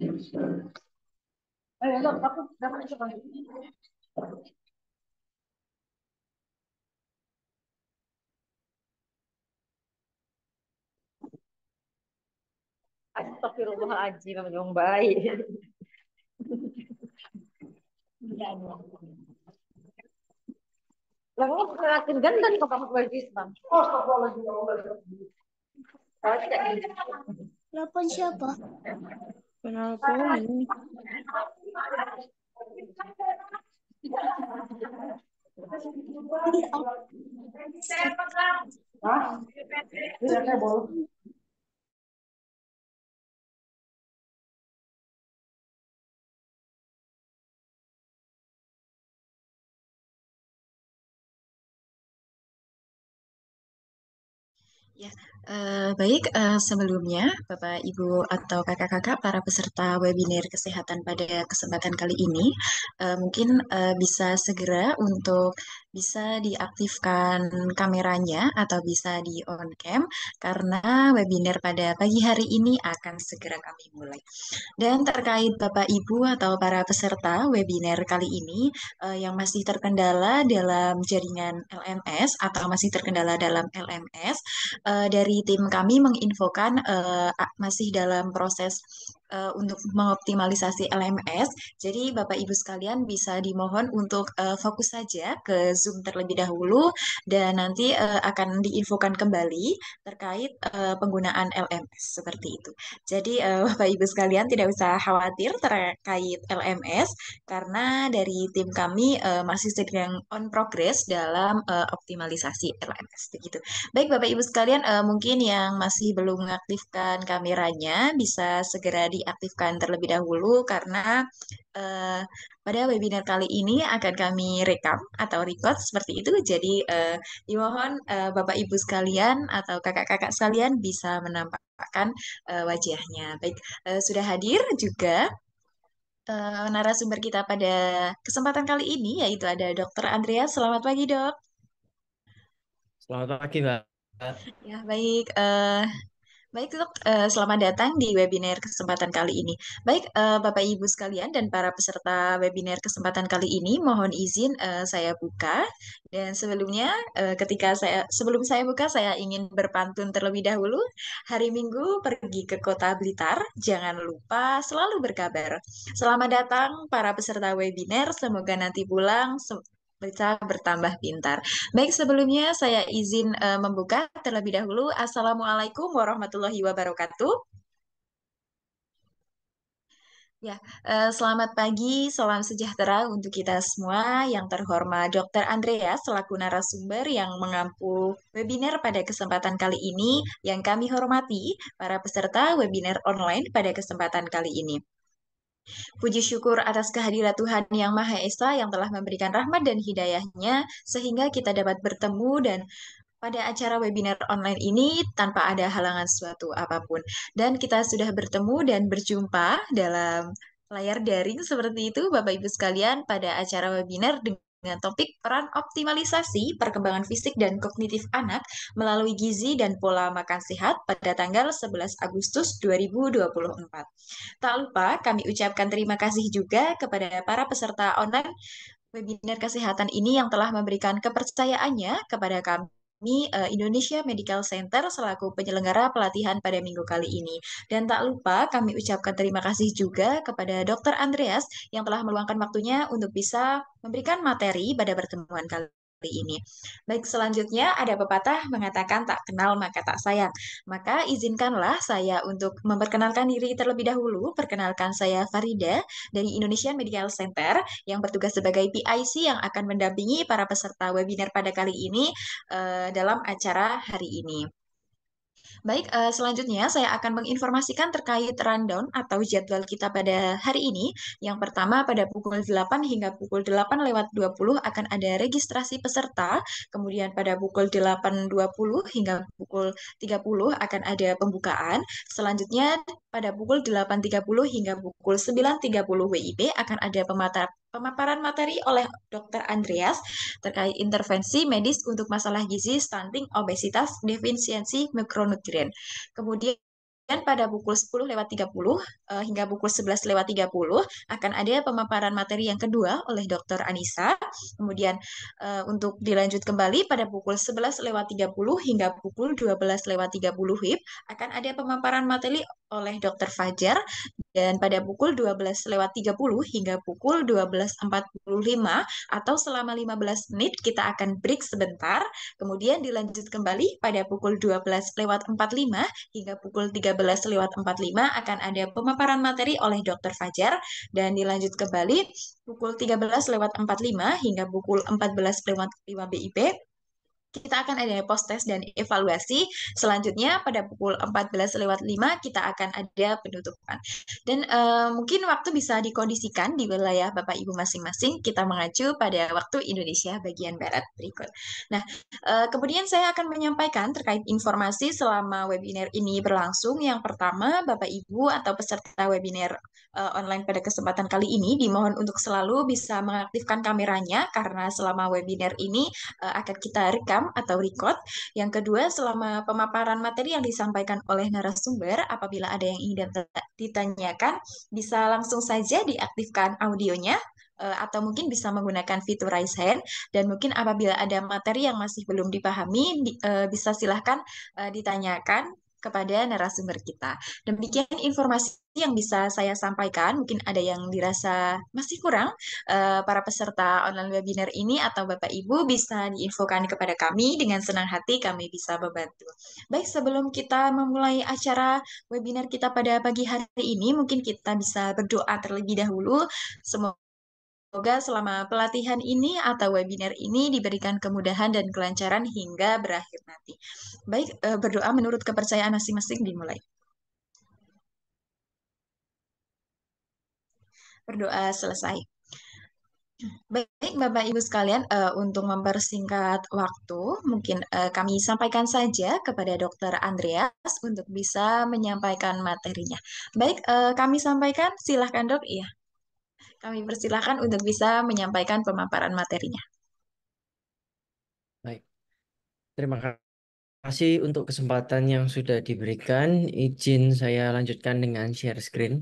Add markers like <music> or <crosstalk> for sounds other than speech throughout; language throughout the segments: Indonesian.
Eh, look, aku Astagfirullahaladzim, memang baik. Lalu ngelakin ganda nih kamu keluar Islam. Astagfirullahaladzim. Telepon siapa? Penelope. Hah? Ini saya bol. Ya, eh, baik. Eh, sebelumnya, Bapak, Ibu, atau kakak-kakak para peserta webinar kesehatan pada kesempatan kali ini, eh, mungkin eh, bisa segera untuk bisa diaktifkan kameranya atau bisa di on cam karena webinar pada pagi hari ini akan segera kami mulai. Dan terkait Bapak Ibu atau para peserta webinar kali ini eh, yang masih terkendala dalam jaringan LMS atau masih terkendala dalam LMS eh, dari tim kami menginfokan eh, masih dalam proses uh, untuk mengoptimalisasi LMS. Jadi Bapak Ibu sekalian bisa dimohon untuk uh, fokus saja ke Zoom terlebih dahulu dan nanti uh, akan diinfokan kembali terkait uh, penggunaan LMS seperti itu. Jadi uh, Bapak Ibu sekalian tidak usah khawatir terkait LMS karena dari tim kami uh, masih sedang on progress dalam uh, optimalisasi LMS begitu. Baik Bapak Ibu sekalian uh, mungkin yang masih belum mengaktifkan kameranya bisa segera di diaktifkan terlebih dahulu karena uh, pada webinar kali ini akan kami rekam atau record seperti itu. Jadi uh, dimohon uh, Bapak Ibu sekalian atau kakak-kakak sekalian bisa menampakkan uh, wajahnya. Baik, uh, sudah hadir juga uh, narasumber kita pada kesempatan kali ini yaitu ada Dr. Andrea. Selamat pagi, Dok. Selamat pagi, Mbak. Ya, baik. Uh, Baik, Dok. Eh, selamat datang di webinar kesempatan kali ini. Baik, eh, Bapak Ibu sekalian dan para peserta webinar kesempatan kali ini, mohon izin eh, saya buka. Dan sebelumnya, ketika saya sebelum saya buka, saya ingin berpantun terlebih dahulu. Hari Minggu pergi ke Kota Blitar, jangan lupa selalu berkabar. Selamat datang para peserta webinar. Semoga nanti pulang bisa bertambah pintar. Baik, sebelumnya saya izin uh, membuka terlebih dahulu. Assalamualaikum warahmatullahi wabarakatuh. Ya, uh, selamat pagi, salam sejahtera untuk kita semua yang terhormat Dr. Andrea selaku narasumber yang mengampu webinar pada kesempatan kali ini yang kami hormati para peserta webinar online pada kesempatan kali ini. Puji syukur atas kehadiran Tuhan Yang Maha Esa yang telah memberikan rahmat dan hidayahnya sehingga kita dapat bertemu dan pada acara webinar online ini tanpa ada halangan suatu apapun. Dan kita sudah bertemu dan berjumpa dalam layar daring seperti itu Bapak Ibu sekalian pada acara webinar dengan dengan topik peran optimalisasi perkembangan fisik dan kognitif anak melalui gizi dan pola makan sehat pada tanggal 11 Agustus 2024. Tak lupa kami ucapkan terima kasih juga kepada para peserta online webinar kesehatan ini yang telah memberikan kepercayaannya kepada kami ini uh, eh, Indonesia Medical Center selaku penyelenggara pelatihan pada minggu kali ini. Dan tak lupa kami ucapkan terima kasih juga kepada Dr. Andreas yang telah meluangkan waktunya untuk bisa memberikan materi pada pertemuan kali ini ini. Baik, selanjutnya ada pepatah mengatakan tak kenal maka tak sayang. Maka izinkanlah saya untuk memperkenalkan diri terlebih dahulu. Perkenalkan saya Farida dari Indonesian Medical Center yang bertugas sebagai PIC yang akan mendampingi para peserta webinar pada kali ini uh, dalam acara hari ini. Baik, uh, selanjutnya saya akan menginformasikan terkait rundown atau jadwal kita pada hari ini. Yang pertama, pada pukul 8 hingga pukul 8 lewat 20 akan ada registrasi peserta. Kemudian pada pukul 8.20 hingga pukul 30 akan ada pembukaan. Selanjutnya, pada pukul 8.30 hingga pukul 9.30 WIB akan ada pemata pemaparan materi oleh Dr. Andreas terkait intervensi medis untuk masalah gizi, stunting, obesitas, defisiensi mikronutrien. Kemudian dan pada pukul 10 lewat 30 eh, hingga pukul 11 lewat 30 akan ada pemaparan materi yang kedua oleh Dr. Anissa. Kemudian eh, untuk dilanjut kembali pada pukul 11 lewat 30 hingga pukul 12 lewat 30 WIB akan ada pemaparan materi oleh Dr. Fajar dan pada pukul 12 lewat 30 hingga pukul 12.45 atau selama 15 menit kita akan break sebentar, kemudian dilanjut kembali pada pukul 12 lewat 45 hingga pukul 13 lewat 45 akan ada pemaparan materi oleh Dr. Fajar dan dilanjut kembali pukul 13 lewat 45 hingga pukul 14 lewat 5 BIP kita akan ada post test dan evaluasi. Selanjutnya pada pukul 14.05 kita akan ada penutupan. Dan uh, mungkin waktu bisa dikondisikan di wilayah Bapak Ibu masing-masing. Kita mengacu pada waktu Indonesia bagian barat berikut. Nah, uh, kemudian saya akan menyampaikan terkait informasi selama webinar ini berlangsung. Yang pertama, Bapak Ibu atau peserta webinar uh, online pada kesempatan kali ini dimohon untuk selalu bisa mengaktifkan kameranya karena selama webinar ini uh, akan kita rekam rekam atau record. Yang kedua, selama pemaparan materi yang disampaikan oleh narasumber, apabila ada yang ingin ditanyakan, bisa langsung saja diaktifkan audionya eh, atau mungkin bisa menggunakan fitur raise hand dan mungkin apabila ada materi yang masih belum dipahami eh, bisa silahkan eh, ditanyakan kepada narasumber kita. Demikian informasi yang bisa saya sampaikan. Mungkin ada yang dirasa masih kurang. Eh, para peserta online webinar ini atau Bapak Ibu bisa diinfokan kepada kami. Dengan senang hati kami bisa membantu. Baik, sebelum kita memulai acara webinar kita pada pagi hari ini, mungkin kita bisa berdoa terlebih dahulu. Semoga Semoga selama pelatihan ini atau webinar ini diberikan kemudahan dan kelancaran hingga berakhir nanti. Baik, eh, berdoa menurut kepercayaan masing-masing dimulai. Berdoa selesai. Baik, Bapak Ibu sekalian, uh, untuk mempersingkat waktu, mungkin uh, kami sampaikan saja kepada Dr. Andreas untuk bisa menyampaikan materinya. Baik, uh, kami sampaikan, silahkan dok. Iya. Kami persilahkan untuk bisa menyampaikan pemaparan materinya. Baik, terima kasih untuk kesempatan yang sudah diberikan. Izin saya lanjutkan dengan share screen.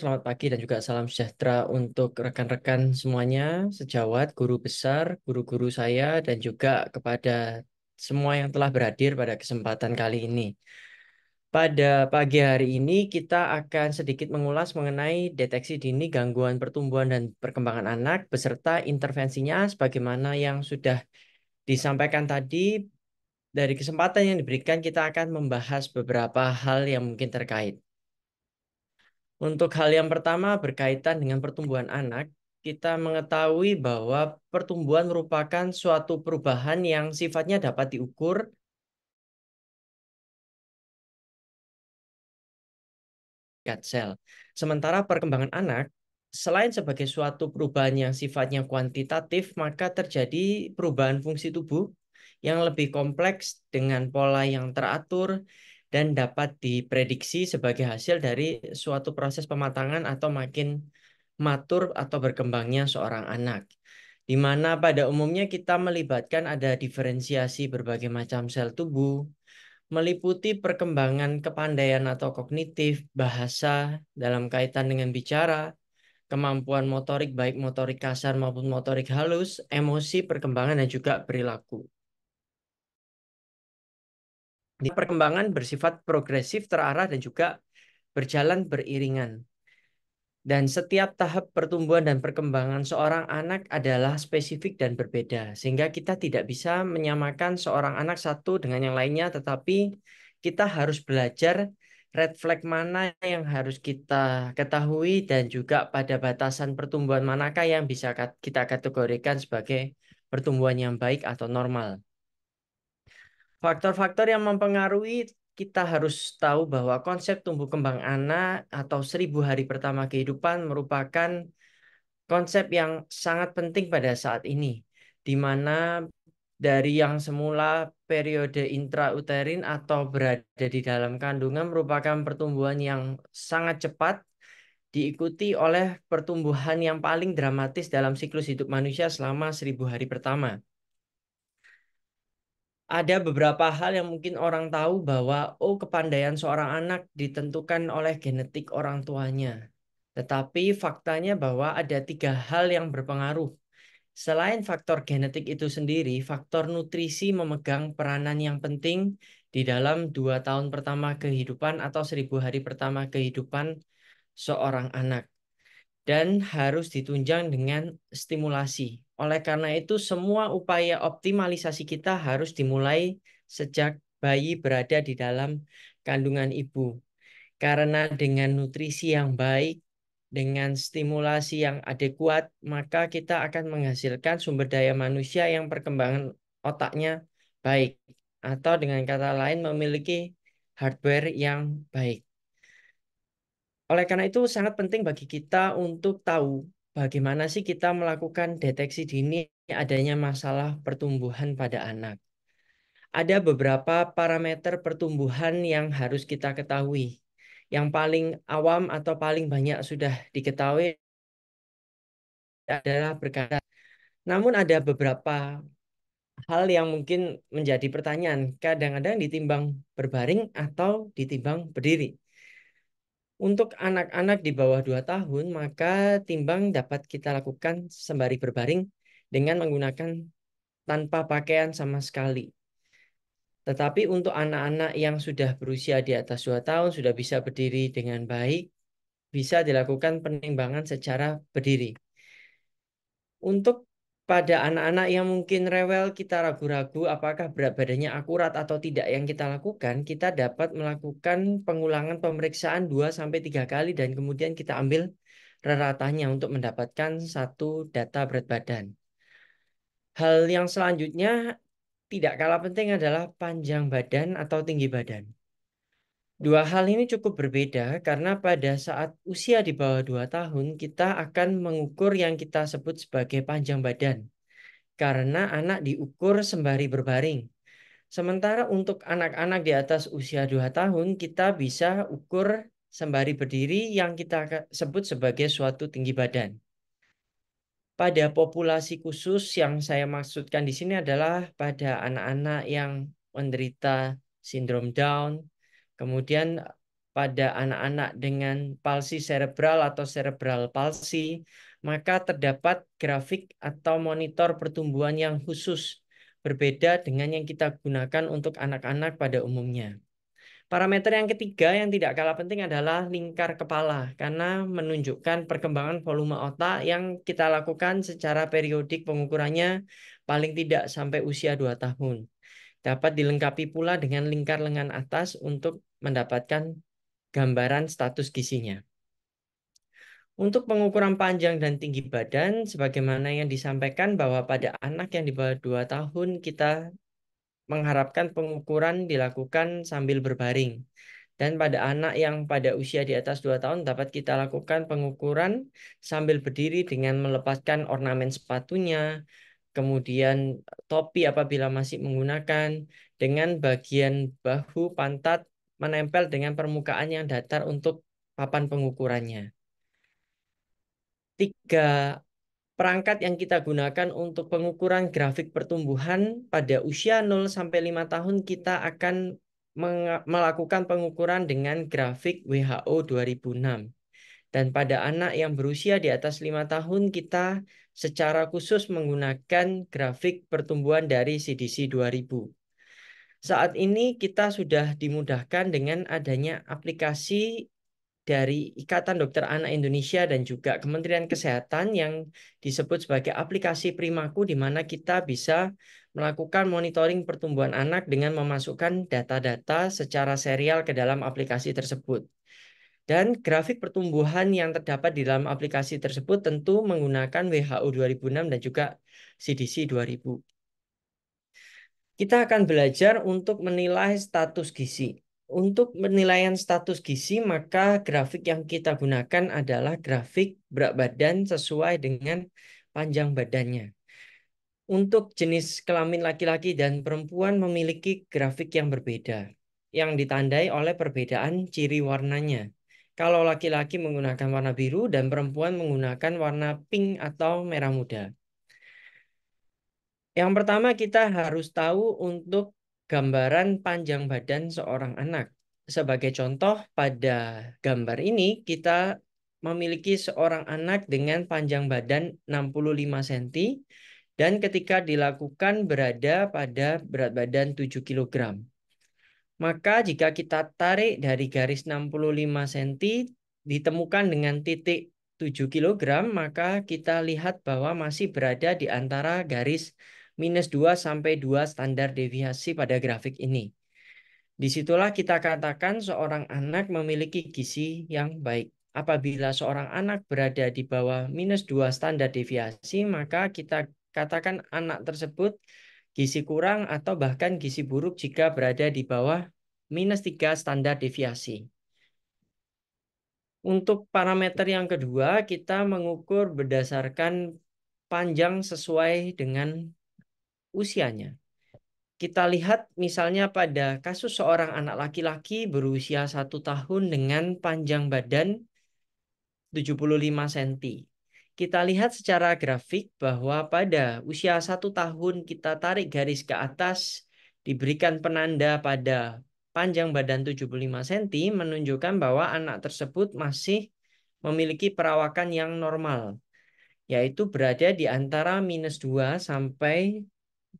selamat pagi dan juga salam sejahtera untuk rekan-rekan semuanya, sejawat, guru besar, guru-guru saya, dan juga kepada semua yang telah berhadir pada kesempatan kali ini. Pada pagi hari ini kita akan sedikit mengulas mengenai deteksi dini gangguan pertumbuhan dan perkembangan anak beserta intervensinya sebagaimana yang sudah disampaikan tadi. Dari kesempatan yang diberikan kita akan membahas beberapa hal yang mungkin terkait. Untuk hal yang pertama berkaitan dengan pertumbuhan anak, kita mengetahui bahwa pertumbuhan merupakan suatu perubahan yang sifatnya dapat diukur Sementara perkembangan anak, selain sebagai suatu perubahan yang sifatnya kuantitatif, maka terjadi perubahan fungsi tubuh yang lebih kompleks dengan pola yang teratur dan dapat diprediksi sebagai hasil dari suatu proses pematangan atau makin matur atau berkembangnya seorang anak. Di mana pada umumnya kita melibatkan ada diferensiasi berbagai macam sel tubuh, meliputi perkembangan kepandaian atau kognitif, bahasa dalam kaitan dengan bicara, kemampuan motorik baik motorik kasar maupun motorik halus, emosi, perkembangan dan juga perilaku. Perkembangan bersifat progresif, terarah dan juga berjalan beriringan dan setiap tahap pertumbuhan dan perkembangan seorang anak adalah spesifik dan berbeda, sehingga kita tidak bisa menyamakan seorang anak satu dengan yang lainnya, tetapi kita harus belajar red flag mana yang harus kita ketahui dan juga pada batasan pertumbuhan manakah yang bisa kita kategorikan sebagai pertumbuhan yang baik atau normal. Faktor-faktor yang mempengaruhi kita harus tahu bahwa konsep tumbuh kembang anak atau seribu hari pertama kehidupan merupakan konsep yang sangat penting pada saat ini, di mana dari yang semula periode intrauterin atau berada di dalam kandungan merupakan pertumbuhan yang sangat cepat, diikuti oleh pertumbuhan yang paling dramatis dalam siklus hidup manusia selama seribu hari pertama ada beberapa hal yang mungkin orang tahu bahwa oh kepandaian seorang anak ditentukan oleh genetik orang tuanya. Tetapi faktanya bahwa ada tiga hal yang berpengaruh. Selain faktor genetik itu sendiri, faktor nutrisi memegang peranan yang penting di dalam dua tahun pertama kehidupan atau seribu hari pertama kehidupan seorang anak. Dan harus ditunjang dengan stimulasi oleh karena itu, semua upaya optimalisasi kita harus dimulai sejak bayi berada di dalam kandungan ibu. Karena dengan nutrisi yang baik, dengan stimulasi yang adekuat, maka kita akan menghasilkan sumber daya manusia yang perkembangan otaknya baik. Atau dengan kata lain memiliki hardware yang baik. Oleh karena itu sangat penting bagi kita untuk tahu bagaimana sih kita melakukan deteksi dini adanya masalah pertumbuhan pada anak? Ada beberapa parameter pertumbuhan yang harus kita ketahui. Yang paling awam atau paling banyak sudah diketahui adalah berkata. Namun ada beberapa hal yang mungkin menjadi pertanyaan. Kadang-kadang ditimbang berbaring atau ditimbang berdiri. Untuk anak-anak di bawah 2 tahun, maka timbang dapat kita lakukan sembari berbaring dengan menggunakan tanpa pakaian sama sekali. Tetapi untuk anak-anak yang sudah berusia di atas 2 tahun, sudah bisa berdiri dengan baik, bisa dilakukan penimbangan secara berdiri. Untuk pada anak-anak yang mungkin rewel, kita ragu-ragu apakah berat badannya akurat atau tidak yang kita lakukan, kita dapat melakukan pengulangan pemeriksaan 2-3 kali dan kemudian kita ambil reratanya untuk mendapatkan satu data berat badan. Hal yang selanjutnya tidak kalah penting adalah panjang badan atau tinggi badan. Dua hal ini cukup berbeda karena pada saat usia di bawah 2 tahun kita akan mengukur yang kita sebut sebagai panjang badan. Karena anak diukur sembari berbaring. Sementara untuk anak-anak di atas usia 2 tahun kita bisa ukur sembari berdiri yang kita sebut sebagai suatu tinggi badan. Pada populasi khusus yang saya maksudkan di sini adalah pada anak-anak yang menderita sindrom Down, Kemudian pada anak-anak dengan palsi cerebral atau cerebral palsi, maka terdapat grafik atau monitor pertumbuhan yang khusus berbeda dengan yang kita gunakan untuk anak-anak pada umumnya. Parameter yang ketiga yang tidak kalah penting adalah lingkar kepala karena menunjukkan perkembangan volume otak yang kita lakukan secara periodik pengukurannya paling tidak sampai usia 2 tahun. Dapat dilengkapi pula dengan lingkar lengan atas untuk mendapatkan gambaran status gisinya. Untuk pengukuran panjang dan tinggi badan, sebagaimana yang disampaikan bahwa pada anak yang di bawah 2 tahun kita mengharapkan pengukuran dilakukan sambil berbaring. Dan pada anak yang pada usia di atas 2 tahun dapat kita lakukan pengukuran sambil berdiri dengan melepaskan ornamen sepatunya, kemudian topi apabila masih menggunakan, dengan bagian bahu pantat menempel dengan permukaan yang datar untuk papan pengukurannya. Tiga perangkat yang kita gunakan untuk pengukuran grafik pertumbuhan pada usia 0 sampai 5 tahun kita akan melakukan pengukuran dengan grafik WHO 2006. Dan pada anak yang berusia di atas lima tahun kita secara khusus menggunakan grafik pertumbuhan dari CDC 2000. Saat ini kita sudah dimudahkan dengan adanya aplikasi dari Ikatan Dokter Anak Indonesia dan juga Kementerian Kesehatan yang disebut sebagai aplikasi Primaku di mana kita bisa melakukan monitoring pertumbuhan anak dengan memasukkan data-data secara serial ke dalam aplikasi tersebut. Dan grafik pertumbuhan yang terdapat di dalam aplikasi tersebut tentu menggunakan WHO 2006 dan juga CDC 2000. Kita akan belajar untuk menilai status gizi. Untuk penilaian status gizi, maka grafik yang kita gunakan adalah grafik berat badan sesuai dengan panjang badannya. Untuk jenis kelamin laki-laki dan perempuan memiliki grafik yang berbeda, yang ditandai oleh perbedaan ciri warnanya kalau laki-laki menggunakan warna biru dan perempuan menggunakan warna pink atau merah muda. Yang pertama kita harus tahu untuk gambaran panjang badan seorang anak. Sebagai contoh, pada gambar ini kita memiliki seorang anak dengan panjang badan 65 cm dan ketika dilakukan berada pada berat badan 7 kg. Maka jika kita tarik dari garis 65 cm ditemukan dengan titik 7 kg, maka kita lihat bahwa masih berada di antara garis minus 2 sampai 2 standar deviasi pada grafik ini. Disitulah kita katakan seorang anak memiliki gizi yang baik. Apabila seorang anak berada di bawah minus 2 standar deviasi, maka kita katakan anak tersebut gizi kurang atau bahkan gizi buruk jika berada di bawah minus 3 standar deviasi. Untuk parameter yang kedua, kita mengukur berdasarkan panjang sesuai dengan usianya. Kita lihat misalnya pada kasus seorang anak laki-laki berusia satu tahun dengan panjang badan 75 cm kita lihat secara grafik bahwa pada usia satu tahun kita tarik garis ke atas, diberikan penanda pada panjang badan 75 cm menunjukkan bahwa anak tersebut masih memiliki perawakan yang normal, yaitu berada di antara minus 2 sampai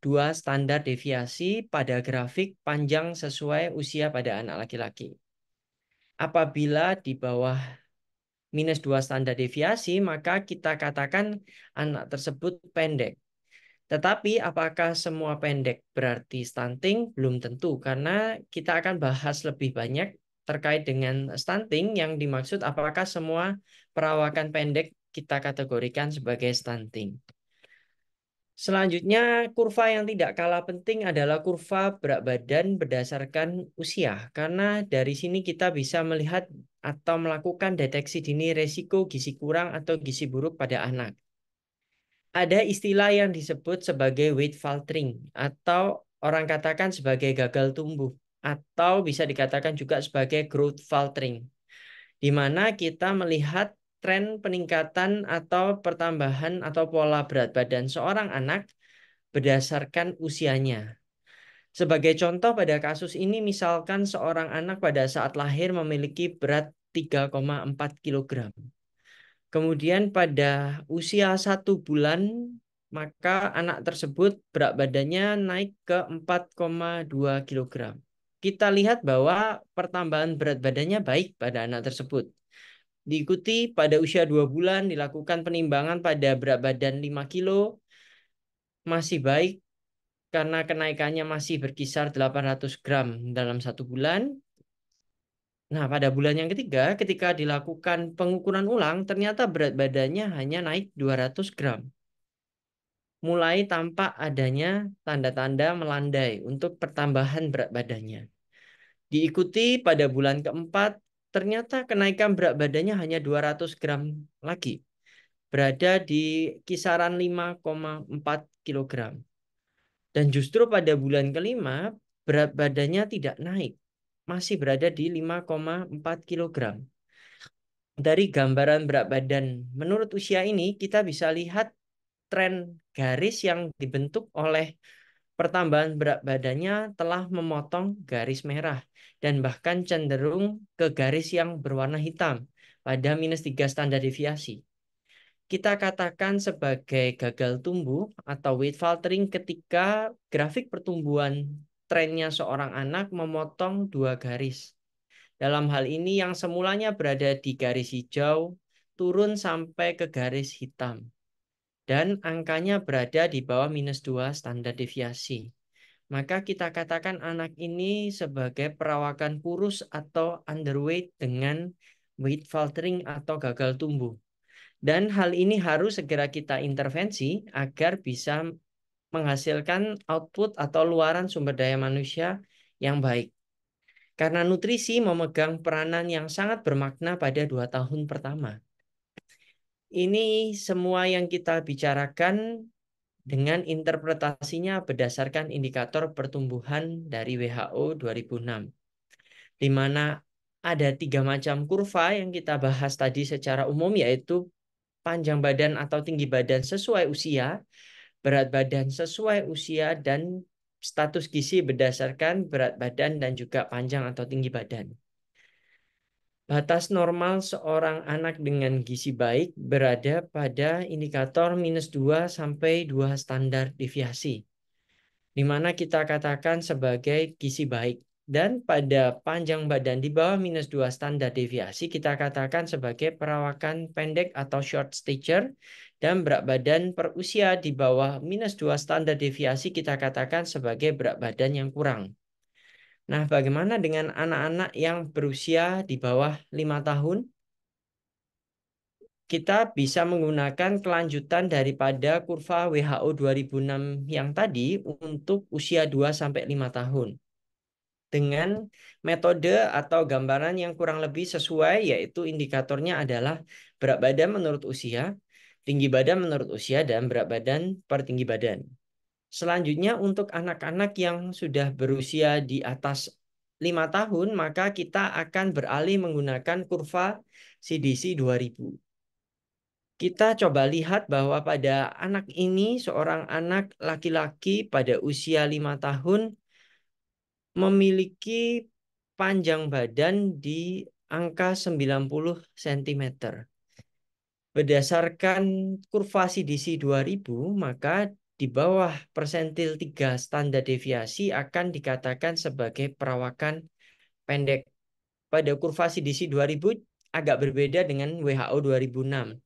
2 standar deviasi pada grafik panjang sesuai usia pada anak laki-laki. Apabila di bawah minus 2 standar deviasi, maka kita katakan anak tersebut pendek. Tetapi apakah semua pendek berarti stunting? Belum tentu, karena kita akan bahas lebih banyak terkait dengan stunting yang dimaksud apakah semua perawakan pendek kita kategorikan sebagai stunting. Selanjutnya, kurva yang tidak kalah penting adalah kurva berat badan berdasarkan usia, karena dari sini kita bisa melihat atau melakukan deteksi dini resiko gizi kurang atau gizi buruk pada anak. Ada istilah yang disebut sebagai weight faltering atau orang katakan sebagai gagal tumbuh atau bisa dikatakan juga sebagai growth faltering di mana kita melihat tren peningkatan atau pertambahan atau pola berat badan seorang anak berdasarkan usianya. Sebagai contoh pada kasus ini misalkan seorang anak pada saat lahir memiliki berat 3,4 kg. Kemudian pada usia satu bulan maka anak tersebut berat badannya naik ke 4,2 kg. Kita lihat bahwa pertambahan berat badannya baik pada anak tersebut. Diikuti pada usia 2 bulan dilakukan penimbangan pada berat badan 5 kilo masih baik karena kenaikannya masih berkisar 800 gram dalam satu bulan. Nah, pada bulan yang ketiga, ketika dilakukan pengukuran ulang, ternyata berat badannya hanya naik 200 gram. Mulai tampak adanya tanda-tanda melandai untuk pertambahan berat badannya. Diikuti pada bulan keempat ternyata kenaikan berat badannya hanya 200 gram lagi. Berada di kisaran 5,4 kg. Dan justru pada bulan kelima, berat badannya tidak naik. Masih berada di 5,4 kg. Dari gambaran berat badan menurut usia ini, kita bisa lihat tren garis yang dibentuk oleh pertambahan berat badannya telah memotong garis merah dan bahkan cenderung ke garis yang berwarna hitam pada minus 3 standar deviasi. Kita katakan sebagai gagal tumbuh atau weight faltering ketika grafik pertumbuhan trennya seorang anak memotong dua garis. Dalam hal ini yang semulanya berada di garis hijau turun sampai ke garis hitam dan angkanya berada di bawah minus 2 standar deviasi. Maka kita katakan anak ini sebagai perawakan kurus atau underweight dengan weight faltering atau gagal tumbuh. Dan hal ini harus segera kita intervensi agar bisa menghasilkan output atau luaran sumber daya manusia yang baik. Karena nutrisi memegang peranan yang sangat bermakna pada dua tahun pertama ini semua yang kita bicarakan dengan interpretasinya berdasarkan indikator pertumbuhan dari WHO 2006. Di mana ada tiga macam kurva yang kita bahas tadi secara umum yaitu panjang badan atau tinggi badan sesuai usia, berat badan sesuai usia dan status gizi berdasarkan berat badan dan juga panjang atau tinggi badan. Batas normal seorang anak dengan gizi baik berada pada indikator minus 2 sampai 2 standar deviasi, di mana kita katakan sebagai gizi baik. Dan pada panjang badan di bawah minus 2 standar deviasi kita katakan sebagai perawakan pendek atau short stature. Dan berat badan per usia di bawah minus 2 standar deviasi kita katakan sebagai berat badan yang kurang. Nah, bagaimana dengan anak-anak yang berusia di bawah lima tahun? Kita bisa menggunakan kelanjutan daripada kurva WHO 2006 yang tadi untuk usia 2-5 tahun. Dengan metode atau gambaran yang kurang lebih sesuai, yaitu indikatornya adalah berat badan menurut usia, tinggi badan menurut usia, dan berat badan per tinggi badan. Selanjutnya untuk anak-anak yang sudah berusia di atas 5 tahun, maka kita akan beralih menggunakan kurva CDC 2000 kita coba lihat bahwa pada anak ini seorang anak laki-laki pada usia lima tahun memiliki panjang badan di angka 90 cm. Berdasarkan kurva CDC 2000, maka di bawah persentil 3 standar deviasi akan dikatakan sebagai perawakan pendek. Pada kurva CDC 2000 agak berbeda dengan WHO 2006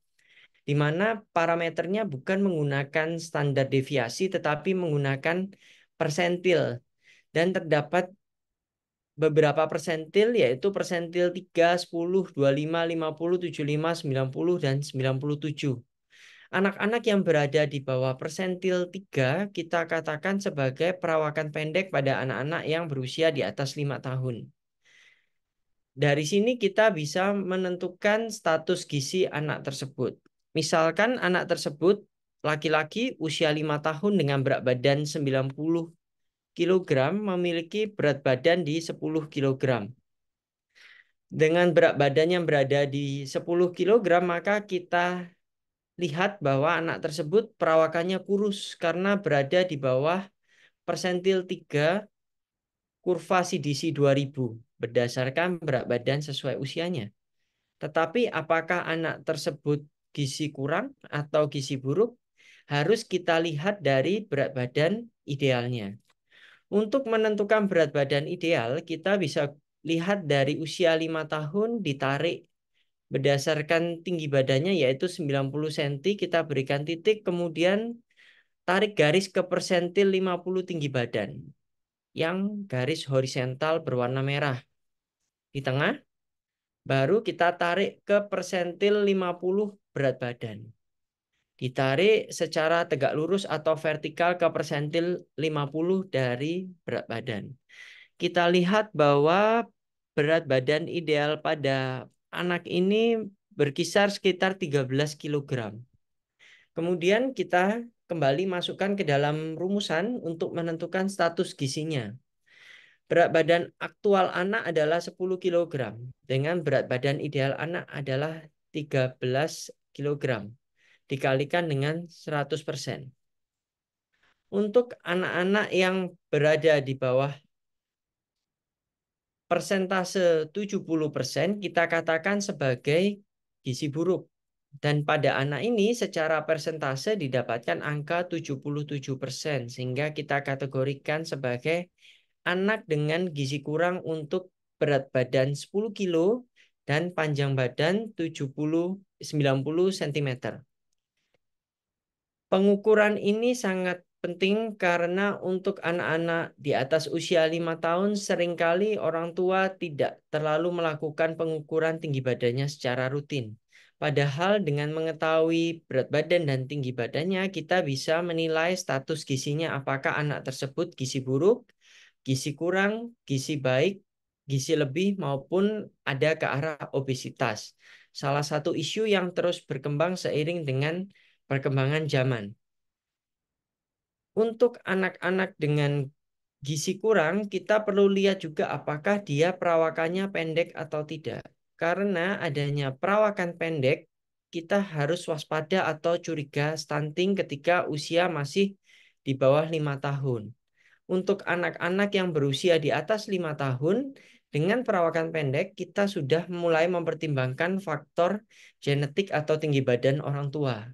di mana parameternya bukan menggunakan standar deviasi tetapi menggunakan persentil dan terdapat beberapa persentil yaitu persentil 3, 10, 25, 50, 75, 90 dan 97. Anak-anak yang berada di bawah persentil 3 kita katakan sebagai perawakan pendek pada anak-anak yang berusia di atas 5 tahun. Dari sini kita bisa menentukan status gizi anak tersebut. Misalkan anak tersebut laki-laki usia 5 tahun dengan berat badan 90 kg memiliki berat badan di 10 kg. Dengan berat badan yang berada di 10 kg maka kita lihat bahwa anak tersebut perawakannya kurus karena berada di bawah persentil 3 kurva CDC 2000 berdasarkan berat badan sesuai usianya. Tetapi apakah anak tersebut gizi kurang atau gizi buruk? Harus kita lihat dari berat badan idealnya. Untuk menentukan berat badan ideal, kita bisa lihat dari usia 5 tahun ditarik berdasarkan tinggi badannya yaitu 90 cm kita berikan titik kemudian tarik garis ke persentil 50 tinggi badan yang garis horizontal berwarna merah di tengah baru kita tarik ke persentil 50 berat badan ditarik secara tegak lurus atau vertikal ke persentil 50 dari berat badan kita lihat bahwa berat badan ideal pada anak ini berkisar sekitar 13 kg. Kemudian kita kembali masukkan ke dalam rumusan untuk menentukan status gizinya. Berat badan aktual anak adalah 10 kg dengan berat badan ideal anak adalah 13 kg dikalikan dengan 100%. Untuk anak-anak yang berada di bawah persentase 70% kita katakan sebagai gizi buruk. Dan pada anak ini secara persentase didapatkan angka 77%, sehingga kita kategorikan sebagai anak dengan gizi kurang untuk berat badan 10 kilo dan panjang badan 70 90 cm. Pengukuran ini sangat penting karena untuk anak-anak di atas usia lima tahun seringkali orang tua tidak terlalu melakukan pengukuran tinggi badannya secara rutin. Padahal dengan mengetahui berat badan dan tinggi badannya, kita bisa menilai status gisinya apakah anak tersebut gizi buruk, gizi kurang, gizi baik, gizi lebih, maupun ada ke arah obesitas. Salah satu isu yang terus berkembang seiring dengan perkembangan zaman untuk anak-anak dengan gizi kurang, kita perlu lihat juga apakah dia perawakannya pendek atau tidak. Karena adanya perawakan pendek, kita harus waspada atau curiga stunting ketika usia masih di bawah lima tahun. Untuk anak-anak yang berusia di atas lima tahun, dengan perawakan pendek, kita sudah mulai mempertimbangkan faktor genetik atau tinggi badan orang tua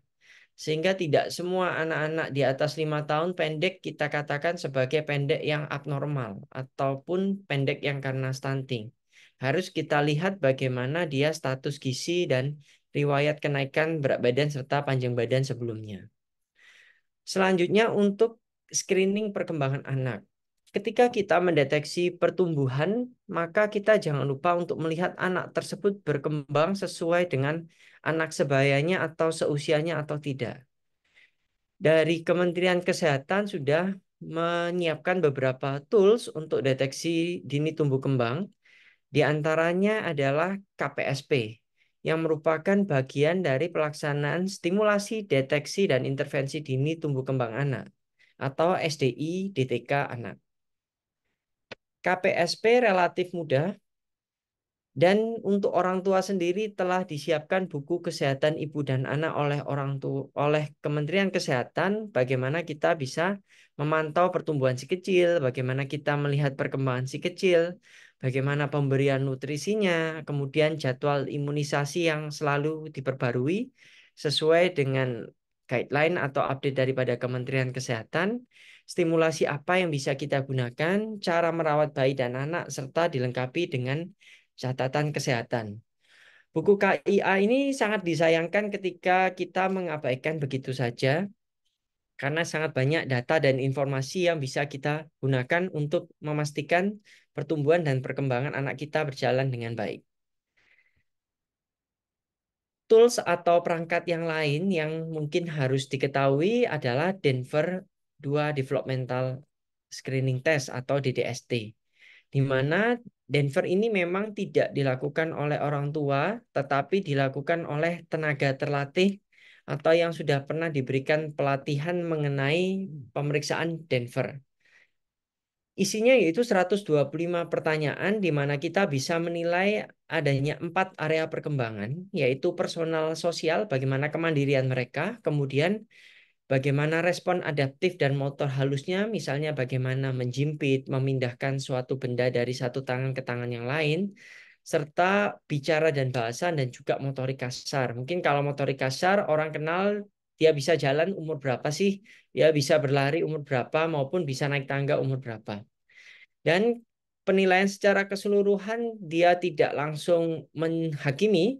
sehingga tidak semua anak-anak di atas lima tahun pendek kita katakan sebagai pendek yang abnormal ataupun pendek yang karena stunting. Harus kita lihat bagaimana dia status gizi dan riwayat kenaikan berat badan serta panjang badan sebelumnya. Selanjutnya untuk screening perkembangan anak. Ketika kita mendeteksi pertumbuhan, maka kita jangan lupa untuk melihat anak tersebut berkembang sesuai dengan anak sebayanya atau seusianya atau tidak. Dari Kementerian Kesehatan sudah menyiapkan beberapa tools untuk deteksi dini tumbuh kembang. Di antaranya adalah KPSP yang merupakan bagian dari pelaksanaan stimulasi deteksi dan intervensi dini tumbuh kembang anak atau SDI DTK anak. KPSP relatif mudah dan untuk orang tua sendiri telah disiapkan buku kesehatan ibu dan anak oleh orang tua oleh Kementerian Kesehatan bagaimana kita bisa memantau pertumbuhan si kecil, bagaimana kita melihat perkembangan si kecil, bagaimana pemberian nutrisinya, kemudian jadwal imunisasi yang selalu diperbarui sesuai dengan guideline atau update daripada Kementerian Kesehatan stimulasi apa yang bisa kita gunakan, cara merawat bayi dan anak, serta dilengkapi dengan catatan kesehatan. Buku KIA ini sangat disayangkan ketika kita mengabaikan begitu saja karena sangat banyak data dan informasi yang bisa kita gunakan untuk memastikan pertumbuhan dan perkembangan anak kita berjalan dengan baik. Tools atau perangkat yang lain yang mungkin harus diketahui adalah Denver 2 Developmental Screening Test atau DDST, di mana Denver ini memang tidak dilakukan oleh orang tua, tetapi dilakukan oleh tenaga terlatih atau yang sudah pernah diberikan pelatihan mengenai pemeriksaan Denver. Isinya yaitu 125 pertanyaan di mana kita bisa menilai adanya empat area perkembangan, yaitu personal sosial, bagaimana kemandirian mereka, kemudian bagaimana respon adaptif dan motor halusnya, misalnya bagaimana menjimpit, memindahkan suatu benda dari satu tangan ke tangan yang lain, serta bicara dan bahasa dan juga motorik kasar. Mungkin kalau motorik kasar orang kenal dia bisa jalan umur berapa sih, dia ya, bisa berlari umur berapa maupun bisa naik tangga umur berapa. Dan penilaian secara keseluruhan dia tidak langsung menghakimi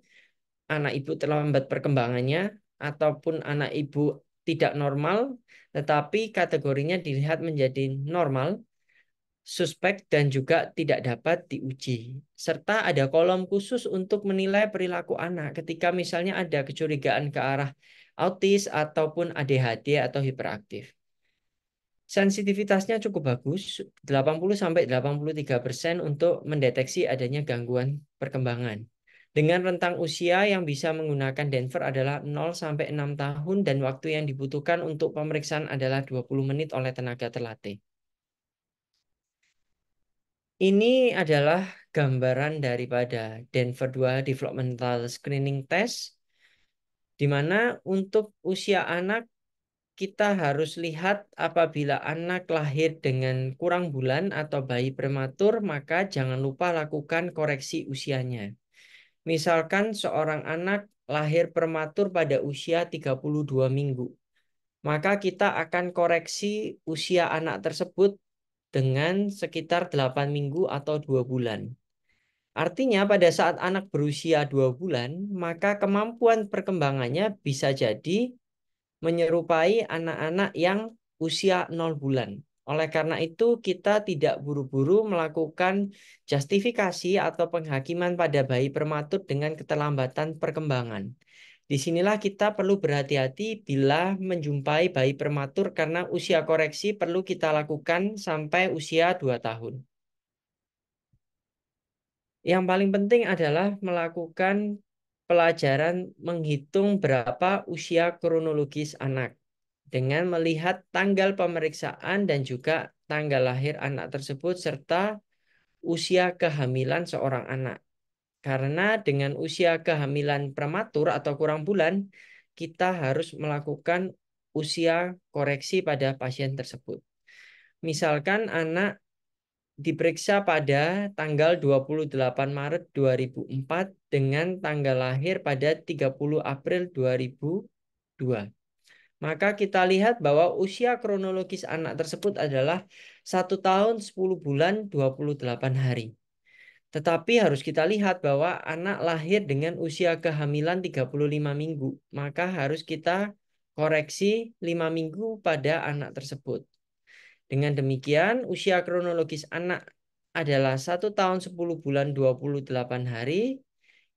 anak ibu terlambat perkembangannya ataupun anak ibu tidak normal, tetapi kategorinya dilihat menjadi normal, suspek, dan juga tidak dapat diuji. Serta ada kolom khusus untuk menilai perilaku anak ketika misalnya ada kecurigaan ke arah autis ataupun ADHD atau hiperaktif. Sensitivitasnya cukup bagus, 80-83% untuk mendeteksi adanya gangguan perkembangan dengan rentang usia yang bisa menggunakan Denver adalah 0 sampai 6 tahun dan waktu yang dibutuhkan untuk pemeriksaan adalah 20 menit oleh tenaga terlatih. Ini adalah gambaran daripada Denver 2 Developmental Screening Test di mana untuk usia anak kita harus lihat apabila anak lahir dengan kurang bulan atau bayi prematur maka jangan lupa lakukan koreksi usianya. Misalkan seorang anak lahir prematur pada usia 32 minggu, maka kita akan koreksi usia anak tersebut dengan sekitar 8 minggu atau 2 bulan. Artinya pada saat anak berusia 2 bulan, maka kemampuan perkembangannya bisa jadi menyerupai anak-anak yang usia 0 bulan. Oleh karena itu, kita tidak buru-buru melakukan justifikasi atau penghakiman pada bayi prematur dengan keterlambatan perkembangan. Disinilah kita perlu berhati-hati bila menjumpai bayi prematur karena usia koreksi perlu kita lakukan sampai usia 2 tahun. Yang paling penting adalah melakukan pelajaran menghitung berapa usia kronologis anak dengan melihat tanggal pemeriksaan dan juga tanggal lahir anak tersebut serta usia kehamilan seorang anak. Karena dengan usia kehamilan prematur atau kurang bulan, kita harus melakukan usia koreksi pada pasien tersebut. Misalkan anak diperiksa pada tanggal 28 Maret 2004 dengan tanggal lahir pada 30 April 2002 maka kita lihat bahwa usia kronologis anak tersebut adalah satu tahun 10 bulan 28 hari. Tetapi harus kita lihat bahwa anak lahir dengan usia kehamilan 35 minggu, maka harus kita koreksi 5 minggu pada anak tersebut. Dengan demikian, usia kronologis anak adalah satu tahun 10 bulan 28 hari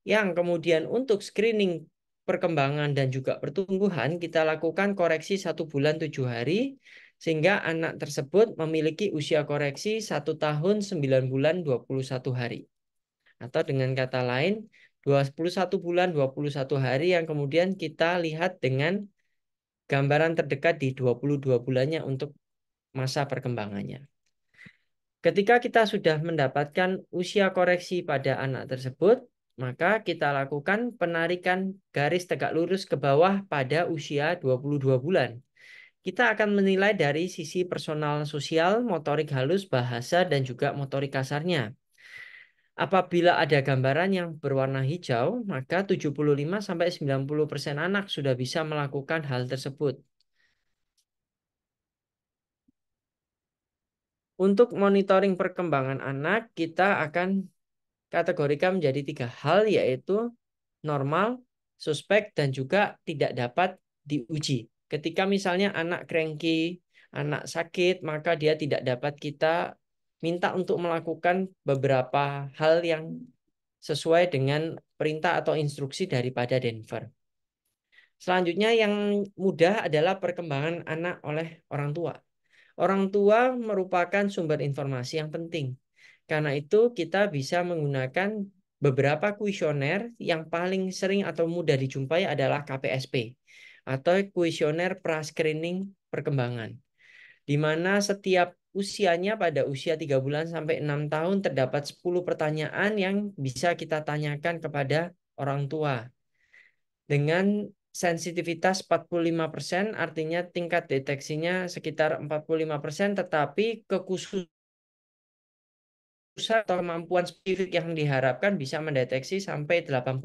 yang kemudian untuk screening perkembangan dan juga pertumbuhan, kita lakukan koreksi satu bulan tujuh hari, sehingga anak tersebut memiliki usia koreksi satu tahun 9 bulan 21 hari. Atau dengan kata lain, 21 bulan 21 hari yang kemudian kita lihat dengan gambaran terdekat di 22 bulannya untuk masa perkembangannya. Ketika kita sudah mendapatkan usia koreksi pada anak tersebut, maka kita lakukan penarikan garis tegak lurus ke bawah pada usia 22 bulan. Kita akan menilai dari sisi personal sosial, motorik halus, bahasa, dan juga motorik kasarnya. Apabila ada gambaran yang berwarna hijau, maka 75-90% anak sudah bisa melakukan hal tersebut. Untuk monitoring perkembangan anak, kita akan kategorikan menjadi tiga hal yaitu normal, suspek, dan juga tidak dapat diuji. Ketika misalnya anak cranky, anak sakit, maka dia tidak dapat kita minta untuk melakukan beberapa hal yang sesuai dengan perintah atau instruksi daripada Denver. Selanjutnya yang mudah adalah perkembangan anak oleh orang tua. Orang tua merupakan sumber informasi yang penting. Karena itu kita bisa menggunakan beberapa kuesioner yang paling sering atau mudah dijumpai adalah KPSP atau kuesioner prascreening perkembangan. Di mana setiap usianya pada usia 3 bulan sampai 6 tahun terdapat 10 pertanyaan yang bisa kita tanyakan kepada orang tua. Dengan sensitivitas 45% artinya tingkat deteksinya sekitar 45% tetapi kekhusus atau kemampuan spesifik yang diharapkan bisa mendeteksi sampai 80%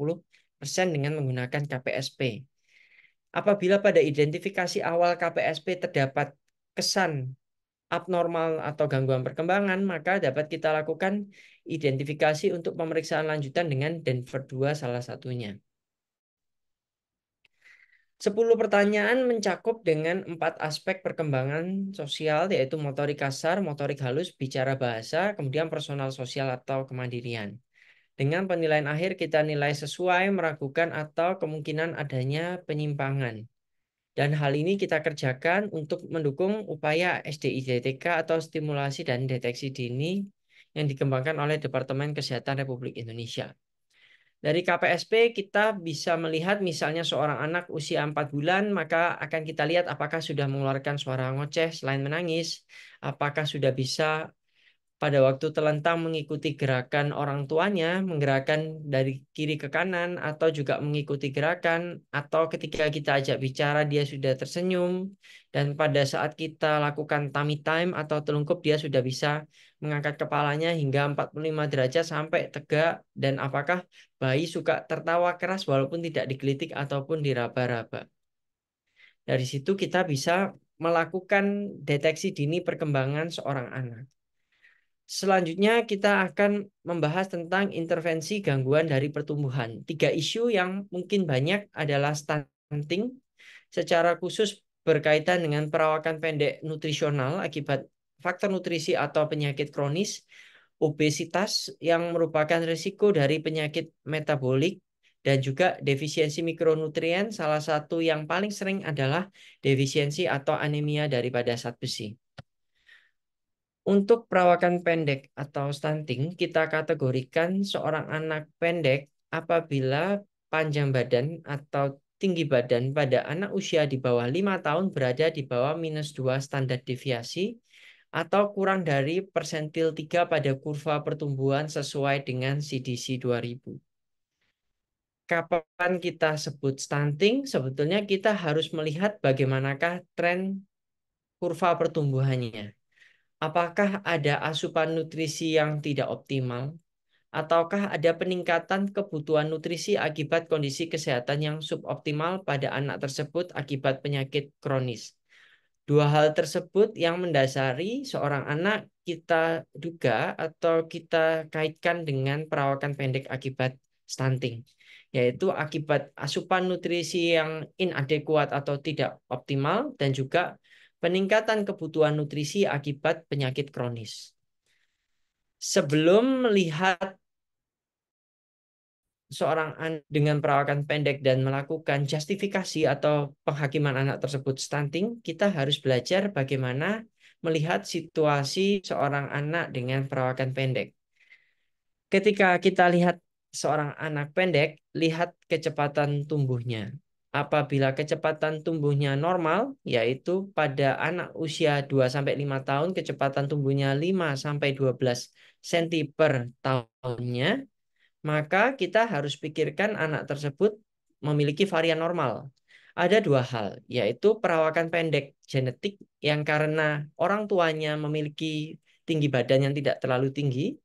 dengan menggunakan KPSP. Apabila pada identifikasi awal KPSP terdapat kesan abnormal atau gangguan perkembangan, maka dapat kita lakukan identifikasi untuk pemeriksaan lanjutan dengan Denver 2 salah satunya. 10 pertanyaan mencakup dengan empat aspek perkembangan sosial yaitu motorik kasar, motorik halus, bicara bahasa, kemudian personal sosial atau kemandirian. Dengan penilaian akhir kita nilai sesuai, meragukan atau kemungkinan adanya penyimpangan. Dan hal ini kita kerjakan untuk mendukung upaya SDI-DTK atau stimulasi dan deteksi dini yang dikembangkan oleh Departemen Kesehatan Republik Indonesia. Dari KPSP kita bisa melihat misalnya seorang anak usia 4 bulan maka akan kita lihat apakah sudah mengeluarkan suara ngoceh selain menangis, apakah sudah bisa pada waktu telentang mengikuti gerakan orang tuanya, menggerakkan dari kiri ke kanan atau juga mengikuti gerakan atau ketika kita ajak bicara dia sudah tersenyum dan pada saat kita lakukan tummy time atau telungkup dia sudah bisa mengangkat kepalanya hingga 45 derajat sampai tegak dan apakah bayi suka tertawa keras walaupun tidak digelitik ataupun diraba-raba. Dari situ kita bisa melakukan deteksi dini perkembangan seorang anak. Selanjutnya kita akan membahas tentang intervensi gangguan dari pertumbuhan. Tiga isu yang mungkin banyak adalah stunting, secara khusus berkaitan dengan perawakan pendek nutrisional akibat faktor nutrisi atau penyakit kronis, obesitas yang merupakan risiko dari penyakit metabolik dan juga defisiensi mikronutrien salah satu yang paling sering adalah defisiensi atau anemia daripada zat besi. Untuk perawakan pendek atau stunting, kita kategorikan seorang anak pendek apabila panjang badan atau tinggi badan pada anak usia di bawah 5 tahun berada di bawah minus 2 standar deviasi atau kurang dari persentil 3 pada kurva pertumbuhan sesuai dengan CDC 2000. Kapan kita sebut stunting? Sebetulnya kita harus melihat bagaimanakah tren kurva pertumbuhannya. Apakah ada asupan nutrisi yang tidak optimal? Ataukah ada peningkatan kebutuhan nutrisi akibat kondisi kesehatan yang suboptimal pada anak tersebut akibat penyakit kronis? Dua hal tersebut yang mendasari seorang anak kita duga atau kita kaitkan dengan perawakan pendek akibat stunting, yaitu akibat asupan nutrisi yang inadekuat atau tidak optimal dan juga peningkatan kebutuhan nutrisi akibat penyakit kronis. Sebelum melihat seorang anak dengan perawakan pendek dan melakukan justifikasi atau penghakiman anak tersebut stunting, kita harus belajar bagaimana melihat situasi seorang anak dengan perawakan pendek. Ketika kita lihat seorang anak pendek, lihat kecepatan tumbuhnya. Apabila kecepatan tumbuhnya normal, yaitu pada anak usia 2-5 tahun, kecepatan tumbuhnya 5-12 cm per tahunnya, maka kita harus pikirkan anak tersebut memiliki varian normal. Ada dua hal, yaitu perawakan pendek genetik yang karena orang tuanya memiliki tinggi badan yang tidak terlalu tinggi,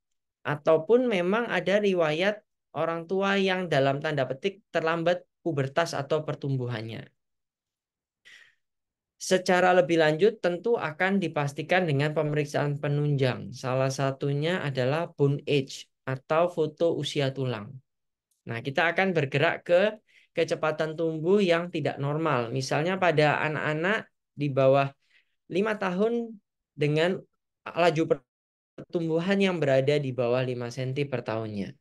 ataupun memang ada riwayat orang tua yang dalam tanda petik terlambat pubertas atau pertumbuhannya. Secara lebih lanjut tentu akan dipastikan dengan pemeriksaan penunjang. Salah satunya adalah bone age atau foto usia tulang. Nah, kita akan bergerak ke kecepatan tumbuh yang tidak normal. Misalnya pada anak-anak di bawah 5 tahun dengan laju pertumbuhan yang berada di bawah 5 cm per tahunnya.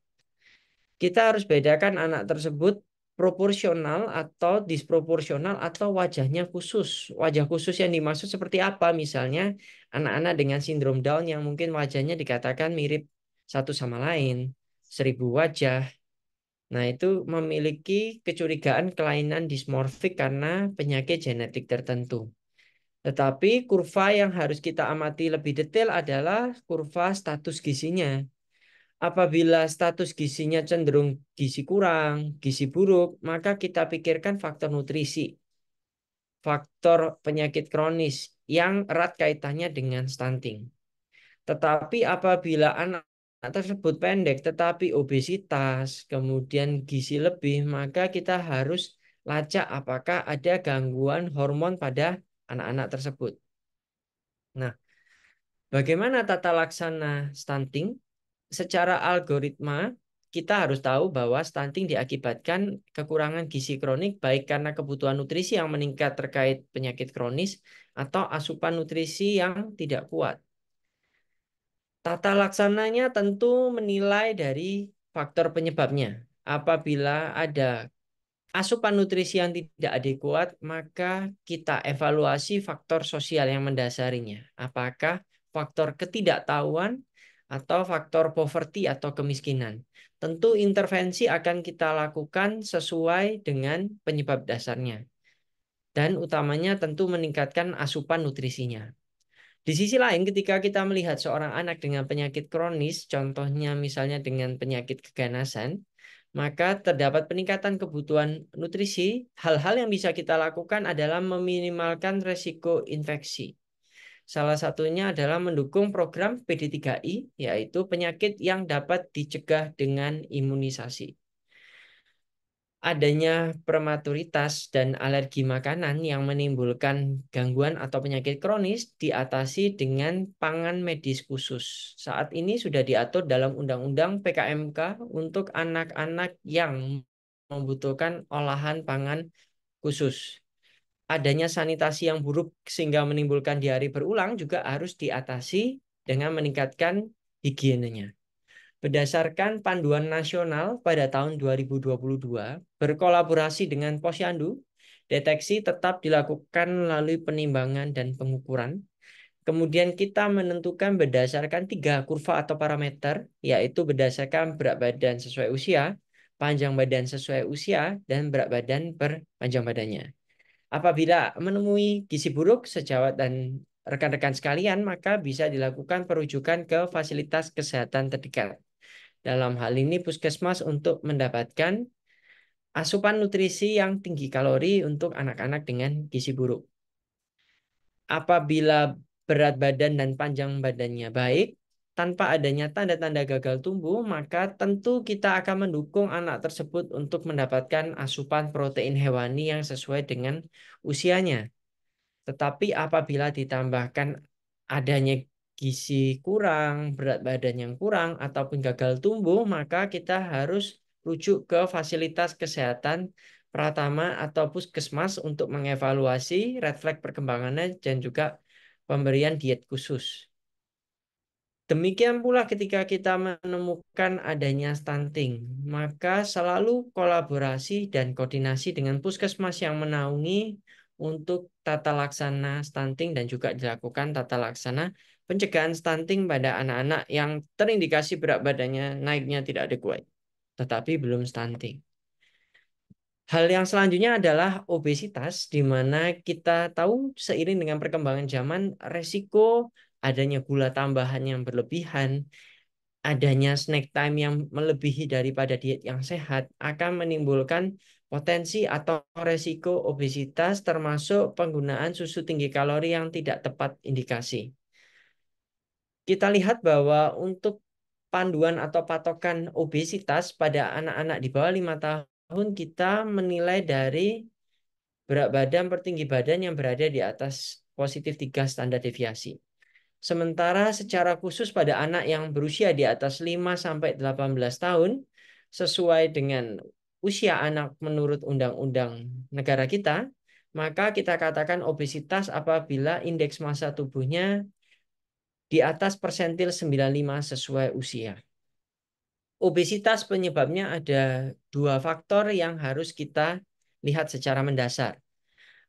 Kita harus bedakan anak tersebut proporsional atau disproporsional atau wajahnya khusus. Wajah khusus yang dimaksud seperti apa? Misalnya anak-anak dengan sindrom Down yang mungkin wajahnya dikatakan mirip satu sama lain, seribu wajah. Nah, itu memiliki kecurigaan kelainan dismorfik karena penyakit genetik tertentu. Tetapi kurva yang harus kita amati lebih detail adalah kurva status gizinya. Apabila status gizinya cenderung gizi kurang, gizi buruk, maka kita pikirkan faktor nutrisi, faktor penyakit kronis yang erat kaitannya dengan stunting. Tetapi apabila anak Nah, tersebut pendek tetapi obesitas, kemudian gizi lebih, maka kita harus lacak apakah ada gangguan hormon pada anak-anak tersebut. Nah, bagaimana tata laksana stunting? Secara algoritma, kita harus tahu bahwa stunting diakibatkan kekurangan gizi kronik baik karena kebutuhan nutrisi yang meningkat terkait penyakit kronis atau asupan nutrisi yang tidak kuat. Tata laksananya tentu menilai dari faktor penyebabnya. Apabila ada asupan nutrisi yang tidak adekuat, maka kita evaluasi faktor sosial yang mendasarinya. Apakah faktor ketidaktahuan atau faktor poverty atau kemiskinan. Tentu intervensi akan kita lakukan sesuai dengan penyebab dasarnya. Dan utamanya tentu meningkatkan asupan nutrisinya. Di sisi lain, ketika kita melihat seorang anak dengan penyakit kronis, contohnya misalnya dengan penyakit keganasan, maka terdapat peningkatan kebutuhan nutrisi. Hal-hal yang bisa kita lakukan adalah meminimalkan resiko infeksi. Salah satunya adalah mendukung program PD3I, yaitu penyakit yang dapat dicegah dengan imunisasi adanya prematuritas dan alergi makanan yang menimbulkan gangguan atau penyakit kronis diatasi dengan pangan medis khusus. Saat ini sudah diatur dalam Undang-Undang PKMK untuk anak-anak yang membutuhkan olahan pangan khusus. Adanya sanitasi yang buruk sehingga menimbulkan diare berulang juga harus diatasi dengan meningkatkan higienenya berdasarkan panduan nasional pada tahun 2022 berkolaborasi dengan Posyandu, deteksi tetap dilakukan melalui penimbangan dan pengukuran. Kemudian kita menentukan berdasarkan tiga kurva atau parameter, yaitu berdasarkan berat badan sesuai usia, panjang badan sesuai usia, dan berat badan per panjang badannya. Apabila menemui gizi buruk sejawat dan rekan-rekan sekalian, maka bisa dilakukan perujukan ke fasilitas kesehatan terdekat. Dalam hal ini puskesmas untuk mendapatkan asupan nutrisi yang tinggi kalori untuk anak-anak dengan gizi buruk. Apabila berat badan dan panjang badannya baik, tanpa adanya tanda-tanda gagal tumbuh, maka tentu kita akan mendukung anak tersebut untuk mendapatkan asupan protein hewani yang sesuai dengan usianya. Tetapi apabila ditambahkan adanya gizi kurang, berat badan yang kurang, ataupun gagal tumbuh, maka kita harus rujuk ke fasilitas kesehatan Pratama atau Puskesmas untuk mengevaluasi refleks perkembangannya dan juga pemberian diet khusus. Demikian pula ketika kita menemukan adanya stunting, maka selalu kolaborasi dan koordinasi dengan puskesmas yang menaungi untuk tata laksana stunting dan juga dilakukan tata laksana pencegahan stunting pada anak-anak yang terindikasi berat badannya naiknya tidak adekuat, tetapi belum stunting. Hal yang selanjutnya adalah obesitas, di mana kita tahu seiring dengan perkembangan zaman, resiko adanya gula tambahan yang berlebihan, adanya snack time yang melebihi daripada diet yang sehat, akan menimbulkan potensi atau resiko obesitas termasuk penggunaan susu tinggi kalori yang tidak tepat indikasi kita lihat bahwa untuk panduan atau patokan obesitas pada anak-anak di bawah lima tahun kita menilai dari berat badan per tinggi badan yang berada di atas positif tiga standar deviasi. Sementara secara khusus pada anak yang berusia di atas 5 sampai 18 tahun sesuai dengan usia anak menurut undang-undang negara kita, maka kita katakan obesitas apabila indeks massa tubuhnya di atas persentil 95 sesuai usia. Obesitas penyebabnya ada dua faktor yang harus kita lihat secara mendasar.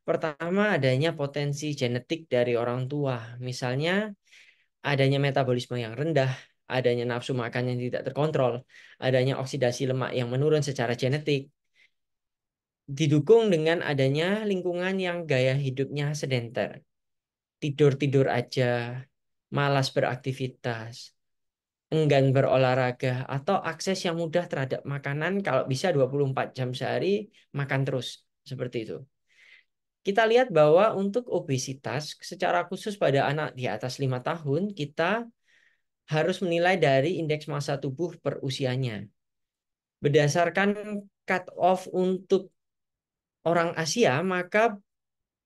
Pertama adanya potensi genetik dari orang tua. Misalnya adanya metabolisme yang rendah, adanya nafsu makan yang tidak terkontrol, adanya oksidasi lemak yang menurun secara genetik. Didukung dengan adanya lingkungan yang gaya hidupnya sedenter. Tidur-tidur aja, malas beraktivitas, enggan berolahraga, atau akses yang mudah terhadap makanan kalau bisa 24 jam sehari makan terus. Seperti itu. Kita lihat bahwa untuk obesitas secara khusus pada anak di atas lima tahun kita harus menilai dari indeks massa tubuh per usianya. Berdasarkan cut off untuk orang Asia, maka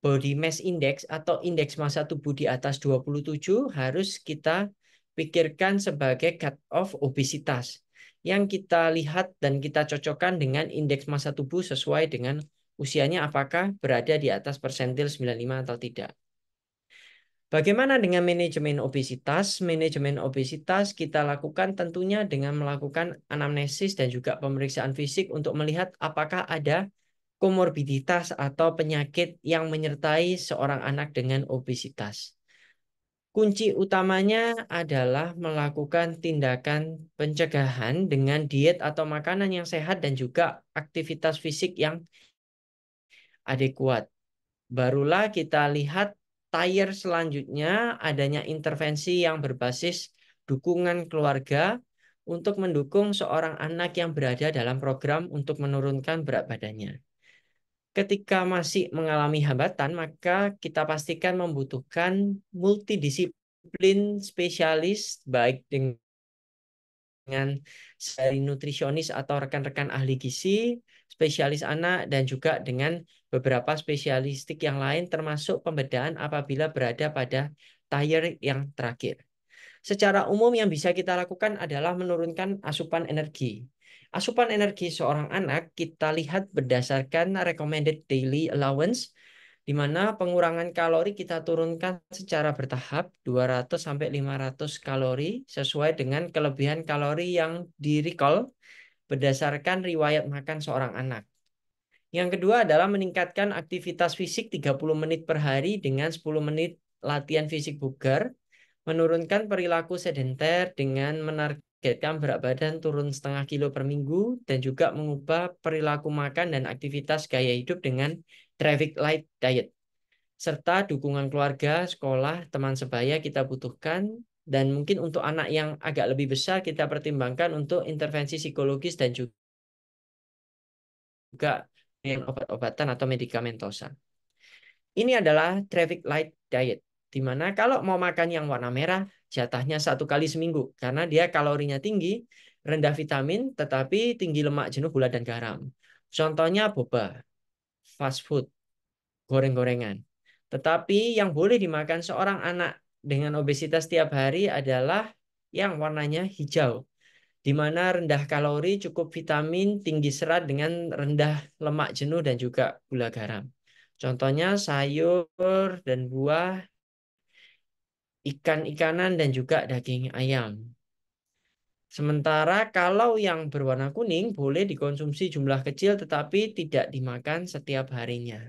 body mass index atau indeks massa tubuh di atas 27 harus kita pikirkan sebagai cut off obesitas yang kita lihat dan kita cocokkan dengan indeks massa tubuh sesuai dengan usianya apakah berada di atas persentil 95 atau tidak. Bagaimana dengan manajemen obesitas? Manajemen obesitas kita lakukan tentunya dengan melakukan anamnesis dan juga pemeriksaan fisik untuk melihat apakah ada komorbiditas atau penyakit yang menyertai seorang anak dengan obesitas. Kunci utamanya adalah melakukan tindakan pencegahan dengan diet atau makanan yang sehat dan juga aktivitas fisik yang adekuat. Barulah kita lihat tier selanjutnya adanya intervensi yang berbasis dukungan keluarga untuk mendukung seorang anak yang berada dalam program untuk menurunkan berat badannya ketika masih mengalami hambatan, maka kita pastikan membutuhkan multidisiplin spesialis baik dengan seri nutrisionis atau rekan-rekan ahli gizi, spesialis anak, dan juga dengan beberapa spesialistik yang lain termasuk pembedaan apabila berada pada tire yang terakhir. Secara umum yang bisa kita lakukan adalah menurunkan asupan energi. Asupan energi seorang anak kita lihat berdasarkan recommended daily allowance di mana pengurangan kalori kita turunkan secara bertahap 200 sampai 500 kalori sesuai dengan kelebihan kalori yang di-recall berdasarkan riwayat makan seorang anak. Yang kedua adalah meningkatkan aktivitas fisik 30 menit per hari dengan 10 menit latihan fisik bugar, menurunkan perilaku sedenter dengan menarik dietkan berat badan turun setengah kilo per minggu dan juga mengubah perilaku makan dan aktivitas gaya hidup dengan traffic light diet serta dukungan keluarga, sekolah, teman sebaya kita butuhkan dan mungkin untuk anak yang agak lebih besar kita pertimbangkan untuk intervensi psikologis dan juga dengan obat-obatan atau medikamentosa. Ini adalah traffic light diet, di mana kalau mau makan yang warna merah jatahnya satu kali seminggu karena dia kalorinya tinggi, rendah vitamin, tetapi tinggi lemak jenuh, gula dan garam. Contohnya boba, fast food, goreng-gorengan. Tetapi yang boleh dimakan seorang anak dengan obesitas tiap hari adalah yang warnanya hijau, di mana rendah kalori, cukup vitamin, tinggi serat dengan rendah lemak jenuh dan juga gula garam. Contohnya sayur dan buah ikan-ikanan dan juga daging ayam. Sementara kalau yang berwarna kuning boleh dikonsumsi jumlah kecil tetapi tidak dimakan setiap harinya.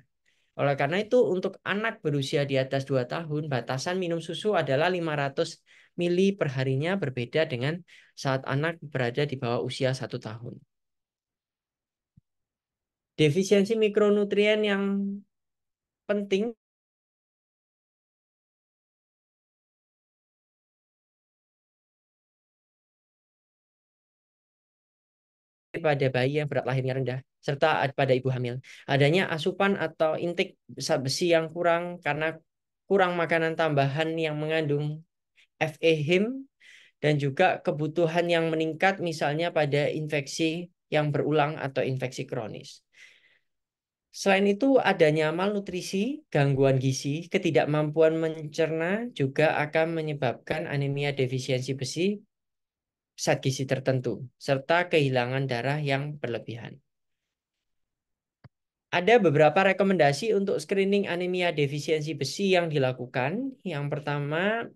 Oleh karena itu untuk anak berusia di atas 2 tahun batasan minum susu adalah 500 ml per harinya berbeda dengan saat anak berada di bawah usia 1 tahun. Defisiensi mikronutrien yang penting pada bayi yang berat lahirnya rendah, serta pada ibu hamil. Adanya asupan atau intake besi yang kurang karena kurang makanan tambahan yang mengandung FEHIM dan juga kebutuhan yang meningkat misalnya pada infeksi yang berulang atau infeksi kronis. Selain itu, adanya malnutrisi, gangguan gizi, ketidakmampuan mencerna juga akan menyebabkan anemia defisiensi besi zat gizi tertentu, serta kehilangan darah yang berlebihan. Ada beberapa rekomendasi untuk screening anemia defisiensi besi yang dilakukan. Yang pertama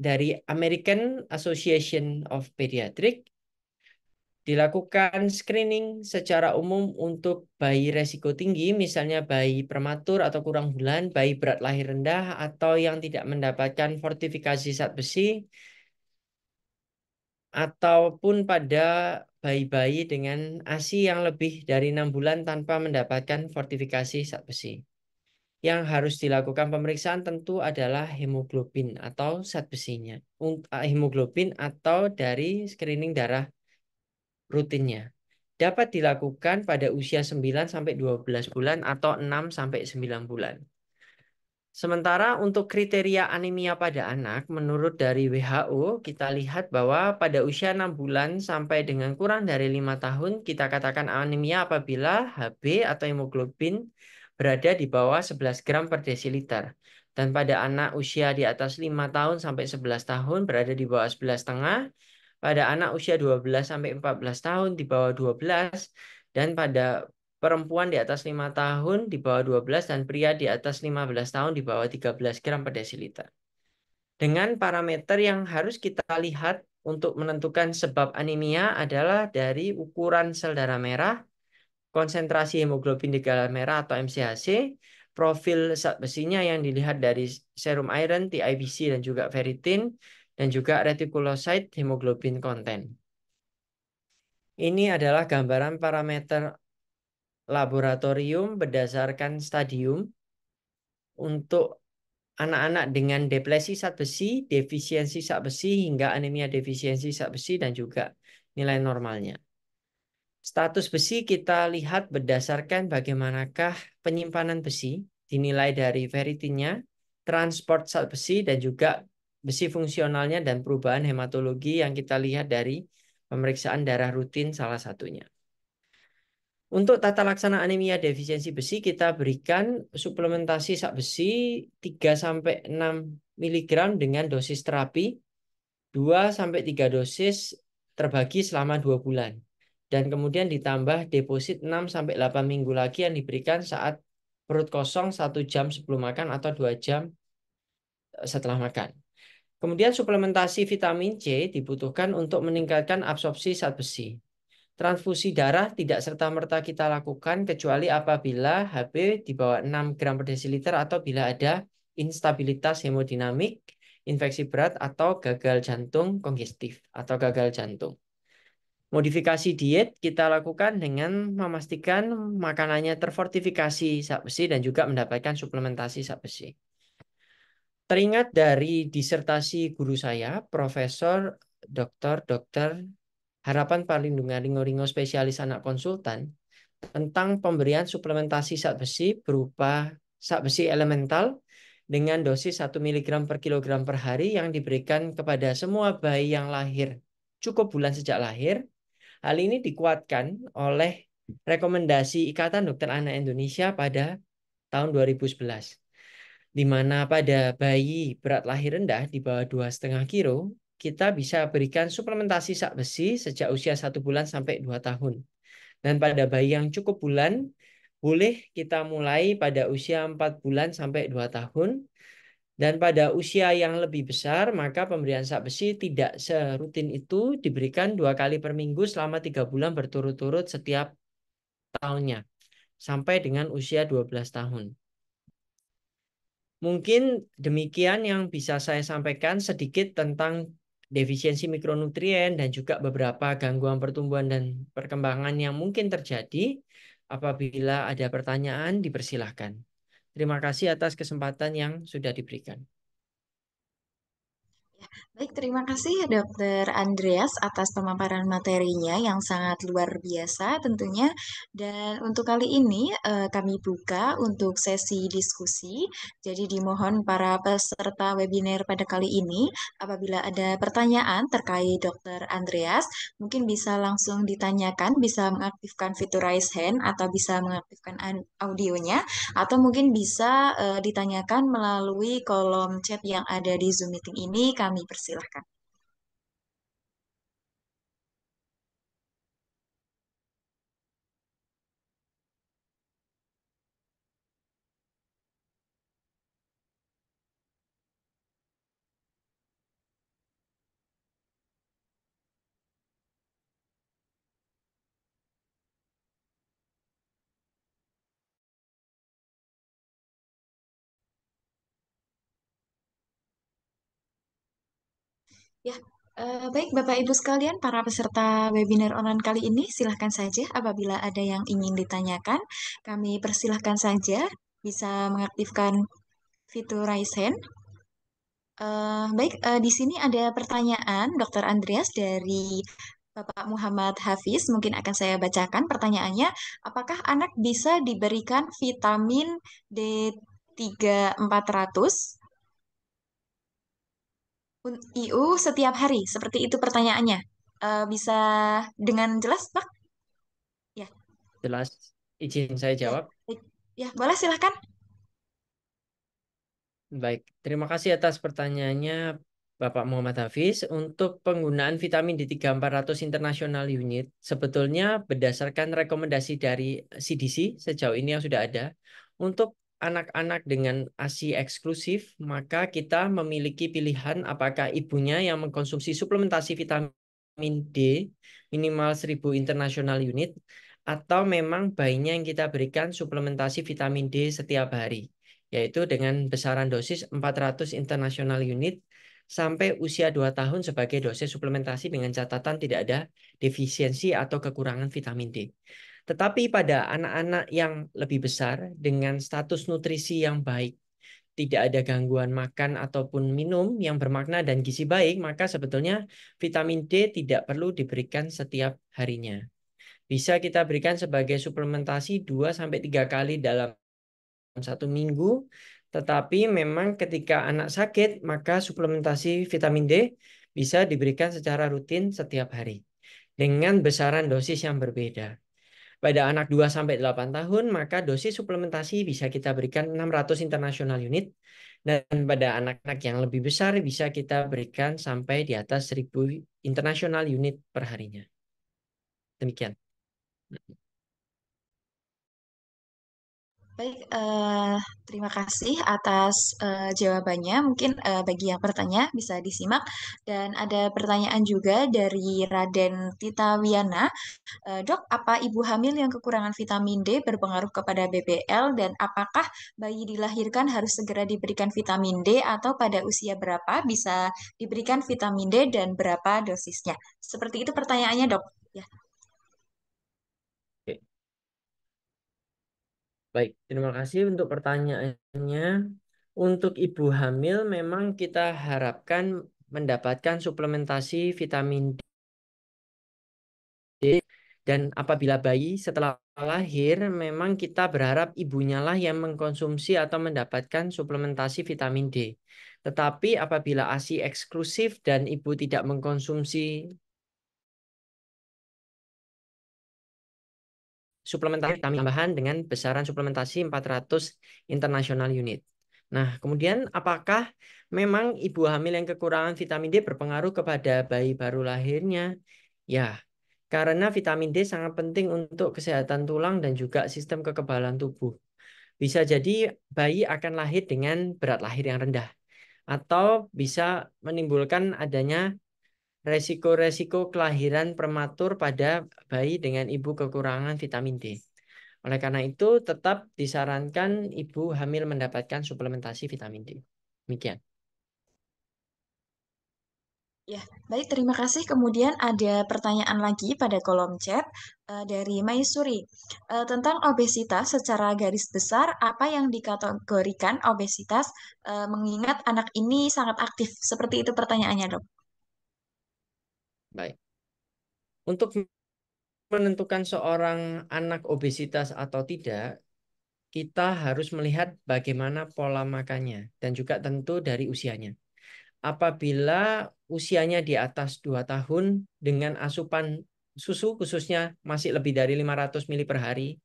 dari American Association of Pediatric dilakukan screening secara umum untuk bayi resiko tinggi, misalnya bayi prematur atau kurang bulan, bayi berat lahir rendah, atau yang tidak mendapatkan fortifikasi saat besi, ataupun pada bayi-bayi dengan ASI yang lebih dari enam bulan tanpa mendapatkan fortifikasi zat besi. Yang harus dilakukan pemeriksaan tentu adalah hemoglobin atau zat besinya, eh, hemoglobin atau dari screening darah rutinnya. Dapat dilakukan pada usia 9 sampai 12 bulan atau 6 sampai 9 bulan. Sementara untuk kriteria anemia pada anak, menurut dari WHO, kita lihat bahwa pada usia 6 bulan sampai dengan kurang dari 5 tahun, kita katakan anemia apabila HB atau hemoglobin berada di bawah 11 gram per desiliter. Dan pada anak usia di atas 5 tahun sampai 11 tahun berada di bawah 11,5. Pada anak usia 12 sampai 14 tahun di bawah 12 dan pada perempuan di atas 5 tahun di bawah 12 dan pria di atas 15 tahun di bawah 13 gram per desiliter. Dengan parameter yang harus kita lihat untuk menentukan sebab anemia adalah dari ukuran sel darah merah, konsentrasi hemoglobin di darah merah atau MCHC, profil zat besinya yang dilihat dari serum iron, TIBC dan juga ferritin, dan juga retikulosit hemoglobin konten. Ini adalah gambaran parameter laboratorium berdasarkan stadium untuk anak-anak dengan depresi saat besi, defisiensi saat besi hingga anemia defisiensi saat besi dan juga nilai normalnya. Status besi kita lihat berdasarkan bagaimanakah penyimpanan besi dinilai dari veritinnya, transport saat besi dan juga besi fungsionalnya dan perubahan hematologi yang kita lihat dari pemeriksaan darah rutin salah satunya. Untuk tata laksana anemia defisiensi besi kita berikan suplementasi sak besi 3 6 mg dengan dosis terapi 2 3 dosis terbagi selama 2 bulan dan kemudian ditambah deposit 6 8 minggu lagi yang diberikan saat perut kosong 1 jam sebelum makan atau 2 jam eh, setelah makan. Kemudian suplementasi vitamin C dibutuhkan untuk meningkatkan absorpsi zat besi. Transfusi darah tidak serta-merta kita lakukan kecuali apabila HB di bawah 6 gram per desiliter atau bila ada instabilitas hemodinamik, infeksi berat atau gagal jantung kongestif atau gagal jantung. Modifikasi diet kita lakukan dengan memastikan makanannya terfortifikasi zat besi dan juga mendapatkan suplementasi zat besi. Teringat dari disertasi guru saya, Profesor Dr. Dr harapan perlindungan ringo-ringo spesialis anak konsultan tentang pemberian suplementasi zat besi berupa zat besi elemental dengan dosis 1 mg per kilogram per hari yang diberikan kepada semua bayi yang lahir cukup bulan sejak lahir. Hal ini dikuatkan oleh rekomendasi Ikatan Dokter Anak Indonesia pada tahun 2011 di mana pada bayi berat lahir rendah di bawah 2,5 kilo kita bisa berikan suplementasi zat besi sejak usia satu bulan sampai dua tahun. Dan pada bayi yang cukup bulan, boleh kita mulai pada usia empat bulan sampai dua tahun. Dan pada usia yang lebih besar, maka pemberian zat besi tidak serutin itu diberikan dua kali per minggu selama tiga bulan berturut-turut setiap tahunnya. Sampai dengan usia 12 tahun. Mungkin demikian yang bisa saya sampaikan sedikit tentang defisiensi mikronutrien dan juga beberapa gangguan pertumbuhan dan perkembangan yang mungkin terjadi. Apabila ada pertanyaan, dipersilahkan. Terima kasih atas kesempatan yang sudah diberikan. Ya, Baik, terima kasih ya, Dr. Andreas atas pemaparan materinya yang sangat luar biasa tentunya. Dan untuk kali ini eh, kami buka untuk sesi diskusi. Jadi dimohon para peserta webinar pada kali ini apabila ada pertanyaan terkait Dr. Andreas, mungkin bisa langsung ditanyakan, bisa mengaktifkan fitur raise hand atau bisa mengaktifkan audionya atau mungkin bisa eh, ditanyakan melalui kolom chat yang ada di Zoom meeting ini kami Sebastián. Ya, uh, baik Bapak Ibu sekalian, para peserta webinar online kali ini, silahkan saja apabila ada yang ingin ditanyakan, kami persilahkan saja bisa mengaktifkan fitur raise hand. Uh, baik, uh, di sini ada pertanyaan Dr. Andreas dari Bapak Muhammad Hafiz, mungkin akan saya bacakan pertanyaannya, apakah anak bisa diberikan vitamin D3400 Un- IU setiap hari, seperti itu pertanyaannya. Uh, bisa dengan jelas, Pak? Ya. Jelas. Izin saya ya, jawab. Ya, ya boleh silahkan. Baik, terima kasih atas pertanyaannya Bapak Muhammad Hafiz. Untuk penggunaan vitamin d 3400 International Unit, sebetulnya berdasarkan rekomendasi dari CDC sejauh ini yang sudah ada, untuk anak-anak dengan ASI eksklusif, maka kita memiliki pilihan apakah ibunya yang mengkonsumsi suplementasi vitamin D minimal 1000 internasional unit atau memang bayinya yang kita berikan suplementasi vitamin D setiap hari, yaitu dengan besaran dosis 400 internasional unit sampai usia 2 tahun sebagai dosis suplementasi dengan catatan tidak ada defisiensi atau kekurangan vitamin D. Tetapi pada anak-anak yang lebih besar dengan status nutrisi yang baik, tidak ada gangguan makan ataupun minum yang bermakna dan gizi baik, maka sebetulnya vitamin D tidak perlu diberikan setiap harinya. Bisa kita berikan sebagai suplementasi 2 sampai 3 kali dalam satu minggu, tetapi memang ketika anak sakit, maka suplementasi vitamin D bisa diberikan secara rutin setiap hari dengan besaran dosis yang berbeda. Pada anak 2 sampai 8 tahun, maka dosis suplementasi bisa kita berikan 600 internasional unit dan pada anak-anak yang lebih besar bisa kita berikan sampai di atas 1000 internasional unit per harinya. Demikian. Baik, eh, terima kasih atas eh, jawabannya. Mungkin eh, bagi yang bertanya bisa disimak. Dan ada pertanyaan juga dari Raden Tita Wiana. Eh, dok, apa ibu hamil yang kekurangan vitamin D berpengaruh kepada BBL? Dan apakah bayi dilahirkan harus segera diberikan vitamin D atau pada usia berapa bisa diberikan vitamin D dan berapa dosisnya? Seperti itu pertanyaannya, dok. Ya. Baik, terima kasih untuk pertanyaannya. Untuk ibu hamil memang kita harapkan mendapatkan suplementasi vitamin D dan apabila bayi setelah lahir memang kita berharap ibunya lah yang mengkonsumsi atau mendapatkan suplementasi vitamin D. Tetapi apabila ASI eksklusif dan ibu tidak mengkonsumsi suplementasi kami tambahan dengan besaran suplementasi 400 internasional unit. Nah, kemudian apakah memang ibu hamil yang kekurangan vitamin D berpengaruh kepada bayi baru lahirnya? Ya, karena vitamin D sangat penting untuk kesehatan tulang dan juga sistem kekebalan tubuh. Bisa jadi bayi akan lahir dengan berat lahir yang rendah atau bisa menimbulkan adanya resiko-resiko kelahiran prematur pada bayi dengan ibu kekurangan vitamin D. Oleh karena itu, tetap disarankan ibu hamil mendapatkan suplementasi vitamin D. Demikian. Ya, baik terima kasih. Kemudian ada pertanyaan lagi pada kolom chat uh, dari Maisuri. Uh, tentang obesitas secara garis besar, apa yang dikategorikan obesitas uh, mengingat anak ini sangat aktif? Seperti itu pertanyaannya, Dok. Baik. Untuk menentukan seorang anak obesitas atau tidak, kita harus melihat bagaimana pola makannya dan juga tentu dari usianya. Apabila usianya di atas 2 tahun dengan asupan susu khususnya masih lebih dari 500 ml per hari,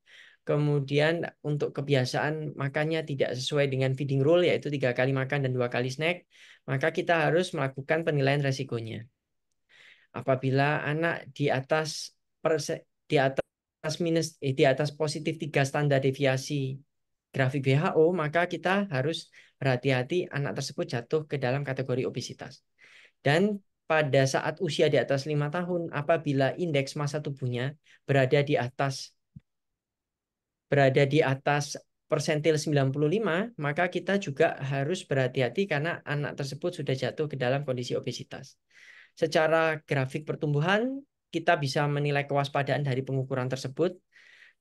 kemudian untuk kebiasaan makannya tidak sesuai dengan feeding rule yaitu tiga kali makan dan dua kali snack, maka kita harus melakukan penilaian resikonya. Apabila anak di atas perse, di atas minus eh, di atas positif tiga standar deviasi grafik WHO, maka kita harus berhati-hati anak tersebut jatuh ke dalam kategori obesitas. Dan pada saat usia di atas lima tahun, apabila indeks massa tubuhnya berada di atas berada di atas persentil 95, maka kita juga harus berhati-hati karena anak tersebut sudah jatuh ke dalam kondisi obesitas. Secara grafik pertumbuhan, kita bisa menilai kewaspadaan dari pengukuran tersebut,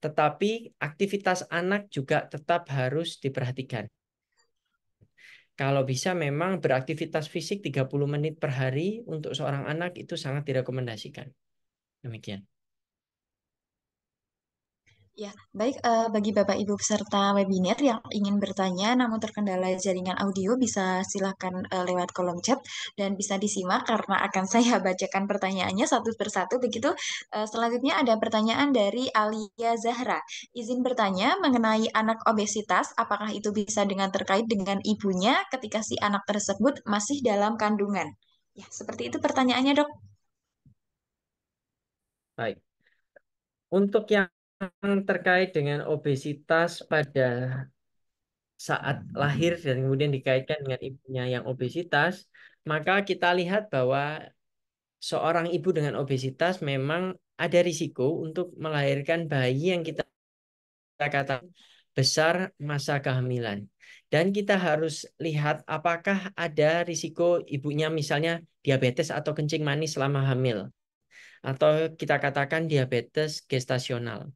tetapi aktivitas anak juga tetap harus diperhatikan. Kalau bisa memang beraktivitas fisik 30 menit per hari untuk seorang anak itu sangat direkomendasikan. Demikian. Ya, baik uh, bagi Bapak Ibu peserta webinar yang ingin bertanya namun terkendala jaringan audio bisa silakan uh, lewat kolom chat dan bisa disimak karena akan <laughs> saya bacakan pertanyaannya satu persatu begitu. Uh, selanjutnya ada pertanyaan dari Alia Zahra. Izin bertanya mengenai anak obesitas, apakah itu bisa dengan terkait dengan ibunya ketika si anak tersebut masih dalam kandungan? Ya, seperti itu pertanyaannya, Dok. Baik. Untuk yang terkait dengan obesitas pada saat lahir dan kemudian dikaitkan dengan ibunya yang obesitas, maka kita lihat bahwa seorang ibu dengan obesitas memang ada risiko untuk melahirkan bayi yang kita katakan besar masa kehamilan. Dan kita harus lihat apakah ada risiko ibunya misalnya diabetes atau kencing manis selama hamil. Atau kita katakan diabetes gestasional.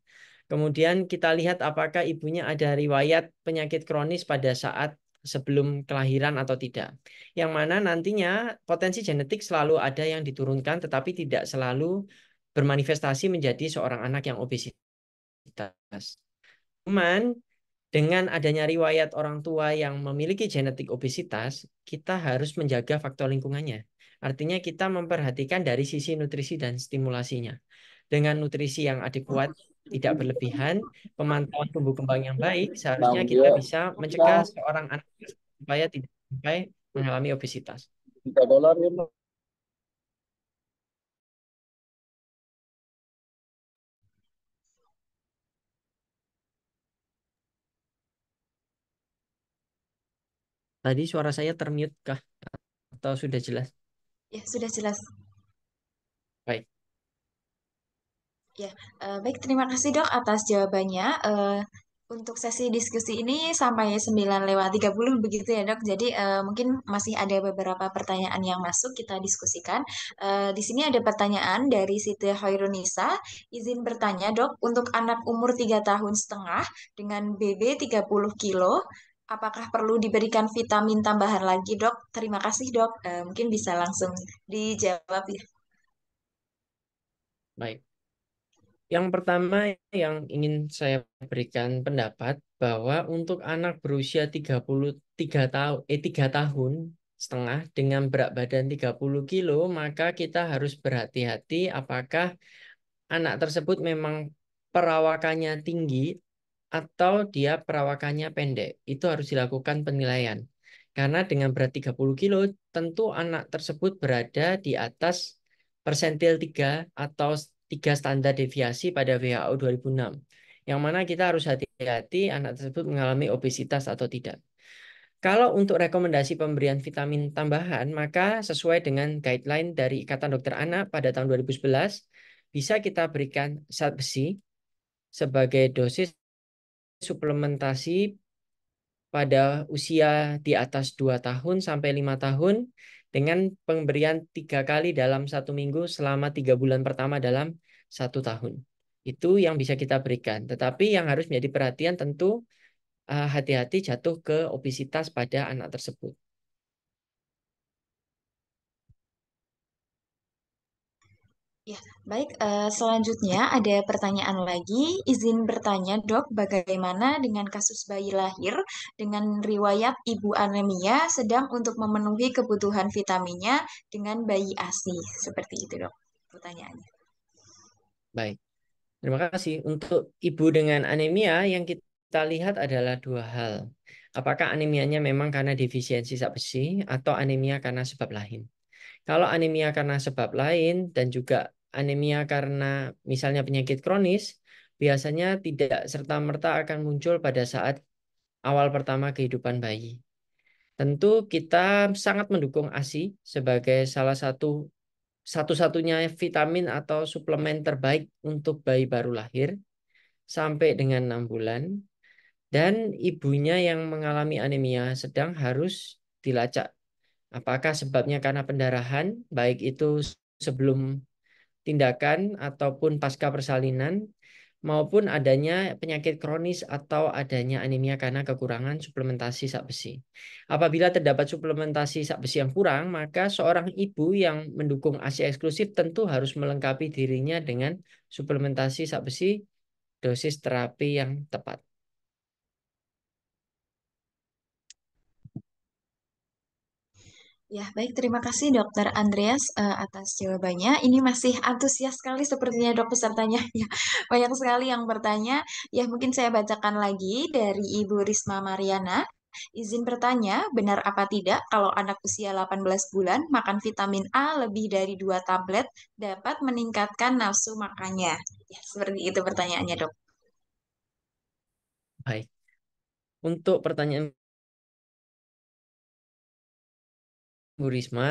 Kemudian kita lihat apakah ibunya ada riwayat penyakit kronis pada saat sebelum kelahiran atau tidak. Yang mana nantinya potensi genetik selalu ada yang diturunkan tetapi tidak selalu bermanifestasi menjadi seorang anak yang obesitas. Cuman dengan adanya riwayat orang tua yang memiliki genetik obesitas, kita harus menjaga faktor lingkungannya. Artinya kita memperhatikan dari sisi nutrisi dan stimulasinya. Dengan nutrisi yang adekuat, hmm tidak berlebihan, pemantauan tumbuh kembang yang baik, seharusnya kita ya. bisa mencegah seorang anak supaya tidak sampai mengalami obesitas. Ya, Tadi suara saya termute kah? Atau sudah jelas? Ya, sudah jelas. Baik. Ya, eh, baik terima kasih dok atas jawabannya. Eh, untuk sesi diskusi ini sampai 9 lewat 30 begitu ya dok. Jadi eh, mungkin masih ada beberapa pertanyaan yang masuk kita diskusikan. Eh, di sini ada pertanyaan dari Siti Hoirunisa. Izin bertanya dok, untuk anak umur 3 tahun setengah dengan BB 30 kilo, apakah perlu diberikan vitamin tambahan lagi dok? Terima kasih dok. Eh, mungkin bisa langsung dijawab ya. Baik. Yang pertama yang ingin saya berikan pendapat bahwa untuk anak berusia 33 tahun eh 3 tahun setengah dengan berat badan 30 kilo, maka kita harus berhati-hati apakah anak tersebut memang perawakannya tinggi atau dia perawakannya pendek. Itu harus dilakukan penilaian. Karena dengan berat 30 kilo, tentu anak tersebut berada di atas persentil 3 atau tiga standar deviasi pada WHO 2006, yang mana kita harus hati-hati anak tersebut mengalami obesitas atau tidak. Kalau untuk rekomendasi pemberian vitamin tambahan, maka sesuai dengan guideline dari Ikatan Dokter Anak pada tahun 2011, bisa kita berikan zat besi sebagai dosis suplementasi pada usia di atas 2 tahun sampai 5 tahun dengan pemberian tiga kali dalam satu minggu selama tiga bulan pertama dalam satu tahun. Itu yang bisa kita berikan. Tetapi yang harus menjadi perhatian tentu eh, hati-hati uh, jatuh ke obesitas pada anak tersebut. Baik, uh, selanjutnya ada pertanyaan lagi. Izin bertanya, dok, bagaimana dengan kasus bayi lahir dengan riwayat ibu anemia sedang untuk memenuhi kebutuhan vitaminnya dengan bayi ASI? Seperti itu, dok, pertanyaannya. Baik, terima kasih. Untuk ibu dengan anemia yang kita lihat adalah dua hal. Apakah anemianya memang karena defisiensi zat besi atau anemia karena sebab lain? Kalau anemia karena sebab lain dan juga anemia karena misalnya penyakit kronis biasanya tidak serta-merta akan muncul pada saat awal pertama kehidupan bayi. Tentu kita sangat mendukung ASI sebagai salah satu satu-satunya vitamin atau suplemen terbaik untuk bayi baru lahir sampai dengan 6 bulan dan ibunya yang mengalami anemia sedang harus dilacak. Apakah sebabnya karena pendarahan baik itu sebelum tindakan ataupun pasca persalinan maupun adanya penyakit kronis atau adanya anemia karena kekurangan suplementasi zat besi. Apabila terdapat suplementasi zat besi yang kurang, maka seorang ibu yang mendukung ASI eksklusif tentu harus melengkapi dirinya dengan suplementasi zat besi dosis terapi yang tepat. Ya, baik. Terima kasih Dokter Andreas uh, atas jawabannya. Ini masih antusias sekali sepertinya dok pesertanya. <laughs> ya, banyak sekali yang bertanya. Ya, mungkin saya bacakan lagi dari Ibu Risma Mariana. Izin bertanya, benar apa tidak kalau anak usia 18 bulan makan vitamin A lebih dari dua tablet dapat meningkatkan nafsu makannya? Ya, seperti itu pertanyaannya, Dok. Baik. Untuk pertanyaan Bu Risma,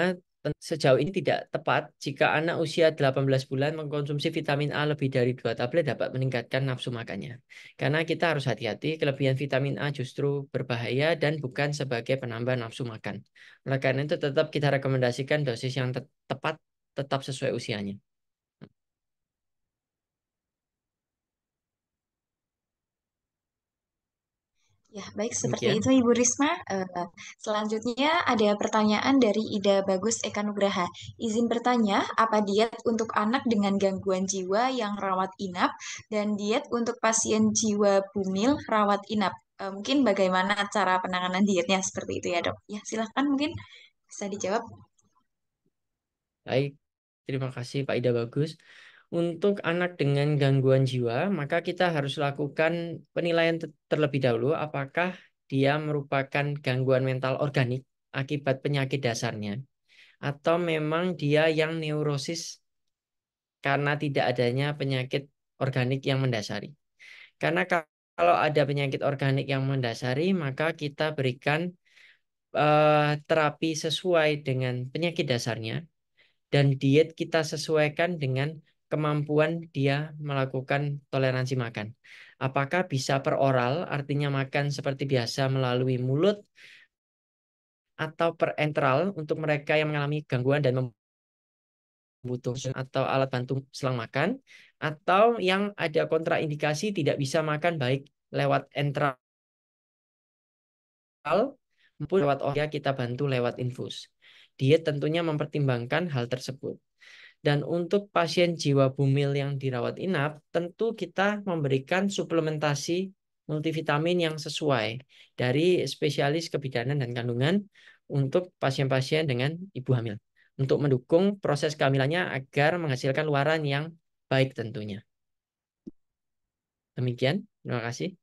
sejauh ini tidak tepat jika anak usia 18 bulan mengkonsumsi vitamin A lebih dari dua tablet dapat meningkatkan nafsu makannya. Karena kita harus hati-hati, kelebihan vitamin A justru berbahaya dan bukan sebagai penambah nafsu makan. Oleh karena itu tetap kita rekomendasikan dosis yang te tepat tetap sesuai usianya. Ya, baik seperti Mungkin. itu Ibu Risma. Uh, selanjutnya ada pertanyaan dari Ida Bagus Eka Nugraha. Izin bertanya, apa diet untuk anak dengan gangguan jiwa yang rawat inap dan diet untuk pasien jiwa bumil rawat inap? Eh, mungkin bagaimana cara penanganan dietnya seperti itu ya, Dok? Ya, silahkan mungkin bisa dijawab. Baik, terima kasih Pak Ida Bagus. Untuk anak dengan gangguan jiwa, maka kita harus lakukan penilaian terlebih dahulu apakah dia merupakan gangguan mental organik akibat penyakit dasarnya atau memang dia yang neurosis karena tidak adanya penyakit organik yang mendasari. Karena kalau ada penyakit organik yang mendasari, maka kita berikan uh, terapi sesuai dengan penyakit dasarnya dan diet kita sesuaikan dengan kemampuan dia melakukan toleransi makan. Apakah bisa per oral, artinya makan seperti biasa melalui mulut, atau per enteral untuk mereka yang mengalami gangguan dan membutuhkan atau alat bantu selang makan, atau yang ada kontraindikasi tidak bisa makan baik lewat enteral maupun lewat oral ya kita bantu lewat infus. Dia tentunya mempertimbangkan hal tersebut. Dan untuk pasien jiwa bumil yang dirawat inap, tentu kita memberikan suplementasi multivitamin yang sesuai dari spesialis kebidanan dan kandungan untuk pasien-pasien dengan ibu hamil. Untuk mendukung proses kehamilannya agar menghasilkan luaran yang baik tentunya. Demikian, terima kasih.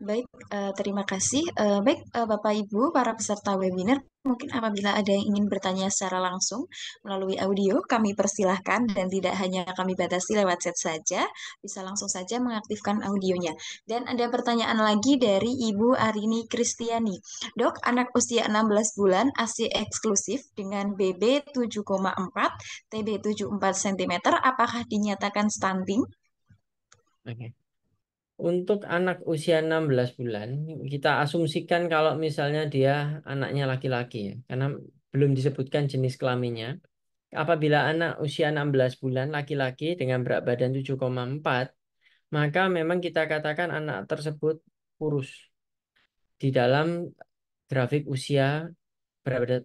Baik, uh, terima kasih. Uh, baik, uh, Bapak Ibu, para peserta webinar, mungkin apabila ada yang ingin bertanya secara langsung melalui audio, kami persilahkan dan tidak hanya kami batasi lewat chat saja, bisa langsung saja mengaktifkan audionya. Dan ada pertanyaan lagi dari Ibu Arini Kristiani. Dok, anak usia 16 bulan ASI eksklusif dengan BB 7,4, TB 74 cm, apakah dinyatakan stunting? Oke. Okay. Untuk anak usia 16 bulan, kita asumsikan kalau misalnya dia anaknya laki-laki ya, karena belum disebutkan jenis kelaminnya. Apabila anak usia 16 bulan laki-laki dengan berat badan 7,4, maka memang kita katakan anak tersebut kurus. Di dalam grafik usia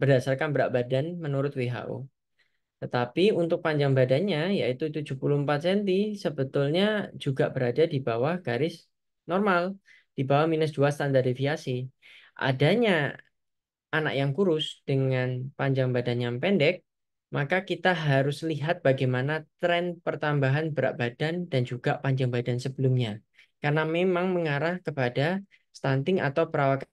berdasarkan berat badan menurut WHO. Tetapi untuk panjang badannya yaitu 74 cm sebetulnya juga berada di bawah garis normal, di bawah minus 2 standar deviasi. Adanya anak yang kurus dengan panjang badan yang pendek, maka kita harus lihat bagaimana tren pertambahan berat badan dan juga panjang badan sebelumnya. Karena memang mengarah kepada stunting atau perawakan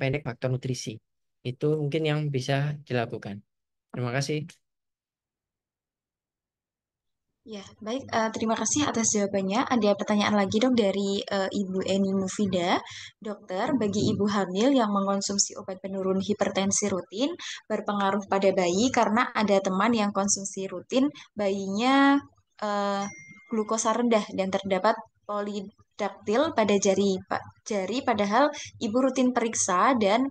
pendek faktor nutrisi. Itu mungkin yang bisa dilakukan. Terima kasih. Ya, baik. Uh, terima kasih atas jawabannya. Ada pertanyaan lagi dong dari uh, Ibu Eni Mufida. Dokter, bagi ibu hamil yang mengonsumsi obat penurun hipertensi rutin berpengaruh pada bayi karena ada teman yang konsumsi rutin bayinya uh, glukosa rendah dan terdapat polidaktil pada jari jari padahal ibu rutin periksa dan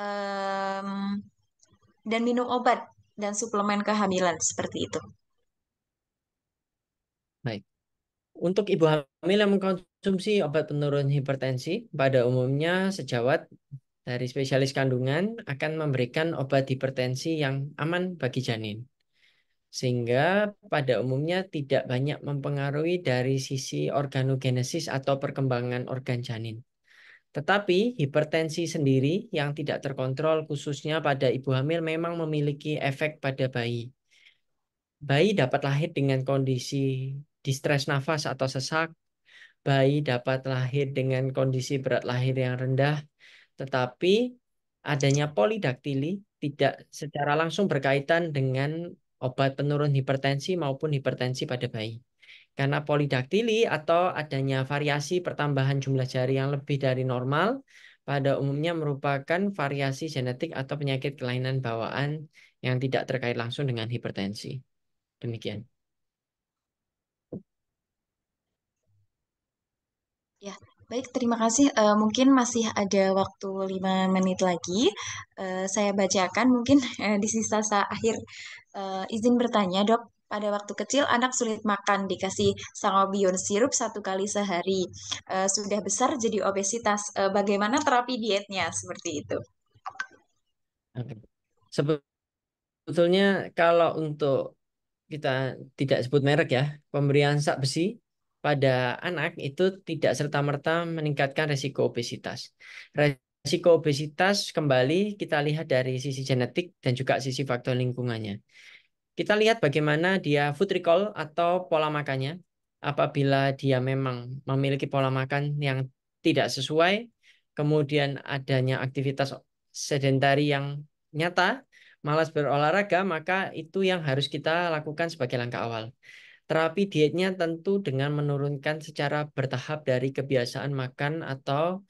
um, dan minum obat dan suplemen kehamilan seperti itu. Baik. Untuk ibu hamil yang mengkonsumsi obat penurun hipertensi, pada umumnya sejawat dari spesialis kandungan akan memberikan obat hipertensi yang aman bagi janin. Sehingga pada umumnya tidak banyak mempengaruhi dari sisi organogenesis atau perkembangan organ janin. Tetapi hipertensi sendiri yang tidak terkontrol khususnya pada ibu hamil memang memiliki efek pada bayi. Bayi dapat lahir dengan kondisi distres nafas atau sesak. Bayi dapat lahir dengan kondisi berat lahir yang rendah. Tetapi adanya polidaktili tidak secara langsung berkaitan dengan obat penurun hipertensi maupun hipertensi pada bayi. Karena polidaktili atau adanya variasi pertambahan jumlah jari yang lebih dari normal pada umumnya merupakan variasi genetik atau penyakit kelainan bawaan yang tidak terkait langsung dengan hipertensi. Demikian. Ya, Baik, terima kasih. Uh, mungkin masih ada waktu lima menit lagi. Uh, saya bacakan mungkin uh, di sisa-sisa akhir. Uh, izin bertanya, dok pada waktu kecil anak sulit makan dikasih sangobion sirup satu kali sehari. Uh, sudah besar jadi obesitas. Uh, bagaimana terapi dietnya seperti itu? Sebetulnya kalau untuk kita tidak sebut merek ya, pemberian sak besi pada anak itu tidak serta-merta meningkatkan resiko obesitas. Resiko obesitas kembali kita lihat dari sisi genetik dan juga sisi faktor lingkungannya. Kita lihat bagaimana dia food recall atau pola makannya. Apabila dia memang memiliki pola makan yang tidak sesuai, kemudian adanya aktivitas sedentari yang nyata, malas berolahraga, maka itu yang harus kita lakukan sebagai langkah awal. Terapi dietnya tentu dengan menurunkan secara bertahap dari kebiasaan makan atau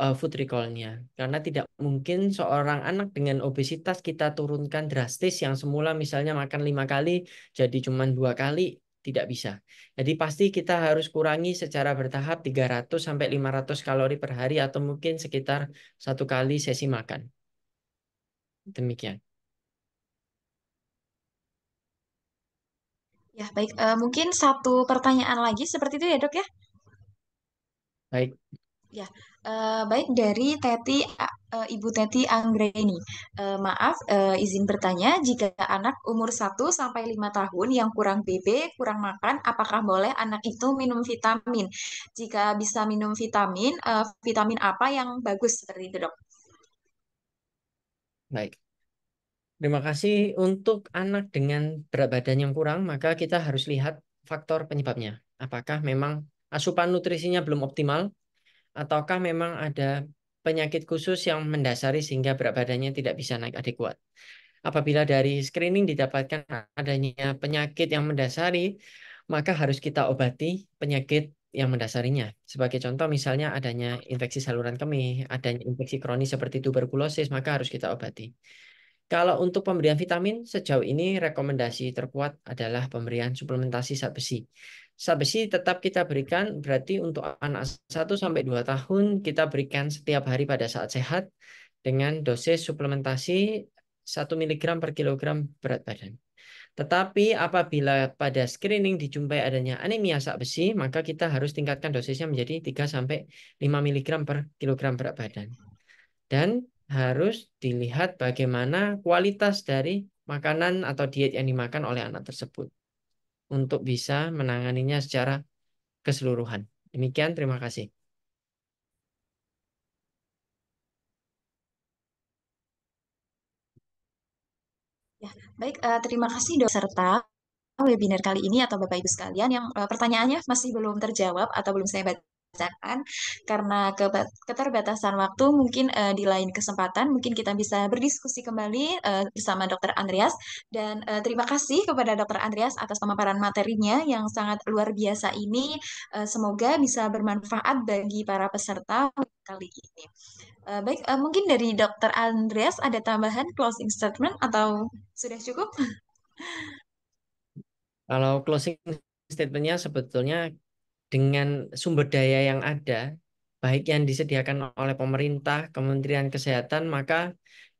uh, food recall-nya. Karena tidak mungkin seorang anak dengan obesitas kita turunkan drastis yang semula misalnya makan lima kali jadi cuma dua kali tidak bisa. Jadi pasti kita harus kurangi secara bertahap 300 sampai 500 kalori per hari atau mungkin sekitar satu kali sesi makan. Demikian. Ya, baik. Uh, mungkin satu pertanyaan lagi seperti itu ya, Dok ya? Baik. Ya. Eh, baik dari Teti uh, Ibu Teti Anggreni. Uh, maaf uh, izin bertanya jika anak umur 1 sampai 5 tahun yang kurang BB, kurang makan, apakah boleh anak itu minum vitamin? Jika bisa minum vitamin, uh, vitamin apa yang bagus seperti itu, Dok? Baik. Terima kasih. Untuk anak dengan berat badan yang kurang, maka kita harus lihat faktor penyebabnya. Apakah memang asupan nutrisinya belum optimal ataukah memang ada penyakit khusus yang mendasari sehingga berat badannya tidak bisa naik adekuat. Apabila dari screening didapatkan adanya penyakit yang mendasari, maka harus kita obati penyakit yang mendasarinya. Sebagai contoh misalnya adanya infeksi saluran kemih, adanya infeksi kronis seperti tuberkulosis, maka harus kita obati. Kalau untuk pemberian vitamin, sejauh ini rekomendasi terkuat adalah pemberian suplementasi zat besi. Sabesi tetap kita berikan berarti untuk anak 1 sampai 2 tahun kita berikan setiap hari pada saat sehat dengan dosis suplementasi 1 mg per kilogram berat badan. Tetapi apabila pada screening dijumpai adanya anemia sak besi, maka kita harus tingkatkan dosisnya menjadi 3 sampai 5 mg per kilogram berat badan. Dan harus dilihat bagaimana kualitas dari makanan atau diet yang dimakan oleh anak tersebut untuk bisa menanganinya secara keseluruhan. Demikian, terima kasih. Ya, baik, uh, terima kasih dok serta webinar kali ini atau Bapak Ibu sekalian yang uh, pertanyaannya masih belum terjawab atau belum saya baca bacakan karena keterbatasan waktu mungkin uh, di lain kesempatan mungkin kita bisa berdiskusi kembali uh, bersama Dr. Andreas dan uh, terima kasih kepada Dr. Andreas atas pemaparan materinya yang sangat luar biasa ini uh, semoga bisa bermanfaat bagi para peserta kali ini. Uh, baik uh, mungkin dari Dr. Andreas ada tambahan closing statement atau sudah cukup? Kalau closing statementnya sebetulnya dengan sumber daya yang ada, baik yang disediakan oleh pemerintah, Kementerian Kesehatan, maka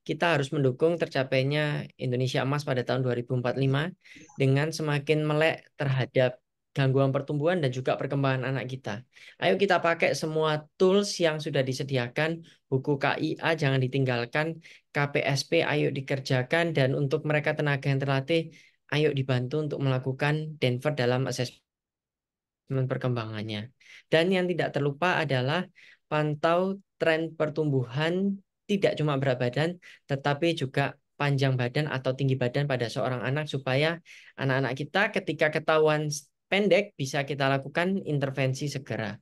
kita harus mendukung tercapainya Indonesia Emas pada tahun 2045 dengan semakin melek terhadap gangguan pertumbuhan dan juga perkembangan anak kita. Ayo kita pakai semua tools yang sudah disediakan, buku KIA jangan ditinggalkan, KPSP ayo dikerjakan, dan untuk mereka tenaga yang terlatih, ayo dibantu untuk melakukan Denver dalam assessment teman perkembangannya. Dan yang tidak terlupa adalah pantau tren pertumbuhan tidak cuma berat badan, tetapi juga panjang badan atau tinggi badan pada seorang anak supaya anak-anak kita ketika ketahuan pendek bisa kita lakukan intervensi segera.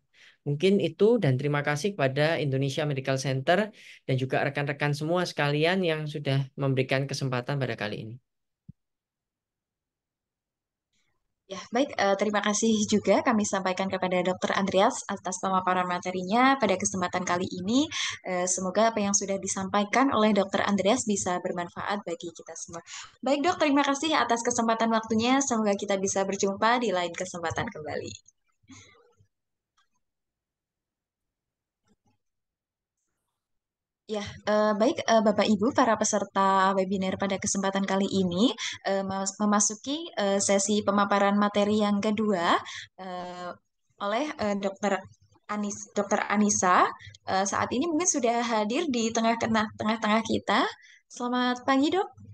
Mungkin itu dan terima kasih kepada Indonesia Medical Center dan juga rekan-rekan semua sekalian yang sudah memberikan kesempatan pada kali ini. Ya, baik. uh, terima kasih juga kami sampaikan kepada Dr. Andreas atas pemaparan materinya pada kesempatan kali ini. Uh, semoga apa yang sudah disampaikan oleh Dr. Andreas bisa bermanfaat bagi kita semua. Baik, Dok, terima kasih atas kesempatan waktunya. Semoga kita bisa berjumpa di lain kesempatan kembali. Ya, uh, baik uh, Bapak Ibu para peserta webinar pada kesempatan kali ini uh, memasuki uh, sesi pemaparan materi yang kedua uh, oleh uh, Dr. Anis Dr. Anisa. Uh, saat ini mungkin sudah hadir di tengah-tengah kita. Selamat pagi, Dok.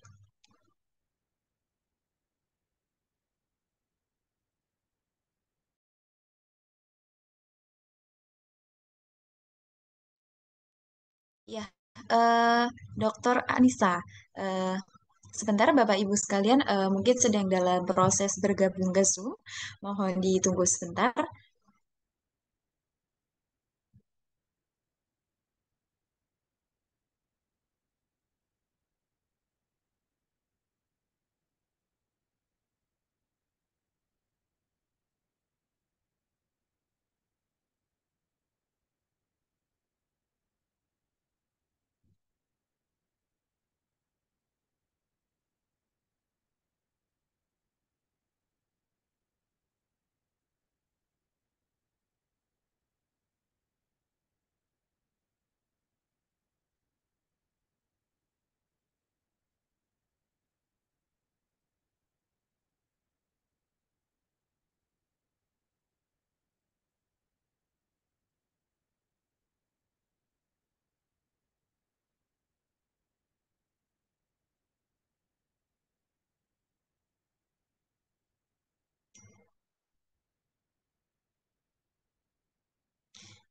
uh, eh, Dr. Anissa. Uh, sebentar Bapak Ibu sekalian uh, mungkin sedang dalam proses bergabung ke Zoom. Mohon ditunggu sebentar.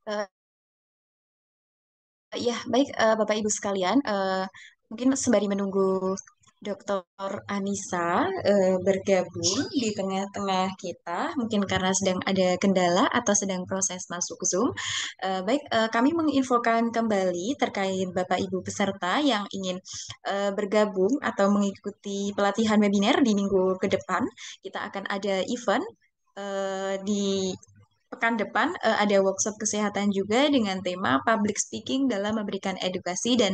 Uh, ya, baik uh, Bapak Ibu sekalian, uh, mungkin sembari menunggu Dr. Anissa uh, bergabung di tengah-tengah kita, mungkin karena sedang ada kendala atau sedang proses masuk Zoom. Uh, baik, uh, kami menginfokan kembali terkait Bapak Ibu peserta yang ingin uh, bergabung atau mengikuti pelatihan webinar di minggu ke depan. Kita akan ada event di pekan depan uh, ada workshop kesehatan juga dengan tema public speaking dalam memberikan edukasi dan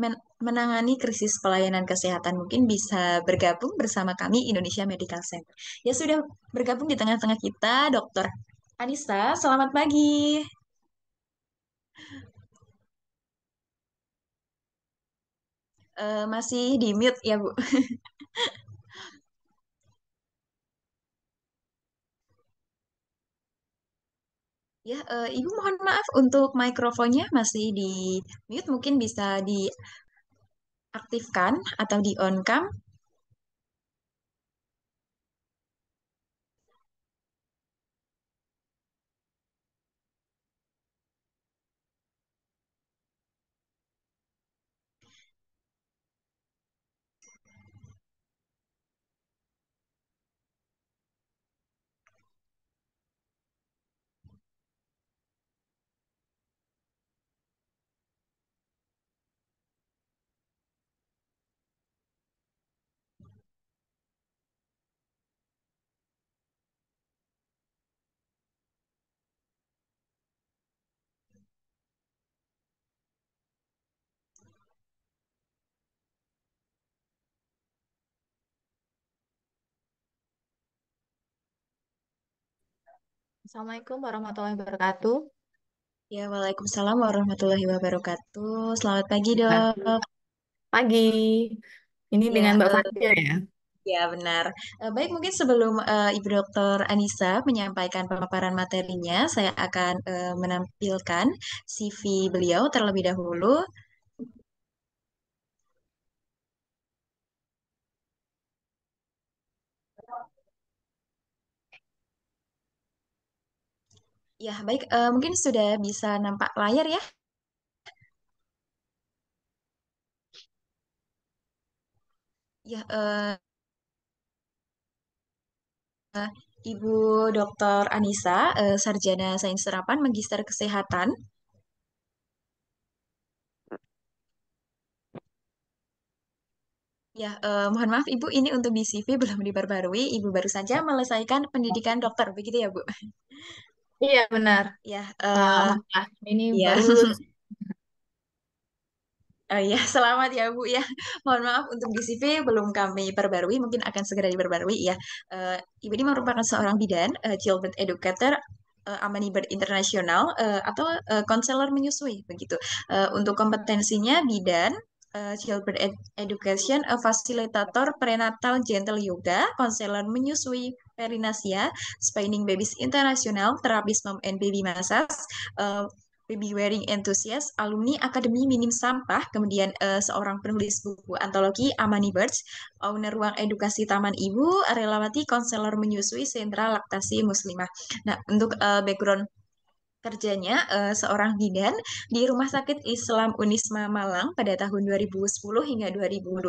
men menangani krisis pelayanan kesehatan. Mungkin bisa bergabung bersama kami Indonesia Medical Center. Ya sudah bergabung di tengah-tengah kita Dokter Anissa, selamat pagi. Uh, masih di mute ya, Bu. <laughs> Ya, uh, Ibu mohon maaf untuk mikrofonnya masih di mute, mungkin bisa diaktifkan atau di on cam. Assalamualaikum warahmatullahi wabarakatuh. Ya, Waalaikumsalam warahmatullahi wabarakatuh. Selamat pagi, Dok. Pagi. Ini Ya, dengan Mbak Fatia ya. ya benar. Eh, baik, mungkin sebelum uh, Ibu Dr. Anissa menyampaikan pemaparan materinya, saya akan uh, menampilkan CV beliau terlebih dahulu. Ya, baik. Uh, mungkin sudah bisa nampak layar ya. Ya, uh, uh, Ibu Dr. Anissa, uh, Sarjana Sains Terapan, Magister Kesehatan. Ya, uh, mohon maaf Ibu, ini untuk di belum diperbarui. Ibu baru saja melesaikan pendidikan dokter, begitu ya Bu? Iya benar. Ya, uh, uh, ini ya. baru <laughs> Oh ya, <laughs> selamat ya Bu ya. Mohon maaf untuk di CV belum kami perbarui, mungkin akan segera diperbarui ya. Uh, Ibu ini merupakan seorang bidan, uh, children educator, uh, Amani Bird International uh, atau konselor uh, menyusui begitu. Uh, untuk kompetensinya bidan Uh, childbirth ed Education, uh, Facilitator Prenatal Gentle Yoga, Konselor Menyusui, Perinasia, Spending Babies International, Terapis Mom and Baby massage, uh, Baby Wearing Enthusiast, alumni Akademi Minim Sampah, kemudian uh, seorang penulis buku antologi Amani Birds, owner ruang edukasi Taman Ibu, relawati konselor menyusui sentra laktasi muslimah. Nah, untuk uh, background kerjanya uh, seorang bidan di Rumah Sakit Islam Unisma Malang pada tahun 2010 hingga 2012.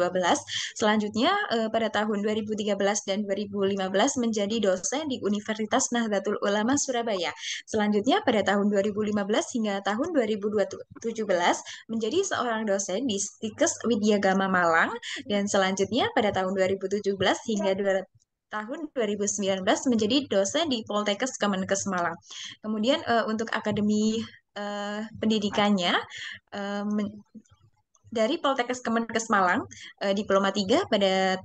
Selanjutnya uh, pada tahun 2013 dan 2015 menjadi dosen di Universitas Nahdlatul Ulama Surabaya. Selanjutnya pada tahun 2015 hingga tahun 2017 menjadi seorang dosen di Stikes Widyagama Malang dan selanjutnya pada tahun 2017 hingga tahun 2019 menjadi dosen di Poltekkes Kemenkes Malang. Kemudian uh, untuk akademi uh, pendidikannya uh, dari Poltekkes Kemenkes Malang uh, diploma 3 pada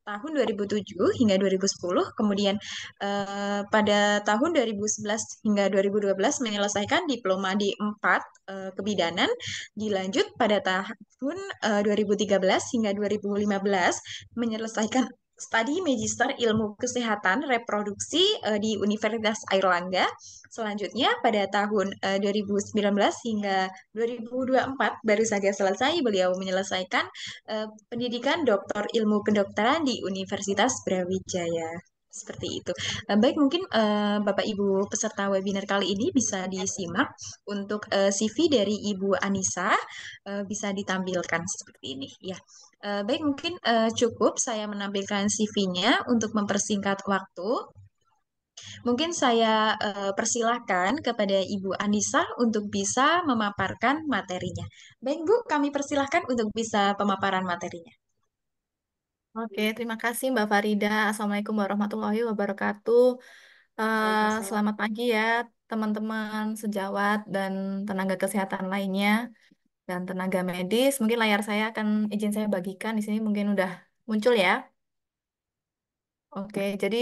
tahun 2007 hingga 2010, kemudian eh, pada tahun 2011 hingga 2012 menyelesaikan diploma di 4 eh, kebidanan, dilanjut pada tahun eh, 2013 hingga 2015 menyelesaikan studi magister ilmu kesehatan reproduksi uh, di Universitas Airlangga. Selanjutnya pada tahun uh, eh, 2019 hingga 2024 baru saja selesai beliau menyelesaikan uh, pendidikan doktor ilmu kedokteran di Universitas Brawijaya. Seperti itu. baik, mungkin uh, Bapak Ibu peserta webinar kali ini bisa disimak untuk uh, CV dari Ibu Anissa uh, bisa ditampilkan seperti ini ya. Uh, baik, mungkin uh, cukup saya menampilkan CV-nya untuk mempersingkat waktu. Mungkin saya uh, persilahkan kepada Ibu Anissa untuk bisa memaparkan materinya. Baik Bu, kami persilahkan untuk bisa pemaparan materinya. Oke, terima kasih Mbak Farida. Assalamualaikum warahmatullahi wabarakatuh. Uh, selamat pagi ya teman-teman sejawat dan tenaga kesehatan lainnya dan tenaga medis. Mungkin layar saya akan izin saya bagikan di sini mungkin udah muncul ya. Oke, jadi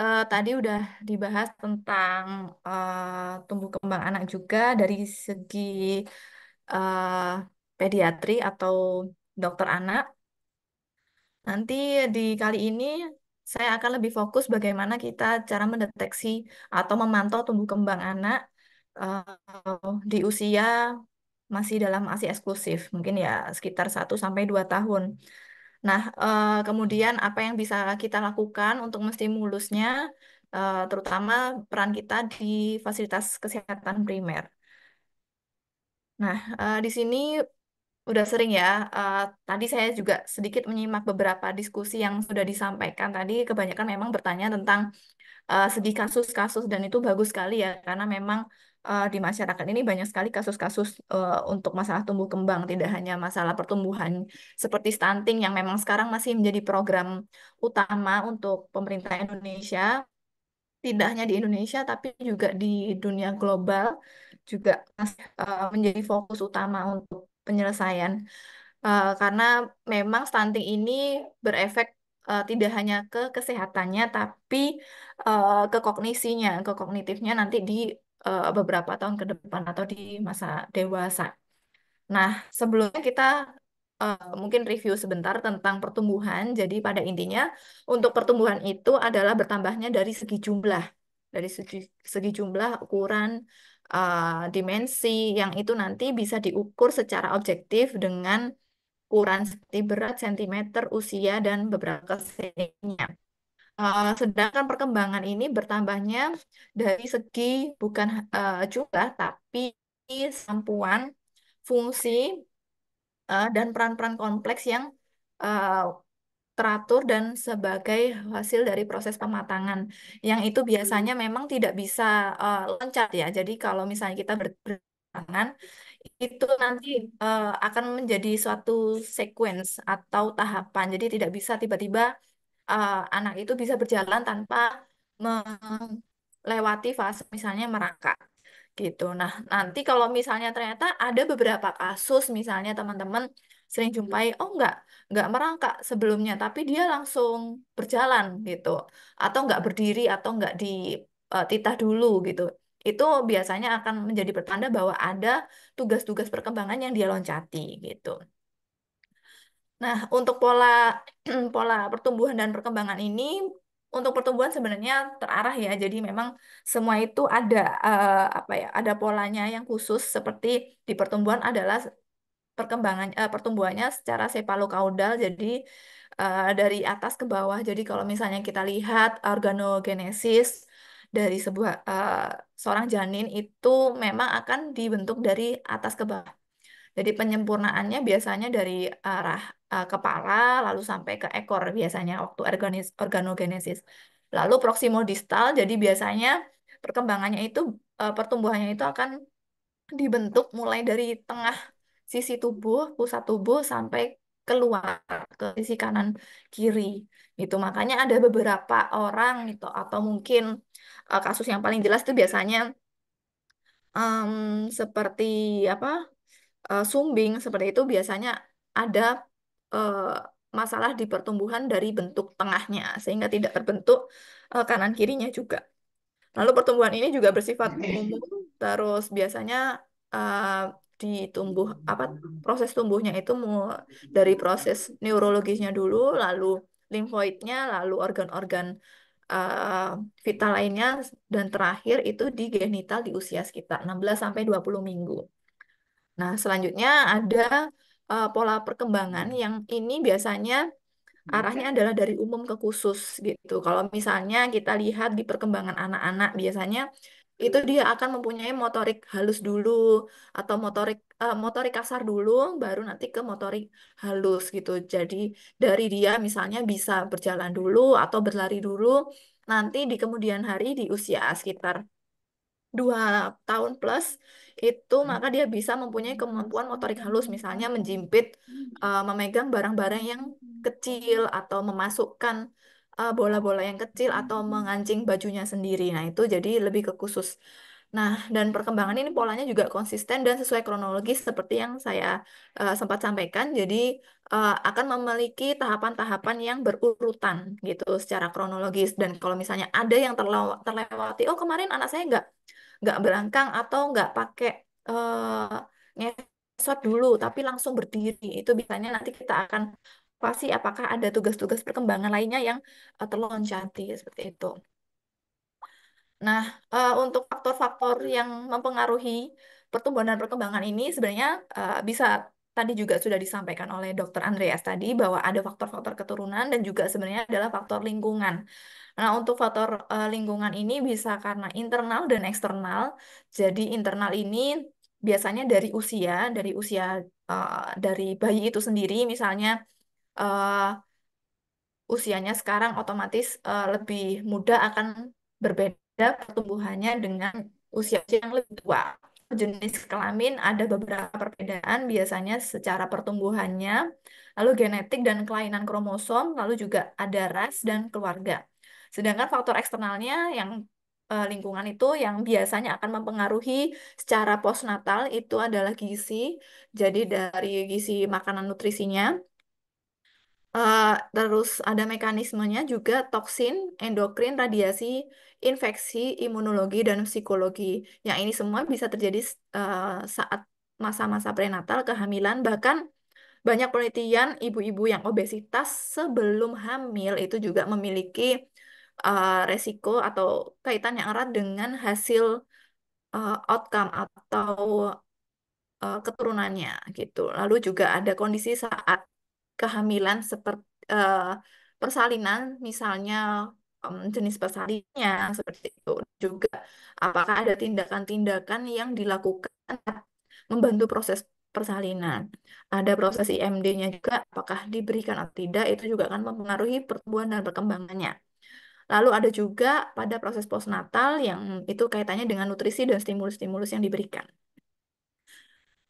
uh, tadi udah dibahas tentang uh, tumbuh kembang anak juga dari segi uh, pediatri atau dokter anak. Nanti di kali ini saya akan lebih fokus bagaimana kita cara mendeteksi atau memantau tumbuh kembang anak uh, di usia masih dalam ASI eksklusif, mungkin ya sekitar 1 sampai 2 tahun. Nah, eh, kemudian apa yang bisa kita lakukan untuk mesti mulusnya eh, terutama peran kita di fasilitas kesehatan primer. Nah, eh, di sini udah sering ya. tadi saya juga sedikit menyimak beberapa diskusi yang sudah disampaikan tadi. Kebanyakan memang bertanya tentang uh, kasus-kasus dan itu bagus sekali ya, karena memang uh, di masyarakat ini banyak sekali kasus-kasus uh, untuk masalah tumbuh kembang, tidak hanya masalah pertumbuhan seperti stunting yang memang sekarang masih menjadi program utama untuk pemerintah Indonesia, tidak hanya di Indonesia tapi juga di dunia global juga uh, menjadi fokus utama untuk penyelesaian. Uh, karena memang stunting ini berefek tidak hanya ke kesehatannya tapi uh, ke kognisinya, ke kognitifnya nanti di uh, beberapa tahun ke depan atau di masa dewasa. Nah, sebelumnya kita uh, mungkin review sebentar tentang pertumbuhan. Jadi pada intinya untuk pertumbuhan itu adalah bertambahnya dari segi jumlah, dari segi, segi jumlah ukuran uh, dimensi yang itu nanti bisa diukur secara objektif dengan ukuran seperti berat, sentimeter, usia, dan beberapa keseniannya. Eh, sedangkan perkembangan ini bertambahnya dari segi bukan uh, jumlah, tapi sampuan, fungsi, uh, dan peran-peran kompleks yang uh, teratur dan sebagai hasil dari proses pematangan yang itu biasanya memang tidak bisa uh, loncat ya. Jadi kalau misalnya kita berperangan itu nanti uh, akan menjadi suatu sequence atau tahapan. Jadi tidak bisa tiba-tiba uh, anak itu bisa berjalan tanpa melewati fase misalnya merangkak gitu. Nah, nanti kalau misalnya ternyata ada beberapa kasus misalnya teman-teman sering jumpai, oh enggak, enggak merangkak sebelumnya, tapi dia langsung berjalan gitu. Atau enggak berdiri, atau enggak di eh, titah dulu gitu. Itu biasanya akan menjadi pertanda bahwa ada tugas-tugas perkembangan yang dia loncati gitu. Nah, untuk pola <clears throat> pola pertumbuhan dan perkembangan ini, untuk pertumbuhan sebenarnya terarah ya. Jadi memang semua itu ada uh, apa ya, ada polanya yang khusus seperti di pertumbuhan adalah perkembangan uh, pertumbuhannya secara sepalokaudal. Jadi uh, dari atas ke bawah. Jadi kalau misalnya kita lihat organogenesis dari sebuah uh, seorang janin itu memang akan dibentuk dari atas ke bawah. Jadi penyempurnaannya biasanya dari arah uh, kepala lalu sampai ke ekor biasanya waktu organis organogenesis. Lalu proximodistal jadi biasanya perkembangannya itu uh, pertumbuhannya itu akan dibentuk mulai dari tengah sisi tubuh, pusat tubuh sampai keluar ke sisi kanan kiri itu makanya ada beberapa orang itu atau mungkin uh, kasus yang paling jelas itu biasanya um, seperti apa uh, sumbing seperti itu biasanya ada Eh, masalah di pertumbuhan dari bentuk tengahnya sehingga tidak terbentuk uh, kanan kirinya juga. Lalu pertumbuhan ini juga bersifat umum terus biasanya eh, ditumbuh apa proses tumbuhnya itu mau dari proses neurologisnya dulu lalu limfoidnya lalu organ-organ uh, vital lainnya dan terakhir itu di genital di usia sekitar 16 sampai 20 minggu. Nah, selanjutnya ada uh, pola perkembangan hmm. yang ini biasanya hmm. arahnya adalah dari umum ke khusus gitu. Kalau misalnya kita lihat di perkembangan anak-anak biasanya itu dia akan mempunyai motorik halus dulu atau motorik uh, motorik kasar dulu baru nanti ke motorik halus gitu. Jadi dari dia misalnya bisa berjalan dulu atau berlari dulu nanti di kemudian hari di usia sekitar dua tahun plus itu hmm. maka dia bisa mempunyai kemampuan motorik halus misalnya menjimpit uh, memegang barang-barang yang hmm. kecil atau memasukkan bola eh, bola-bola yang kecil atau mengancing bajunya sendiri nah itu jadi lebih ke khusus nah dan perkembangan ini polanya juga konsisten dan sesuai kronologis seperti yang saya uh, sempat sampaikan jadi uh, akan memiliki tahapan-tahapan yang berurutan gitu secara kronologis dan kalau misalnya ada yang terlewati oh kemarin anak saya enggak nggak berangkang atau nggak pakai uh, eh, ngesot dulu tapi langsung berdiri itu biasanya nanti kita akan pasti apakah ada tugas-tugas perkembangan lainnya yang uh, terloncati seperti itu. Nah, uh, untuk faktor-faktor yang mempengaruhi pertumbuhan dan perkembangan ini sebenarnya uh, bisa tadi juga sudah disampaikan oleh Dr. Andreas tadi bahwa ada faktor-faktor keturunan dan juga sebenarnya adalah faktor lingkungan. Nah, untuk faktor uh, lingkungan ini bisa karena internal dan eksternal. Jadi internal ini biasanya dari usia, dari usia uh, dari bayi itu sendiri misalnya uh, usianya sekarang otomatis uh, lebih muda akan berbeda pertumbuhannya dengan usia yang lebih tua. Jenis kelamin ada beberapa perbedaan biasanya secara pertumbuhannya, lalu genetik dan kelainan kromosom, lalu juga ada ras dan keluarga. Sedangkan faktor eksternalnya yang uh, lingkungan itu yang biasanya akan mempengaruhi secara postnatal itu adalah gizi. Jadi dari gizi makanan nutrisinya, Uh, terus ada mekanismenya juga toksin, endokrin, radiasi, infeksi, imunologi, dan psikologi. Yang ini semua bisa terjadi uh, saat masa-masa prenatal, kehamilan, bahkan banyak penelitian ibu-ibu yang obesitas sebelum hamil itu juga memiliki uh, resiko atau kaitan yang erat dengan hasil uh, outcome atau uh, keturunannya gitu. Lalu juga ada kondisi saat kehamilan seperti uh, persalinan misalnya um, jenis persalinnya seperti itu. Juga apakah ada tindakan-tindakan yang dilakukan membantu proses persalinan. Ada proses IMD-nya juga apakah diberikan atau tidak itu juga akan mempengaruhi pertumbuhan dan perkembangannya. Lalu ada juga pada proses postnatal yang itu kaitannya dengan nutrisi dan stimulus-stimulus yang diberikan.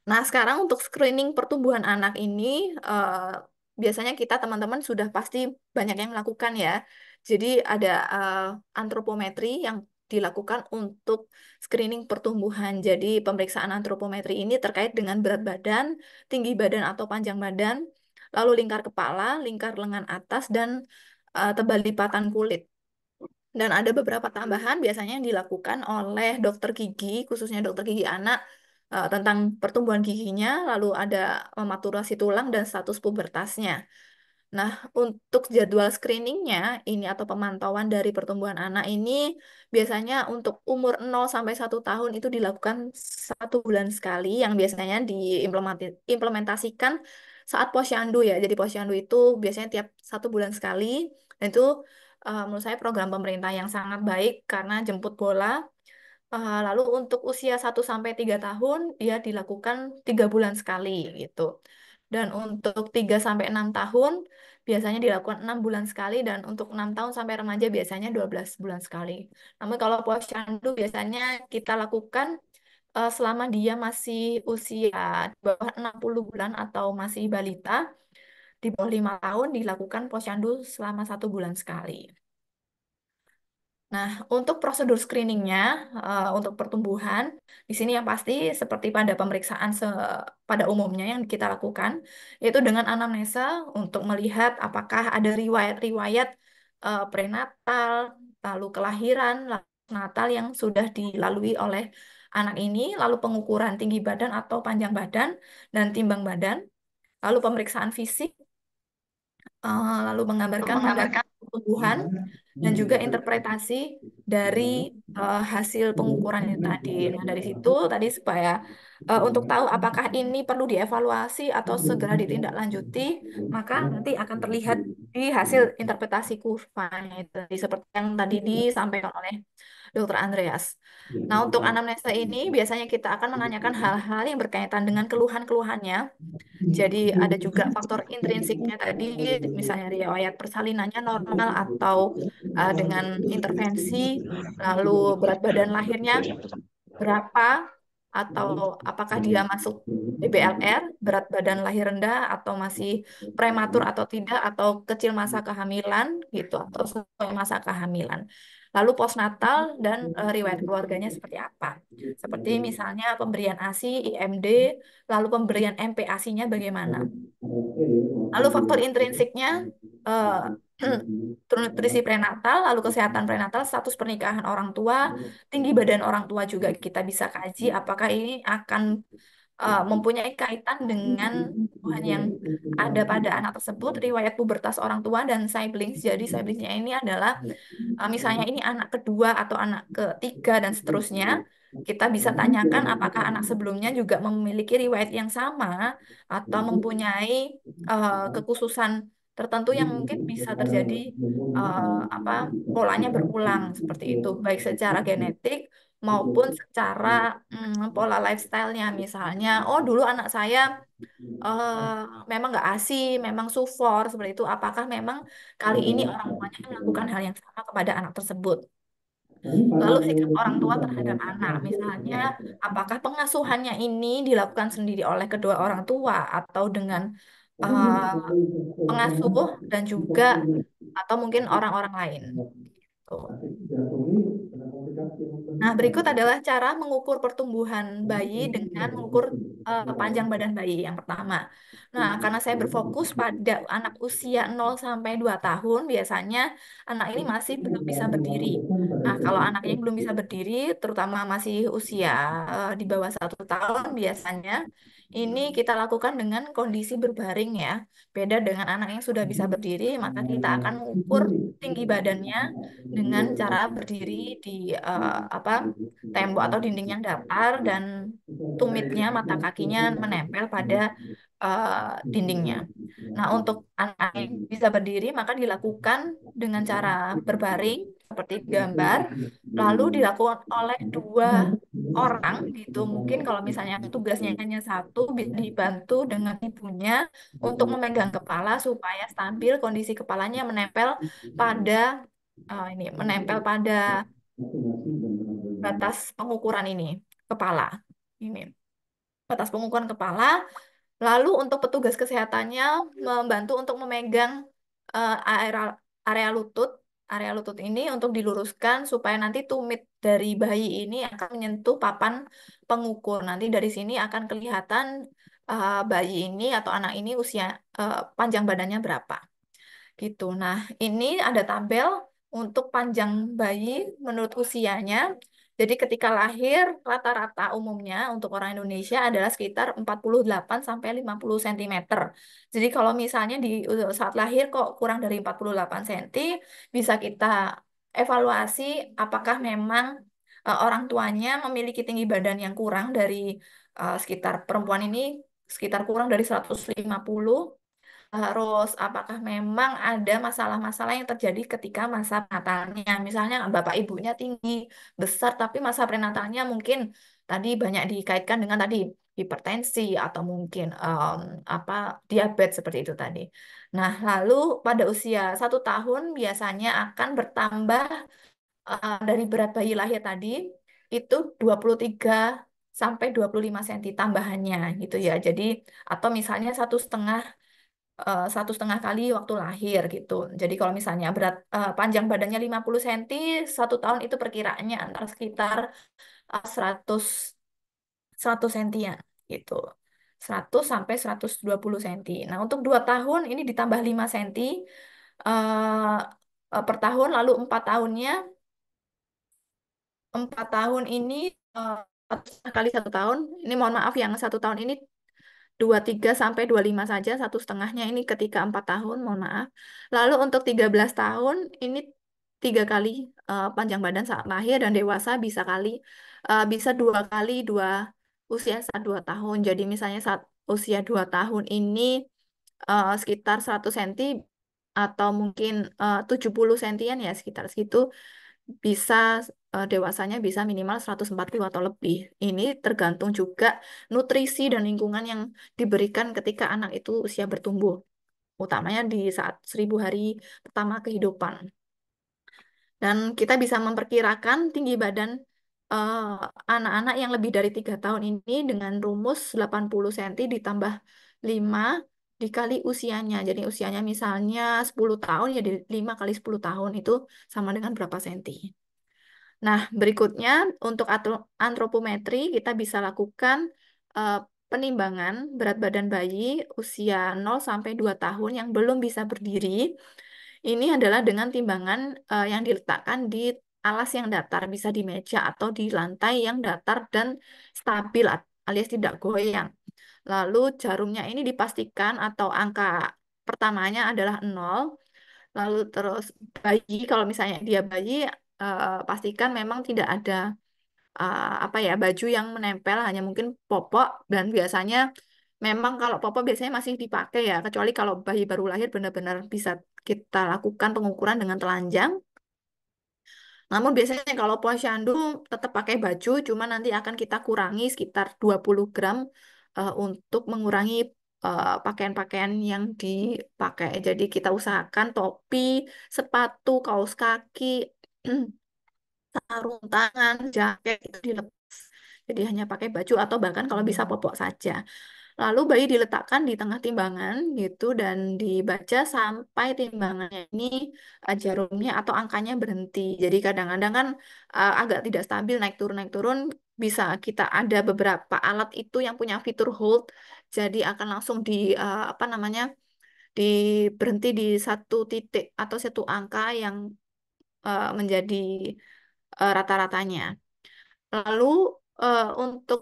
Nah, sekarang untuk screening pertumbuhan anak ini uh, biasanya kita teman-teman sudah pasti banyak yang melakukan ya. Jadi ada uh, antropometri yang dilakukan untuk screening pertumbuhan. Jadi pemeriksaan antropometri ini terkait dengan berat badan, tinggi badan atau panjang badan, lalu lingkar kepala, lingkar lengan atas, dan uh, tebal lipatan kulit. Dan ada beberapa tambahan biasanya yang dilakukan oleh dokter gigi, khususnya dokter gigi anak, eh, tentang pertumbuhan giginya, lalu ada maturasi tulang dan status pubertasnya. Nah, untuk jadwal screeningnya ini atau pemantauan dari pertumbuhan anak ini biasanya untuk umur 0 sampai satu tahun itu dilakukan satu bulan sekali yang biasanya diimplementasikan saat posyandu ya. Jadi posyandu itu biasanya tiap satu bulan sekali dan itu uh, menurut saya program pemerintah yang sangat baik karena jemput bola. Uh, lalu untuk usia 1 sampai 3 tahun dia dilakukan tiga bulan sekali gitu. Dan untuk 3 sampai 6 tahun biasanya dilakukan enam bulan sekali dan untuk enam tahun sampai remaja biasanya 12 bulan sekali. Namun kalau posyandu biasanya kita lakukan uh, selama dia masih usia di bawah 60 bulan atau masih balita di bawah lima tahun dilakukan posyandu selama satu bulan sekali. Nah, untuk prosedur screeningnya, uh, untuk pertumbuhan, di sini yang pasti seperti pada pemeriksaan pada umumnya yang kita lakukan, yaitu dengan anamnesa untuk melihat apakah ada riwayat-riwayat uh, prenatal, lalu kelahiran, natal yang sudah dilalui oleh anak ini, lalu pengukuran tinggi badan atau panjang badan dan timbang badan, lalu pemeriksaan fisik, uh, lalu menggambarkan menggambarkan pertumbuhan iya. dan juga interpretasi dari uh, hasil pengukuran yang tadi. Nah, dari situ tadi supaya uh, untuk tahu apakah ini perlu dievaluasi atau segera ditindaklanjuti, maka nanti akan terlihat di hasil interpretasi kurva itu seperti yang tadi disampaikan oleh Dr. Andreas. Nah, untuk anamnesa ini biasanya kita akan menanyakan hal-hal yang berkaitan dengan keluhan-keluhannya. Jadi ada juga faktor intrinsiknya tadi, misalnya riwayat persalinannya normal atau uh, dengan intervensi, lalu berat badan lahirnya berapa, atau apakah dia masuk BBLR, berat badan lahir rendah atau masih prematur atau tidak atau kecil masa kehamilan gitu atau masa kehamilan lalu postnatal dan uh, riwayat keluarganya hmm. seperti apa. Seperti hmm. misalnya pemberian ASI, IMD, lalu pemberian MPASI-nya bagaimana. Lalu faktor intrinsiknya uh, <clears throat> nutrisi prenatal, lalu kesehatan prenatal, status pernikahan orang tua, tinggi badan orang tua juga kita bisa kaji apakah ini akan uh, mempunyai kaitan dengan Tuhan yang ada pada anak tersebut, riwayat pubertas orang tua dan siblings. Jadi siblingsnya ini adalah uh, misalnya ini anak kedua atau anak ketiga dan seterusnya. Kita bisa tanyakan apakah anak sebelumnya juga memiliki riwayat yang sama atau mempunyai uh, kekhususan tertentu yang mungkin bisa terjadi uh, apa polanya berulang seperti itu baik secara genetik maupun hmm. secara hmm, pola lifestyle-nya misalnya oh dulu anak saya uh, memang nggak ASI memang sufor seperti itu apakah memang kali ini orang tuanya melakukan hal yang sama kepada anak tersebut lalu sikap orang tua terhadap anak misalnya apakah pengasuhannya ini dilakukan sendiri oleh kedua orang tua atau dengan uh, pengasuh dan juga atau mungkin orang-orang lain gitu. Nah, nah, berikut adalah cara mengukur pertumbuhan bayi dengan mengukur uh, panjang badan bayi yang pertama. Nah, karena saya berfokus pada anak usia 0 sampai 2 tahun, biasanya anak ini masih belum bisa berdiri. Nah, kalau anaknya belum bisa berdiri, terutama masih usia uh, di bawah satu tahun biasanya ini hmm. kita lakukan dengan kondisi berbaring ya. Beda dengan anak yang sudah bisa berdiri, maka kita akan mengukur tinggi badannya dengan cara berdiri di uh, apa tembok atau dinding yang datar dan tumitnya, mata kakinya menempel pada uh, dindingnya. Nah, untuk anak yang bisa berdiri maka dilakukan dengan cara berbaring seperti iya, gambar iya, iya. lalu dilakukan oleh dua orang gitu mungkin kalau misalnya tugasnya hanya satu dibantu dengan ibunya untuk memegang kepala supaya stabil kondisi kepalanya menempel pada uh, ini menempel pada batas pengukuran ini kepala ini batas pengukuran kepala lalu untuk petugas kesehatannya membantu untuk memegang uh, eh, area, area lutut area lutut ini untuk diluruskan supaya nanti tumit dari bayi ini akan menyentuh papan pengukur. Nanti dari sini akan kelihatan uh, bayi ini atau anak ini usia uh, panjang badannya berapa. Gitu. Nah, ini ada tabel untuk panjang bayi menurut usianya jadi ketika lahir rata-rata umumnya untuk orang Indonesia adalah sekitar 48 sampai 50 cm. Jadi kalau misalnya di saat lahir kok kurang dari 48 cm, bisa kita evaluasi apakah memang uh, orang tuanya memiliki tinggi badan yang kurang dari uh, sekitar perempuan ini sekitar kurang dari 150 harus apakah memang ada masalah-masalah yang terjadi ketika masa prenatalnya. Misalnya bapak ibunya tinggi, besar, tapi masa prenatalnya mungkin tadi banyak dikaitkan dengan tadi hipertensi atau mungkin um, apa diabetes seperti itu tadi. Nah, lalu pada usia satu tahun biasanya akan bertambah uh, dari berat bayi lahir tadi itu 23 sampai 25 cm tambahannya gitu ya. Jadi atau misalnya satu setengah Eh, satu setengah kali waktu lahir gitu. Jadi kalau misalnya berat uh, panjang badannya 50 cm, satu tahun itu perkiraannya antara sekitar uh, 100 100 cm ya, gitu. 100 sampai 120 cm. Nah, untuk 2 tahun ini ditambah 5 cm uh, uh, per tahun lalu 4 tahunnya 4 tahun ini uh, kali satu tahun. Ini mohon maaf yang satu tahun ini 23 sampai 25 saja, satu setengahnya ini ketika 4 tahun, mohon maaf. Lalu untuk 13 tahun, ini tiga kali uh, panjang badan saat lahir dan dewasa bisa kali uh, bisa dua kali dua usia saat dua tahun. Jadi misalnya saat usia dua tahun ini uh, sekitar 100 cm atau mungkin uh, 70 sentian ya sekitar segitu bisa uh, dewasanya bisa minimal 140 atau lebih. Ini tergantung juga nutrisi dan lingkungan yang diberikan ketika anak itu usia bertumbuh, utamanya di saat seribu hari pertama kehidupan. Dan kita bisa memperkirakan tinggi badan eh, anak-anak uh, yang lebih dari tiga tahun ini dengan rumus 80 cm ditambah 5 dikali usianya. Jadi usianya misalnya 10 tahun, jadi 5 kali 10 tahun itu sama dengan berapa senti. Nah, berikutnya untuk antropometri kita bisa lakukan uh, penimbangan berat badan bayi usia 0 sampai 2 tahun yang belum bisa berdiri. Ini adalah dengan timbangan uh, yang diletakkan di alas yang datar, bisa di meja atau di lantai yang datar dan stabil alias tidak goyang. Lalu jarumnya ini dipastikan atau angka pertamanya adalah 0. Lalu terus bayi kalau misalnya dia bayi uh, pastikan memang tidak ada uh, apa ya baju yang menempel hanya mungkin popok dan biasanya memang kalau popok biasanya masih dipakai ya kecuali kalau bayi baru lahir benar-benar bisa kita lakukan pengukuran dengan telanjang. Namun biasanya kalau posyandu tetap pakai baju cuma nanti akan kita kurangi sekitar 20 gram uh, untuk mengurangi pakaian-pakaian uh, yang dipakai. Jadi kita usahakan topi, sepatu, kaos kaki, <clears throat> sarung tangan, jaket itu dilepas. Jadi hanya pakai baju atau bahkan kalau bisa popok saja. Lalu bayi diletakkan di tengah timbangan gitu dan dibaca sampai timbangannya ini uh, jarumnya atau angkanya berhenti. Jadi kadang-kadang kan uh, agak tidak stabil naik turun naik turun bisa kita ada beberapa alat itu yang punya fitur hold jadi akan langsung di uh, apa namanya di berhenti di satu titik atau satu angka yang uh, menjadi uh, rata-ratanya. Lalu uh, untuk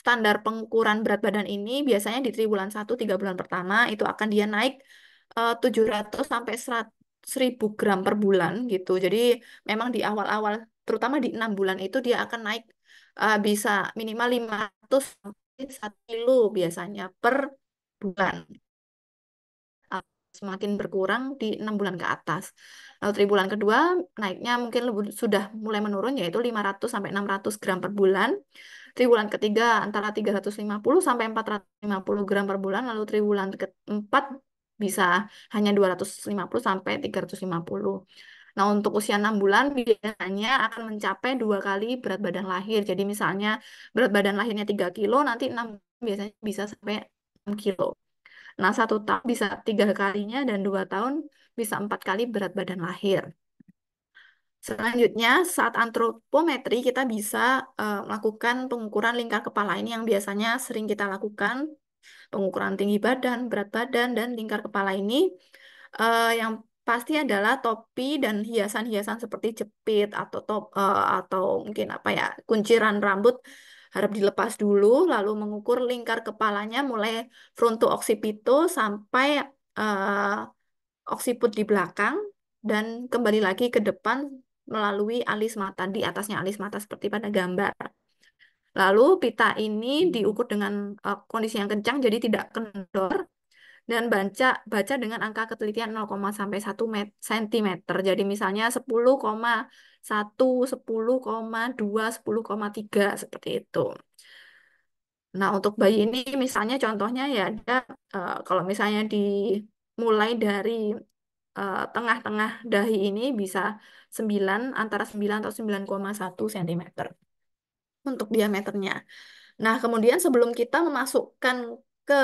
standar pengukuran berat badan ini biasanya di triwulan 1 3 bulan pertama itu akan dia naik uh, 700 sampai 1000 gram per bulan gitu. Jadi memang di awal-awal terutama di enam bulan itu dia akan naik uh, bisa minimal 500 sampai 1 kilo biasanya per bulan semakin berkurang di enam bulan ke atas. Lalu triwulan kedua naiknya mungkin lebih, sudah mulai menurun yaitu 500 sampai 600 gram per bulan. Triwulan ketiga antara 350 sampai 450 gram per bulan, lalu triwulan keempat bisa hanya 250 sampai 350. Nah, untuk usia 6 bulan biasanya akan mencapai dua kali berat badan lahir. Jadi misalnya berat badan lahirnya 3 kilo, nanti 6 biasanya bisa sampai 6 kilo. Nah, satu tahun bisa tiga kalinya dan dua tahun bisa empat kali berat badan lahir. Selanjutnya, saat antropometri kita bisa uh, melakukan pengukuran lingkar kepala ini yang biasanya sering kita lakukan. Pengukuran tinggi badan, berat badan, dan lingkar kepala ini uh, yang pasti adalah topi dan hiasan-hiasan seperti jepit atau top uh, atau mungkin apa ya kunciran rambut harap dilepas dulu lalu mengukur lingkar kepalanya mulai fronto oksipito sampai uh, eh, oksiput di belakang dan kembali lagi ke depan melalui alis mata di atasnya alis mata seperti pada gambar. Lalu pita ini diukur dengan uh, kondisi yang kencang jadi tidak kendor dan baca baca dengan angka ketelitian 0,1 cm. Jadi misalnya 10, 1, 10,2, 10,3 seperti itu. Nah, untuk bayi ini misalnya contohnya ya ada uh, eh, kalau misalnya dimulai dari eh, tengah-tengah uh, dahi ini bisa 9 antara 9 atau 9,1 cm untuk diameternya. Nah, kemudian sebelum kita memasukkan ke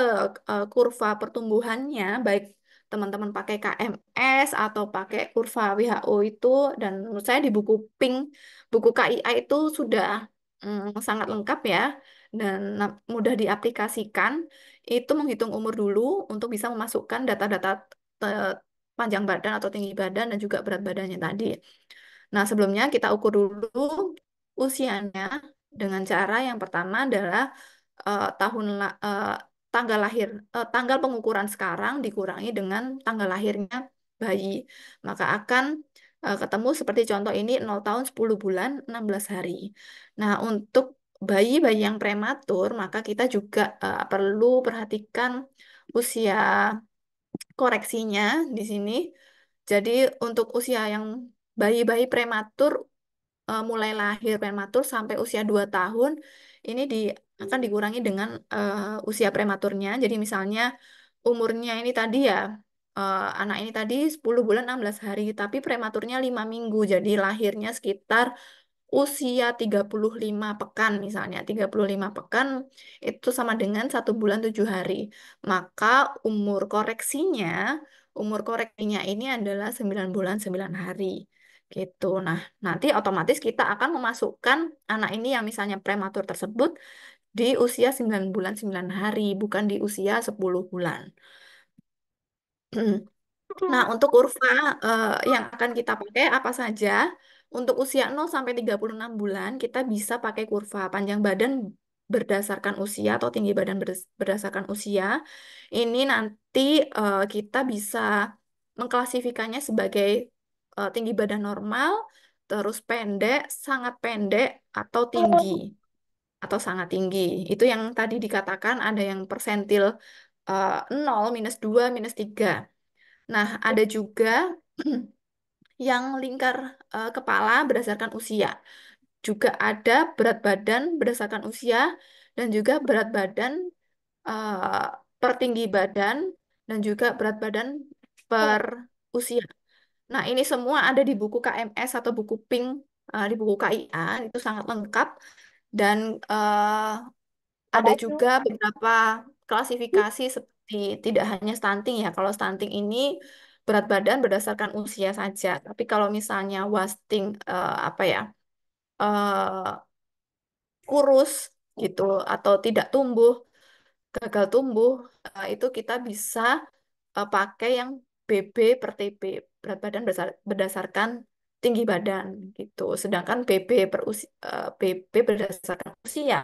uh, kurva pertumbuhannya baik teman-teman pakai KMS atau pakai kurva WHO itu dan menurut saya di buku Pink buku KIA itu sudah mm, sangat lengkap ya dan mudah diaplikasikan itu menghitung umur dulu untuk bisa memasukkan data-data panjang badan atau tinggi badan dan juga berat badannya tadi. Nah, sebelumnya kita ukur dulu usianya dengan cara yang pertama adalah uh, tahun uh, tanggal lahir eh, tanggal pengukuran sekarang dikurangi dengan tanggal lahirnya bayi maka akan eh, ketemu seperti contoh ini 0 tahun 10 bulan 16 hari nah untuk bayi-bayi yang prematur maka kita juga eh, perlu perhatikan usia koreksinya di sini jadi untuk usia yang bayi-bayi prematur eh, mulai lahir prematur sampai usia 2 tahun ini di akan dikurangi dengan uh, usia prematurnya. Jadi misalnya umurnya ini tadi ya uh, anak ini tadi 10 bulan 16 hari tapi prematurnya 5 minggu. Jadi lahirnya sekitar usia 35 pekan misalnya. 35 pekan itu sama dengan 1 bulan 7 hari. Maka umur koreksinya, umur koreksinya ini adalah 9 bulan 9 hari gitu. Nah, nanti otomatis kita akan memasukkan anak ini yang misalnya prematur tersebut di usia 9 bulan 9 hari, bukan di usia 10 bulan. <clears throat> Nah, untuk kurva uh, yang akan kita pakai apa saja? Untuk usia 0 sampai 36 bulan, kita bisa pakai kurva panjang badan berdasarkan usia atau tinggi badan berdasarkan usia. Ini nanti uh, kita bisa mengklasifikasinya sebagai uh, tinggi badan normal, terus pendek, sangat pendek, atau tinggi atau sangat tinggi. Itu yang tadi dikatakan ada yang persentil uh, eh, 0, minus 2, minus 3. Nah, ada juga <clears throat> yang lingkar uh, kepala berdasarkan usia. Juga ada berat badan berdasarkan usia dan juga berat badan uh, eh, per tinggi badan dan juga berat badan per usia. Nah, ini semua ada di buku KMS atau buku Pink uh, di buku KIA itu sangat lengkap dan uh, ada juga beberapa klasifikasi seperti tidak hanya stunting ya. Kalau stunting ini berat badan berdasarkan usia saja. Tapi kalau misalnya wasting uh, apa ya uh, kurus gitu atau tidak tumbuh, gagal tumbuh uh, itu kita bisa uh, pakai yang BB per TB berat badan berdasarkan tinggi badan gitu. Sedangkan BB per usia, eh, BB berdasarkan usia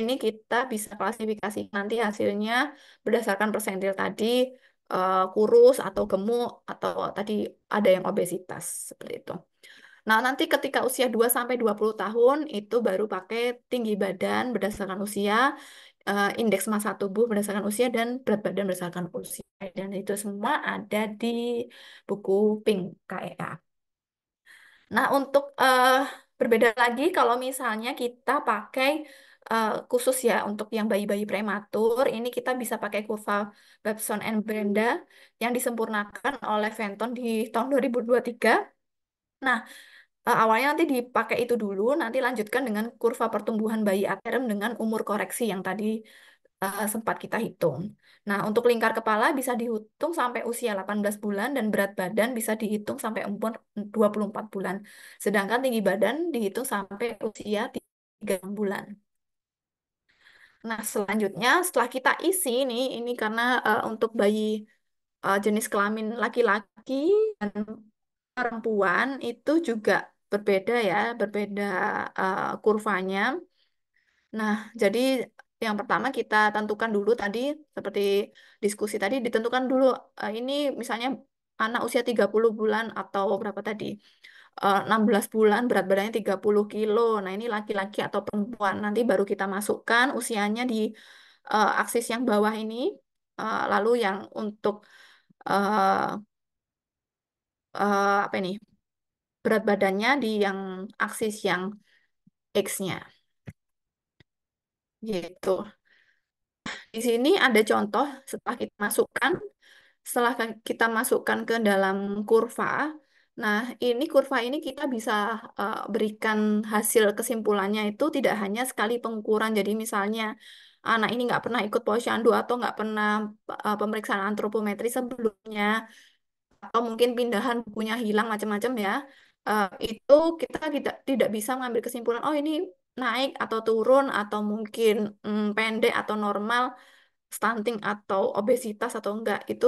ini kita bisa klasifikasi nanti hasilnya berdasarkan persentil tadi uh, kurus atau gemuk atau tadi ada yang obesitas seperti itu. Nah, nanti ketika usia 2 sampai 20 tahun itu baru pakai tinggi badan berdasarkan usia, uh, indeks massa tubuh berdasarkan usia dan berat badan berdasarkan usia dan itu semua ada di buku Pink KEA. Nah, untuk uh, berbeda lagi kalau misalnya kita pakai uh, khusus ya untuk yang bayi-bayi prematur, ini kita bisa pakai kurva Babson and Brenda yang disempurnakan oleh Fenton di tahun 2023. Nah, uh, awalnya nanti dipakai itu dulu, nanti lanjutkan dengan kurva pertumbuhan bayi aterm dengan umur koreksi yang tadi uh, sempat kita hitung. Nah, untuk lingkar kepala bisa dihitung sampai usia 18 bulan dan berat badan bisa dihitung sampai umur 24 bulan. Sedangkan tinggi badan dihitung sampai usia 3 bulan. Nah, selanjutnya setelah kita isi ini ini karena uh, untuk bayi uh, jenis kelamin laki-laki dan perempuan itu juga berbeda ya, berbeda uh, kurvanya. Nah, jadi yang pertama kita tentukan dulu tadi seperti diskusi tadi ditentukan dulu eh, ini misalnya anak usia 30 bulan atau berapa tadi eh, enam 16 bulan berat badannya 30 kilo. Nah, ini laki-laki atau perempuan. Nanti baru kita masukkan usianya di uh, aksis yang bawah ini uh, lalu yang untuk uh, uh, apa ini? berat badannya di yang aksis yang X-nya. Gitu. Di sini ada contoh setelah kita masukkan, setelah kita masukkan ke dalam kurva. Nah, ini kurva ini kita bisa uh, berikan hasil kesimpulannya itu tidak hanya sekali pengukuran. Jadi misalnya anak ah, ini nggak pernah ikut posyandu atau nggak pernah uh, pemeriksaan antropometri sebelumnya, atau mungkin pindahan bukunya hilang macam-macam ya. Uh, itu kita tidak tidak bisa mengambil kesimpulan oh ini naik atau turun atau mungkin hmm, pendek atau normal, stunting atau obesitas atau enggak itu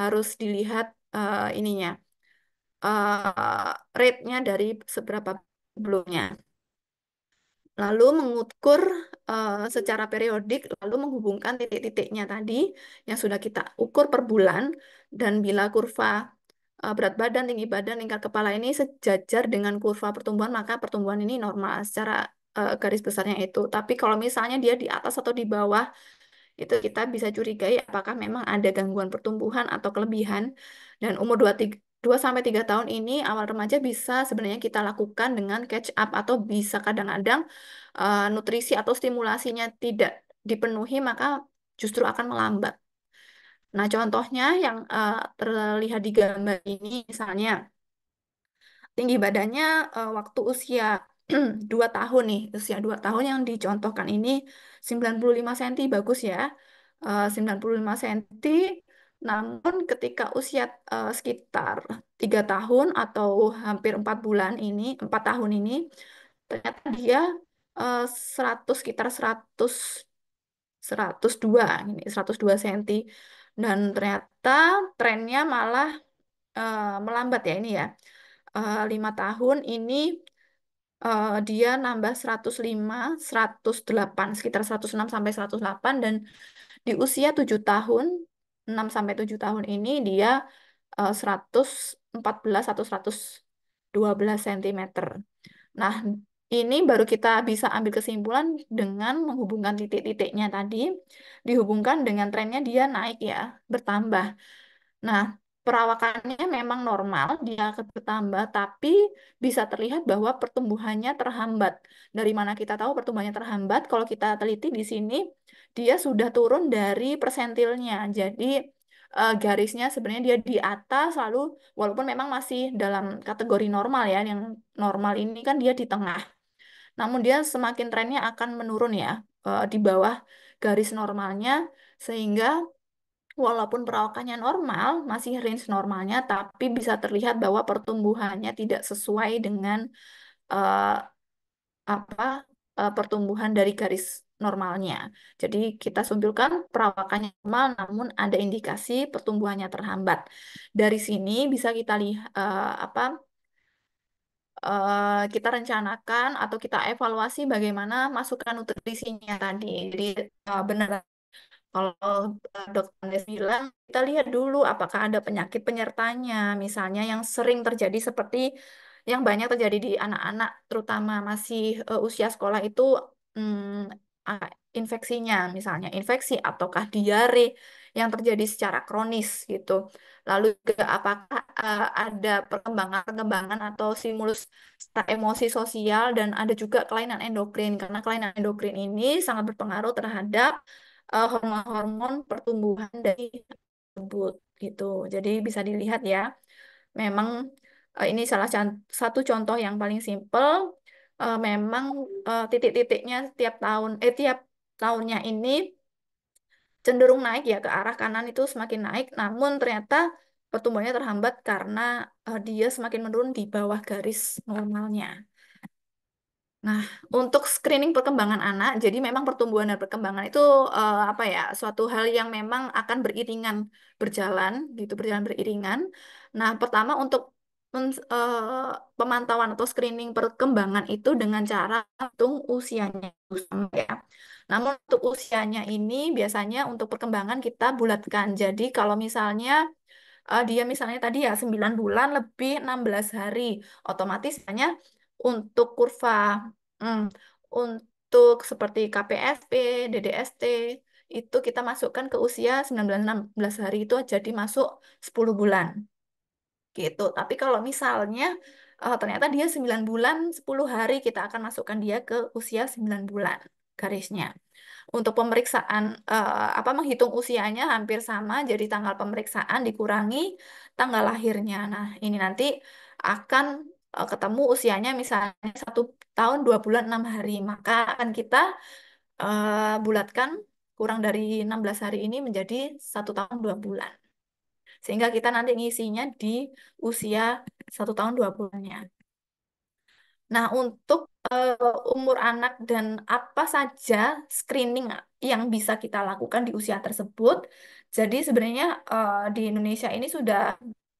harus dilihat uh, ininya uh, rate-nya dari seberapa sebelumnya. Lalu mengukur uh, secara periodik, lalu menghubungkan titik-titiknya tadi yang sudah kita ukur per bulan dan bila kurva uh, berat badan, tinggi badan, lingkar kepala ini sejajar dengan kurva pertumbuhan, maka pertumbuhan ini normal secara uh, garis besarnya itu. Tapi kalau misalnya dia di atas atau di bawah, itu kita bisa curigai apakah memang ada gangguan pertumbuhan atau kelebihan. Dan umur 2, 3 tahun ini awal remaja bisa sebenarnya kita lakukan dengan catch up atau bisa kadang-kadang uh, nutrisi atau stimulasinya tidak dipenuhi maka justru akan melambat. Nah, contohnya yang uh, terlihat di gambar ini misalnya tinggi badannya uh, waktu usia 2 <clears throat> tahun nih, usia ya, 2 tahun yang dicontohkan ini 95 cm, bagus ya. Eh, 95 cm, namun ketika usia eh, sekitar 3 tahun atau hampir 4 bulan ini, 4 tahun ini, ternyata dia eh, 100, sekitar 100, 102, ini 102 cm. Dan ternyata trennya malah eh, melambat ya ini ya. 5 eh, tahun ini uh, dia nambah 105, 108, sekitar 106 sampai 108 dan di usia 7 tahun, 6 sampai 7 tahun ini dia uh, eh, 114 atau 112 cm. Nah, ini baru kita bisa ambil kesimpulan dengan menghubungkan titik-titiknya tadi, dihubungkan dengan trennya dia naik ya, bertambah. Nah, perawakannya memang normal, dia bertambah, tapi bisa terlihat bahwa pertumbuhannya terhambat. Dari mana kita tahu pertumbuhannya terhambat? Kalau kita teliti di sini, dia sudah turun dari persentilnya. Jadi eh, garisnya sebenarnya dia di atas, lalu walaupun memang masih dalam kategori normal ya, yang normal ini kan dia di tengah. Namun dia semakin trennya akan menurun ya, eh, di bawah garis normalnya, sehingga walaupun perawakannya normal, masih range normalnya, tapi bisa terlihat bahwa pertumbuhannya tidak sesuai dengan uh, apa uh, pertumbuhan dari garis normalnya. Jadi kita sumpulkan perawakannya normal, namun ada indikasi pertumbuhannya terhambat. Dari sini bisa kita lihat uh, eh, apa uh, kita rencanakan atau kita evaluasi bagaimana masukan nutrisinya tadi. Jadi uh, benar kalau eh, dokter Andes bilang, kita lihat dulu apakah ada penyakit penyertanya, misalnya yang sering terjadi seperti yang banyak terjadi di anak-anak, terutama masih uh, usia sekolah itu um, infeksinya, misalnya infeksi ataukah diare yang terjadi secara kronis gitu. Lalu juga apakah uh, ada perkembangan-perkembangan atau stimulus emosi sosial dan ada juga kelainan endokrin karena kelainan endokrin ini sangat berpengaruh terhadap Eh, hormon-hormon uh, pertumbuhan dari tersebut gitu. Jadi bisa dilihat ya, memang uh, ini salah satu contoh yang paling simpel. Uh, memang uh, titik-titiknya setiap tahun, eh tiap tahunnya ini cenderung naik ya ke arah kanan itu semakin naik. Namun ternyata pertumbuhannya terhambat karena uh, dia semakin menurun di bawah garis normalnya. Nah, untuk screening perkembangan anak, jadi memang pertumbuhan dan perkembangan itu uh, apa ya, suatu hal yang memang akan beriringan berjalan, gitu berjalan beriringan. Nah, pertama untuk uh, pemantauan atau screening perkembangan itu dengan cara hitung usianya ya. Namun untuk usianya ini biasanya untuk perkembangan kita bulatkan. Jadi kalau misalnya uh, dia misalnya tadi ya 9 bulan lebih 16 hari, otomatisnya untuk kurva, hmm, untuk seperti KPSP, DDST, itu kita masukkan ke usia 19 belas hari itu jadi masuk 10 bulan. Gitu. Tapi kalau misalnya oh, ternyata dia 9 bulan, 10 hari kita akan masukkan dia ke usia 9 bulan garisnya. Untuk pemeriksaan eh, apa menghitung usianya hampir sama, jadi tanggal pemeriksaan dikurangi tanggal lahirnya. Nah, ini nanti akan Eh, ketemu usianya misalnya satu tahun dua bulan enam hari maka akan kita uh, bulatkan kurang dari 16 hari ini menjadi satu tahun dua bulan sehingga kita nanti ngisinya di usia satu tahun dua bulannya nah untuk uh, umur anak dan apa saja screening yang bisa kita lakukan di usia tersebut jadi sebenarnya uh, di Indonesia ini sudah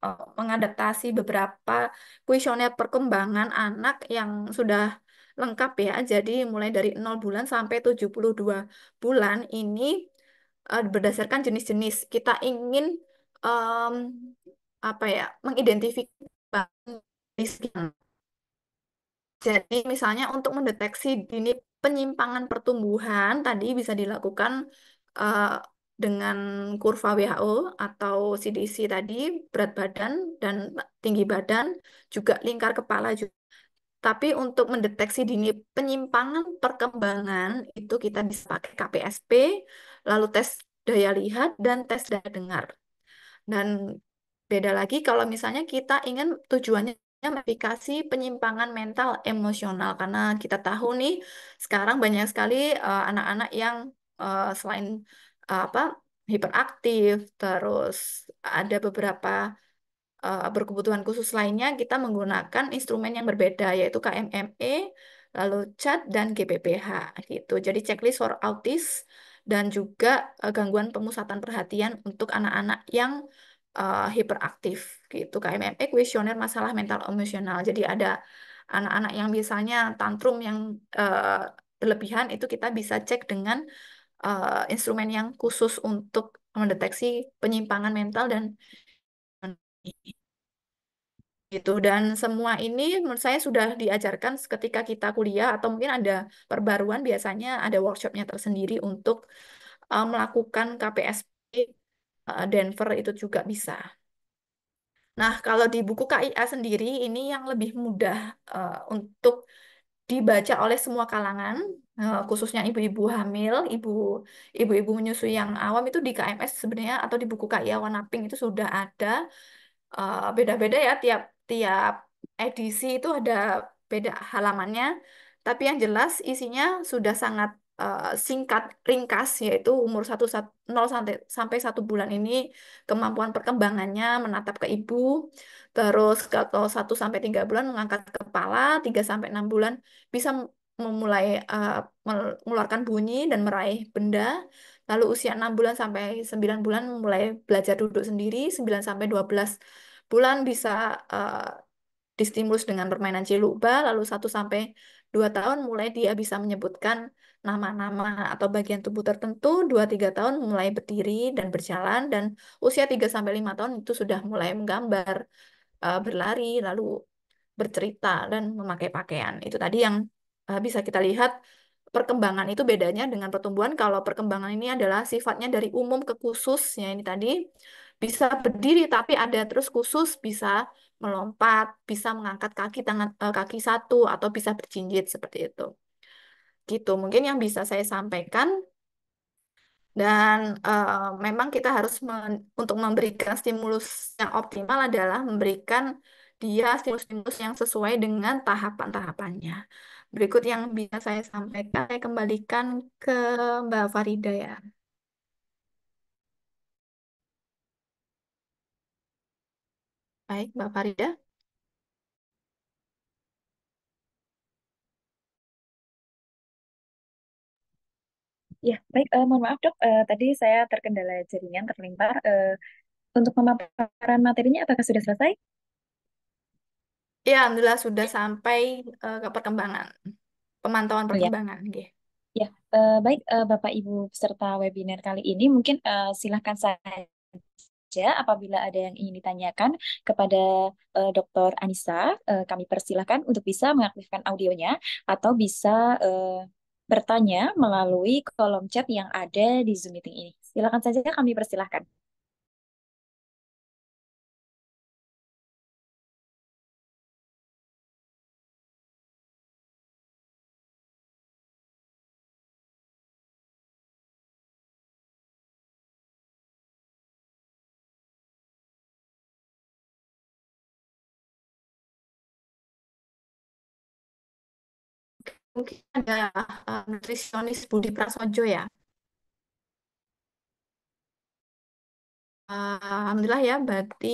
Eh, mengadaptasi beberapa kuesioner perkembangan anak yang sudah lengkap ya. Jadi mulai dari 0 bulan sampai 72 bulan ini eh, berdasarkan jenis-jenis. Kita ingin um, apa ya, mengidentifikasi jadi misalnya untuk mendeteksi dini penyimpangan pertumbuhan tadi bisa dilakukan uh, dengan kurva WHO atau CDC tadi berat badan dan tinggi badan juga lingkar kepala juga. Tapi untuk mendeteksi dini penyimpangan perkembangan itu kita bisa pakai KPSP, lalu tes daya lihat dan tes daya dengar. Dan beda lagi kalau misalnya kita ingin tujuannya modifikasi penyimpangan mental emosional karena kita tahu nih sekarang banyak sekali eh, anak-anak uh, yang uh, selain apa hiperaktif, terus ada beberapa uh, berkebutuhan khusus lainnya kita menggunakan instrumen yang berbeda yaitu KMME, lalu chat dan GPPH gitu. Jadi checklist for autis dan juga uh, gangguan pemusatan perhatian untuk anak-anak yang uh, hiperaktif gitu. KMME kuesioner masalah mental emosional. Jadi ada anak-anak yang biasanya tantrum yang uh, berlebihan itu kita bisa cek dengan uh, instrumen yang khusus untuk mendeteksi penyimpangan mental dan gitu dan semua ini menurut saya sudah diajarkan ketika kita kuliah atau mungkin ada perbaruan biasanya ada workshopnya tersendiri untuk uh, melakukan KPSP uh, eh, Denver itu juga bisa. Nah kalau di buku KIA sendiri ini yang lebih mudah uh, untuk dibaca oleh semua kalangan, eh, khususnya ibu-ibu hamil, ibu ibu-ibu menyusui yang awam itu di KMS sebenarnya atau di buku KIA Warna Pink itu sudah ada eh, beda-beda ya tiap tiap edisi itu ada beda halamannya, tapi yang jelas isinya sudah sangat uh, singkat ringkas yaitu umur 1 0 sampai 1 bulan ini kemampuan perkembangannya menatap ke ibu terus kalau 1 sampai 3 bulan mengangkat kepala 3 sampai 6 bulan bisa memulai uh, mengeluarkan bunyi dan meraih benda lalu usia 6 bulan sampai 9 bulan mulai belajar duduk sendiri 9 sampai 12 bulan bisa uh, distimulus dengan permainan ciluba lalu 1 sampai 2 tahun mulai dia bisa menyebutkan nama-nama atau bagian tubuh tertentu 2-3 tahun mulai berdiri dan berjalan dan usia 3-5 tahun itu sudah mulai menggambar, uh, berlari, lalu bercerita dan memakai pakaian. Itu tadi yang uh, bisa kita lihat perkembangan itu bedanya dengan pertumbuhan kalau perkembangan ini adalah sifatnya dari umum ke khusus ya ini tadi bisa berdiri tapi ada terus khusus bisa melompat, bisa mengangkat kaki tangan eh, kaki satu atau bisa berjinjit seperti itu gitu mungkin yang bisa saya sampaikan dan uh, memang kita harus men untuk memberikan stimulus yang optimal adalah memberikan dia stimulus-stimulus yang sesuai dengan tahapan-tahapannya. Berikut yang bisa saya sampaikan, saya kembalikan ke Mbak Farida ya. Baik, Mbak Farida. Ya, baik. Uh, mohon maaf, Dok. Uh, tadi saya terkendala jaringan terlimpar. Uh, eh, untuk pemaparan materinya, apakah sudah selesai? Ya, alhamdulillah sudah sampai uh, ke perkembangan, pemantauan Oh, ya. perkembangan. Ya, Uh, baik Uh, Bapak Ibu peserta webinar kali ini mungkin uh, silahkan saja apabila ada yang ingin ditanyakan kepada uh, Dr. Anissa, uh, kami persilahkan untuk bisa mengaktifkan audionya atau bisa uh, bertanya melalui kolom chat yang ada di Zoom meeting ini. Silakan saja kami persilahkan. mungkin ada uh, nutrisionis Budi Prasojo ya. Uh, Alhamdulillah ya, berarti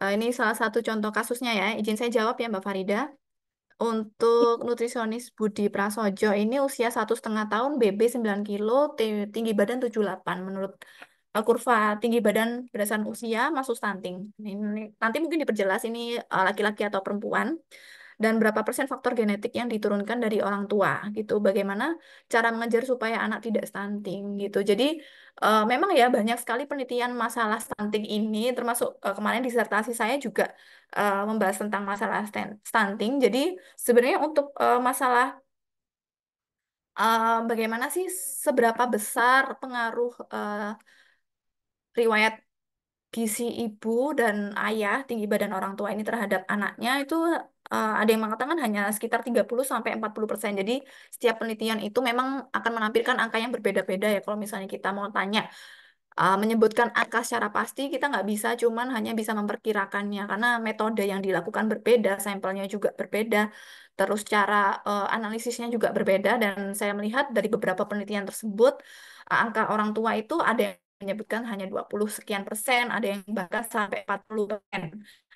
uh, ini salah satu contoh kasusnya ya. Izin saya jawab ya Mbak Farida. Untuk nutrisionis Budi Prasojo ini usia satu setengah tahun, BB 9 kilo, tinggi badan 78 menurut kurva tinggi badan berdasarkan usia masuk stunting. Ini, nanti mungkin diperjelas ini laki-laki atau perempuan dan berapa persen faktor genetik yang diturunkan dari orang tua gitu. Bagaimana cara mengejar supaya anak tidak stunting gitu. Jadi uh, memang ya banyak sekali penelitian masalah stunting ini termasuk uh, kemarin disertasi saya juga uh, membahas tentang masalah stunting. Jadi sebenarnya untuk uh, masalah uh, bagaimana sih seberapa besar pengaruh uh, riwayat gizi ibu dan ayah, tinggi badan orang tua ini terhadap anaknya itu uh, ada yang mengatakan hanya sekitar 30 sampai 40%. persen. Jadi setiap penelitian itu memang akan menampilkan angka yang berbeda-beda ya kalau misalnya kita mau tanya uh, menyebutkan angka secara pasti kita nggak bisa cuman hanya bisa memperkirakannya karena metode yang dilakukan berbeda sampelnya juga berbeda terus cara uh, analisisnya juga berbeda dan saya melihat dari beberapa penelitian tersebut uh, angka orang tua itu ada yang menyebutkan hanya 20 sekian persen, ada yang bahkan sampai 40 persen.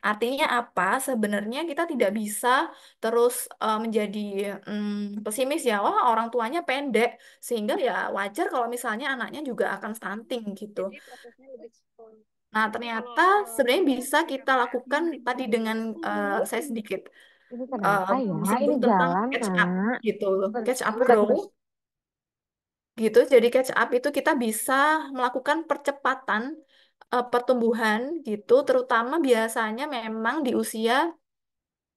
Artinya apa? Sebenarnya kita tidak bisa terus uh, menjadi um, pesimis ya. Wah, orang tuanya pendek sehingga ya wajar kalau misalnya anaknya juga akan stunting gitu. Nah, ternyata sebenarnya bisa kita lakukan tadi dengan uh, saya sedikit eh, ya, Ini Ini tentang jalan, catch up Nak. gitu, catch up growth gitu. Jadi catch up itu kita bisa melakukan percepatan uh, pertumbuhan gitu, terutama biasanya memang di usia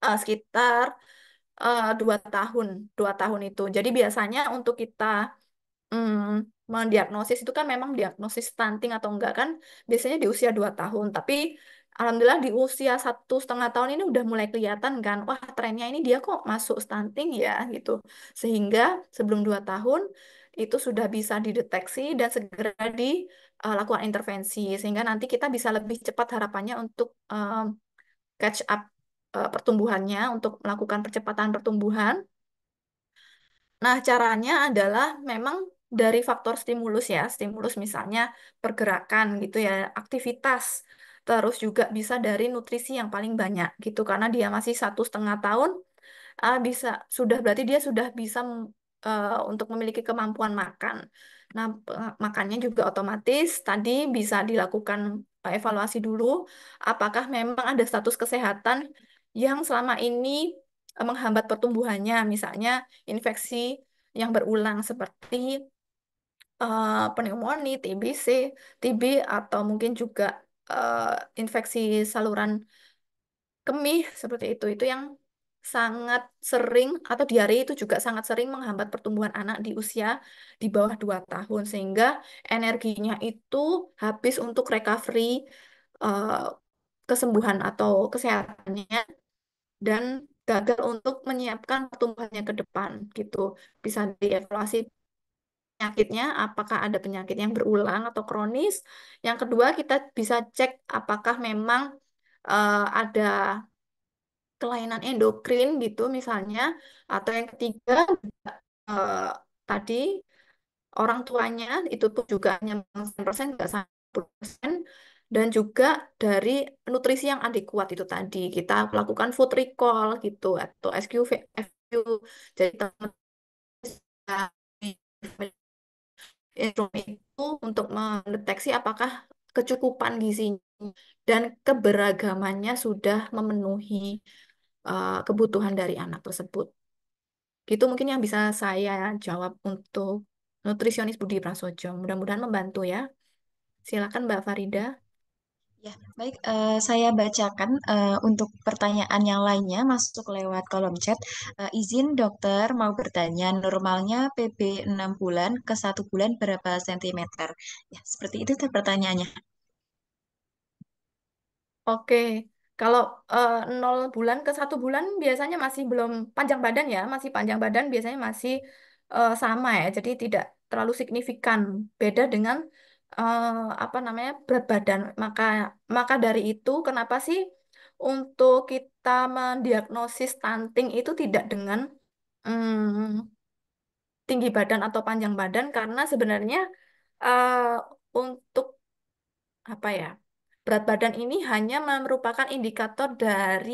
uh, sekitar uh, dua tahun, dua tahun itu. Jadi biasanya untuk kita um, mendiagnosis itu kan memang diagnosis stunting atau enggak kan biasanya di usia dua tahun. Tapi alhamdulillah di usia satu setengah tahun ini udah mulai kelihatan kan, wah trennya ini dia kok masuk stunting ya gitu. Sehingga sebelum dua tahun itu sudah bisa dideteksi dan segera dilakukan eh, intervensi sehingga nanti kita bisa lebih cepat harapannya untuk eh, catch up eh, pertumbuhannya untuk melakukan percepatan pertumbuhan. Nah, caranya adalah memang dari faktor stimulus ya, stimulus misalnya pergerakan gitu ya, aktivitas, terus juga bisa dari nutrisi yang paling banyak gitu karena dia masih satu setengah tahun ah, bisa sudah berarti dia sudah bisa Eh, untuk memiliki kemampuan makan. Nah, makannya juga otomatis tadi bisa dilakukan eh, evaluasi dulu apakah memang ada status kesehatan yang selama ini eh, menghambat pertumbuhannya, misalnya infeksi yang berulang seperti uh, pneumonia, TBC, TB atau mungkin juga uh, infeksi saluran kemih seperti itu. Itu yang sangat sering atau diare itu juga sangat sering menghambat pertumbuhan anak di usia di bawah 2 tahun sehingga energinya itu habis untuk recovery uh, kesembuhan atau kesehatannya dan gagal untuk menyiapkan pertumbuhannya ke depan gitu. Bisa dievaluasi penyakitnya, apakah ada penyakit yang berulang atau kronis. Yang kedua, kita bisa cek apakah memang uh, ada kelainan endokrin gitu misalnya atau yang ketiga uh, tadi orang tuanya itu pun juga hanya persen enggak persen dan juga dari nutrisi yang adekuat itu tadi kita lakukan food recall gitu atau SQV FU jadi instrumen itu untuk mendeteksi apakah kecukupan gizinya dan keberagamannya sudah memenuhi Eh, kebutuhan dari anak tersebut. Itu mungkin yang bisa saya jawab untuk nutrisionis Budi Prasojo. Mudah-mudahan membantu ya. Silakan Mbak Farida. Ya, baik. Uh, saya bacakan uh, untuk pertanyaan yang lainnya masuk lewat kolom chat. Uh, izin dokter mau bertanya, normalnya PB 6 bulan ke 1 bulan berapa sentimeter? Ya, seperti itu pertanyaannya. Oke, kalau eh, nol bulan ke satu bulan biasanya masih belum panjang badan ya, masih panjang badan biasanya masih eh, sama ya. Jadi tidak terlalu signifikan. Beda dengan eh, apa namanya berat badan. Maka maka dari itu kenapa sih untuk kita mendiagnosis stunting itu tidak dengan hmm, tinggi badan atau panjang badan karena sebenarnya uh, untuk apa ya Berat badan ini hanya merupakan indikator dari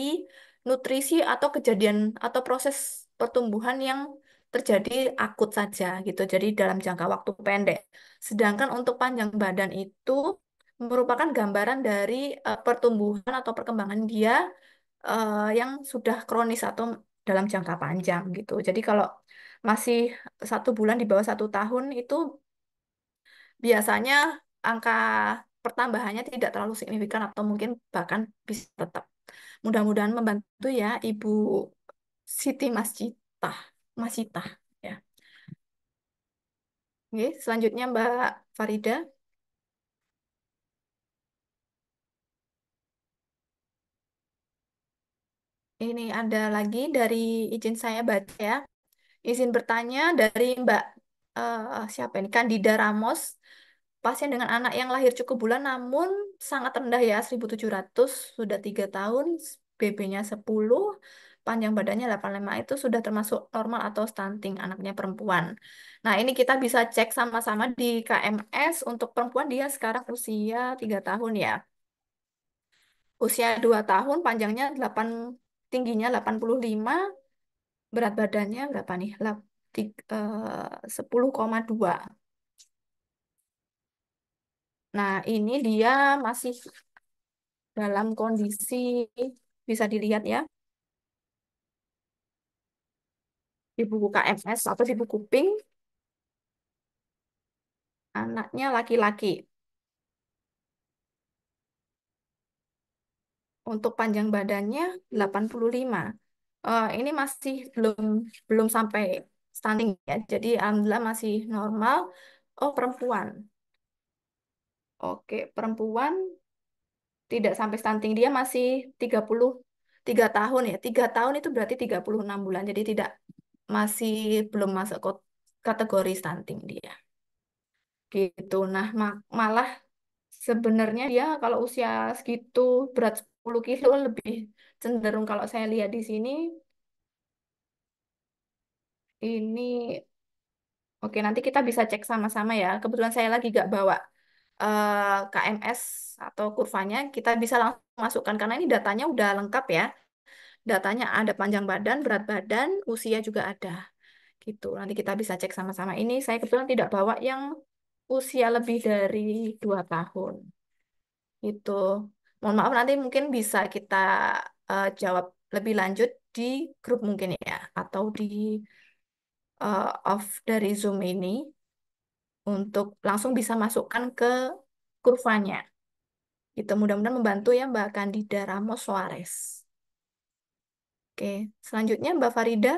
nutrisi atau kejadian atau proses pertumbuhan yang terjadi akut saja gitu. Jadi dalam jangka waktu pendek. Sedangkan untuk panjang badan itu merupakan gambaran dari uh, pertumbuhan atau perkembangan dia uh, yang sudah kronis atau dalam jangka panjang gitu. Jadi kalau masih satu bulan di bawah satu tahun itu biasanya angka pertambahannya tidak terlalu signifikan atau mungkin bahkan bisa tetap. Mudah-mudahan membantu ya Ibu Siti Masjita, Masjita ya. Oke, selanjutnya Mbak Farida. Ini ada lagi dari izin saya baca ya. Izin bertanya dari Mbak uh, siapa ini? Kandida Ramos pasien dengan anak yang lahir cukup bulan namun sangat rendah ya 1700 sudah 3 tahun BB-nya 10 panjang badannya 85 itu sudah termasuk normal atau stunting anaknya perempuan. Nah, ini kita bisa cek sama-sama di KMS untuk perempuan dia sekarang usia 3 tahun ya. Usia 2 tahun panjangnya 8 tingginya 85 berat badannya berapa nih? 10,2 Nah, ini dia masih dalam kondisi bisa dilihat ya. Di buku KMS atau di buku Pink, anaknya laki-laki. Untuk panjang badannya 85. Uh, eh, ini masih belum belum sampai standing ya. Jadi alhamdulillah masih normal. Oh, perempuan. Oke, perempuan tidak sampai stunting dia masih 30 3 tahun ya. 3 tahun itu berarti 36 bulan. Jadi tidak masih belum masuk kategori stunting dia. Gitu. Nah, malah sebenarnya dia kalau usia segitu berat 10 kilo lebih cenderung kalau saya lihat di sini ini Oke, nanti kita bisa cek sama-sama ya. Kebetulan saya lagi gak bawa Eh, KMS atau kurvanya kita bisa langsung masukkan karena ini datanya udah lengkap ya. Datanya ada panjang badan, berat badan, usia juga ada. Gitu. Nanti kita bisa cek sama-sama. Ini saya kebetulan tidak bawa yang usia lebih dari 2 tahun. Itu. Mohon maaf nanti mungkin bisa kita uh, jawab lebih lanjut di grup mungkin ya atau di uh, off dari Zoom ini untuk langsung bisa masukkan ke kurvanya. Itu mudah-mudahan membantu ya Mbak Candida Ramos Suarez. Oke, selanjutnya Mbak Farida.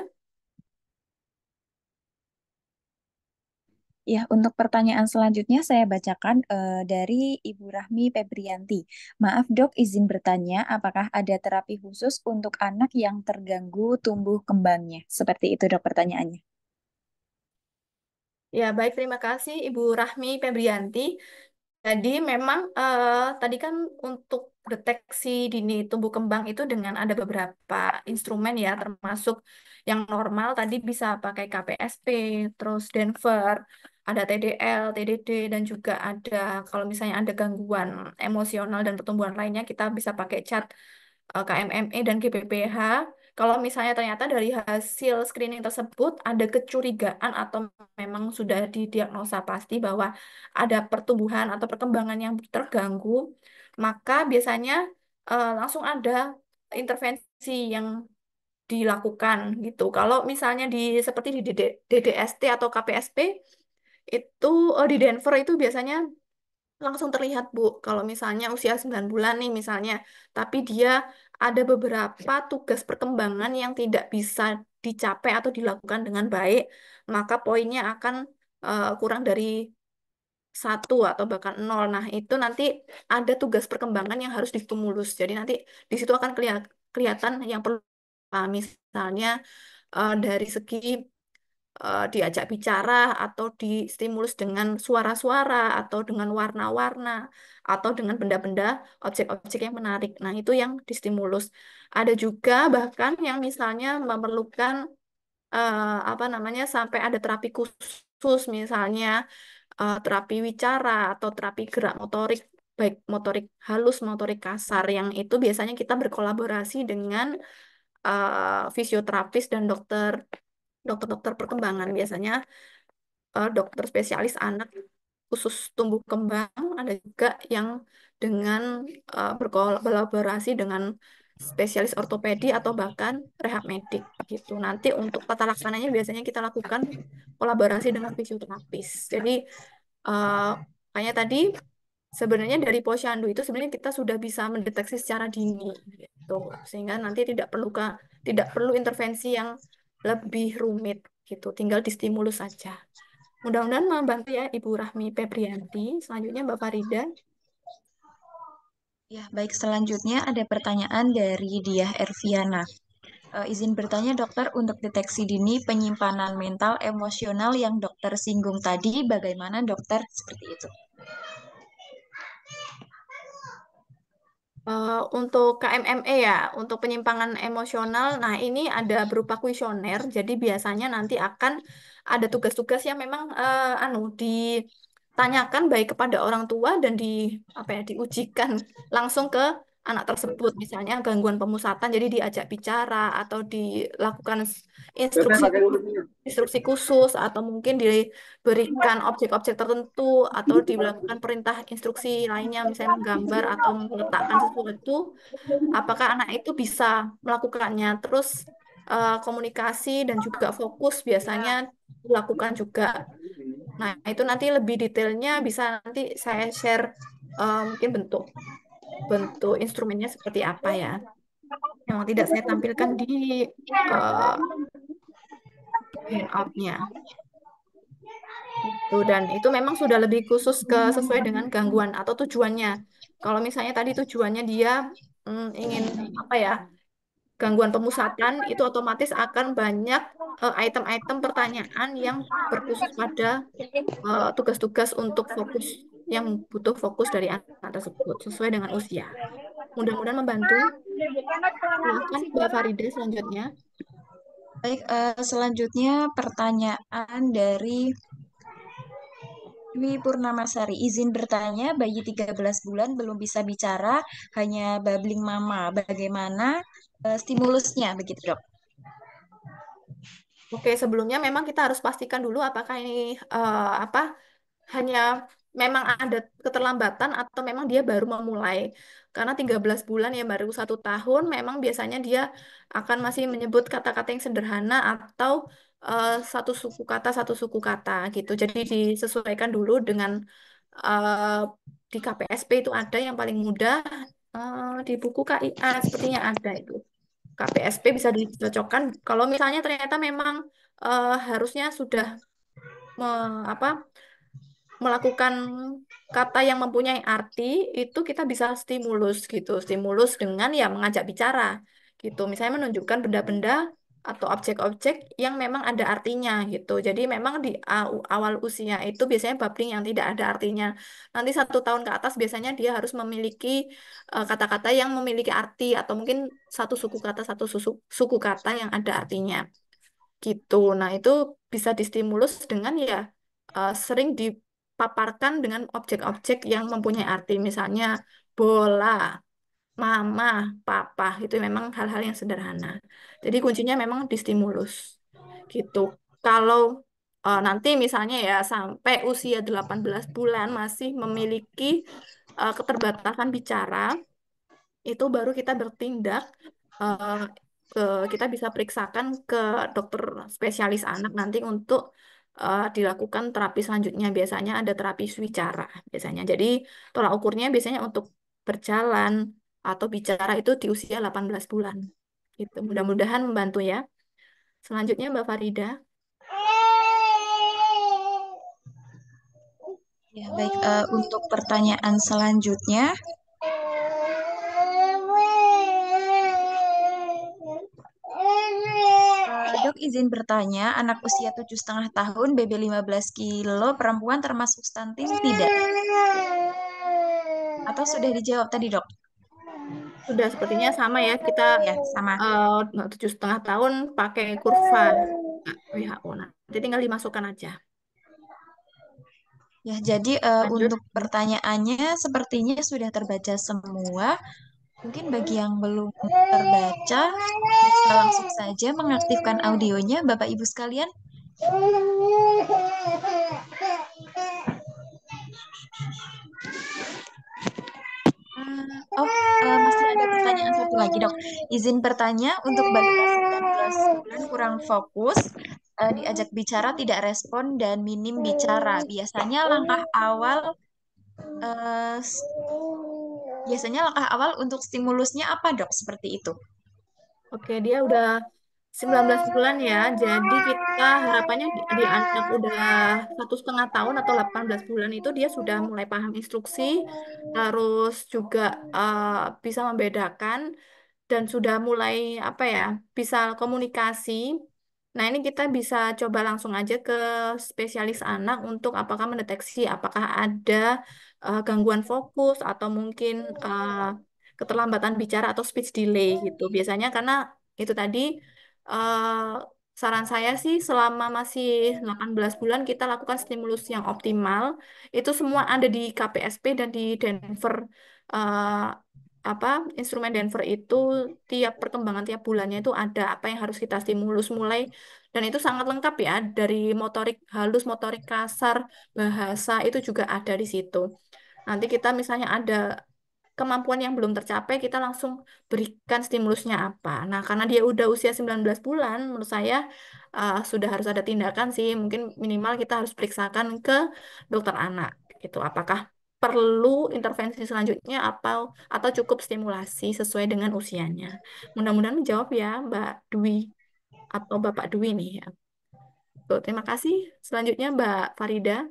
Ya, untuk pertanyaan selanjutnya saya bacakan uh, dari Ibu Rahmi Febrianti. Maaf dok, izin bertanya, apakah ada terapi khusus untuk anak yang terganggu tumbuh kembangnya? Seperti itu dok pertanyaannya. Ya, baik. Terima kasih Ibu Rahmi Febrianti. Jadi memang uh, tadi kan untuk deteksi dini tumbuh kembang itu dengan ada beberapa instrumen ya, termasuk yang normal tadi bisa pakai KPSP, terus Denver, ada TDL, TDD, dan juga ada kalau misalnya ada gangguan emosional dan pertumbuhan lainnya kita bisa pakai cat eh, KMME dan GPPH. Kalau misalnya ternyata dari hasil screening tersebut ada kecurigaan atau memang sudah didiagnosa pasti bahwa ada pertumbuhan atau perkembangan yang terganggu, maka biasanya uh, langsung ada intervensi yang dilakukan gitu. Kalau misalnya di seperti di DD, DDST atau KPSP itu eh, di Denver itu biasanya langsung terlihat Bu kalau misalnya usia 9 bulan nih misalnya tapi dia ada beberapa tugas perkembangan yang tidak bisa dicapai atau dilakukan dengan baik, maka poinnya akan uh, kurang dari satu atau bahkan nol. Nah, itu nanti ada tugas perkembangan yang harus dikumulus. Jadi nanti di situ akan kelihatan yang perlu misalnya uh, dari segi Eh, diajak bicara atau distimulus dengan suara-suara atau dengan warna-warna atau dengan benda-benda objek-objek yang menarik. Nah, itu yang distimulus. Ada juga bahkan yang misalnya memerlukan uh, apa namanya sampai ada terapi khusus misalnya uh, terapi wicara atau terapi gerak motorik baik motorik halus, motorik kasar yang itu biasanya kita berkolaborasi dengan uh, fisioterapis dan dokter dokter-dokter perkembangan biasanya uh, dokter spesialis anak khusus tumbuh kembang ada juga yang dengan uh, berkolaborasi dengan spesialis ortopedi atau bahkan rehab medik gitu. Nanti untuk tata laksananya biasanya kita lakukan kolaborasi dengan fisioterapis. Jadi uh, eh, kayaknya tadi sebenarnya dari posyandu itu sebenarnya kita sudah bisa mendeteksi secara dini gitu. Sehingga nanti tidak perlu ke, tidak perlu intervensi yang lebih rumit gitu. Tinggal di stimulus saja. Mudah-mudahan membantu ya Ibu Rahmi Febrianti. Selanjutnya Mbak Farida. Ya, baik selanjutnya ada pertanyaan dari Diah Erviana. e, izin bertanya dokter untuk deteksi dini penyimpanan mental emosional yang dokter singgung tadi bagaimana dokter seperti itu? Eh, untuk KMME ya, untuk penyimpangan emosional, nah ini ada berupa kuesioner. Jadi biasanya nanti akan ada tugas-tugas yang memang eh, anu ditanyakan baik kepada orang tua dan di apa ya diujikan langsung ke anak tersebut misalnya gangguan pemusatan jadi diajak bicara atau dilakukan instruksi instruksi khusus atau mungkin diberikan objek-objek tertentu atau dilakukan perintah instruksi lainnya misalnya menggambar atau meletakkan sesuatu apakah anak itu bisa melakukannya terus eh, komunikasi dan juga fokus biasanya dilakukan juga nah itu nanti lebih detailnya bisa nanti saya share eh, mungkin bentuk bentuk instrumennya seperti apa ya. Yang tidak saya tampilkan di uh, handoutnya. Itu dan itu memang sudah lebih khusus ke sesuai dengan gangguan atau tujuannya. Kalau misalnya tadi tujuannya dia mm, ingin apa ya? gangguan pemusatan itu otomatis akan banyak eh, item-item uh, pertanyaan yang berkhusus pada eh, tugas-tugas uh, tugas -tugas untuk fokus yang butuh fokus dari anak tersebut sesuai dengan usia. Mudah-mudahan membantu. Silakan Mbak Farida selanjutnya. Baik, uh, selanjutnya pertanyaan dari Dwi Purnamasari, izin bertanya, bayi 13 bulan belum bisa bicara, hanya babbling mama. Bagaimana uh, stimulusnya begitu, Dok? Oke, sebelumnya memang kita harus pastikan dulu apakah ini uh, apa hanya memang ada keterlambatan atau memang dia baru memulai. Karena 13 bulan ya baru satu tahun, memang biasanya dia akan masih menyebut kata-kata yang sederhana atau uh, satu suku kata satu suku kata gitu. Jadi disesuaikan dulu dengan uh, di KPSP itu ada yang paling mudah uh, di buku KIA sepertinya ada itu. KPSP bisa dicocokkan kalau misalnya ternyata memang uh, harusnya sudah me, apa melakukan kata yang mempunyai arti itu kita bisa stimulus gitu stimulus dengan ya mengajak bicara gitu misalnya menunjukkan benda-benda atau objek-objek yang memang ada artinya gitu jadi memang di awal usia itu biasanya babling yang tidak ada artinya nanti satu tahun ke atas biasanya dia harus memiliki eh, kata-kata uh, yang memiliki arti atau mungkin satu suku kata satu susu, suku kata yang ada artinya gitu nah itu bisa distimulus dengan ya uh, sering di paparkan dengan objek-objek yang mempunyai arti, misalnya bola, mama, papa, itu memang hal-hal yang sederhana. Jadi kuncinya memang di stimulus. Gitu. Kalau uh, nanti misalnya ya sampai usia 18 bulan masih memiliki uh, keterbatasan bicara, itu baru kita bertindak uh, ke, kita bisa periksakan ke dokter spesialis anak nanti untuk uh, dilakukan terapi selanjutnya biasanya ada terapi swicara biasanya. Jadi tolak ukurnya biasanya untuk berjalan atau bicara itu di usia 18 bulan. Gitu. Mudah-mudahan membantu ya. Selanjutnya Mbak Farida. Ya, baik uh, untuk pertanyaan selanjutnya izin bertanya, anak usia tujuh setengah tahun, BB 15 kilo, perempuan termasuk stunting tidak? Atau sudah dijawab tadi dok? Sudah, sepertinya sama ya kita ya, sama. Eh, tujuh setengah tahun pakai kurva WHO. Nah, jadi nah, tinggal dimasukkan aja. Ya, jadi uh, untuk pertanyaannya sepertinya sudah terbaca semua. Mungkin bagi yang belum terbaca, bisa langsung saja mengaktifkan audionya, Bapak Ibu sekalian. Hmm, oh, uh, masih ada pertanyaan satu lagi, Dok. Izin bertanya untuk balik dan kelas kurang fokus, uh, diajak bicara tidak respon dan minim bicara. Biasanya langkah awal uh, biasanya langkah awal untuk stimulusnya apa dok seperti itu? Oke, dia udah 19 bulan ya, jadi kita harapannya di, di anak udah satu setengah tahun atau 18 bulan itu dia sudah mulai paham instruksi, terus juga uh, bisa membedakan dan sudah mulai apa ya, bisa komunikasi. Nah ini kita bisa coba langsung aja ke spesialis anak untuk apakah mendeteksi apakah ada uh, gangguan fokus atau mungkin uh, keterlambatan bicara atau speech delay gitu. Biasanya karena itu tadi uh, saran saya sih selama masih 18 bulan kita lakukan stimulus yang optimal. Itu semua ada di KPSP dan di Denver uh, apa instrumen Denver itu tiap perkembangan tiap bulannya itu ada apa yang harus kita stimulus mulai dan itu sangat lengkap ya dari motorik halus, motorik kasar, bahasa itu juga ada di situ. Nanti kita misalnya ada kemampuan yang belum tercapai, kita langsung berikan stimulusnya apa. Nah, karena dia udah usia 19 bulan, menurut saya uh, sudah harus ada tindakan sih. Mungkin minimal kita harus periksakan ke dokter anak gitu. Apakah perlu intervensi selanjutnya atau atau cukup stimulasi sesuai dengan usianya. Mudah-mudahan menjawab ya Mbak Dwi atau Bapak Dwi nih ya. Tuh, terima kasih. Selanjutnya Mbak Farida.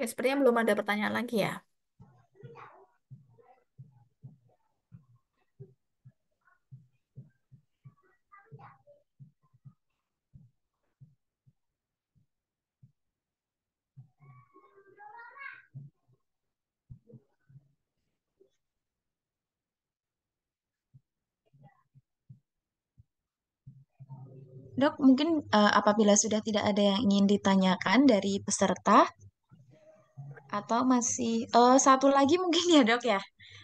Oke, sepertinya belum ada pertanyaan lagi ya. Dok, mungkin uh, apabila sudah tidak ada yang ingin ditanyakan dari peserta, atau masih uh, satu lagi mungkin ya, Dok ya?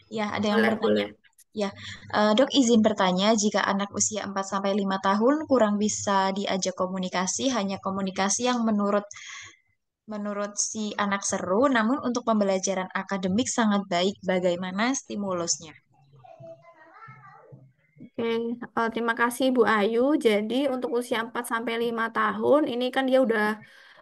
Ya, ada yang Boleh, bertanya. boleh. Ya, uh, Dok izin bertanya, jika anak usia 4 lima tahun kurang bisa diajak komunikasi, hanya komunikasi yang menurut menurut si anak seru, namun untuk pembelajaran akademik sangat baik, bagaimana stimulusnya? Oke, uh, terima kasih Bu Ayu. Jadi untuk usia 4 sampai 5 tahun ini kan dia udah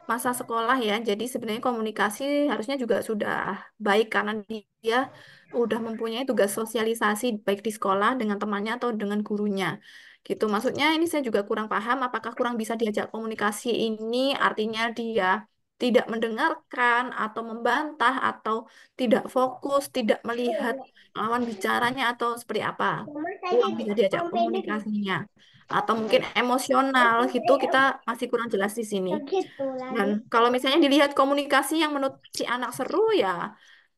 masa sekolah ya. Jadi sebenarnya komunikasi harusnya juga sudah baik karena dia udah mempunyai tugas sosialisasi baik di sekolah dengan temannya atau dengan gurunya. Gitu. Maksudnya ini saya juga kurang paham apakah kurang bisa diajak komunikasi ini artinya dia tidak mendengarkan atau membantah atau tidak fokus, tidak melihat lawan bicaranya atau seperti apa. Kurang bisa diajak komunikasinya atau mungkin emosional gitu kita masih kurang jelas di sini. Ya gitu dan kalau misalnya dilihat komunikasi yang menurut si anak seru ya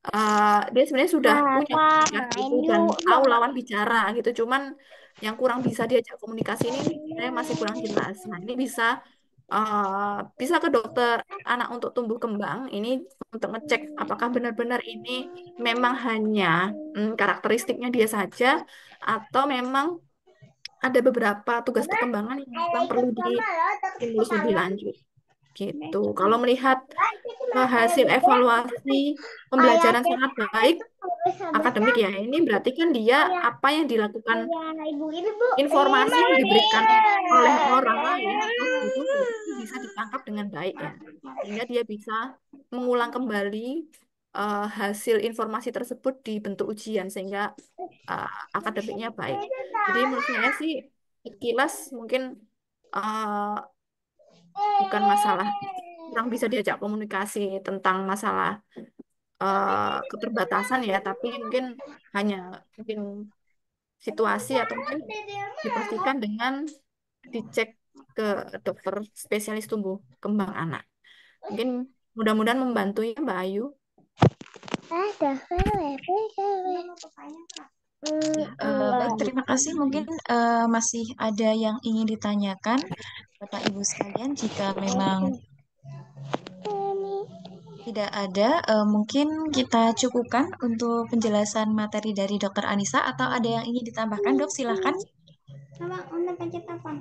uh, dia sebenarnya sudah punya nah, itu dan tahu lawan bicara gitu. Cuman yang kurang bisa diajak komunikasi ini sebenarnya masih kurang jelas. Nah ini bisa uh, bisa ke dokter anak untuk tumbuh kembang ini untuk ngecek apakah benar-benar ini memang hanya hmm, karakteristiknya dia saja atau memang ada beberapa tugas perkembangan yang memang nah, perlu ditulis lebih lanjut. Gitu. Nah, Kalau melihat nah, eh, hasil iya. evaluasi pembelajaran sangat baik akademik ya, ini berarti kan dia iya. apa yang dilakukan iya, informasi yang diberikan oleh orang lain itu bisa ditangkap dengan baik ya, sehingga dia bisa mengulang kembali uh, hasil informasi tersebut dibentuk ujian sehingga uh, akademiknya baik. Jadi menurut saya sih kilas mungkin uh, bukan masalah kurang bisa diajak komunikasi tentang masalah uh, keterbatasan ya, tapi mungkin hanya mungkin situasi atau mungkin dipastikan dengan dicek ke dokter spesialis tumbuh kembang anak. Mungkin mudah-mudahan membantu ya Mbak Ayu. Ada hmm, ya, eh, eh, terima kasih. Mungkin uh, masih ada yang ingin ditanyakan, Bapak Ibu sekalian. Jika memang tidak ada, uh, mungkin kita cukupkan untuk penjelasan materi dari Dokter Anissa. Atau ada yang ingin ditambahkan, Dok? Silahkan.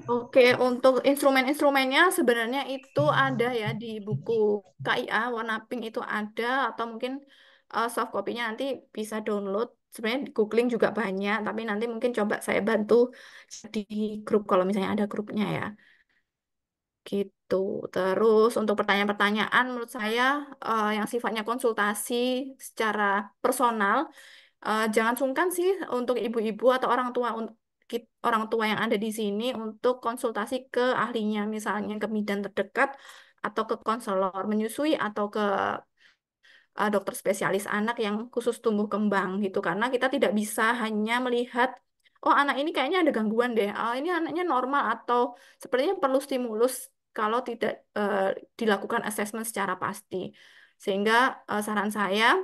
Oke, untuk instrumen-instrumennya sebenarnya itu ada ya di buku KIA warna pink itu ada atau mungkin uh, soft copy-nya nanti bisa download. Sebenarnya googling juga banyak, tapi nanti mungkin coba saya bantu di grup kalau misalnya ada grupnya ya. Gitu. Terus untuk pertanyaan-pertanyaan menurut saya uh, yang sifatnya konsultasi secara personal, uh, jangan sungkan sih untuk ibu-ibu atau orang tua orang tua yang ada di sini untuk konsultasi ke ahlinya, misalnya ke bidan terdekat atau ke konselor menyusui atau ke uh, dokter spesialis anak yang khusus tumbuh kembang gitu karena kita tidak bisa hanya melihat oh anak ini kayaknya ada gangguan deh oh, ini anaknya normal atau sepertinya perlu stimulus kalau tidak uh, dilakukan asesmen secara pasti sehingga uh, saran saya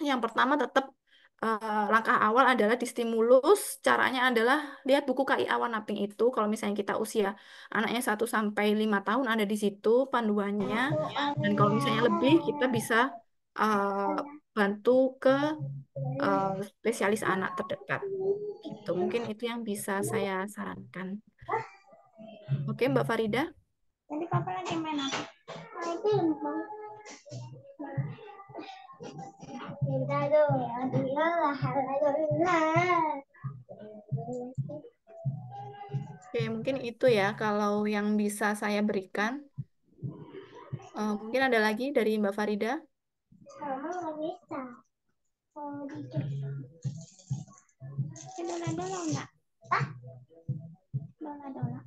yang pertama tetap Uh, langkah awal adalah distimulus. Caranya adalah lihat buku KI Awan Naping itu. Kalau misalnya kita usia anaknya 1 sampai 5 tahun ada di situ panduannya. Dan kalau misalnya lebih kita bisa Eh, bantu ke uh, spesialis anak terdekat. Gitu. Mungkin itu yang bisa saya sarankan. Oke, Mbak Farida. jadi papa lagi main apa? Main film, Bang. Oke, mungkin itu ya kalau yang bisa saya berikan. Uh, mungkin ada lagi dari Mbak Farida? sama Melisa. Oh, dikit. Dola dola enggak? Ah? dolar? dola.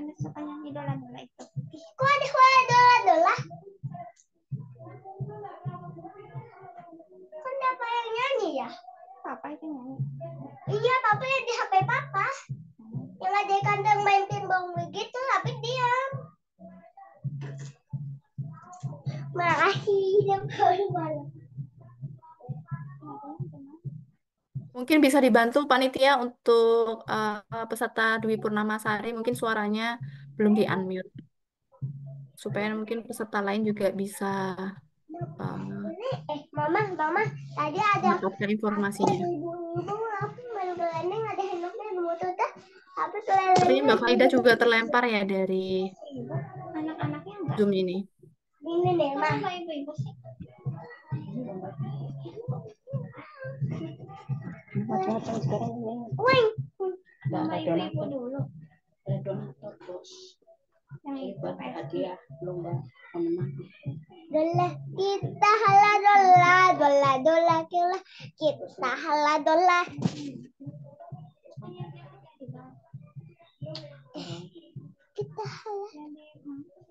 Anda suka di dolar dolar itu? Kok ada suara dolar dolar? Kan siapa yang nyanyi ya? Papa itu nyanyi. Iya, papa yang di HP papa. Yang ada di kandang main pinball begitu, tapi diam. Mungkin bisa dibantu panitia untuk uh, peserta Dwi Purnama Sari mungkin suaranya belum di unmute supaya mungkin peserta lain juga bisa uh, eh mama mama tadi ada informasinya ini Mbak Faida juga terlempar ya dari anak Zoom ini. Ini deh, Mas. apa ibu-ibu sih. Macam-macam sekarang ini. Wing. Sama ibu-ibu dulu. Ada donatur bos. Yang itu hadiah lomba pemenang. Dola kita hala dola dola dola kita eh, kita hala dola. Kita hala.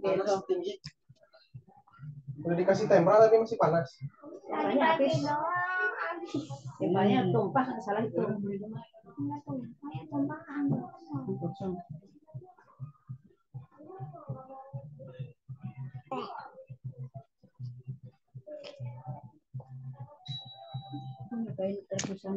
Panas tinggi. Udah dikasih tempra tapi masih panas. Tempanya habis. Tempanya tumpah kan salah itu. tumpah rebusan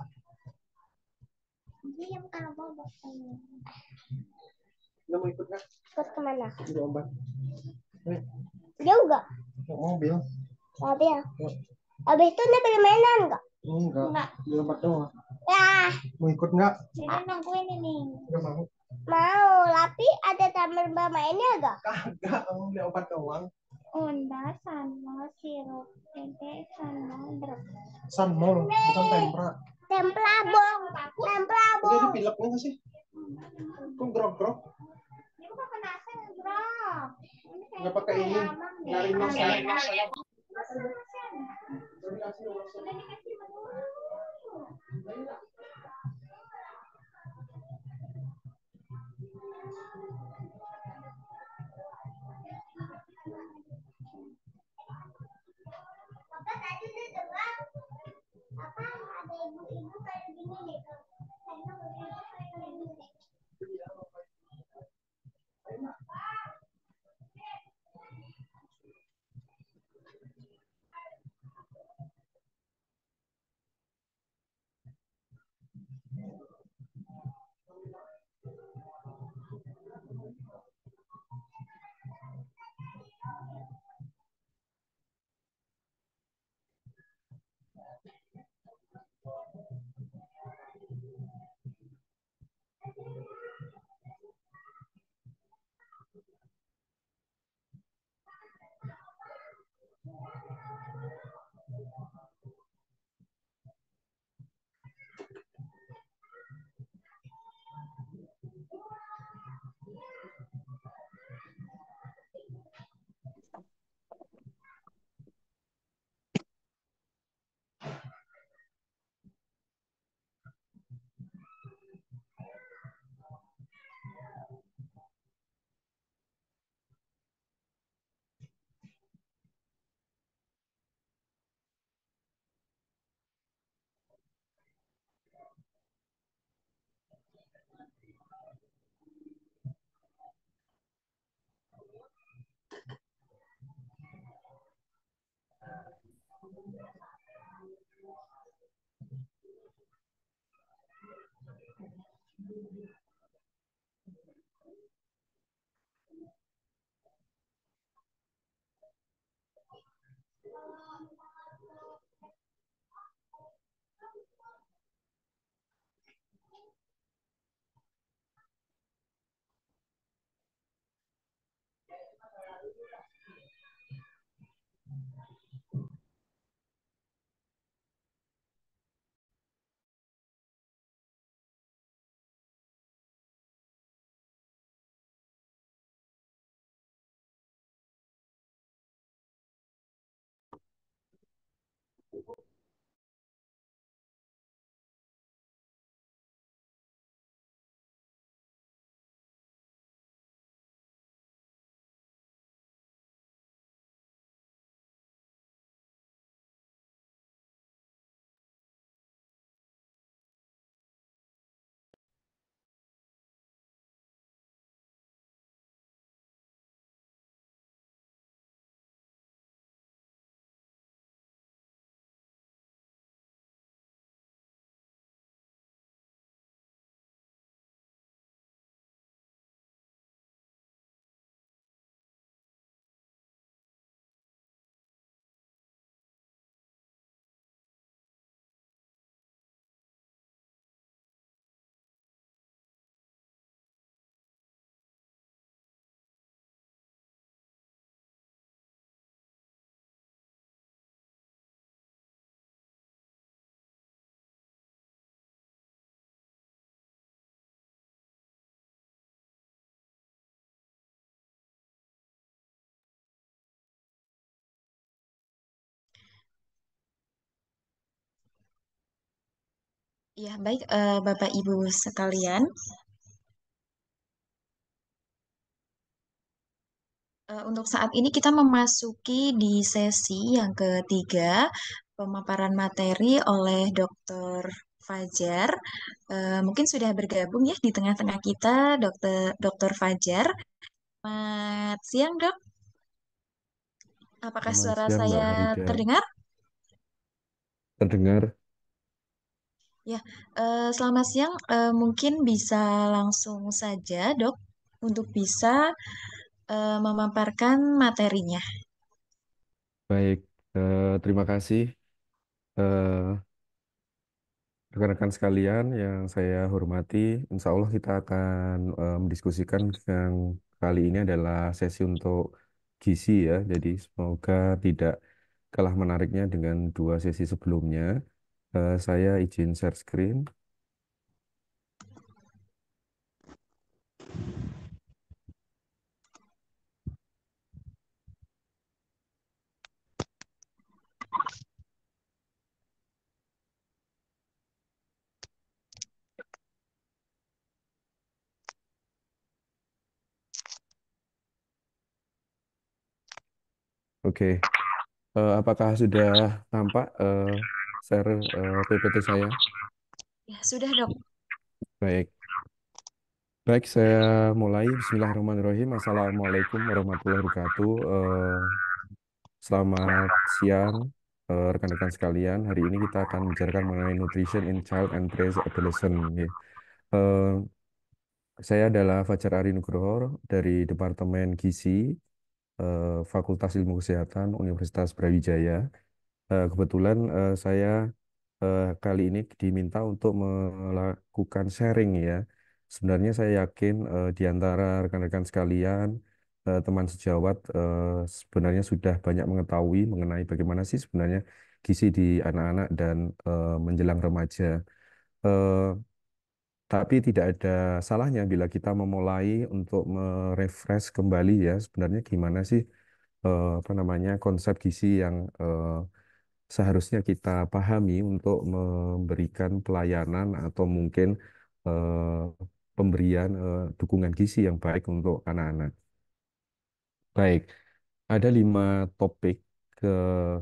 nggak bertanya. Lo mau ikut nggak? Ikut kemana? Di ombak. Jauh oh, nggak? Mobil. Mobil. Oh. Abis itu dia beli mainan Enggak. Enggak. Di ombak doang. ya. Mau ikut nggak? Sini nungguin ini. Nggak mau. Mau, tapi ada taman bermainnya nggak? Kagak, kamu beli obat doang. Honda, Sanmo, sirup, tempe, Sanmo, Sanmo, bukan tempra. Templabong. Templabong. Udah pilek lo sih? Kok grok-grok? Ini kok penasaran grok. Enggak pakai ini. Nyari masa. Masa-masa. एक दो तीन साइड भी नहीं लेकर Thank you. Ya, baik, uh, Bapak Ibu sekalian. Uh, Untuk saat ini kita memasuki di sesi yang ketiga, pemaparan materi oleh Dr. Fajar. Uh, mungkin sudah bergabung ya di tengah-tengah kita, Dr. Dr. Fajar. Selamat siang, Dok. Apakah Selamat suara siang, saya terdengar? Terdengar? Ya, uh, selamat siang. Uh, mungkin bisa langsung saja, Dok, untuk bisa uh, memaparkan materinya. Baik, uh, terima kasih rekan-rekan sekalian yang saya hormati. Insya Allah kita akan mendiskusikan mendiskusikan yang kali ini adalah sesi untuk gizi ya. Jadi semoga tidak kalah menariknya dengan dua sesi sebelumnya. Eh, saya izin share screen. Oke, okay. uh, eh, apakah sudah tampak? Uh, eh, share uh, eh, PPT saya? Ya, sudah, Dok. Baik. Baik, saya mulai. Bismillahirrahmanirrahim. Assalamualaikum warahmatullahi wabarakatuh. Uh, selamat siang, rekan eh, rekan-rekan sekalian. Hari ini kita akan membicarakan mengenai nutrition in child and pre-adolescent. Ya. Uh, saya adalah Fajar Ari Nugroho dari Departemen Gizi, Fakultas Ilmu Kesehatan Universitas Brawijaya. Eh, kebetulan eh, saya eh, kali ini diminta untuk melakukan sharing ya. Sebenarnya saya yakin di antara rekan-rekan sekalian, teman sejawat sebenarnya sudah banyak mengetahui mengenai bagaimana sih sebenarnya gizi di anak-anak dan menjelang remaja. Tapi tidak ada salahnya bila kita memulai untuk merefresh kembali ya sebenarnya gimana sih apa namanya konsep gizi yang seharusnya kita pahami untuk memberikan pelayanan atau mungkin eh, pemberian eh, dukungan gizi yang baik untuk anak-anak. Baik, ada lima topik ke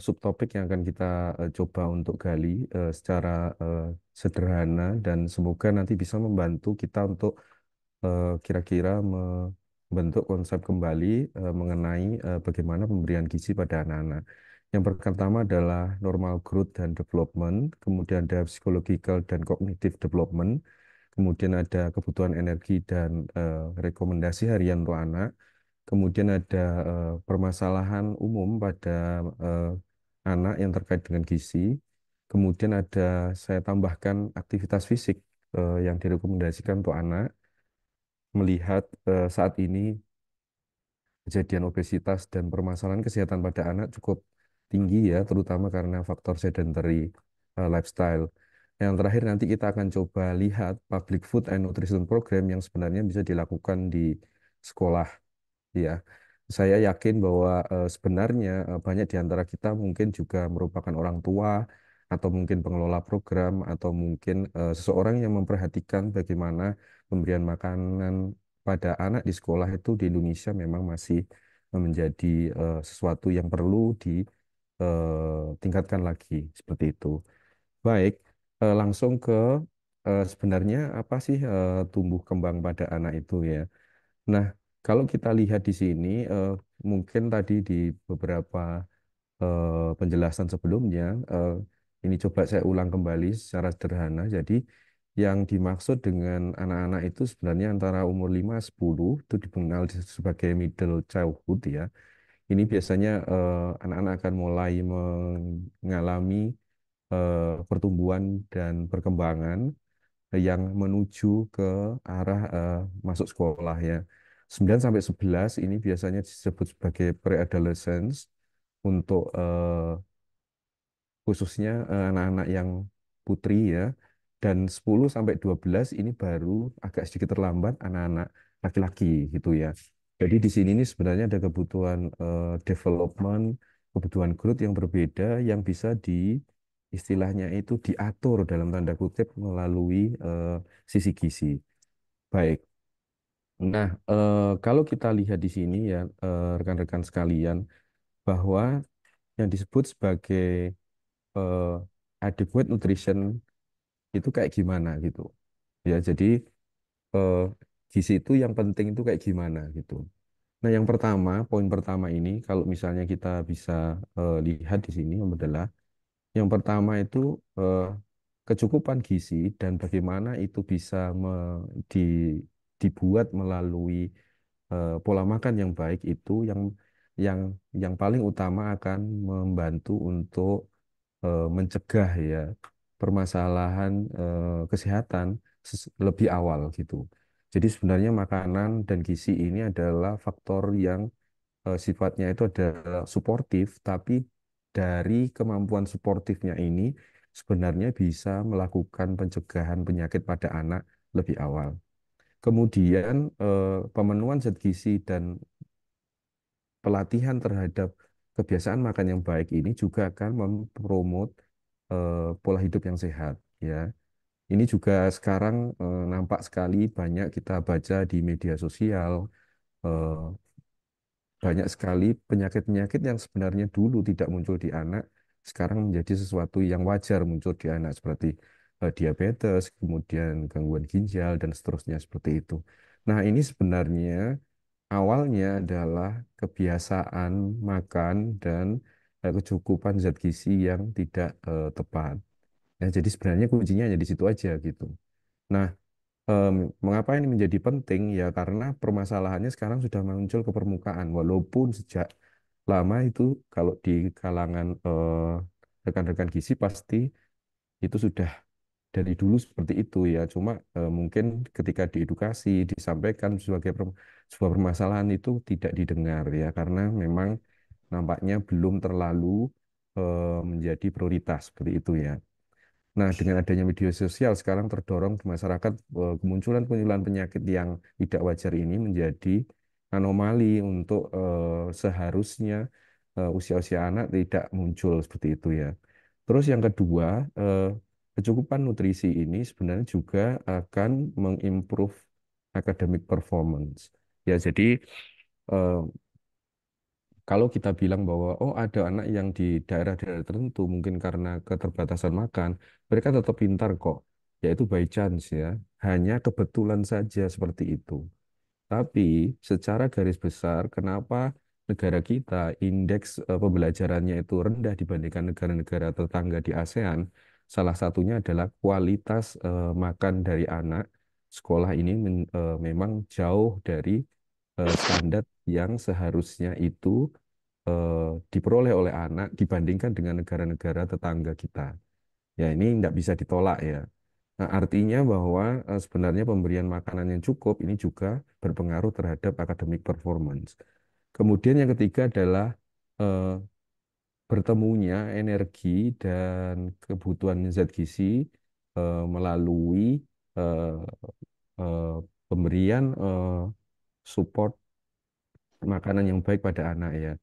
subtopik yang akan kita uh, coba untuk gali uh, secara uh, sederhana dan semoga nanti bisa membantu kita untuk kira-kira membentuk konsep kembali mengenai bagaimana pemberian gizi pada anak-anak. Yang pertama adalah normal growth dan development, kemudian ada psychological dan cognitive development, kemudian ada kebutuhan energi dan uh, rekomendasi harian untuk anak, kemudian ada uh, permasalahan umum pada uh, anak yang terkait dengan gizi, kemudian ada saya tambahkan aktivitas fisik uh, yang direkomendasikan untuk anak, melihat uh, saat ini kejadian obesitas dan permasalahan kesehatan pada anak cukup tinggi ya, terutama karena faktor sedentary uh, lifestyle. Yang terakhir nanti kita akan coba lihat public food and nutrition program yang sebenarnya bisa dilakukan di sekolah. Ya, saya yakin bahwa uh, sebenarnya uh, banyak di antara kita mungkin juga merupakan orang tua atau mungkin pengelola program atau mungkin uh, seseorang yang memperhatikan bagaimana pemberian makanan pada anak di sekolah itu di Indonesia memang masih menjadi uh, sesuatu yang perlu di Eh, tingkatkan lagi seperti itu. Baik, eh, langsung ke eh, sebenarnya apa sih eh, tumbuh kembang pada anak itu ya. Nah, kalau kita lihat di sini eh, mungkin tadi di beberapa eh, penjelasan sebelumnya eh, ini coba saya ulang kembali secara sederhana. Jadi yang dimaksud dengan anak-anak itu sebenarnya antara umur 5-10 itu dikenal sebagai middle childhood ya ini biasanya eh, anak-anak uh, akan mulai mengalami uh, pertumbuhan dan perkembangan yang menuju ke arah uh, masuk sekolah ya. 9 sampai 11 ini biasanya disebut sebagai pre-adolescence untuk uh, khususnya anak-anak uh, yang putri ya dan 10 sampai 12 ini baru agak sedikit terlambat anak-anak laki-laki gitu ya. Jadi di sini ini sebenarnya ada kebutuhan uh, development, kebutuhan growth yang berbeda yang bisa di istilahnya itu diatur dalam tanda kutip melalui uh, sisi gizi. Baik. Nah, uh, kalau kita lihat di sini ya rekan-rekan uh, sekalian bahwa yang disebut sebagai uh, adequate nutrition itu kayak gimana gitu. Ya, jadi uh, Gizi itu yang penting itu kayak gimana gitu. Nah, yang pertama, poin pertama ini kalau misalnya kita bisa uh, lihat di sini adalah yang pertama itu uh, kecukupan gizi dan bagaimana itu bisa me, di, dibuat melalui uh, pola makan yang baik itu yang yang yang paling utama akan membantu untuk uh, mencegah ya permasalahan uh, kesehatan lebih awal gitu. Jadi sebenarnya makanan dan gizi ini adalah faktor yang eh, sifatnya itu adalah suportif, tapi dari kemampuan suportifnya ini sebenarnya bisa melakukan pencegahan penyakit pada anak lebih awal. Kemudian eh, pemenuhan zat gizi dan pelatihan terhadap kebiasaan makan yang baik ini juga akan mempromot eh, pola hidup yang sehat ya. Ini juga sekarang eh, nampak sekali banyak kita baca di media sosial, eh, banyak sekali penyakit-penyakit yang sebenarnya dulu tidak muncul di anak, sekarang menjadi sesuatu yang wajar muncul di anak seperti eh, diabetes, kemudian gangguan ginjal dan seterusnya seperti itu. Nah, ini sebenarnya awalnya adalah kebiasaan makan dan eh, kecukupan zat gizi yang tidak eh, tepat. Ya, jadi sebenarnya kuncinya hanya di situ aja gitu. Nah, um, mengapa ini menjadi penting? Ya karena permasalahannya sekarang sudah muncul ke permukaan, walaupun sejak lama itu kalau di kalangan eh, rekan-rekan uh, gizi pasti itu sudah dari dulu seperti itu ya. Cuma uh, mungkin ketika diedukasi disampaikan sebagai per sebuah permasalahan itu tidak didengar ya, karena memang nampaknya belum terlalu uh, menjadi prioritas seperti itu ya. Nah, dengan adanya media sosial sekarang terdorong di masyarakat kemunculan-kemunculan eh, penyakit yang tidak wajar ini menjadi anomali untuk eh, seharusnya eh, usia-usia eh, anak tidak muncul seperti itu ya. Terus yang kedua, eh, kecukupan nutrisi ini sebenarnya juga akan mengimprove academic performance. Ya, jadi eh, kalau kita bilang bahwa oh ada anak yang di daerah-daerah tertentu mungkin karena keterbatasan makan, mereka tetap pintar kok, yaitu by chance ya, hanya kebetulan saja seperti itu. Tapi secara garis besar, kenapa negara kita indeks e, pembelajarannya itu rendah dibandingkan negara-negara tetangga di ASEAN? Salah satunya adalah kualitas e, makan dari anak sekolah ini e, memang jauh dari Eh, standar yang seharusnya itu eh, diperoleh oleh anak dibandingkan dengan negara-negara tetangga kita. Ya ini tidak bisa ditolak ya. Nah, artinya bahwa eh, sebenarnya pemberian makanan yang cukup ini juga berpengaruh terhadap akademik performance. Kemudian yang ketiga adalah eh, bertemunya energi dan kebutuhan zat gizi eh, melalui eh, eh, pemberian eh, support makanan yang baik pada anak ya.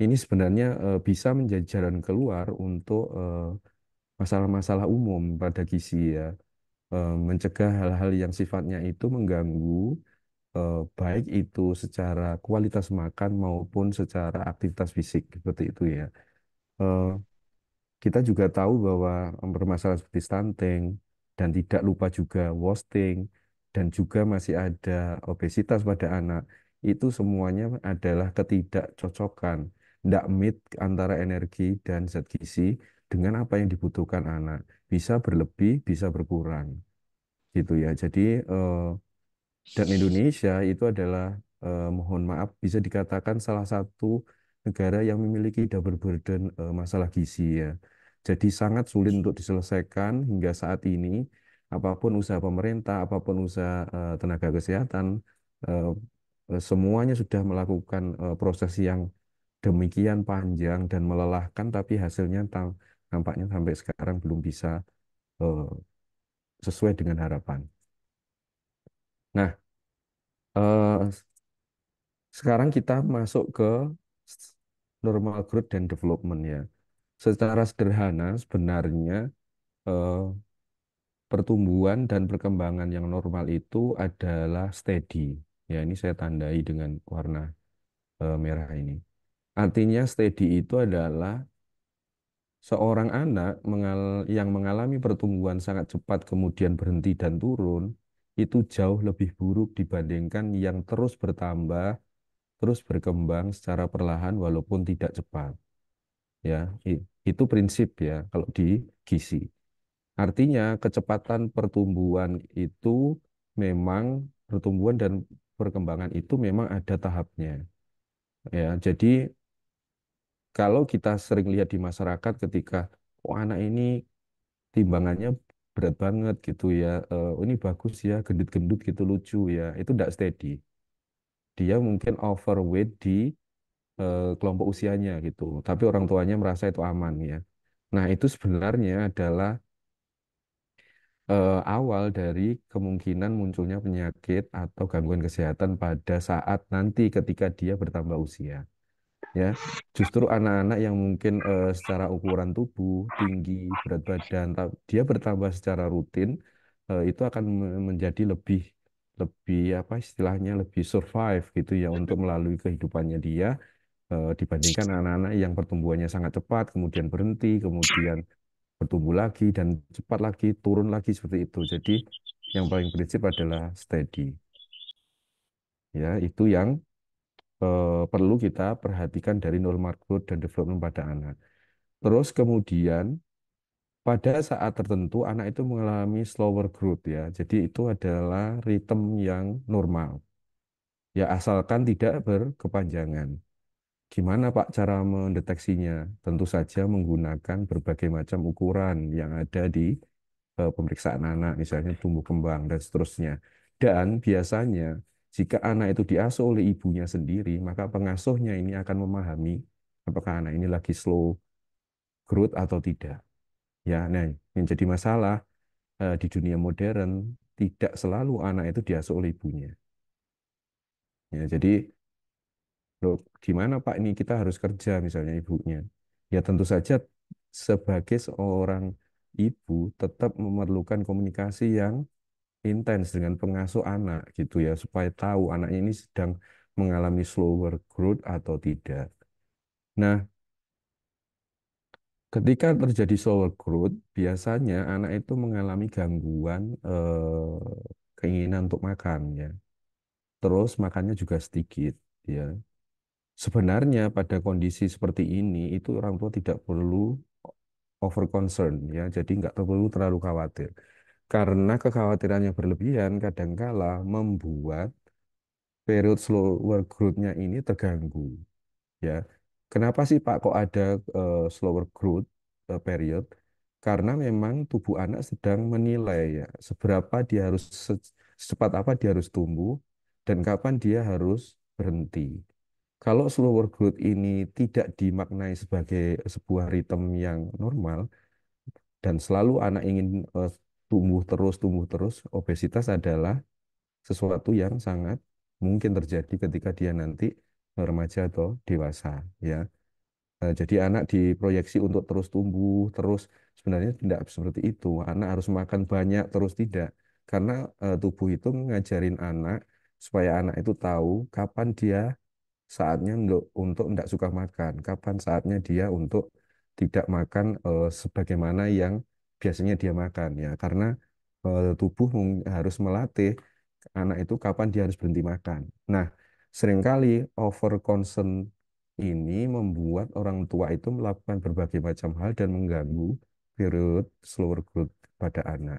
Ini sebenarnya uh, bisa menjadi jalan keluar untuk masalah eh, masalah-masalah umum pada gizi ya. Uh, mencegah hal-hal yang sifatnya itu mengganggu baik itu secara kualitas makan maupun secara aktivitas fisik seperti itu ya. Kita juga tahu bahwa bermasalah seperti stunting dan tidak lupa juga wasting dan juga masih ada obesitas pada anak, itu semuanya adalah ketidakcocokan, tidak meet antara energi dan zat gizi dengan apa yang dibutuhkan anak. Bisa berlebih, bisa berkurang. Gitu ya. Jadi eh, dan Indonesia itu adalah eh, mohon maaf bisa dikatakan salah satu negara yang memiliki double burden eh, masalah gizi ya. Jadi sangat sulit untuk diselesaikan hingga saat ini apapun usaha pemerintah, apapun usaha eh, tenaga kesehatan, eh, semuanya sudah melakukan eh, proses yang demikian panjang dan melelahkan, tapi hasilnya tampaknya nampaknya sampai sekarang belum bisa sesuai dengan harapan. Nah, sekarang kita masuk ke normal growth dan development ya. Secara sederhana sebenarnya pertumbuhan dan perkembangan yang normal itu adalah steady. Ya, ini saya tandai dengan warna e, merah ini. Artinya steady itu adalah seorang anak mengal yang mengalami pertumbuhan sangat cepat kemudian berhenti dan turun itu jauh lebih buruk dibandingkan yang terus bertambah, terus berkembang secara perlahan walaupun tidak cepat. Ya, itu prinsip ya kalau di gizi. Artinya kecepatan pertumbuhan itu memang pertumbuhan dan perkembangan itu memang ada tahapnya. Ya, jadi kalau kita sering lihat di masyarakat ketika oh anak ini timbangannya berat banget gitu ya, eh, oh, ini bagus ya, gendut-gendut gitu lucu ya, itu tidak steady. Dia mungkin overweight di eh, kelompok usianya gitu, tapi orang tuanya merasa itu aman ya. Nah itu sebenarnya adalah eh, awal dari kemungkinan munculnya penyakit atau gangguan kesehatan pada saat nanti ketika dia bertambah usia. Ya, justru anak-anak yang mungkin eh, secara ukuran tubuh tinggi, berat badan, dia bertambah secara rutin eh, itu akan menjadi lebih lebih apa istilahnya lebih survive gitu ya untuk melalui kehidupannya dia eh, dibandingkan anak-anak yang pertumbuhannya sangat cepat, kemudian berhenti, kemudian bertumbuh lagi dan cepat lagi, turun lagi seperti itu. Jadi yang paling prinsip adalah steady. Ya, itu yang eh, perlu kita perhatikan dari normal growth dan development pada anak. Terus kemudian pada saat tertentu anak itu mengalami slower growth ya. Jadi itu adalah ritme yang normal. Ya asalkan tidak berkepanjangan. Gimana Pak cara mendeteksinya? Tentu saja menggunakan berbagai macam ukuran yang ada di eh, pemeriksaan anak, misalnya tumbuh kembang dan seterusnya. Dan biasanya jika anak itu diasuh oleh ibunya sendiri, maka pengasuhnya ini akan memahami apakah anak ini lagi slow growth atau tidak. Ya, nah yang jadi masalah eh, di dunia modern tidak selalu anak itu diasuh oleh ibunya. Ya, jadi loh gimana Pak ini kita harus kerja misalnya ibunya. Ya tentu saja sebagai seorang ibu tetap memerlukan komunikasi yang intens dengan pengasuh anak gitu ya supaya tahu anaknya ini sedang mengalami slower growth atau tidak. Nah, ketika terjadi slower growth, biasanya anak itu mengalami gangguan eh, keinginan untuk makan ya. Terus makannya juga sedikit ya sebenarnya pada kondisi seperti ini itu orang tua tidak perlu over concern ya jadi nggak perlu terlalu khawatir karena kekhawatirannya yang berlebihan kadangkala membuat period slow growth-nya ini terganggu ya kenapa sih Pak kok ada uh, slower growth uh, period karena memang tubuh anak sedang menilai ya seberapa dia harus secepat apa dia harus tumbuh dan kapan dia harus berhenti kalau slower growth ini tidak dimaknai sebagai sebuah ritme yang normal dan selalu anak ingin uh, tumbuh terus tumbuh terus, obesitas adalah sesuatu yang sangat mungkin terjadi ketika dia nanti remaja atau dewasa ya. uh, jadi anak diproyeksi untuk terus tumbuh terus sebenarnya tidak seperti itu. Anak harus makan banyak terus tidak karena uh, tubuh itu mengajarin anak supaya anak itu tahu kapan dia saatnya untuk tidak suka makan, kapan saatnya dia untuk tidak makan eh, sebagaimana yang biasanya dia makan ya karena eh, tubuh harus melatih anak itu kapan dia harus berhenti makan. Nah, seringkali over concern ini membuat orang tua itu melakukan berbagai macam hal dan mengganggu period slower growth pada anak.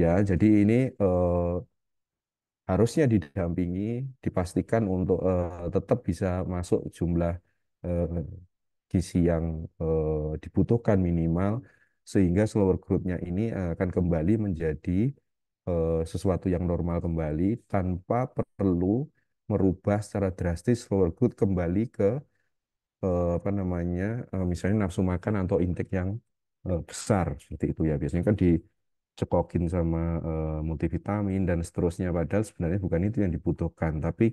Ya, jadi ini eh, harusnya didampingi, dipastikan untuk uh, tetap bisa masuk jumlah uh, gizi yang uh, dibutuhkan minimal, sehingga slower growth-nya ini akan kembali menjadi uh, sesuatu yang normal kembali tanpa perlu merubah secara drastis slower growth kembali ke uh, apa namanya, uh, misalnya nafsu makan atau intake yang uh, besar seperti itu ya. Biasanya kan di cekokin sama e, multivitamin dan seterusnya padahal sebenarnya bukan itu yang dibutuhkan tapi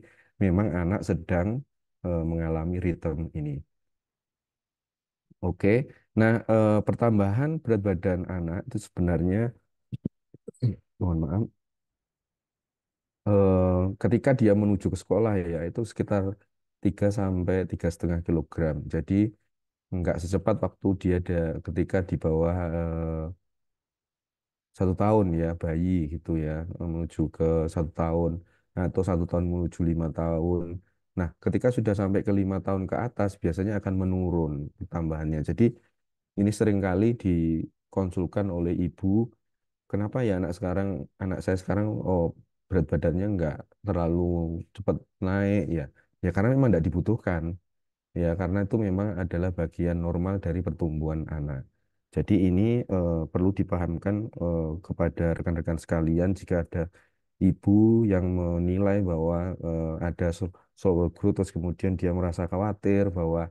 memang anak sedang e, mengalami ritme ini oke nah e, pertambahan berat badan anak itu sebenarnya mohon maaf ketika dia menuju ke sekolah ya itu sekitar 3 sampai tiga setengah kilogram jadi nggak secepat waktu dia ada ketika di bawah satu tahun ya bayi gitu ya eh, menuju ke satu tahun atau nah, satu tahun menuju lima tahun. Nah, ketika sudah sampai ke lima tahun ke atas biasanya akan menurun tambahannya. Jadi ini seringkali dikonsulkan oleh ibu, kenapa ya anak sekarang anak saya sekarang oh berat badannya nggak terlalu cepat naik ya. Ya karena memang tidak dibutuhkan. Ya karena itu memang adalah bagian normal dari pertumbuhan anak. Jadi ini uh, perlu dipahamkan uh, kepada rekan-rekan sekalian jika ada ibu yang menilai bahwa uh, ada soal growth terus kemudian dia merasa khawatir bahwa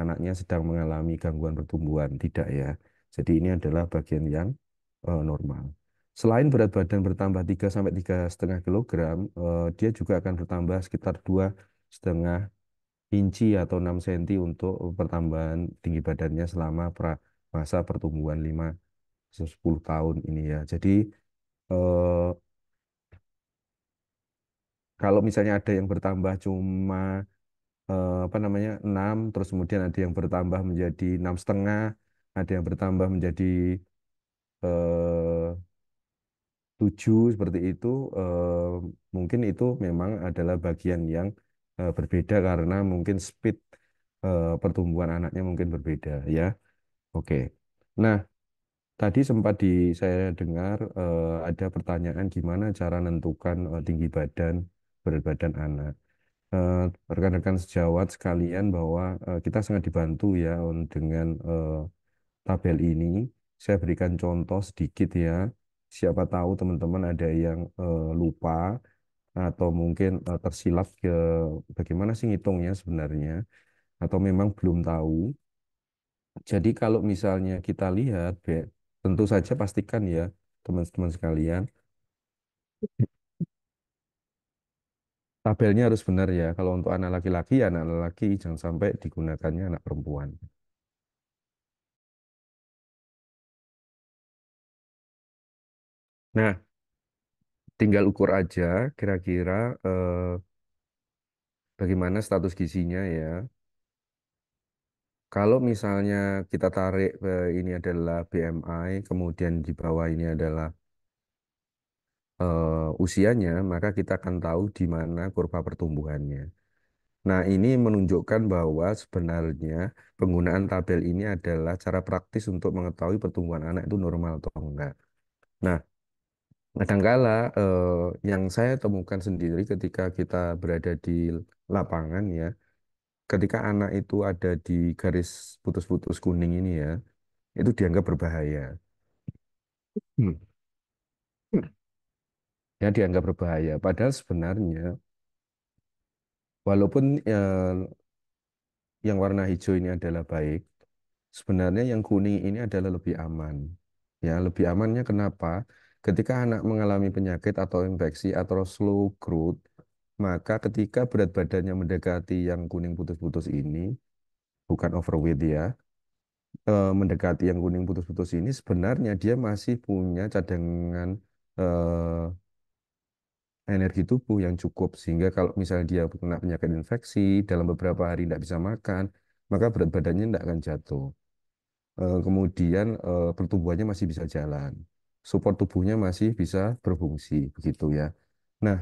anaknya sedang mengalami gangguan pertumbuhan, tidak ya. Jadi ini adalah bagian yang uh, normal. Selain berat badan bertambah 3 sampai 3,5 kg, uh, dia juga akan bertambah sekitar 2,5 inci atau 6 cm untuk pertambahan tinggi badannya selama pra masa pertumbuhan 5 10 tahun ini ya. Jadi eh, kalau misalnya ada yang bertambah cuma eh, apa namanya 6 terus kemudian ada yang bertambah menjadi enam setengah, ada yang bertambah menjadi eh, 7 seperti itu eh, mungkin itu memang adalah bagian yang eh, berbeda karena mungkin speed eh, pertumbuhan anaknya mungkin berbeda ya. Oke. Nah, tadi sempat di saya dengar uh, ada pertanyaan gimana cara menentukan uh, eh, tinggi badan berat badan anak. Eh, Rekan-rekan sejawat sekalian bahwa eh, kita sangat dibantu ya dengan tabel ini. Saya berikan contoh sedikit ya. Siapa tahu teman-teman ada yang lupa atau mungkin tersilap ke bagaimana sih ngitungnya sebenarnya atau memang belum tahu jadi kalau misalnya kita lihat, tentu saja pastikan ya teman-teman sekalian, tabelnya harus benar ya. Kalau untuk anak laki-laki, ya anak laki jangan sampai digunakannya anak perempuan. Nah, tinggal ukur aja kira-kira eh, bagaimana status gizinya ya. Kalau misalnya kita tarik ini adalah BMI, kemudian di bawah ini adalah uh, usianya, maka kita akan tahu di mana kurva pertumbuhannya. Nah, ini menunjukkan bahwa sebenarnya penggunaan tabel ini adalah cara praktis untuk mengetahui pertumbuhan anak itu normal atau enggak. Nah, kadangkala eh, yang saya temukan sendiri ketika kita berada di lapangan ya, ketika anak itu ada di garis putus-putus kuning ini ya, itu dianggap berbahaya. Hmm. Ya dianggap berbahaya. Padahal sebenarnya, walaupun ya, yang warna hijau ini adalah baik, sebenarnya yang kuning ini adalah lebih aman. Ya lebih amannya kenapa? Ketika anak mengalami penyakit atau infeksi atau slow growth maka ketika berat badannya mendekati yang kuning putus-putus ini, bukan overweight ya, eh, mendekati yang kuning putus-putus ini sebenarnya dia masih punya cadangan eh, energi tubuh yang cukup sehingga kalau misalnya dia kena penyakit infeksi dalam beberapa hari tidak bisa makan, maka berat badannya tidak akan jatuh. Eh, kemudian eh, pertumbuhannya masih bisa jalan, support tubuhnya masih bisa berfungsi begitu ya. Nah,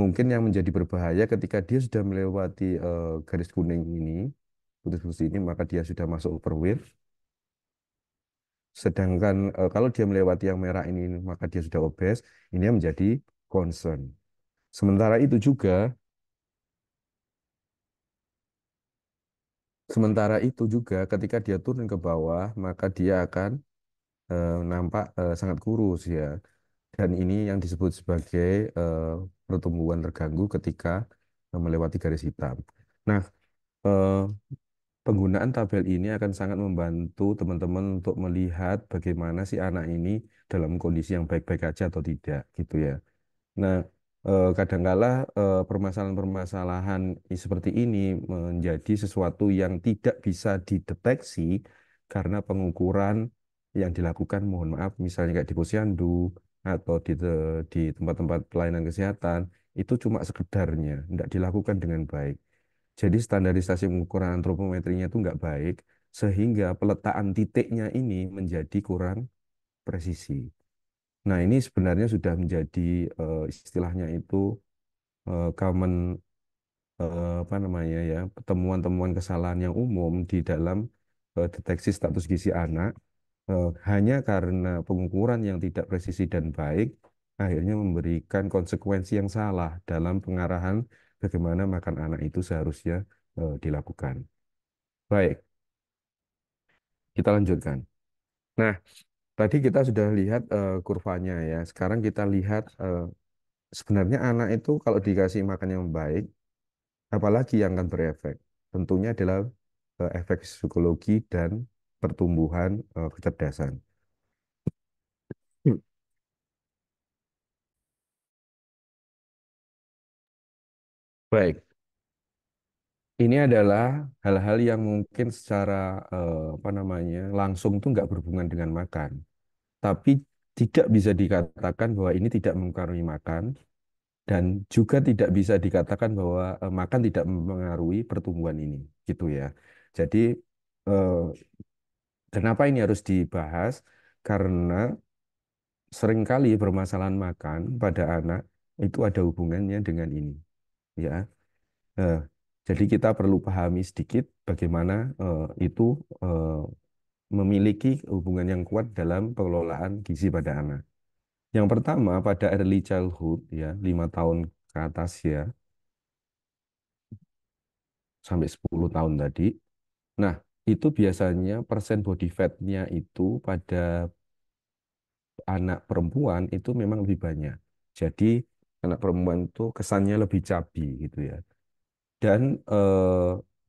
mungkin yang menjadi berbahaya ketika dia sudah melewati uh, garis kuning ini, putus-putus ini, maka dia sudah masuk overweight. Sedangkan uh, kalau dia melewati yang merah ini, maka dia sudah obes, ini yang menjadi concern. Sementara itu juga, sementara itu juga ketika dia turun ke bawah, maka dia akan uh, nampak uh, sangat kurus ya. Dan ini yang disebut sebagai uh, pertumbuhan terganggu ketika melewati garis hitam. Nah, uh, penggunaan tabel ini akan sangat membantu teman-teman untuk melihat bagaimana si anak ini dalam kondisi yang baik-baik aja atau tidak, gitu ya. Nah, uh, kadangkala uh, permasalahan-permasalahan seperti ini menjadi sesuatu yang tidak bisa dideteksi karena pengukuran yang dilakukan, mohon maaf, misalnya kayak di posyandu, atau di di tempat-tempat pelayanan kesehatan itu cuma sekedarnya, tidak dilakukan dengan baik. Jadi standarisasi pengukuran antropometrinya itu nggak baik, sehingga peletakan titiknya ini menjadi kurang presisi. Nah ini sebenarnya sudah menjadi uh, istilahnya itu uh, common uh, apa namanya ya temuan-temuan kesalahan yang umum di dalam uh, deteksi status gizi anak Eh, hanya karena pengukuran yang tidak presisi dan baik, akhirnya memberikan konsekuensi yang salah dalam pengarahan bagaimana makan anak itu seharusnya eh, dilakukan. Baik, kita lanjutkan. Nah, tadi kita sudah lihat eh, kurvanya ya. Sekarang kita lihat sebenarnya anak itu kalau dikasih makan yang baik, apalagi yang akan berefek? Tentunya adalah efek psikologi dan pertumbuhan uh, kecerdasan. Baik, ini adalah hal-hal yang mungkin secara eh, apa namanya langsung tuh nggak berhubungan dengan makan, tapi tidak bisa dikatakan bahwa ini tidak mempengaruhi makan dan juga tidak bisa dikatakan bahwa eh, makan tidak mempengaruhi pertumbuhan ini, gitu ya. Jadi eh, Kenapa ini harus dibahas? Karena seringkali permasalahan makan pada anak itu ada hubungannya dengan ini. Ya, eh, jadi kita perlu pahami sedikit bagaimana eh, itu eh, memiliki hubungan yang kuat dalam pengelolaan gizi pada anak. Yang pertama pada early childhood ya, 5 tahun ke atas ya. Sampai 10 tahun tadi. Nah, itu biasanya persen body fatnya itu pada anak perempuan itu memang lebih banyak. Jadi anak perempuan itu kesannya lebih cabi gitu ya. Dan eh,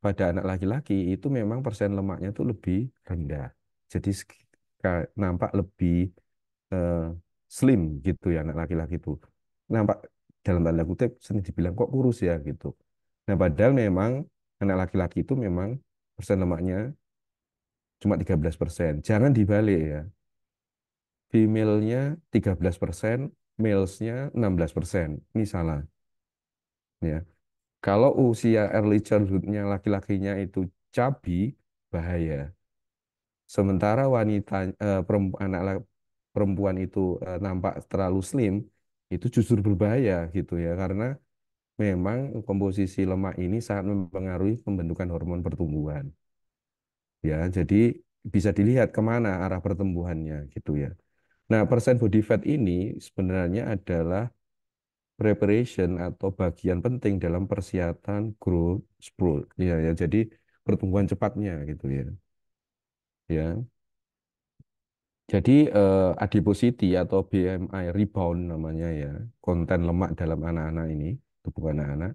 pada anak laki-laki itu memang persen lemaknya itu lebih rendah. Jadi nampak lebih eh, slim gitu ya anak laki-laki itu. Nampak dalam tanda kutip sering dibilang kok kurus ya gitu. Nah padahal memang anak laki-laki itu memang persen lemaknya cuma 13 persen. Jangan dibalik ya. Female-nya 13 persen, males-nya 16 persen. Ini salah. Ya. Kalau usia early childhood-nya laki-lakinya itu cabi, bahaya. Sementara wanita eh, perempuan, anak perempuan itu eh, nampak terlalu slim, itu justru berbahaya gitu ya karena memang komposisi lemak ini sangat mempengaruhi pembentukan hormon pertumbuhan. Ya, jadi bisa dilihat kemana arah pertumbuhannya gitu ya. Nah, persen body fat ini sebenarnya adalah preparation atau bagian penting dalam persiapan growth spurt ya ya jadi pertumbuhan cepatnya gitu ya ya jadi eh, adiposity atau BMI rebound namanya ya konten lemak dalam anak-anak ini tubuh anak-anak.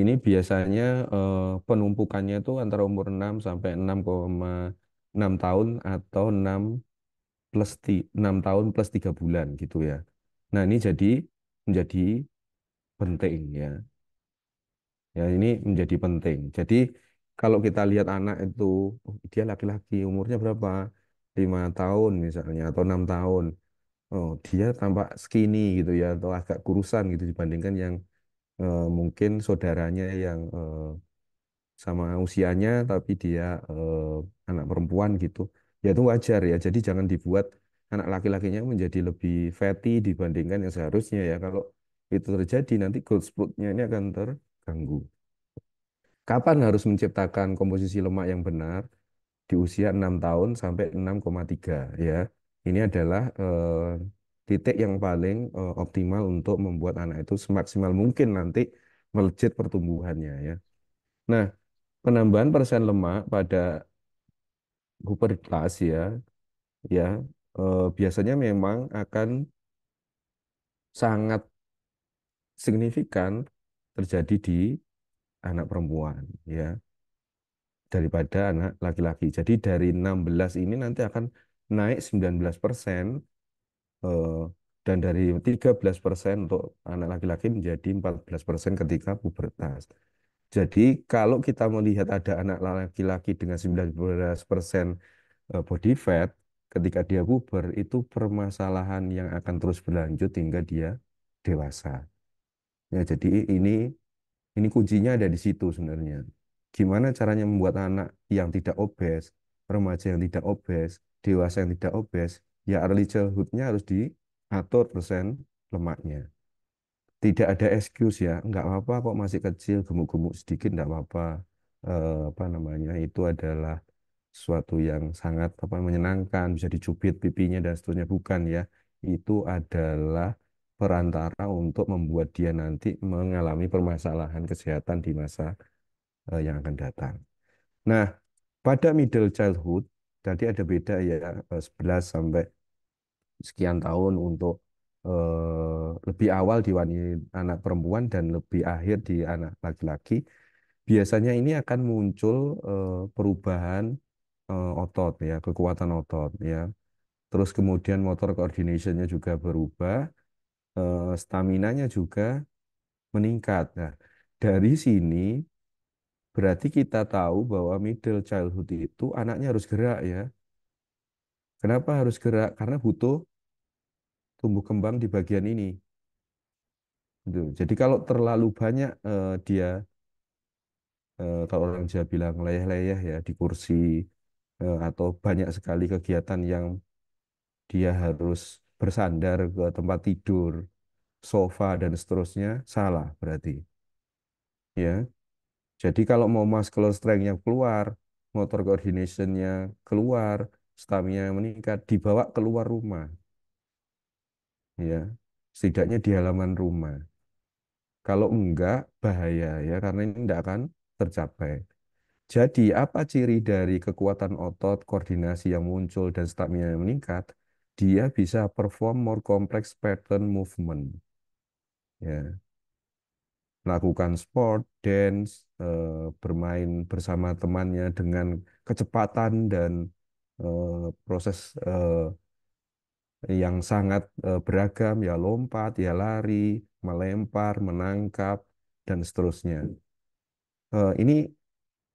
Ini biasanya eh, penumpukannya itu antara umur 6 sampai 6,6 tahun atau 6 plus 6 tahun plus 3 bulan gitu ya. Nah, ini jadi menjadi penting ya. Ya, ini menjadi penting. Jadi kalau kita lihat anak itu oh, dia laki-laki umurnya berapa? 5 tahun misalnya atau 6 tahun. Oh, dia tampak skinny gitu ya atau agak kurusan gitu dibandingkan yang Eh, mungkin saudaranya yang eh, sama usianya tapi dia eh, anak perempuan gitu ya itu wajar ya jadi jangan dibuat anak laki-lakinya menjadi lebih fatty dibandingkan yang seharusnya ya kalau itu terjadi nanti growth spurtnya ini akan terganggu kapan harus menciptakan komposisi lemak yang benar di usia 6 tahun sampai 6,3 ya ini adalah eh, titik yang paling uh, optimal untuk membuat anak itu semaksimal mungkin nanti melejit pertumbuhannya ya. Nah, penambahan persen lemak pada pubertas ya ya uh, biasanya memang akan sangat signifikan terjadi di anak perempuan ya daripada anak laki-laki. Jadi dari 16 ini nanti akan naik 19% persen. Eh, dan dari 13% untuk anak laki-laki menjadi 14% ketika pubertas. Jadi kalau kita melihat ada anak laki-laki dengan 19% eh, body fat ketika dia puber itu permasalahan yang akan terus berlanjut hingga dia dewasa. Ya, jadi ini ini kuncinya ada di situ sebenarnya. Gimana caranya membuat anak yang tidak obes, remaja yang tidak obes, dewasa yang tidak obes ya early childhood-nya harus diatur persen lemaknya. Tidak ada excuse ya, nggak apa-apa kok masih kecil, gemuk-gemuk sedikit nggak apa-apa. E, apa namanya itu adalah suatu yang sangat apa menyenangkan, bisa dicubit pipinya dan seterusnya bukan ya. Itu adalah perantara untuk membuat dia nanti mengalami permasalahan kesehatan di masa e, yang akan datang. Nah, pada middle childhood tadi ada beda ya 11 eh, sampai sekian tahun untuk eh, lebih awal di anak perempuan dan lebih akhir di anak laki-laki biasanya ini akan muncul eh, perubahan eh, otot ya kekuatan otot ya terus kemudian motor coordinationnya juga berubah eh, nya juga meningkat nah dari sini Berarti kita tahu bahwa middle childhood itu anaknya harus gerak ya. Kenapa harus gerak? Karena butuh tumbuh kembang di bagian ini. Gitu. Jadi kalau terlalu banyak eh, dia eh, kalau orang Jawa bilang layah-layah ya di kursi eh, atau banyak sekali kegiatan yang dia harus bersandar ke tempat tidur, sofa dan seterusnya salah berarti. Ya. Jadi kalau mau muscular strength-nya keluar, motor coordination keluar, stamina meningkat, dibawa keluar rumah. Ya, setidaknya di halaman rumah. Kalau enggak, bahaya ya, karena ini tidak akan tercapai. Jadi apa ciri dari kekuatan otot, koordinasi yang muncul, dan stamina yang meningkat? Dia bisa perform more complex pattern movement. Ya, melakukan sport, dance, eh, bermain bersama temannya dengan kecepatan dan eh, proses eh, yang sangat beragam, ya lompat, ya lari, melempar, menangkap, dan seterusnya. Ini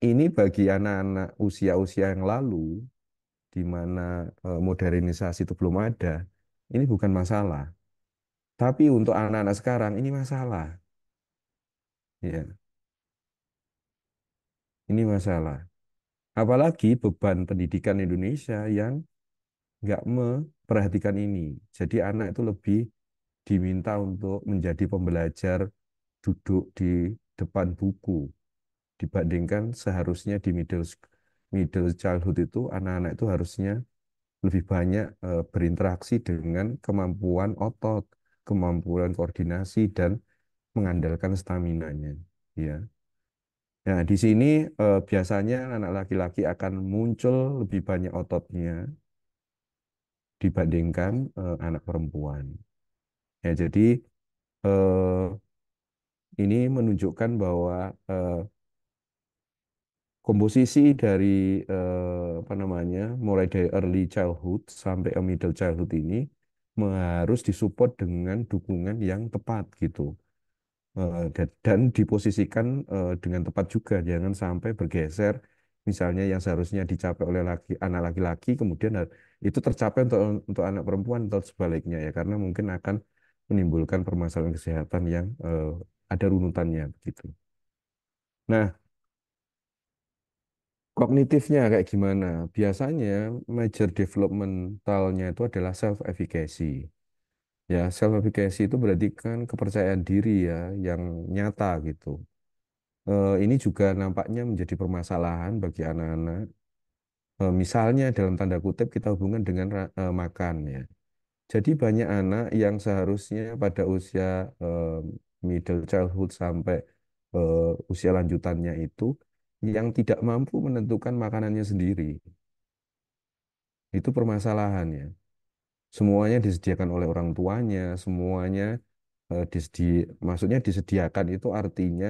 ini bagi anak-anak usia-usia yang lalu, di mana modernisasi itu belum ada, ini bukan masalah. Tapi untuk anak-anak sekarang ini masalah Ya. Ini masalah. Apalagi beban pendidikan Indonesia yang nggak memperhatikan ini. Jadi anak itu lebih diminta untuk menjadi pembelajar duduk di depan buku dibandingkan seharusnya di middle middle childhood itu anak-anak itu harusnya lebih banyak eh, berinteraksi dengan kemampuan otot, kemampuan koordinasi dan mengandalkan staminanya ya Nah, di sini eh, biasanya anak laki-laki akan muncul lebih banyak ototnya dibandingkan eh, anak perempuan. Ya, jadi eh, ini menunjukkan bahwa eh, komposisi dari eh, apa namanya mulai dari early childhood sampai middle childhood ini harus disupport dengan dukungan yang tepat gitu Eh, dan, diposisikan eh, dengan tepat juga jangan sampai bergeser misalnya yang seharusnya dicapai oleh laki, anak laki-laki kemudian itu tercapai untuk untuk anak perempuan atau sebaliknya ya karena mungkin akan menimbulkan permasalahan kesehatan yang eh, ada runutannya begitu. Nah, kognitifnya kayak gimana? Biasanya major developmentalnya itu adalah self efficacy. Ya, self efficacy itu berarti kan kepercayaan diri ya yang nyata gitu. E, ini juga nampaknya menjadi permasalahan bagi anak-anak. E, misalnya dalam tanda kutip kita hubungkan dengan e, makan ya. Jadi banyak anak yang seharusnya pada usia middle childhood sampai usia lanjutannya itu yang tidak mampu menentukan makanannya sendiri. Itu permasalahannya semuanya disediakan oleh orang tuanya, semuanya eh, disedi maksudnya disediakan itu artinya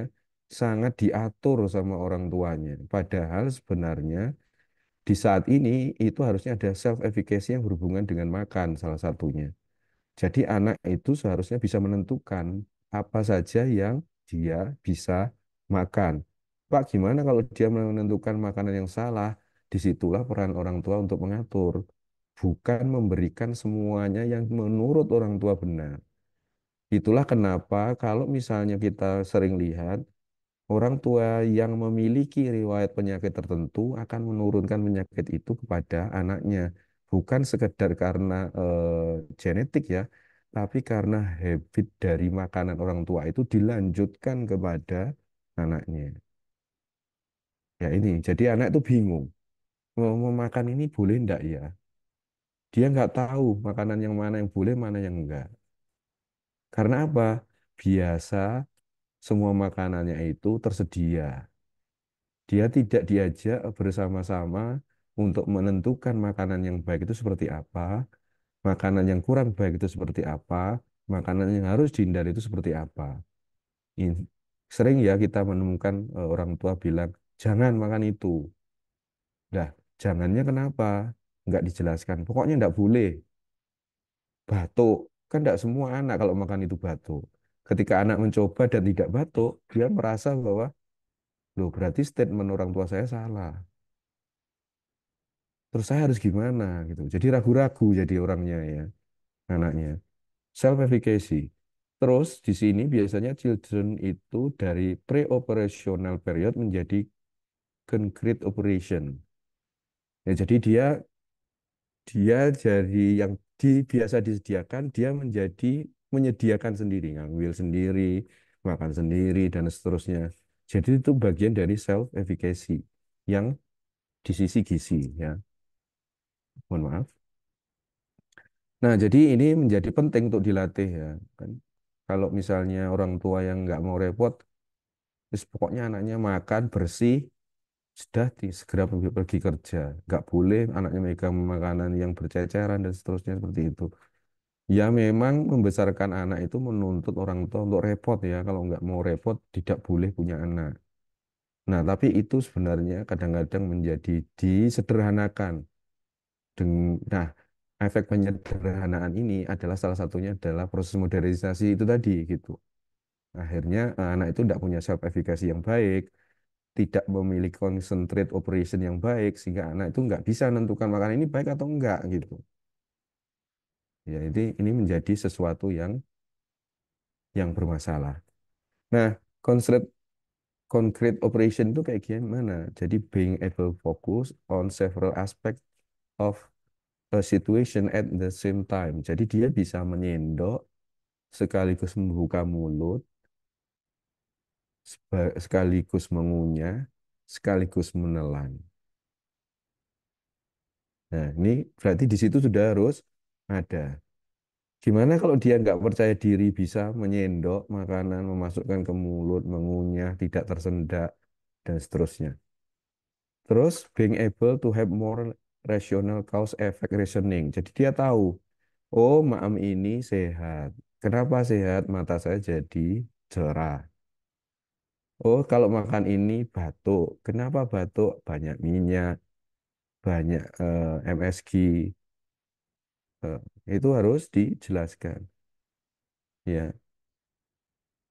sangat diatur sama orang tuanya. Padahal sebenarnya di saat ini itu harusnya ada self efficacy yang berhubungan dengan makan salah satunya. Jadi anak itu seharusnya bisa menentukan apa saja yang dia bisa makan. Pak, gimana kalau dia menentukan makanan yang salah? Disitulah peran orang tua untuk mengatur bukan memberikan semuanya yang menurut orang tua benar. Itulah kenapa kalau misalnya kita sering lihat orang tua yang memiliki riwayat penyakit tertentu akan menurunkan penyakit itu kepada anaknya, bukan sekedar karena e, genetik ya, tapi karena habit dari makanan orang tua itu dilanjutkan kepada anaknya. Ya ini, jadi anak itu bingung. Mau, mau makan ini boleh enggak ya? Dia nggak tahu makanan yang mana yang boleh, mana yang enggak. Karena apa? Biasa semua makanannya itu tersedia. Dia tidak diajak bersama-sama untuk menentukan makanan yang baik itu seperti apa, makanan yang kurang baik itu seperti apa, makanan yang harus dihindari itu seperti apa. Sering ya kita menemukan eh, orang tua bilang, jangan makan itu. Nah, jangannya kenapa? nggak dijelaskan. Pokoknya nggak boleh. Batuk. Kan nggak semua anak kalau makan itu batuk. Ketika anak mencoba dan tidak batuk, dia merasa bahwa, loh berarti statement orang tua saya salah. Terus saya harus gimana gitu. Jadi ragu-ragu jadi orangnya ya, anaknya. Self efficacy. Terus di sini biasanya children itu dari pre-operational period menjadi concrete operation. Ya, jadi dia dia jadi yang di, biasa disediakan, dia menjadi menyediakan sendiri, ngambil sendiri, makan sendiri, dan seterusnya. Jadi itu bagian dari self-efficacy yang di sisi gizi. ya. Mohon maaf. Nah, jadi ini menjadi penting untuk dilatih ya. Kan? Kalau misalnya orang tua yang nggak mau repot, terus pokoknya anaknya makan bersih, sudah di segera pergi kerja nggak boleh anaknya megang makanan yang berceceran dan seterusnya seperti itu ya memang membesarkan anak itu menuntut orang tua untuk repot ya kalau nggak mau repot tidak boleh punya anak nah tapi itu sebenarnya kadang-kadang menjadi disederhanakan nah efek penyederhanaan ini adalah salah satunya adalah proses modernisasi itu tadi gitu akhirnya eh, anak itu tidak punya self efficacy yang baik tidak memiliki concentrate operation yang baik sehingga anak itu nggak bisa menentukan makanan ini baik atau enggak gitu. Ya, ini ini menjadi sesuatu yang yang bermasalah. Nah, concentrate concrete operation itu kayak gimana? Jadi being able focus on several aspect of a situation at the same time. Jadi dia bisa menyendok sekaligus membuka mulut sekaligus mengunyah, sekaligus menelan. Nah, ini berarti di situ sudah harus ada. Gimana kalau dia nggak percaya diri bisa menyendok makanan, memasukkan ke mulut, mengunyah, tidak tersendak, dan seterusnya. Terus, being able to have more rational cause effect reasoning. Jadi dia tahu, oh maam ini sehat. Kenapa sehat? Mata saya jadi cerah. Oh, kalau makan ini batuk. Kenapa batuk? Banyak minyak, banyak eh, MSG. Eh, itu harus dijelaskan. Ya.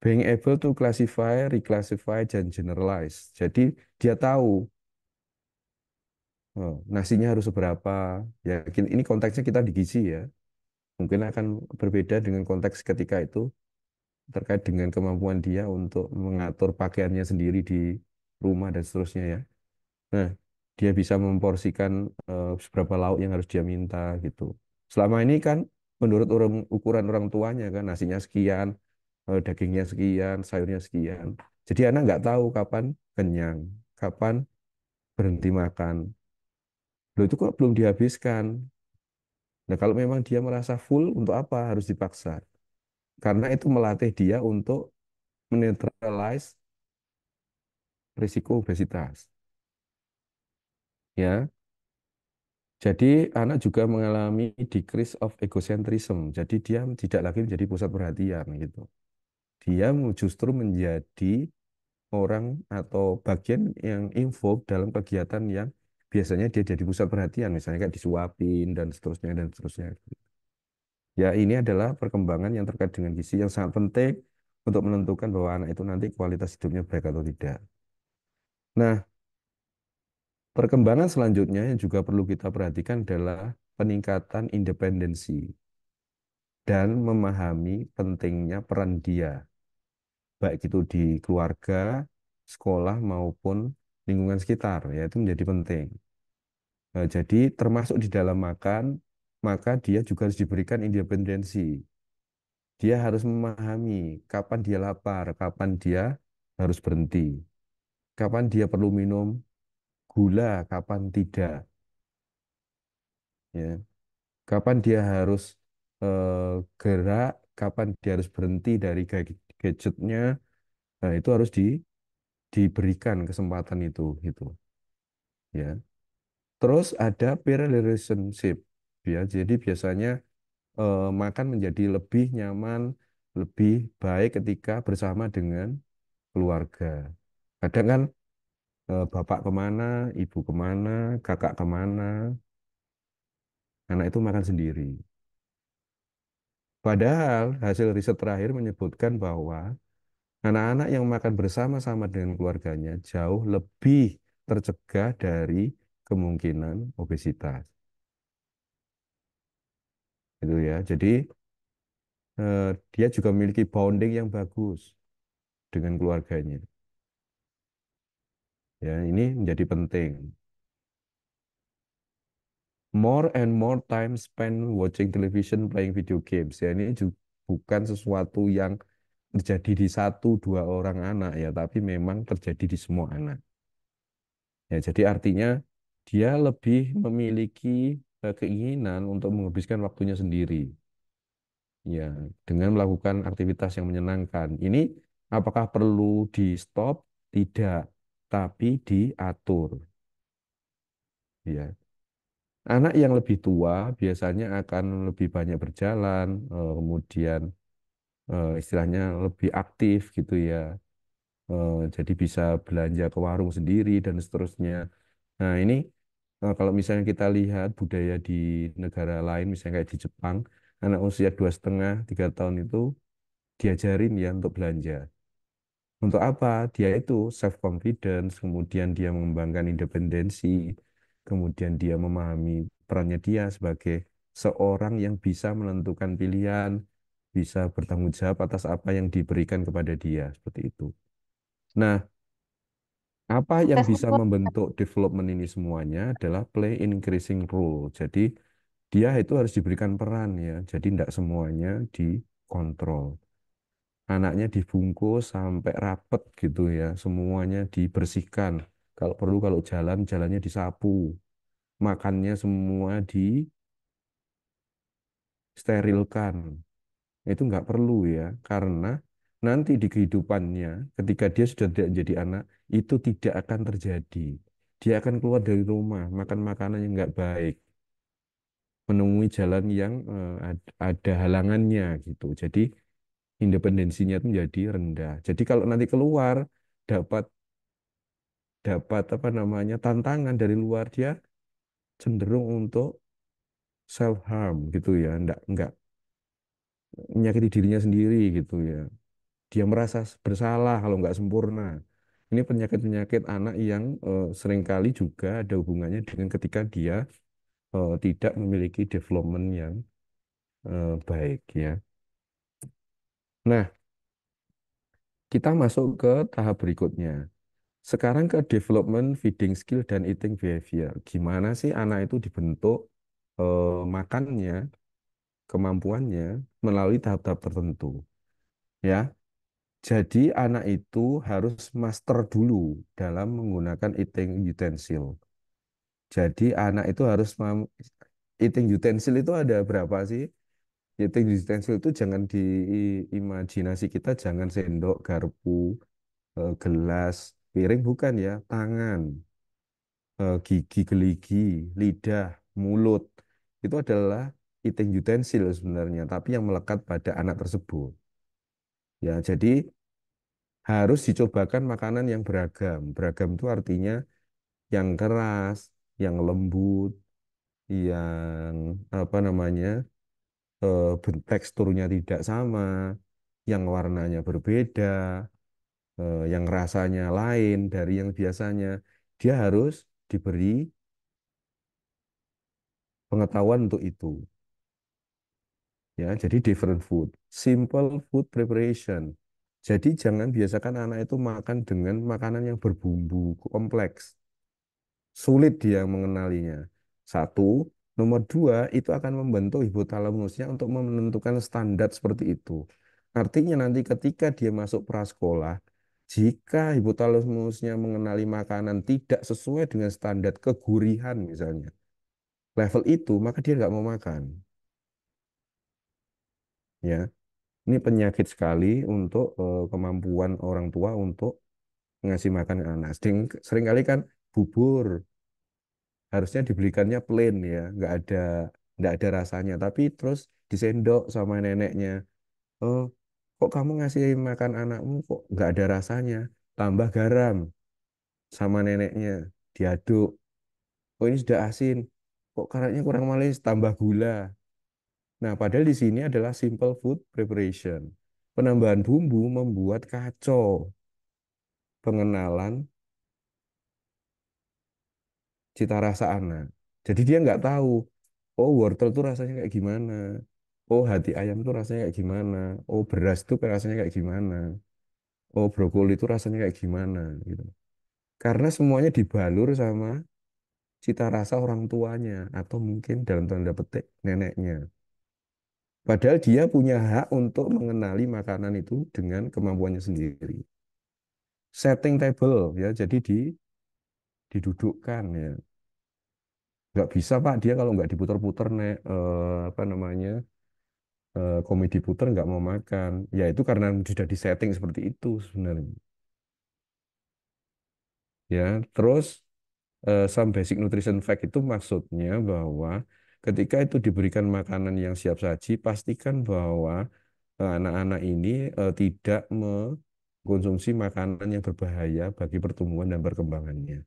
Being able to classify, reclassify, dan generalize. Jadi dia tahu oh, nasinya harus seberapa. Ya, ini konteksnya kita di gizi ya. Mungkin akan berbeda dengan konteks ketika itu terkait dengan kemampuan dia untuk mengatur pakaiannya sendiri di rumah dan seterusnya ya. Nah, dia bisa memporsikan uh, seberapa lauk yang harus dia minta gitu. Selama ini kan menurut orang, ukuran orang tuanya kan nasinya sekian, uh, dagingnya sekian, sayurnya sekian. Jadi anak nggak tahu kapan kenyang, kapan berhenti makan. Loh itu kok belum dihabiskan. Nah kalau memang dia merasa full untuk apa harus dipaksa? Karena itu melatih dia untuk menetralize risiko obesitas. Ya. Jadi anak juga mengalami decrease of egocentrism. Jadi dia tidak lagi menjadi pusat perhatian gitu. Dia justru menjadi orang atau bagian yang involved dalam kegiatan yang biasanya dia jadi pusat perhatian, misalnya kayak disuapin dan seterusnya dan seterusnya. Ya ini adalah perkembangan yang terkait dengan gizi yang sangat penting untuk menentukan bahwa anak itu nanti kualitas hidupnya baik atau tidak. Nah, perkembangan selanjutnya yang juga perlu kita perhatikan adalah peningkatan independensi dan memahami pentingnya peran dia, baik itu di keluarga, sekolah maupun lingkungan sekitar, yaitu menjadi penting. Nah, jadi termasuk di dalam makan, maka dia juga harus diberikan independensi. Dia harus memahami kapan dia lapar, kapan dia harus berhenti, kapan dia perlu minum gula, kapan tidak. Ya. Kapan dia harus eh, gerak, kapan dia harus berhenti dari gadgetnya, nah itu harus di, diberikan kesempatan itu gitu. Ya. Terus ada peer relationship ya jadi biasanya eh, makan menjadi lebih nyaman lebih baik ketika bersama dengan keluarga kadang kan eh, bapak kemana ibu kemana kakak kemana anak itu makan sendiri padahal hasil riset terakhir menyebutkan bahwa anak-anak yang makan bersama-sama dengan keluarganya jauh lebih tercegah dari kemungkinan obesitas gitu ya. Jadi eh, dia juga memiliki bonding yang bagus dengan keluarganya. Ya, ini menjadi penting. More and more time spent watching television, playing video games. Ya, ini juga bukan sesuatu yang terjadi di satu dua orang anak ya, tapi memang terjadi di semua anak. Ya, jadi artinya dia lebih memiliki keinginan untuk menghabiskan waktunya sendiri. Ya, dengan melakukan aktivitas yang menyenangkan. Ini apakah perlu di stop? Tidak, tapi diatur. Ya. Anak yang lebih tua biasanya akan lebih banyak berjalan, eh, kemudian eh, istilahnya lebih aktif gitu ya. Eh, jadi bisa belanja ke warung sendiri dan seterusnya. Nah, ini Nah, kalau misalnya kita lihat budaya di negara lain, misalnya kayak di Jepang, anak usia dua setengah, tiga tahun itu diajarin ya untuk belanja. Untuk apa? Dia itu self confidence, kemudian dia mengembangkan independensi, kemudian dia memahami perannya dia sebagai seorang yang bisa menentukan pilihan, bisa bertanggung jawab atas apa yang diberikan kepada dia seperti itu. Nah, apa yang bisa membentuk development ini semuanya adalah play increasing role. Jadi dia itu harus diberikan peran ya. Jadi tidak semuanya dikontrol. Anaknya dibungkus sampai rapet gitu ya. Semuanya dibersihkan. Kalau perlu kalau jalan, jalannya disapu. Makannya semua di sterilkan. Itu nggak perlu ya. Karena nanti di kehidupannya ketika dia sudah tidak jadi anak itu tidak akan terjadi. Dia akan keluar dari rumah, makan makanan yang nggak baik, menemui jalan yang eh, ada halangannya gitu. Jadi independensinya itu menjadi rendah. Jadi kalau nanti keluar dapat dapat apa namanya tantangan dari luar dia cenderung untuk self harm gitu ya, enggak enggak menyakiti dirinya sendiri gitu ya dia merasa bersalah kalau nggak sempurna. Ini penyakit-penyakit anak yang uh, seringkali juga ada hubungannya dengan ketika dia uh, tidak memiliki development yang uh, baik ya. Nah, kita masuk ke tahap berikutnya. Sekarang ke development feeding skill dan eating behavior. Gimana sih anak itu dibentuk uh, makannya, kemampuannya melalui tahap-tahap tertentu. Ya. Jadi anak itu harus master dulu dalam menggunakan eating utensil. Jadi anak itu harus eating utensil itu ada berapa sih? Eating utensil itu jangan di imajinasi kita jangan sendok, garpu, eh, gelas, piring bukan ya, tangan, eh, gigi geligi, lidah, mulut. Itu adalah eating utensil sebenarnya, tapi yang melekat pada anak tersebut. Ya, jadi harus dicobakan makanan yang beragam. Beragam itu artinya yang keras, yang lembut, yang apa namanya E, teksturnya tidak sama, yang warnanya berbeda, e, yang rasanya lain dari yang biasanya. Dia harus diberi pengetahuan untuk itu. Ya, jadi different food, simple food preparation. Jadi jangan biasakan anak itu makan dengan makanan yang berbumbu kompleks. Sulit dia mengenalinya. Satu, nomor dua itu akan membentuk hipotalamusnya untuk menentukan standar seperti itu. Artinya nanti ketika dia masuk prasekolah, jika hipotalamusnya mengenali makanan tidak sesuai dengan standar kegurihan misalnya, level itu, maka dia nggak mau makan ya ini penyakit sekali untuk uh, kemampuan orang tua untuk ngasih makan anak. Sering, sering kali kan bubur harusnya dibelikannya plain ya, nggak ada nggak ada rasanya. Tapi terus disendok sama neneknya. Oh, kok kamu ngasih makan anakmu kok nggak ada rasanya? Tambah garam sama neneknya diaduk. Oh ini sudah asin, kok karatnya kurang manis, tambah gula Nah, padahal di sini adalah simple food preparation. Penambahan bumbu membuat kacau pengenalan cita rasa anak. Jadi dia nggak tahu, oh wortel tuh rasanya kayak gimana, oh hati ayam tuh rasanya kayak gimana, oh beras tuh rasanya kayak gimana, oh brokoli itu rasanya kayak gimana gitu. Karena semuanya dibalur sama cita rasa orang tuanya atau mungkin dalam tanda petik neneknya. Padahal dia punya hak untuk mengenali makanan itu dengan kemampuannya sendiri. Setting table ya, jadi di didudukkan ya. Nggak bisa Pak dia kalau nggak diputar-putar nek eh, apa namanya eh, komedi putar nggak mau makan. Ya itu karena sudah disetting seperti itu sebenarnya. Ya terus eh, some basic nutrition fact itu maksudnya bahwa ketika itu diberikan makanan yang siap saji, pastikan bahwa eh, anak-anak ini uh, tidak mengkonsumsi makanan yang berbahaya bagi pertumbuhan dan perkembangannya.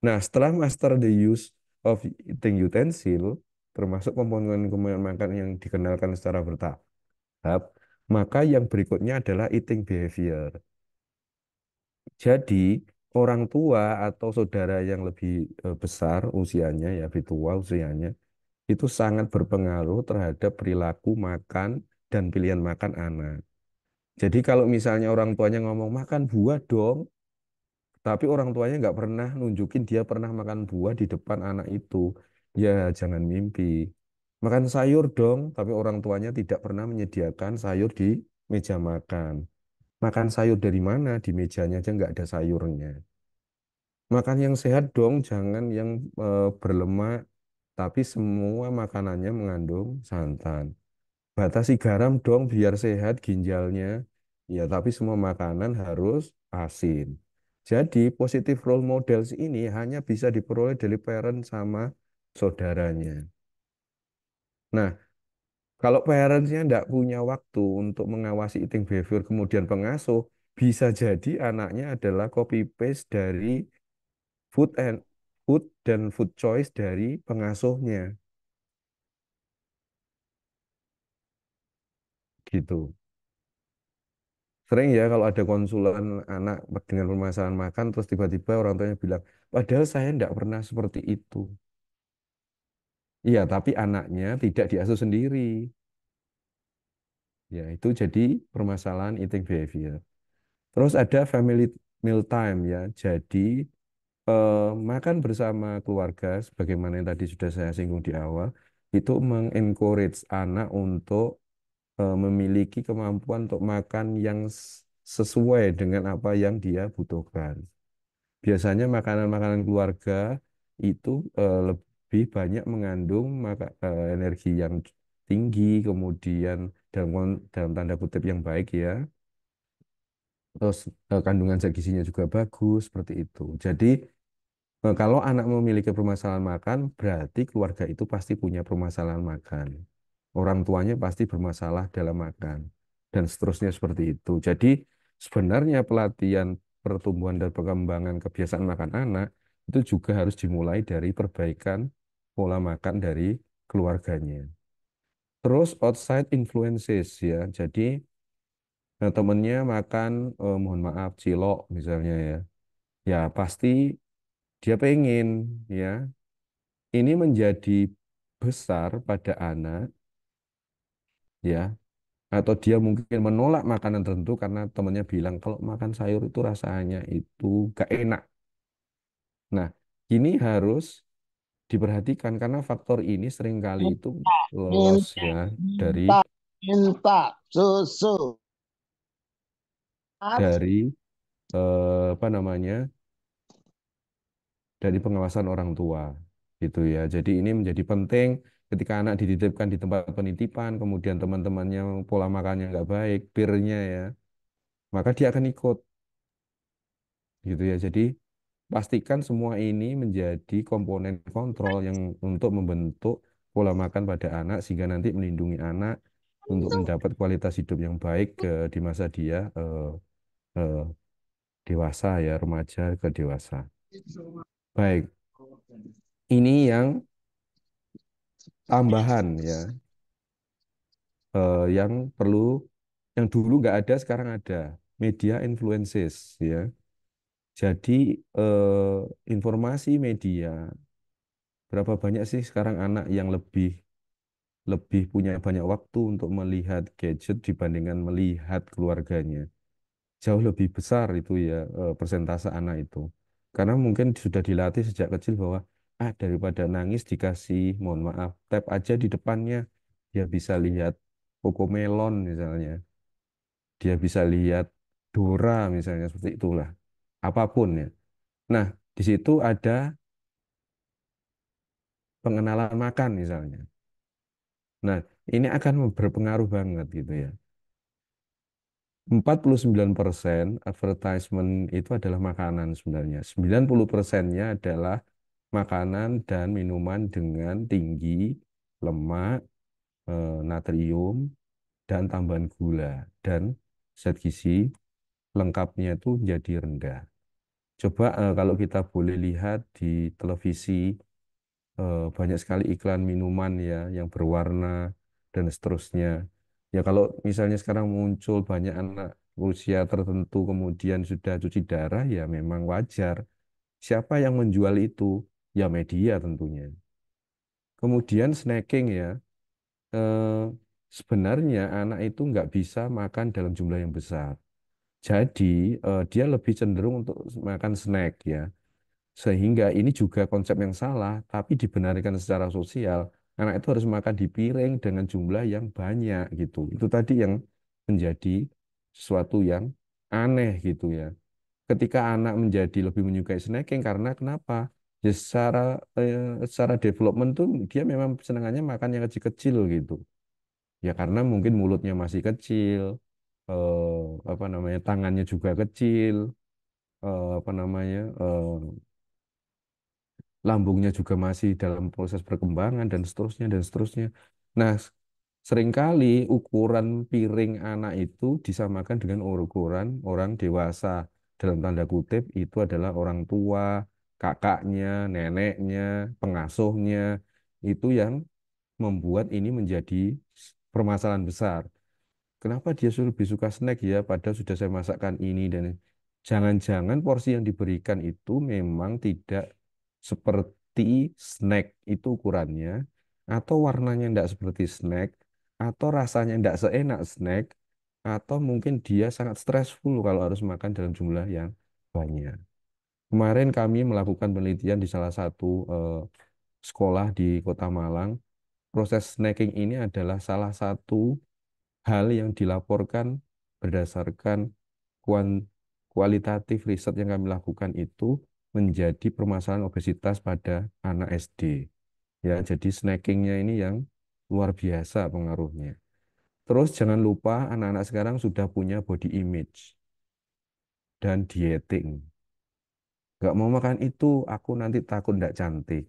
Nah, setelah master the use of eating utensil, termasuk komponen-komponen makan yang dikenalkan secara bertahap, maka yang berikutnya adalah eating behavior. Jadi, orang tua atau saudara yang lebih eh, besar usianya, ya lebih tua usianya, itu sangat berpengaruh terhadap perilaku makan dan pilihan makan anak. Jadi kalau misalnya orang tuanya ngomong makan buah dong, tapi orang tuanya nggak pernah nunjukin dia pernah makan buah di depan anak itu, ya jangan mimpi. Makan sayur dong, tapi orang tuanya tidak pernah menyediakan sayur di meja makan. Makan sayur dari mana? Di mejanya aja nggak ada sayurnya. Makan yang sehat dong, jangan yang eh, berlemak, tapi semua makanannya mengandung santan. Batasi garam dong biar sehat ginjalnya. Ya, tapi semua makanan harus asin. Jadi positif role models ini hanya bisa diperoleh dari parent sama saudaranya. Nah, kalau parentsnya tidak punya waktu untuk mengawasi eating behavior kemudian pengasuh, bisa jadi anaknya adalah copy paste dari food and food dan food choice dari pengasuhnya. Gitu. Sering ya kalau ada konsulan anak dengan permasalahan makan, terus tiba-tiba orang tuanya bilang, padahal saya tidak pernah seperti itu. Iya, tapi anaknya tidak diasuh sendiri. Ya, itu jadi permasalahan eating behavior. Terus ada family meal time ya. Jadi eh, makan bersama keluarga, sebagaimana yang tadi sudah saya singgung di awal, itu mengencourage anak untuk eh, memiliki kemampuan untuk makan yang sesuai dengan apa yang dia butuhkan. Biasanya makanan-makanan keluarga itu eh, lebih banyak mengandung maka, eh, energi yang tinggi, kemudian dalam dalam tanda kutip yang baik ya. Terus kandungan zat gizinya juga bagus seperti itu. Jadi Eh, kalau anak memiliki permasalahan makan, berarti keluarga itu pasti punya permasalahan makan. Orang tuanya pasti bermasalah dalam makan. Dan seterusnya seperti itu. Jadi sebenarnya pelatihan pertumbuhan dan perkembangan kebiasaan makan anak itu juga harus dimulai dari perbaikan pola makan dari keluarganya. Terus outside influences ya. Jadi nah, temennya makan eh, mohon maaf cilok misalnya ya. Ya pasti dia pengen ya ini menjadi besar pada anak ya atau dia mungkin menolak makanan tertentu karena temannya bilang kalau makan sayur itu rasanya itu gak enak. Nah, ini harus diperhatikan karena faktor ini seringkali itu lolos ya dari minta susu dari eh, apa namanya dari pengawasan orang tua gitu ya. Jadi ini menjadi penting ketika anak dititipkan di tempat penitipan, kemudian teman-temannya pola makannya nggak baik, pirnya ya, maka dia akan ikut gitu ya. Jadi pastikan semua ini menjadi komponen kontrol yang untuk membentuk pola makan pada anak sehingga nanti melindungi anak untuk mendapat kualitas hidup yang baik ke, di masa dia eh, eh, dewasa ya remaja ke dewasa. Baik. Ini yang tambahan ya. Uh, yang perlu yang dulu nggak ada sekarang ada media influences ya. Jadi uh, informasi media berapa banyak sih sekarang anak yang lebih lebih punya banyak waktu untuk melihat gadget dibandingkan melihat keluarganya. Jauh lebih besar itu ya uh, persentase anak itu. Karena mungkin sudah dilatih sejak kecil bahwa ah daripada nangis dikasih mohon maaf tap aja di depannya dia bisa lihat pokok Melon misalnya. Dia bisa lihat Dora misalnya seperti itulah. Apapun ya. Nah, di situ ada pengenalan makan misalnya. Nah, ini akan berpengaruh banget gitu ya. 49 persen advertisement itu adalah makanan sebenarnya. 90 persennya adalah makanan dan minuman dengan tinggi lemak, eh, natrium, dan tambahan gula. Dan zat gizi lengkapnya itu menjadi rendah. Coba eh, kalau kita boleh lihat di televisi eh, banyak sekali iklan minuman ya yang berwarna dan seterusnya Ya kalau misalnya sekarang muncul banyak anak usia tertentu kemudian sudah cuci darah ya memang wajar. Siapa yang menjual itu? Ya media tentunya. Kemudian snacking ya. Eh, sebenarnya anak itu nggak bisa makan dalam jumlah yang besar. Jadi eh, dia lebih cenderung untuk makan snack ya. Sehingga ini juga konsep yang salah tapi dibenarkan secara sosial anak itu harus makan di piring dengan jumlah yang banyak gitu. Itu tadi yang menjadi sesuatu yang aneh gitu ya. Ketika anak menjadi lebih menyukai snacking karena kenapa? Ya secara eh, secara development tuh dia memang senangannya makan yang kecil-kecil gitu. Ya karena mungkin mulutnya masih kecil, eh, apa namanya tangannya juga kecil, eh, apa namanya eh, lambungnya juga masih dalam proses perkembangan dan seterusnya dan seterusnya. Nah, seringkali ukuran piring anak itu disamakan dengan ukuran orang dewasa. Dalam tanda kutip itu adalah orang tua, kakaknya, neneknya, pengasuhnya itu yang membuat ini menjadi permasalahan besar. Kenapa dia lebih suka snack ya padahal sudah saya masakkan ini dan jangan-jangan porsi yang diberikan itu memang tidak seperti snack itu ukurannya, atau warnanya tidak seperti snack, atau rasanya tidak seenak snack, atau mungkin dia sangat stressful kalau harus makan dalam jumlah yang banyak. Kemarin kami melakukan penelitian di salah satu eh, sekolah di Kota Malang. Proses snacking ini adalah salah satu hal yang dilaporkan berdasarkan kualitatif riset yang kami lakukan itu menjadi permasalahan obesitas pada anak SD. Ya, jadi snackingnya ini yang luar biasa pengaruhnya. Terus jangan lupa anak-anak sekarang sudah punya body image dan dieting. Gak mau makan itu, aku nanti takut tidak cantik.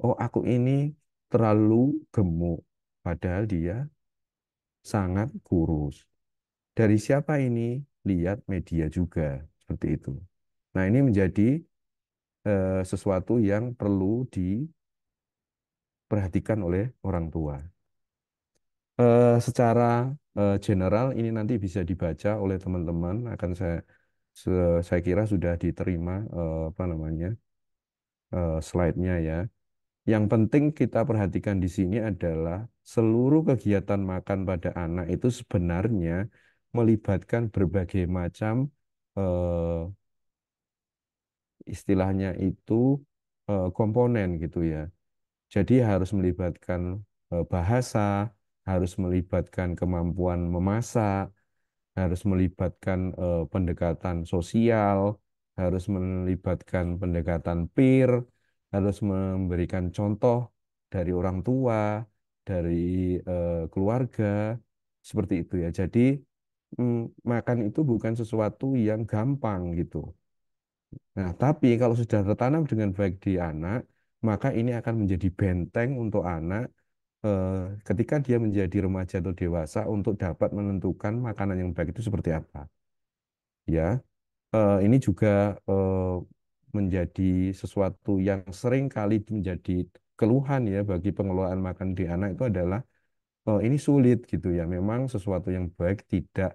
Oh, aku ini terlalu gemuk. Padahal dia sangat kurus. Dari siapa ini? Lihat media juga, seperti itu. Nah, ini menjadi eh, sesuatu yang perlu diperhatikan oleh orang tua. Eh, secara eh, general ini nanti bisa dibaca oleh teman-teman akan saya saya kira sudah diterima eh, apa namanya eh, slide-nya ya. Yang penting kita perhatikan di sini adalah seluruh kegiatan makan pada anak itu sebenarnya melibatkan berbagai macam eh, istilahnya itu eh, komponen gitu ya. Jadi harus melibatkan eh, bahasa, harus melibatkan kemampuan memasak, harus melibatkan eh, pendekatan sosial, harus melibatkan pendekatan peer, harus memberikan contoh dari orang tua, dari keluarga, seperti itu ya. Jadi mm, makan itu bukan sesuatu yang gampang gitu. Nah, tapi kalau sudah tertanam dengan baik di anak, maka ini akan menjadi benteng untuk anak eh, ketika dia menjadi remaja atau dewasa untuk dapat menentukan makanan yang baik itu seperti apa. Ya, eh, ini juga eh, menjadi sesuatu yang sering kali menjadi keluhan ya bagi pengelolaan makan di anak itu adalah eh, ini sulit gitu ya. Memang sesuatu yang baik tidak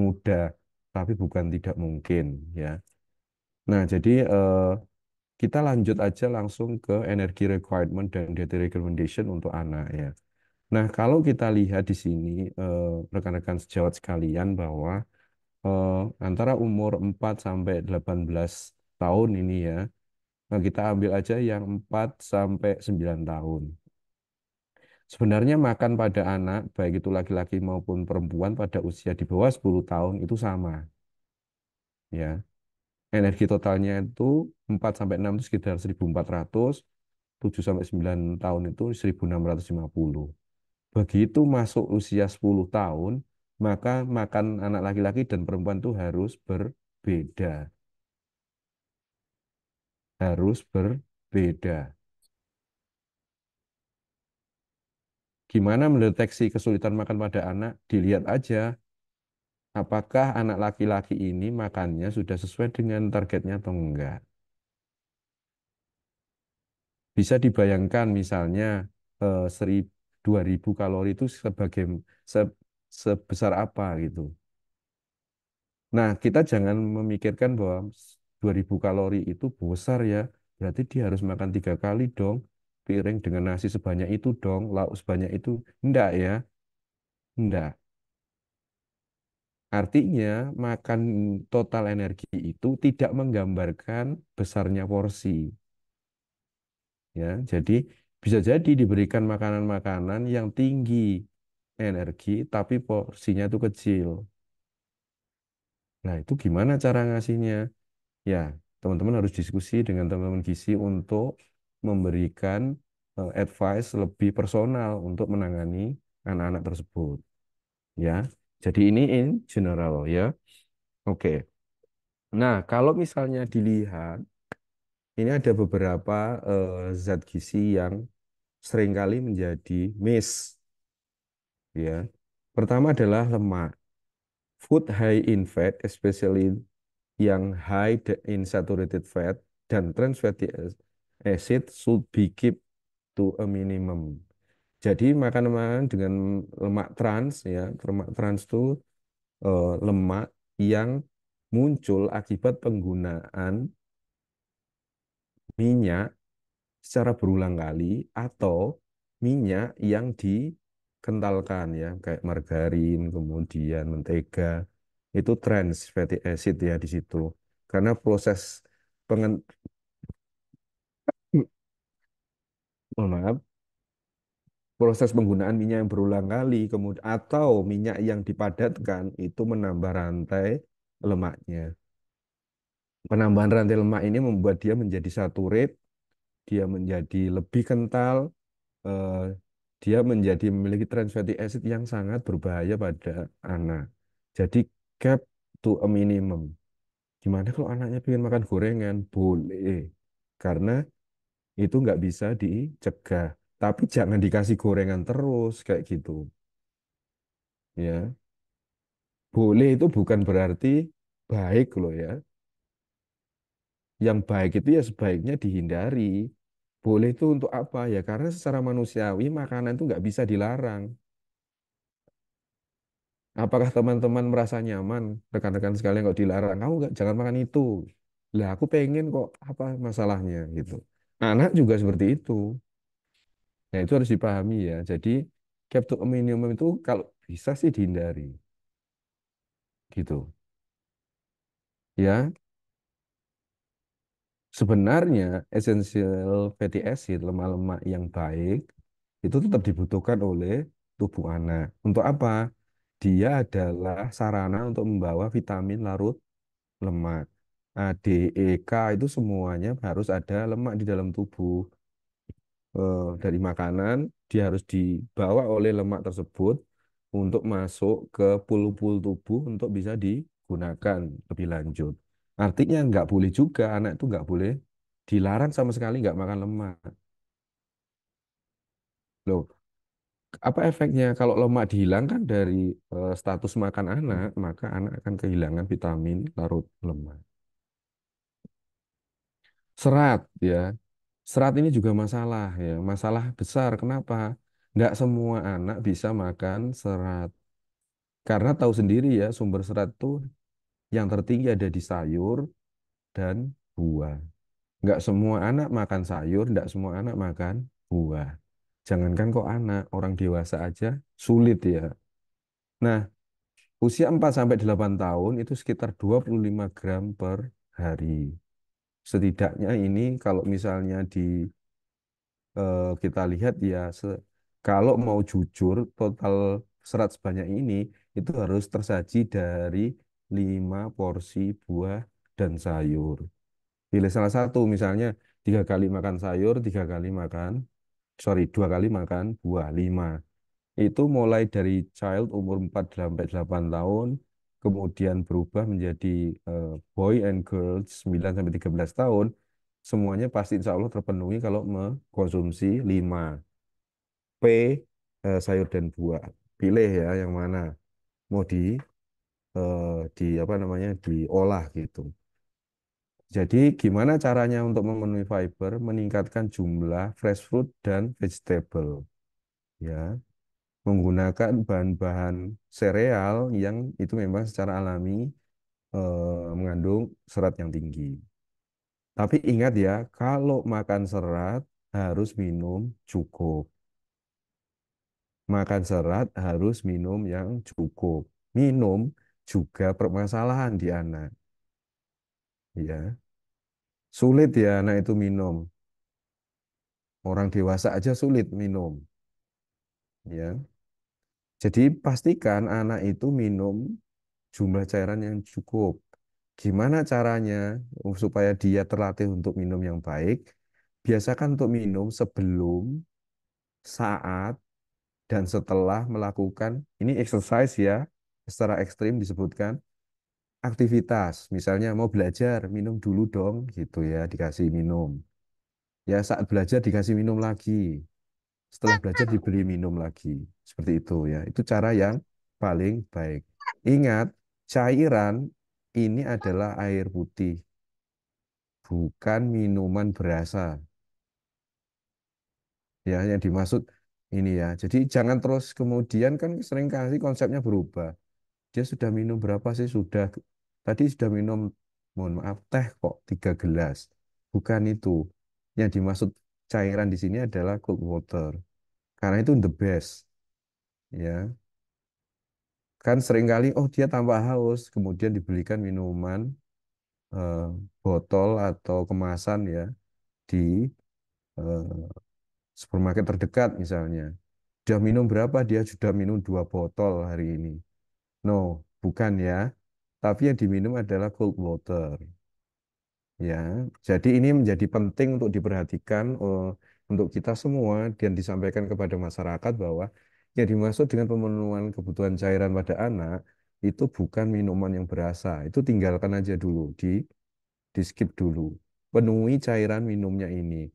mudah, tapi bukan tidak mungkin ya. Nah, jadi uh, kita lanjut aja langsung ke energy requirement dan dietary recommendation untuk anak ya. Nah, kalau kita lihat di sini rekan eh, rekan-rekan sejawat sekalian bahwa uh, antara umur 4 sampai 18 tahun ini ya, nah kita ambil aja yang 4 sampai 9 tahun. Sebenarnya makan pada anak, baik itu laki-laki maupun perempuan pada usia di bawah 10 tahun itu sama. Ya, energi totalnya itu 4 sampai 6 itu sekitar 1400, 7 sampai 9 tahun itu 1650. Begitu masuk usia 10 tahun, maka makan anak laki-laki dan perempuan itu harus berbeda. Harus berbeda. Gimana mendeteksi kesulitan makan pada anak? Dilihat aja apakah anak laki-laki ini makannya sudah sesuai dengan targetnya atau enggak. Bisa dibayangkan misalnya eh, 2000 kalori itu sebagai se, sebesar apa gitu. Nah, kita jangan memikirkan bahwa 2000 kalori itu besar ya, berarti dia harus makan tiga kali dong, piring dengan nasi sebanyak itu dong, lauk sebanyak itu. Enggak ya. Enggak. Artinya, makan total energi itu tidak menggambarkan besarnya porsi. Ya, jadi bisa jadi diberikan makanan-makanan yang tinggi energi tapi porsinya itu kecil. Nah, itu gimana cara ngasihnya? Ya, teman-teman harus diskusi dengan teman-teman gizi untuk memberikan eh, advice lebih personal untuk menangani anak-anak tersebut. Ya. Jadi ini in general ya. Oke. Okay. Nah, kalau misalnya dilihat, ini ada beberapa uh, zat gizi yang seringkali menjadi miss. Ya. Pertama adalah lemak. Food high in fat, especially yang high in saturated fat dan trans fatty acid should be kept to a minimum. Jadi makanan-makanan dengan lemak trans ya, lemak trans itu eh, lemak yang muncul akibat penggunaan minyak secara berulang kali atau minyak yang dikentalkan ya kayak margarin kemudian mentega itu trans fatty acid ya di situ karena proses pengen oh, maaf proses penggunaan minyak yang berulang kali kemudian atau minyak yang dipadatkan itu menambah rantai lemaknya. Penambahan rantai lemak ini membuat dia menjadi satu rib, dia menjadi lebih kental, eh, dia menjadi memiliki trans fatty acid yang sangat berbahaya pada anak. Jadi cap to a minimum. Gimana kalau anaknya ingin makan gorengan? Boleh. Karena itu nggak bisa dicegah. Tapi jangan dikasih gorengan terus kayak gitu. Ya. Boleh itu bukan berarti baik loh ya. Yang baik itu ya sebaiknya dihindari. Boleh itu untuk apa? Ya karena secara manusiawi makanan itu nggak bisa dilarang. Apakah teman-teman merasa nyaman, rekan-rekan sekalian kok dilarang, kamu nggak jangan makan itu. Lah aku pengen kok apa masalahnya gitu. Anak juga seperti itu. Nah, itu harus dipahami ya. Jadi gap to minimum itu kalau bisa sih dihindari. Gitu. Ya. Sebenarnya esensial fatty acid, lemak-lemak yang baik itu tetap dibutuhkan oleh tubuh anak. Untuk apa? Dia adalah sarana untuk membawa vitamin larut lemak. A, D, E, K itu semuanya harus ada lemak di dalam tubuh Eh, dari makanan, dia harus dibawa oleh lemak tersebut untuk masuk ke pul-pul tubuh untuk bisa digunakan lebih lanjut. Artinya nggak boleh juga, anak itu nggak boleh dilarang sama sekali nggak makan lemak. Loh, apa efeknya kalau lemak dihilangkan dari eh, status makan anak, maka anak akan kehilangan vitamin larut lemak. Serat ya. Serat ini juga masalah ya, masalah besar. Kenapa? Nggak semua anak bisa makan serat. Karena tahu sendiri ya, sumber serat tuh yang tertinggi ada di sayur dan buah. Nggak semua anak makan sayur, nggak semua anak makan buah. Jangankan kok anak, orang dewasa aja sulit ya. Nah, usia 4 sampai 8 tahun itu sekitar 25 gram per hari setidaknya ini kalau misalnya di uh, kita lihat ya kalau mau jujur total serat sebanyak ini itu harus tersaji dari lima porsi buah dan sayur. Pilih salah satu misalnya tiga kali makan sayur, tiga kali makan, sorry dua kali makan buah lima. Itu mulai dari child umur 4 sampai 8 tahun, kemudian berubah menjadi uh, boy and girls 9 sampai 13 tahun, semuanya pasti insya Allah terpenuhi kalau mengkonsumsi 5 P uh, sayur dan buah. Pilih ya yang mana mau di uh, di apa namanya diolah gitu. Jadi gimana caranya untuk memenuhi fiber? Meningkatkan jumlah fresh fruit dan vegetable. Ya, menggunakan bahan-bahan sereal yang itu memang secara alami eh, mengandung serat yang tinggi. Tapi ingat ya, kalau makan serat harus minum cukup. Makan serat harus minum yang cukup. Minum juga permasalahan di anak. Ya. Sulit ya anak itu minum. Orang dewasa aja sulit minum. Ya. Jadi pastikan anak itu minum jumlah cairan yang cukup. Gimana caranya oh, supaya dia terlatih untuk minum yang baik? Biasakan untuk minum sebelum, saat, dan setelah melakukan, ini exercise ya, secara ekstrim disebutkan, aktivitas. Misalnya mau belajar, minum dulu dong, gitu ya, dikasih minum. Ya saat belajar dikasih minum lagi setelah belajar diberi minum lagi. Seperti itu ya. Itu cara yang paling baik. Ingat, cairan ini adalah air putih. Bukan minuman berasa. Ya, yang dimaksud ini ya. Jadi jangan terus kemudian kan sering kasih konsepnya berubah. Dia sudah minum berapa sih? Sudah tadi sudah minum mohon maaf teh kok tiga gelas. Bukan itu. Yang dimaksud cairan di sini adalah cold water. Karena itu the best. Ya. Kan seringkali, oh dia tambah haus, kemudian dibelikan minuman, eh, botol atau kemasan ya, di eh, supermarket terdekat misalnya. Sudah minum berapa? Dia sudah minum dua botol hari ini. No, bukan ya. Tapi yang diminum adalah cold water. Ya, jadi ini menjadi penting untuk diperhatikan oh, untuk kita semua dan disampaikan kepada masyarakat bahwa yang dimaksud dengan pemenuhan kebutuhan cairan pada anak itu bukan minuman yang berasa, itu tinggalkan aja dulu di di skip dulu. Penuhi cairan minumnya ini.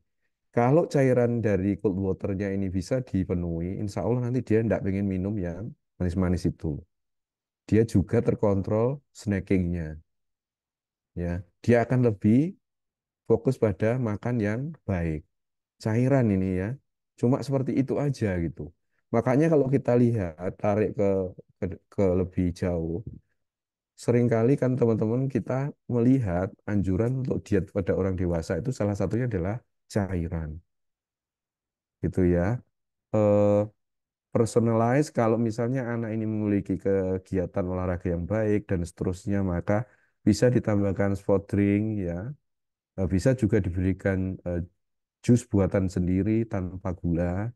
Kalau cairan dari cold waternya ini bisa dipenuhi, insya Allah nanti dia tidak ingin minum yang manis-manis itu. Dia juga terkontrol snackingnya ya dia akan lebih fokus pada makan yang baik cairan ini ya cuma seperti itu aja gitu makanya kalau kita lihat tarik ke ke, ke lebih jauh seringkali kan teman-teman kita melihat anjuran untuk diet pada orang dewasa itu salah satunya adalah cairan. Gitu ya. Eh, personalize kalau misalnya anak ini memiliki kegiatan olahraga yang baik dan seterusnya maka bisa ditambahkan sport drink ya eh, bisa juga diberikan uh, jus buatan sendiri tanpa gula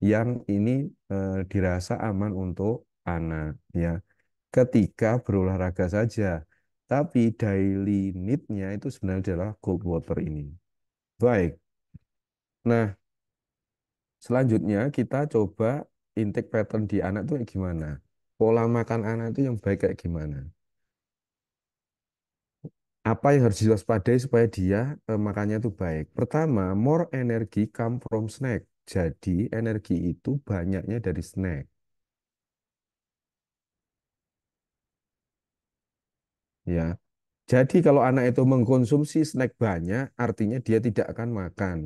yang ini uh, dirasa aman untuk anak ya ketika berolahraga saja tapi daily need-nya itu sebenarnya adalah cold water ini baik nah selanjutnya kita coba intake pattern di anak kayak gimana pola makan anak itu yang baik kayak gimana apa yang harus diwaspadai supaya dia eh, makannya itu baik? Pertama, more energy come from snack. Jadi energi itu banyaknya dari snack. Ya. Jadi kalau anak itu mengkonsumsi snack banyak, artinya dia tidak akan makan.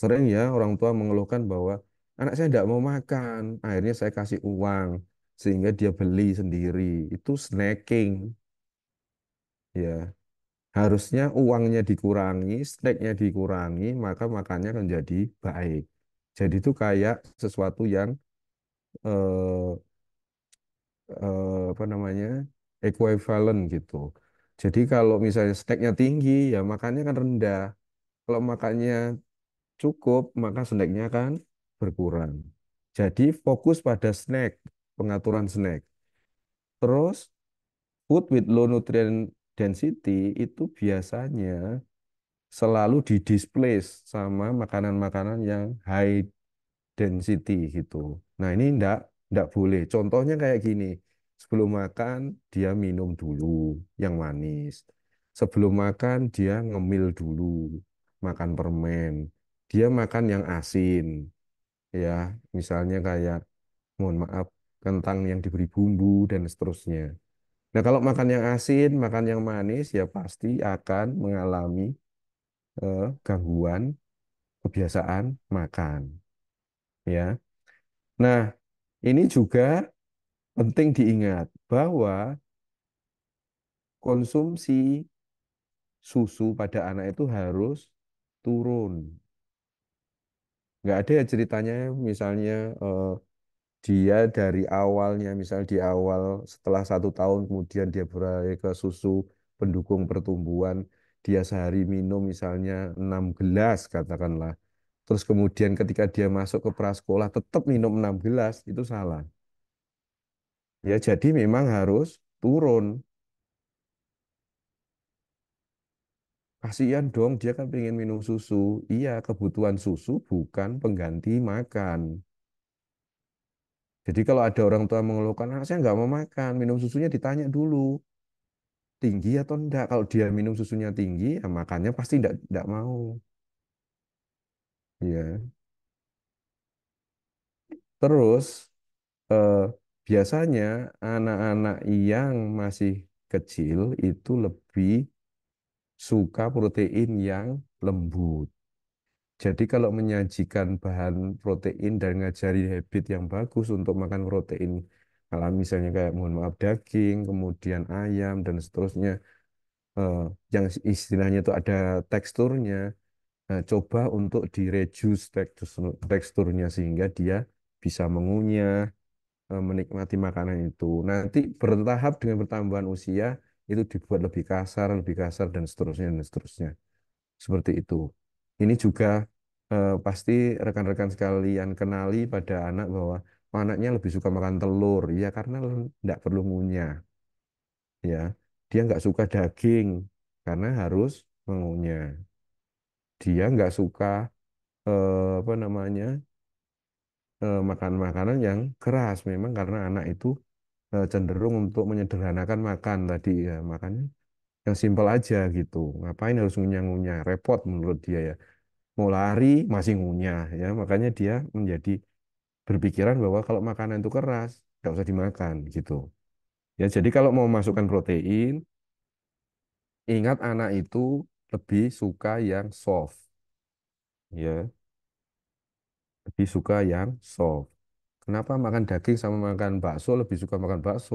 Sering ya orang tua mengeluhkan bahwa anak saya tidak mau makan, akhirnya saya kasih uang sehingga dia beli sendiri. Itu snacking ya harusnya uangnya dikurangi, snacknya dikurangi, maka makannya akan jadi baik. Jadi itu kayak sesuatu yang eh, eh, apa namanya equivalent gitu. Jadi kalau misalnya snacknya tinggi, ya makannya kan rendah. Kalau makannya cukup, maka snacknya kan berkurang. Jadi fokus pada snack, pengaturan snack. Terus food with low nutrient density itu biasanya selalu di sama makanan-makanan yang high density gitu. Nah ini ndak ndak boleh. Contohnya kayak gini, sebelum makan dia minum dulu yang manis. Sebelum makan dia ngemil dulu, makan permen. Dia makan yang asin, ya misalnya kayak mohon maaf kentang yang diberi bumbu dan seterusnya. Nah, kalau makan yang asin, makan yang manis, ya pasti akan mengalami eh, gangguan kebiasaan makan. Ya. Nah, ini juga penting diingat bahwa konsumsi susu pada anak itu harus turun. Nggak ada ya ceritanya misalnya eh, dia dari awalnya, misal di awal setelah satu tahun kemudian dia beralih ke susu pendukung pertumbuhan, dia sehari minum misalnya enam gelas katakanlah. Terus kemudian ketika dia masuk ke prasekolah tetap minum enam gelas, itu salah. Ya jadi memang harus turun. Kasihan dong, dia kan pengen minum susu. Iya, kebutuhan susu bukan pengganti makan. Jadi kalau ada orang tua mengeluhkan, anak saya nggak mau makan, minum susunya ditanya dulu. Tinggi atau enggak. Kalau dia minum susunya tinggi, ya makannya pasti enggak, enggak mau. Ya. Terus, eh, biasanya anak-anak yang masih kecil itu lebih suka protein yang lembut. Jadi kalau menyajikan bahan protein dan ngajari habit yang bagus untuk makan protein kalau misalnya kayak mohon maaf daging, kemudian ayam dan seterusnya eh, yang istilahnya itu ada teksturnya, eh, coba untuk di teksturnya sehingga dia bisa mengunyah, eh, menikmati makanan itu. Nanti bertahap dengan pertambahan usia itu dibuat lebih kasar, lebih kasar dan seterusnya dan seterusnya. Seperti itu. Ini juga eh, pasti rekan-rekan sekalian kenali pada anak bahwa anaknya lebih suka makan telur, ya karena tidak perlu ngunyah. Ya, dia nggak suka daging karena harus mengunyah. Dia nggak suka eh, apa namanya eh, makan makanan yang keras memang karena anak itu eh, cenderung untuk menyederhanakan makan tadi ya makanya yang simpel aja gitu. Ngapain harus ngunyah-ngunyah? Repot menurut dia ya. Mau lari masih ngunyah ya. Makanya dia menjadi berpikiran bahwa kalau makanan itu keras, nggak usah dimakan gitu. Ya, jadi kalau mau masukkan protein, ingat anak itu lebih suka yang soft. Ya. Lebih suka yang soft. Kenapa makan daging sama makan bakso lebih suka makan bakso?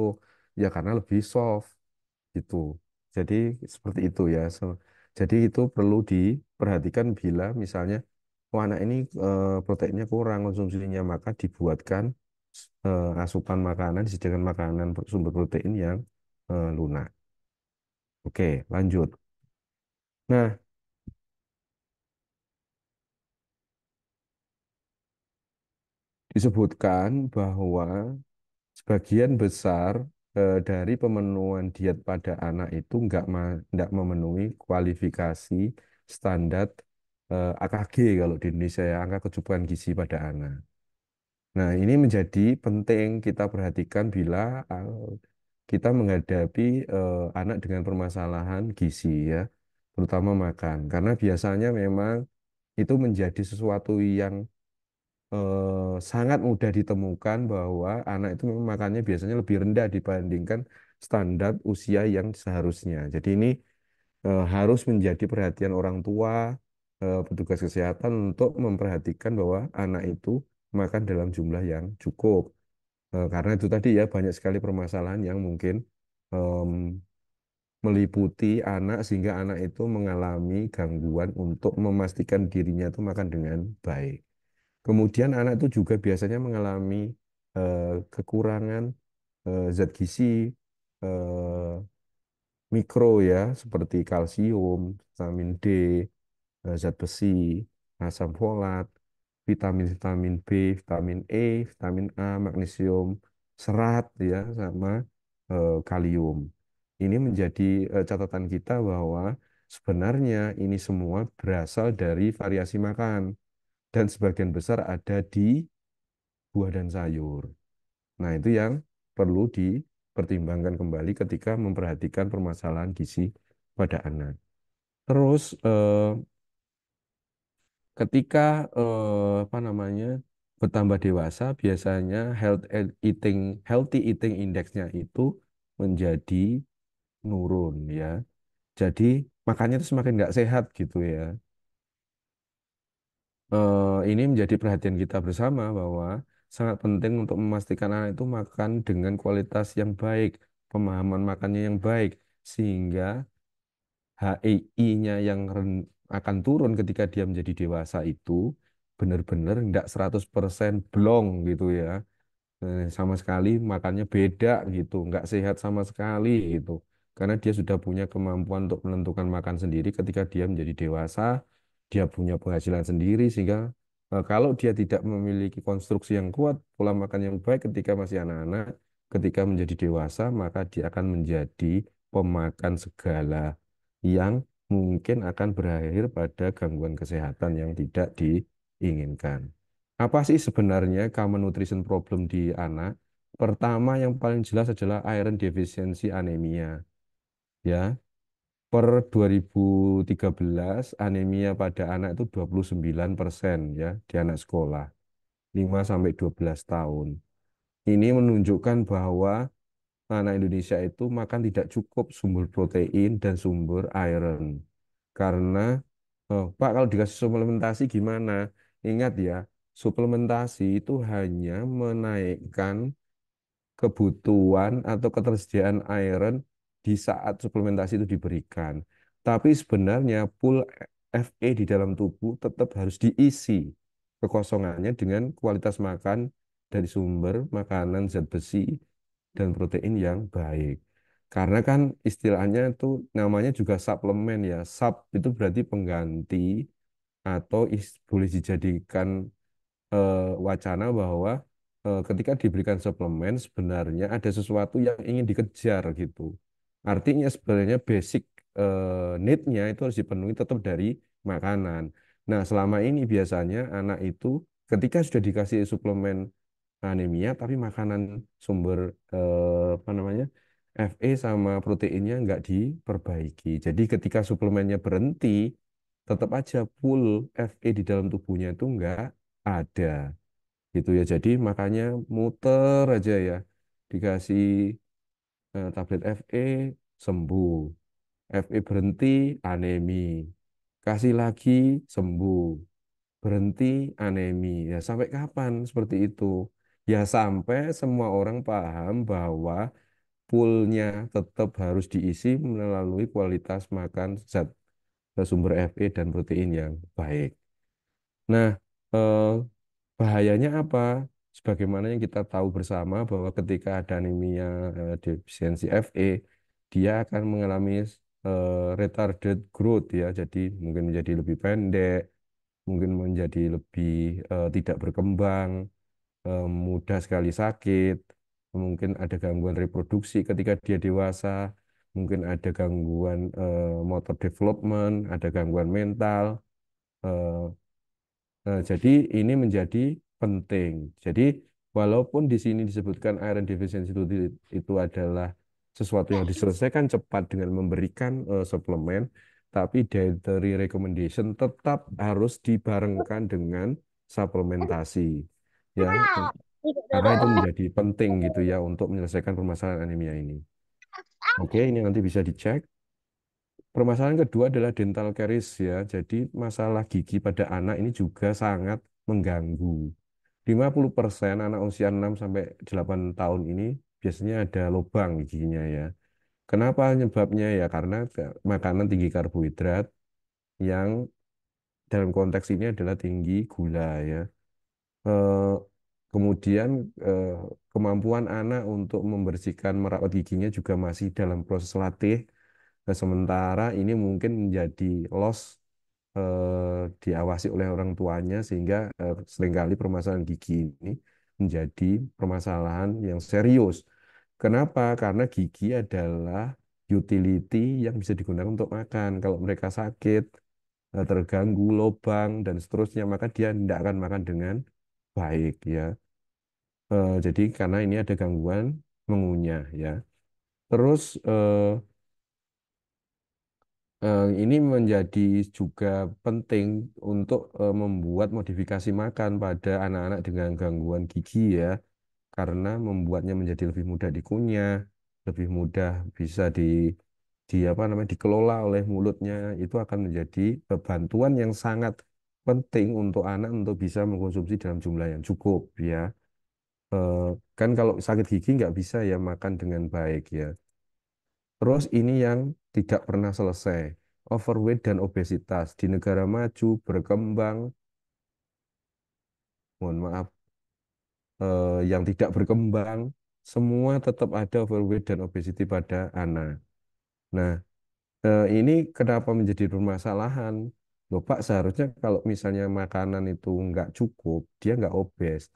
Ya karena lebih soft gitu. Jadi seperti itu ya. So, jadi itu perlu diperhatikan bila misalnya oh anak ini e, proteinnya kurang konsumsinya maka dibuatkan e, asupan makanan disediakan makanan sumber protein yang e, lunak. Oke, lanjut. Nah, disebutkan bahwa sebagian besar eh, dari pemenuhan diet pada anak itu nggak nggak memenuhi kualifikasi standar eh, AKG kalau di Indonesia ya angka kecukupan gizi pada anak. Nah ini menjadi penting kita perhatikan bila eh, kita menghadapi eh, anak dengan permasalahan gizi ya terutama makan karena biasanya memang itu menjadi sesuatu yang Eh, sangat mudah ditemukan bahwa anak itu memang makannya biasanya lebih rendah dibandingkan standar usia yang seharusnya. Jadi ini eh, harus menjadi perhatian orang tua, eh, petugas kesehatan untuk memperhatikan bahwa anak itu makan dalam jumlah yang cukup. karena itu tadi ya banyak sekali permasalahan yang mungkin eh, meliputi anak sehingga anak itu mengalami gangguan untuk memastikan dirinya itu makan dengan baik. Kemudian anak itu juga biasanya mengalami uh, kekurangan uh, zat gizi uh, mikro ya seperti kalsium, vitamin D, uh, zat besi, asam folat, vitamin-vitamin B, vitamin E, vitamin A, magnesium, serat ya sama uh, kalium. Ini menjadi uh, catatan kita bahwa sebenarnya ini semua berasal dari variasi makan dan sebagian besar ada di buah dan sayur. Nah, itu yang perlu dipertimbangkan kembali ketika memperhatikan permasalahan gizi pada anak. Terus eh, ketika eh, apa namanya bertambah dewasa, biasanya health eating healthy eating indexnya itu menjadi nurun ya. Jadi makannya itu semakin nggak sehat gitu ya. Eh, ini menjadi perhatian kita bersama bahwa sangat penting untuk memastikan anak itu makan dengan kualitas yang baik, pemahaman makannya yang baik, sehingga HEI-nya yang akan turun ketika dia menjadi dewasa itu benar-benar enggak 100% blong gitu ya. Eh, sama sekali makannya beda gitu, nggak sehat sama sekali gitu. Karena dia sudah punya kemampuan untuk menentukan makan sendiri ketika dia menjadi dewasa, dia punya penghasilan sendiri sehingga eh, kalau dia tidak memiliki konstruksi yang kuat, pola makan yang baik ketika masih anak-anak, ketika menjadi dewasa, maka dia akan menjadi pemakan segala yang mungkin akan berakhir pada gangguan kesehatan yang tidak diinginkan. Apa sih sebenarnya common nutrition problem di anak? Pertama yang paling jelas adalah iron deficiency anemia. Ya, per 2013 anemia pada anak itu 29 persen ya di anak sekolah 5 sampai 12 tahun. Ini menunjukkan bahwa anak Indonesia itu makan tidak cukup sumber protein dan sumber iron. Karena oh, Pak kalau dikasih suplementasi gimana? Ingat ya, suplementasi itu hanya menaikkan kebutuhan atau ketersediaan iron di saat suplementasi itu diberikan. Tapi sebenarnya pool FE di dalam tubuh tetap harus diisi kekosongannya dengan kualitas makan dari sumber makanan zat besi dan protein yang baik. Karena kan istilahnya itu namanya juga suplemen ya. Sub itu berarti pengganti atau boleh dijadikan e, wacana bahwa e, ketika diberikan suplemen sebenarnya ada sesuatu yang ingin dikejar gitu. Artinya sebenarnya basic eh, need-nya itu harus dipenuhi tetap dari makanan. Nah, selama ini biasanya anak itu ketika sudah dikasih suplemen anemia tapi makanan sumber eh, apa namanya? FE sama proteinnya nggak diperbaiki. Jadi ketika suplemennya berhenti, tetap aja pool FE di dalam tubuhnya itu nggak ada. Gitu ya. Jadi makanya muter aja ya. Dikasih Eh, tablet FE sembuh. FE berhenti anemi. Kasih lagi sembuh. Berhenti anemi. Ya sampai kapan seperti itu? Ya sampai semua orang paham bahwa poolnya tetap harus diisi melalui kualitas makan zat sumber FE dan protein yang baik. Nah, eh, bahayanya apa? sebagaimana yang kita tahu bersama bahwa ketika ada anemia eh, defisiensi FE dia akan mengalami eh, retarded growth ya jadi mungkin menjadi lebih pendek mungkin menjadi lebih eh, tidak berkembang eh, mudah sekali sakit mungkin ada gangguan reproduksi ketika dia dewasa mungkin ada gangguan eh, motor development ada gangguan mental eh, eh, jadi ini menjadi penting. Jadi walaupun di sini disebutkan iron deficiency itu, itu adalah sesuatu yang diselesaikan cepat dengan memberikan uh, suplemen, tapi dietary recommendation tetap harus dibarengkan dengan suplementasi. Ya, karena itu menjadi penting gitu ya untuk menyelesaikan permasalahan anemia ini. Oke, ini nanti bisa dicek. Permasalahan kedua adalah dental caries ya. Jadi masalah gigi pada anak ini juga sangat mengganggu. 50% anak usia 6 sampai 8 tahun ini biasanya ada lubang giginya ya. Kenapa penyebabnya ya karena makanan tinggi karbohidrat yang dalam konteks ini adalah tinggi gula ya. Eh, kemudian eh, kemampuan anak untuk membersihkan merawat giginya juga masih dalam proses latih. Nah, sementara ini mungkin menjadi loss Eh, diawasi oleh orang tuanya sehingga eh, seringkali permasalahan gigi ini menjadi permasalahan yang serius. Kenapa? Karena gigi adalah utility yang bisa digunakan untuk makan. Kalau mereka sakit, eh, terganggu, lobang, dan seterusnya, maka dia tidak akan makan dengan baik. ya. jadi karena ini ada gangguan mengunyah. ya. Terus Eh, ini menjadi juga penting untuk eh, membuat modifikasi makan pada anak-anak dengan gangguan gigi ya, karena membuatnya menjadi lebih mudah dikunyah, lebih mudah bisa di di apa namanya dikelola oleh mulutnya itu akan menjadi bantuan yang sangat penting untuk anak untuk bisa mengkonsumsi dalam jumlah yang cukup ya eh, kan kalau sakit gigi nggak bisa ya makan dengan baik ya terus ini yang tidak pernah selesai. Overweight dan obesitas di negara maju berkembang, mohon maaf, eh, yang tidak berkembang, semua tetap ada overweight dan obesity pada anak. Nah, eh, ini kenapa menjadi permasalahan? Loh Pak, seharusnya kalau misalnya makanan itu nggak cukup, dia nggak obes.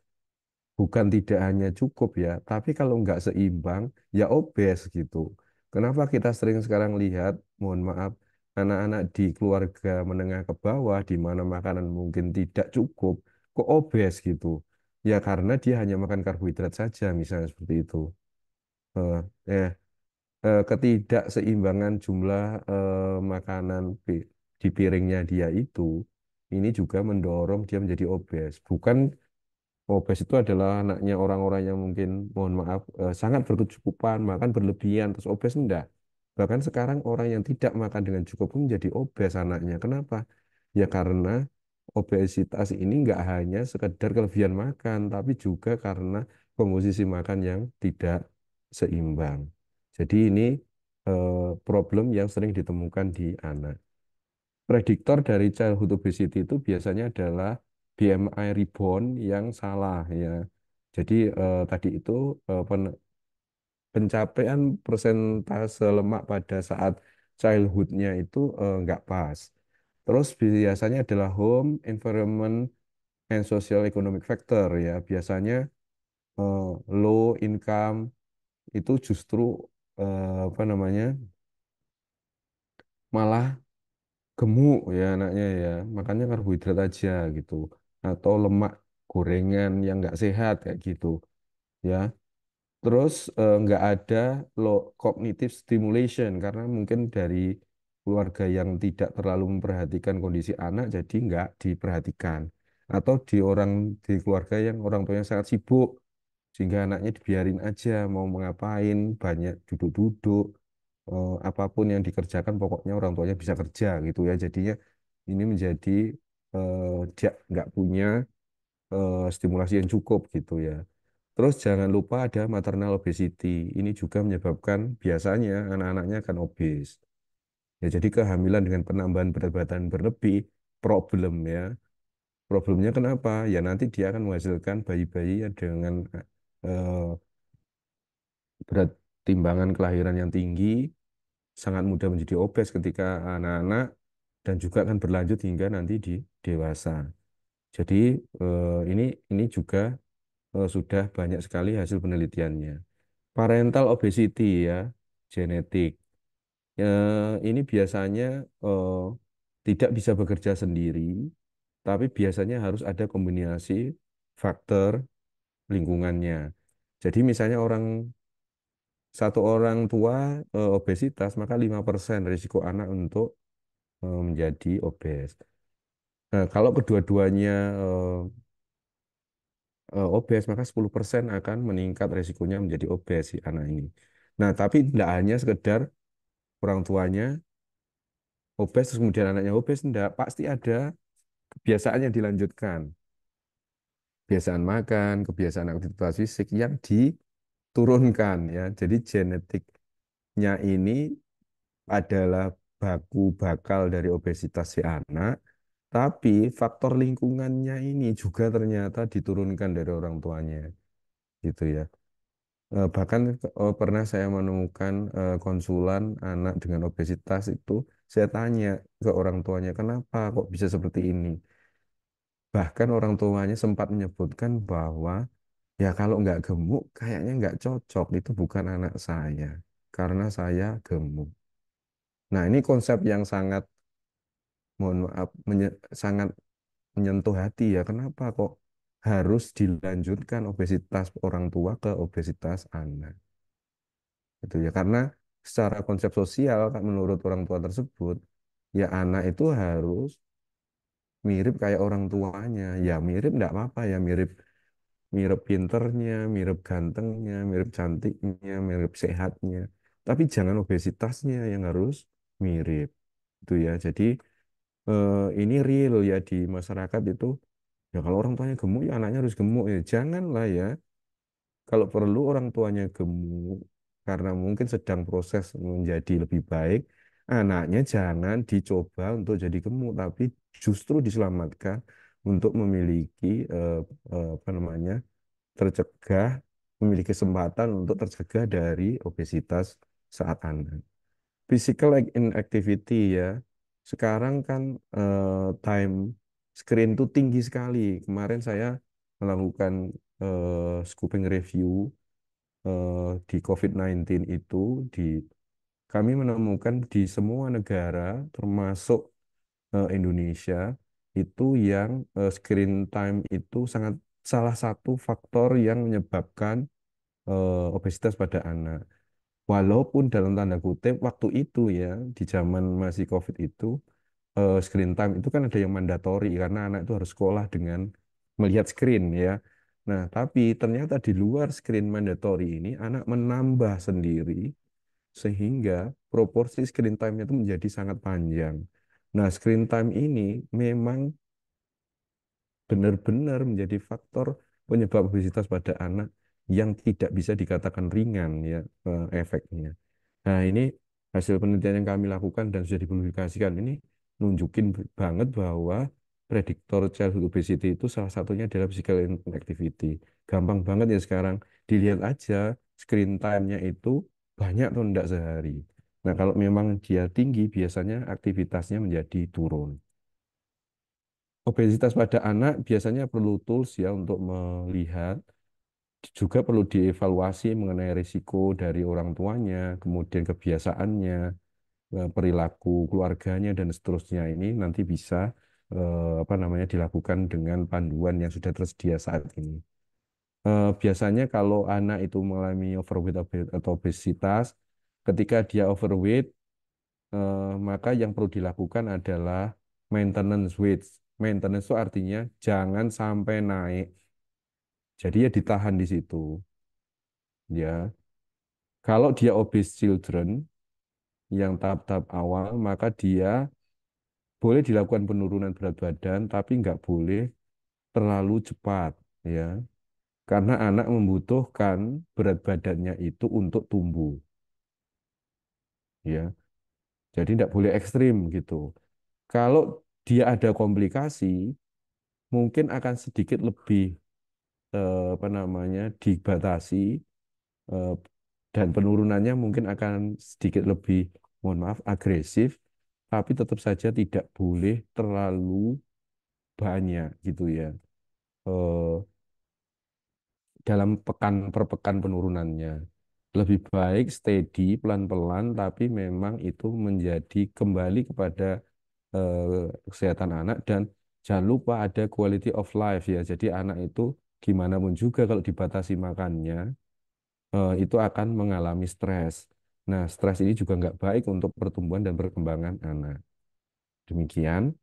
Bukan tidak hanya cukup ya, tapi kalau nggak seimbang, ya obes gitu. Kenapa kita sering sekarang lihat, mohon maaf, anak-anak di keluarga menengah ke bawah, di mana makanan mungkin tidak cukup, kok obes gitu. Ya karena dia hanya makan karbohidrat saja, misalnya seperti itu. Uh, eh, ketidakseimbangan jumlah eh, makanan di piringnya dia itu, ini juga mendorong dia menjadi obes. Bukan obes itu adalah anaknya orang-orang yang mungkin mohon maaf eh, sangat berkecukupan makan berlebihan terus obes enggak bahkan sekarang orang yang tidak makan dengan cukup pun menjadi obes anaknya kenapa ya karena obesitas ini enggak hanya sekedar kelebihan makan tapi juga karena komposisi makan yang tidak seimbang jadi ini eh, problem yang sering ditemukan di anak prediktor dari childhood obesity itu biasanya adalah BMI ribon yang salah ya. Jadi eh, tadi itu eh, pen pencapaian persentase lemak pada saat childhoodnya itu eh, nggak pas. Terus biasanya adalah home, environment, and social economic factor ya. Biasanya eh, low income itu justru eh, apa namanya malah gemuk ya anaknya ya. Makanya karbohidrat aja gitu atau lemak gorengan yang nggak sehat kayak gitu ya terus eh, ada lo cognitive stimulation karena mungkin dari keluarga yang tidak terlalu memperhatikan kondisi anak jadi nggak diperhatikan atau di orang di keluarga yang orang tuanya sangat sibuk sehingga anaknya dibiarin aja mau ngapain banyak duduk-duduk eh, apapun yang dikerjakan pokoknya orang tuanya bisa kerja gitu ya jadinya ini menjadi Eh, dia nggak punya eh, stimulasi yang cukup gitu ya. Terus jangan lupa ada maternal obesity. Ini juga menyebabkan biasanya anak-anaknya akan obes. Ya, jadi kehamilan dengan penambahan berat badan berlebih problem ya. Problemnya kenapa? Ya nanti dia akan menghasilkan bayi-bayi dengan uh, berat timbangan kelahiran yang tinggi, sangat mudah menjadi obes ketika anak-anak dan juga akan berlanjut hingga nanti di dewasa. Jadi eh, ini ini juga eh, sudah banyak sekali hasil penelitiannya. Parental obesity ya, genetik. Eh, ini biasanya tidak bisa bekerja sendiri, tapi biasanya harus ada kombinasi faktor lingkungannya. Jadi misalnya orang satu orang tua obesitas, maka 5% risiko anak untuk menjadi obes. Nah, kalau kedua-duanya eh, eh, obes, maka 10% akan meningkat resikonya menjadi obes si anak ini. Nah, tapi tidak hanya sekedar orang tuanya obes, terus kemudian anaknya obes, tidak. Pasti ada kebiasaan yang dilanjutkan. Kebiasaan makan, kebiasaan aktivitas fisik yang diturunkan. ya. Jadi genetiknya ini adalah baku bakal dari obesitas si anak, tapi faktor lingkungannya ini juga ternyata diturunkan dari orang tuanya. Gitu ya. Eh, bahkan eh, pernah saya menemukan eh, konsulan anak dengan obesitas itu, saya tanya ke orang tuanya, kenapa kok bisa seperti ini? Bahkan orang tuanya sempat menyebutkan bahwa ya kalau nggak gemuk kayaknya nggak cocok, itu bukan anak saya karena saya gemuk. Nah, ini konsep yang sangat mohon maaf menye sangat menyentuh hati ya. Kenapa kok harus dilanjutkan obesitas orang tua ke obesitas anak? Itu ya karena secara konsep sosial menurut orang tua tersebut ya anak itu harus mirip kayak orang tuanya. Ya mirip enggak apa-apa ya mirip mirip pinternya, mirip gantengnya, mirip cantiknya, mirip sehatnya. Tapi jangan obesitasnya yang harus mirip itu ya jadi eh, ini real ya di masyarakat itu ya kalau orang tuanya gemuk ya anaknya harus gemuk ya janganlah ya kalau perlu orang tuanya gemuk karena mungkin sedang proses menjadi lebih baik anaknya jangan dicoba untuk jadi gemuk tapi justru diselamatkan untuk memiliki eh, eh, apa namanya tercegah memiliki kesempatan untuk tercegah dari obesitas saat anak physical inactivity ya. Sekarang kan uh, time screen itu tinggi sekali. Kemarin saya melakukan uh, eh, scooping review uh, di COVID-19 itu di kami menemukan di semua negara termasuk uh, Indonesia itu yang uh, screen time itu sangat salah satu faktor yang menyebabkan uh, obesitas pada anak walaupun dalam tanda kutip waktu itu ya di zaman masih COVID itu uh, screen time itu kan ada yang mandatori karena anak itu harus sekolah dengan melihat screen ya. Nah, tapi ternyata di luar screen mandatori ini anak menambah sendiri sehingga proporsi screen time-nya itu menjadi sangat panjang. Nah, screen time ini memang benar-benar menjadi faktor penyebab obesitas pada anak yang tidak bisa dikatakan ringan ya eh, efeknya. Nah ini hasil penelitian yang kami lakukan dan sudah dipublikasikan ini nunjukin banget bahwa prediktor childhood obesity itu salah satunya adalah physical inactivity. Gampang banget ya sekarang dilihat aja screen time-nya itu banyak atau tidak sehari. Nah kalau memang dia tinggi biasanya aktivitasnya menjadi turun. Obesitas pada anak biasanya perlu tools ya untuk melihat juga perlu dievaluasi mengenai risiko dari orang tuanya, kemudian kebiasaannya, eh, perilaku keluarganya dan seterusnya ini nanti bisa eh, apa namanya dilakukan dengan panduan yang sudah tersedia saat ini. Eh, biasanya kalau anak itu mengalami overweight atau obesitas, ketika dia overweight maka yang perlu dilakukan adalah maintenance weight. Maintenance itu artinya jangan sampai naik jadi ya ditahan di situ. Ya. Kalau dia obese children yang tahap-tahap awal, maka dia boleh dilakukan penurunan berat badan, tapi nggak boleh terlalu cepat, ya. Karena anak membutuhkan berat badannya itu untuk tumbuh, ya. Jadi tidak boleh ekstrim gitu. Kalau dia ada komplikasi, mungkin akan sedikit lebih Eh, apa namanya dibatasi eh, dan penurunannya mungkin akan sedikit lebih mohon maaf agresif tapi tetap saja tidak boleh terlalu banyak gitu ya eh, dalam pekan per pekan penurunannya lebih baik steady pelan-pelan tapi memang itu menjadi kembali kepada kesehatan anak dan jangan lupa ada quality of life ya jadi anak itu gimana pun juga kalau dibatasi makannya, eh, itu akan mengalami stres. Nah, stres ini juga nggak baik untuk pertumbuhan dan perkembangan anak. Demikian.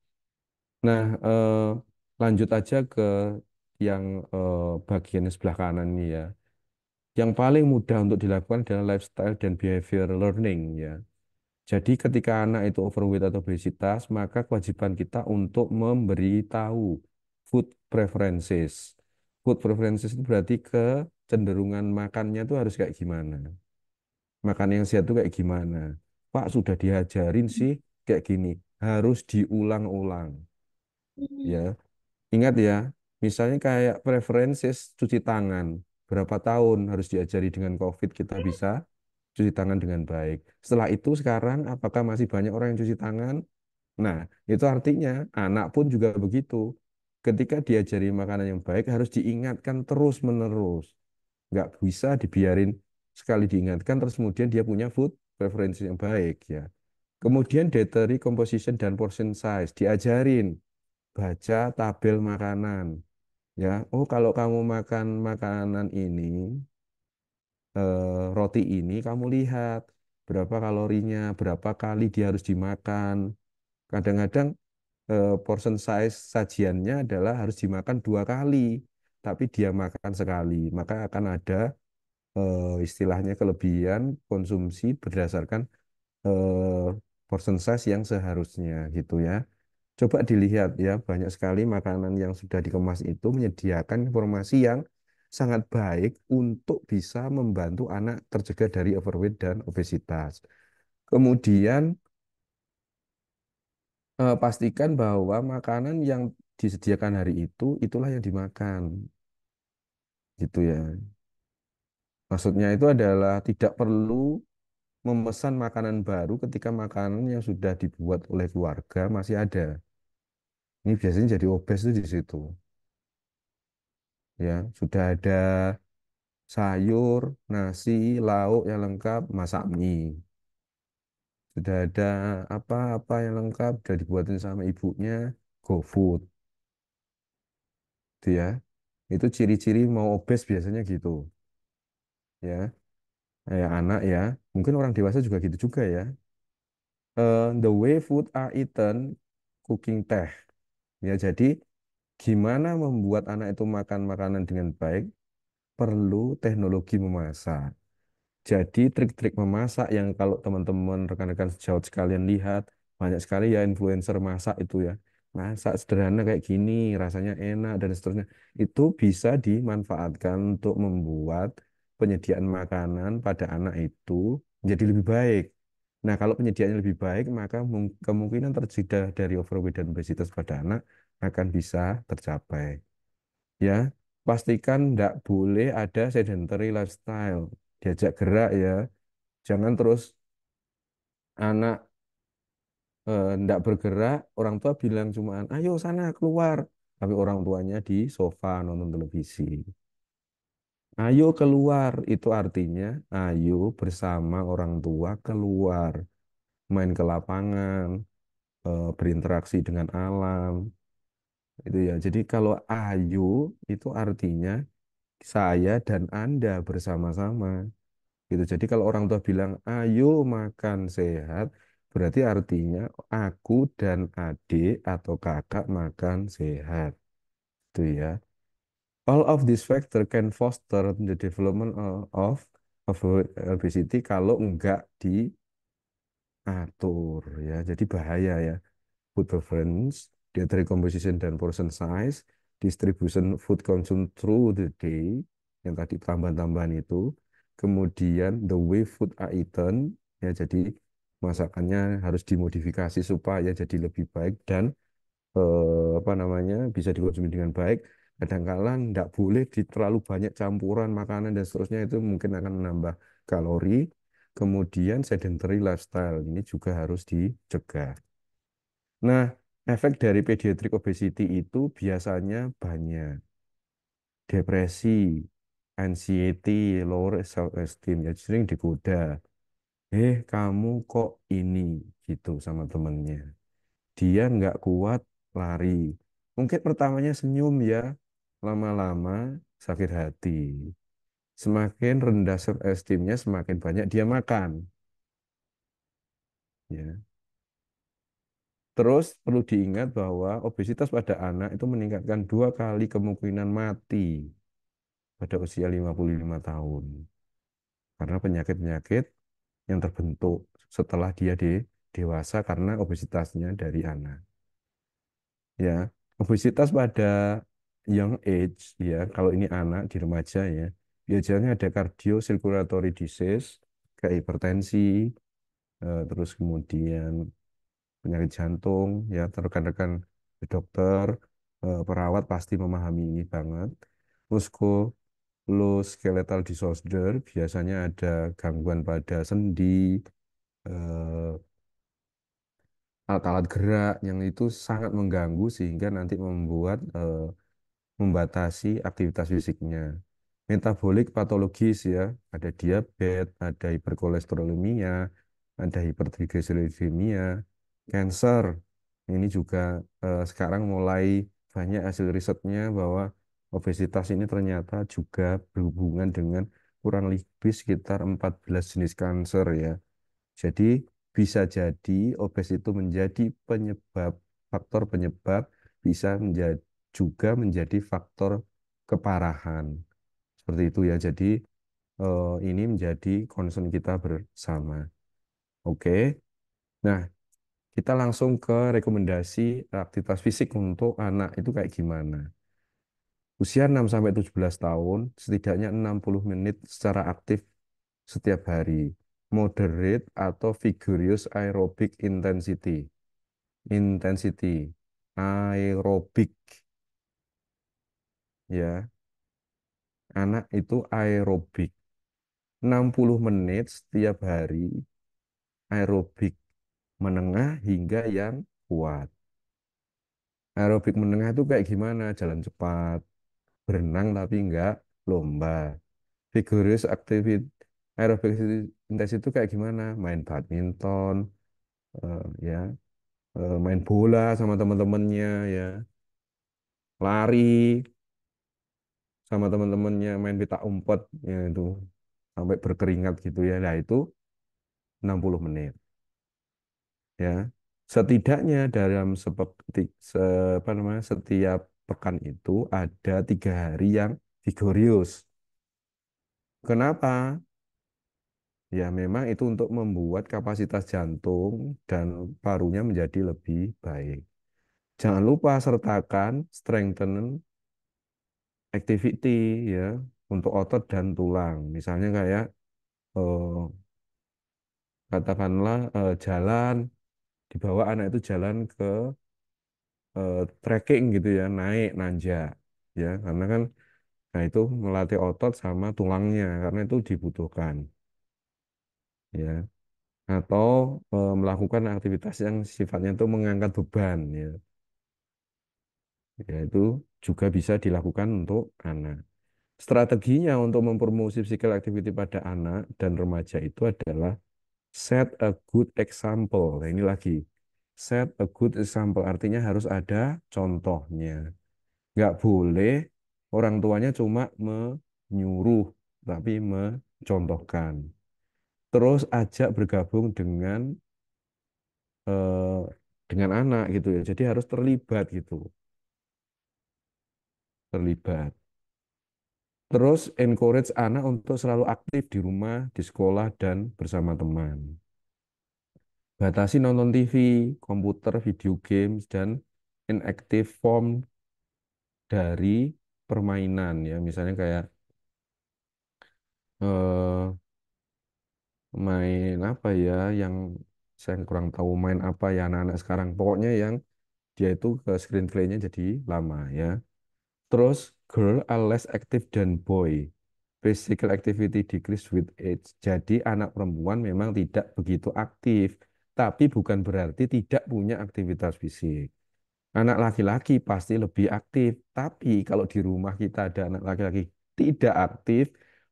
Nah, eh, lanjut aja ke yang eh, bagian sebelah kanan ini ya. Yang paling mudah untuk dilakukan adalah lifestyle dan behavior learning ya. Jadi ketika anak itu overweight atau obesitas, maka kewajiban kita untuk memberitahu food preferences food preferences itu berarti ke cenderungan makannya itu harus kayak gimana. Makan yang sehat itu kayak gimana. Pak sudah diajarin sih kayak gini. Harus diulang-ulang. Hmm. Ya. Ingat ya, misalnya kayak preferences cuci tangan. Berapa tahun harus diajari dengan COVID kita hmm. bisa cuci tangan dengan baik. Setelah itu sekarang apakah masih banyak orang yang cuci tangan? Nah, itu artinya anak pun juga begitu ketika diajari makanan yang baik harus diingatkan terus-menerus. Nggak bisa dibiarin sekali diingatkan terus kemudian dia punya food preference yang baik ya. Kemudian dietary composition dan portion size diajarin baca tabel makanan. Ya, oh kalau kamu makan makanan ini eh, roti ini kamu lihat berapa kalorinya, berapa kali dia harus dimakan. Kadang-kadang Eh, portion size sajiannya adalah harus dimakan dua kali, tapi dia makan sekali, maka akan ada eh, istilahnya kelebihan konsumsi berdasarkan eh, portion size yang seharusnya gitu ya. Coba dilihat ya, banyak sekali makanan yang sudah dikemas itu menyediakan informasi yang sangat baik untuk bisa membantu anak terjaga dari overweight dan obesitas. Kemudian eh, pastikan bahwa makanan yang disediakan hari itu itulah yang dimakan. Gitu ya. Maksudnya itu adalah tidak perlu memesan makanan baru ketika makanan yang sudah dibuat oleh keluarga masih ada. Ini biasanya jadi obes itu di situ. Ya, sudah ada sayur, nasi, lauk yang lengkap, masak mie sudah ada apa-apa yang lengkap sudah dibuatin sama ibunya GoFood itu ya itu ciri-ciri mau obes biasanya gitu ya ya anak ya mungkin orang dewasa juga gitu juga ya uh, the way food are eaten cooking teh ya jadi gimana membuat anak itu makan makanan dengan baik perlu teknologi memasak jadi trik-trik memasak yang kalau teman-teman rekan-rekan sejawat sekalian lihat, banyak sekali ya influencer masak itu ya. Masak sederhana kayak gini, rasanya enak dan seterusnya. Itu bisa dimanfaatkan untuk membuat penyediaan makanan pada anak itu jadi lebih baik. Nah, kalau penyediaannya lebih baik, maka kemungkinan terjeda dari overweight dan obesitas pada anak akan bisa tercapai. Ya, pastikan tidak boleh ada sedentary lifestyle diajak gerak ya jangan terus anak tidak eh, bergerak orang tua bilang cuma ayo sana keluar tapi orang tuanya di sofa nonton televisi ayo keluar itu artinya ayo bersama orang tua keluar main ke lapangan eh, berinteraksi dengan alam itu ya jadi kalau ayo itu artinya saya dan Anda bersama-sama. Gitu. Jadi kalau orang tua bilang, ayo makan sehat, berarti artinya aku dan adik atau kakak makan sehat. Itu ya. All of these factor can foster the development of, obesity kalau enggak diatur ya. Jadi bahaya ya. Food preference, dietary composition dan portion size, distribution food consumed through the day, yang tadi tambahan-tambahan itu, kemudian the way food are eaten, ya jadi masakannya harus dimodifikasi supaya jadi lebih baik dan eh, apa namanya bisa dikonsumsi dengan baik. Kadangkala tidak boleh di terlalu banyak campuran makanan dan seterusnya itu mungkin akan menambah kalori. Kemudian sedentary lifestyle ini juga harus dicegah. Nah, Efek dari pediatric obesity itu biasanya banyak. Depresi, anxiety, lower self-esteem, ya sering digoda. Eh, kamu kok ini? Gitu sama temennya. Dia nggak kuat lari. Mungkin pertamanya senyum ya, lama-lama sakit hati. Semakin rendah self-esteemnya, semakin banyak dia makan. Ya, Terus perlu diingat bahwa obesitas pada anak itu meningkatkan dua kali kemungkinan mati pada usia 55 tahun. Karena penyakit-penyakit yang terbentuk setelah dia de dewasa karena obesitasnya dari anak. Ya, obesitas pada young age ya, kalau ini anak di remaja ya, biasanya ada circulatory disease, kayak hipertensi, eh, terus kemudian penyakit jantung ya rekan-rekan dokter eh, perawat pasti memahami ini banget skeletal disorder biasanya ada gangguan pada sendi eh, alat-alat gerak yang itu sangat mengganggu sehingga nanti membuat eh, membatasi aktivitas fisiknya metabolik patologis ya, ada diabetes, ada hiperkolesterolemia, ada hipertrigliseridemia, Cancer ini juga eh, sekarang mulai banyak hasil risetnya bahwa obesitas ini ternyata juga berhubungan dengan kurang lebih sekitar 14 jenis kanker ya. Jadi bisa jadi obes itu menjadi penyebab faktor penyebab bisa menjadi juga menjadi faktor keparahan. Seperti itu ya. Jadi eh, ini menjadi concern kita bersama. Oke. Nah, kita langsung ke rekomendasi aktivitas fisik untuk anak itu kayak gimana. Usia 6 sampai 17 tahun, setidaknya 60 menit secara aktif setiap hari. Moderate atau vigorous aerobic intensity. Intensity aerobic Ya. Anak itu aerobik. 60 menit setiap hari aerobik menengah hingga yang kuat. Aerobik menengah itu kayak gimana? Jalan cepat, berenang tapi enggak lomba. Vigorous activity aerobik intens itu kayak gimana? Main badminton, uh, ya, uh, main bola sama teman-temannya, ya, lari sama teman-temannya, main pita umpet, ya itu sampai berkeringat gitu ya. Nah itu 60 menit ya setidaknya dalam sebab se, apa namanya setiap pekan itu ada tiga hari yang vigorius kenapa ya memang itu untuk membuat kapasitas jantung dan parunya menjadi lebih baik jangan lupa sertakan strengthen activity ya untuk otot dan tulang misalnya kayak eh, katakanlah eh, jalan dibawa anak itu jalan ke eh, trekking gitu ya, naik nanjak ya, karena kan nah itu melatih otot sama tulangnya karena itu dibutuhkan ya atau eh, melakukan aktivitas yang sifatnya itu mengangkat beban ya. Ya itu juga bisa dilakukan untuk anak. Strateginya untuk mempromosi physical activity pada anak dan remaja itu adalah Set a good example. Nah, ini lagi. Set a good example. Artinya harus ada contohnya. Nggak boleh orang tuanya cuma menyuruh, tapi mencontohkan. Terus ajak bergabung dengan uh, dengan anak gitu ya. Jadi harus terlibat gitu. Terlibat. Terus encourage anak untuk selalu aktif di rumah, di sekolah, dan bersama teman. Batasi nonton TV, komputer, video games, dan inactive form dari permainan ya misalnya kayak eh, main apa ya yang saya kurang tahu main apa ya anak-anak sekarang pokoknya yang dia itu ke screen play-nya jadi lama ya terus Girl are less active than boy. Physical activity decrease with age. Jadi anak perempuan memang tidak begitu aktif, tapi bukan berarti tidak punya aktivitas fisik. Anak laki-laki pasti lebih aktif, tapi kalau di rumah kita ada anak laki-laki tidak aktif,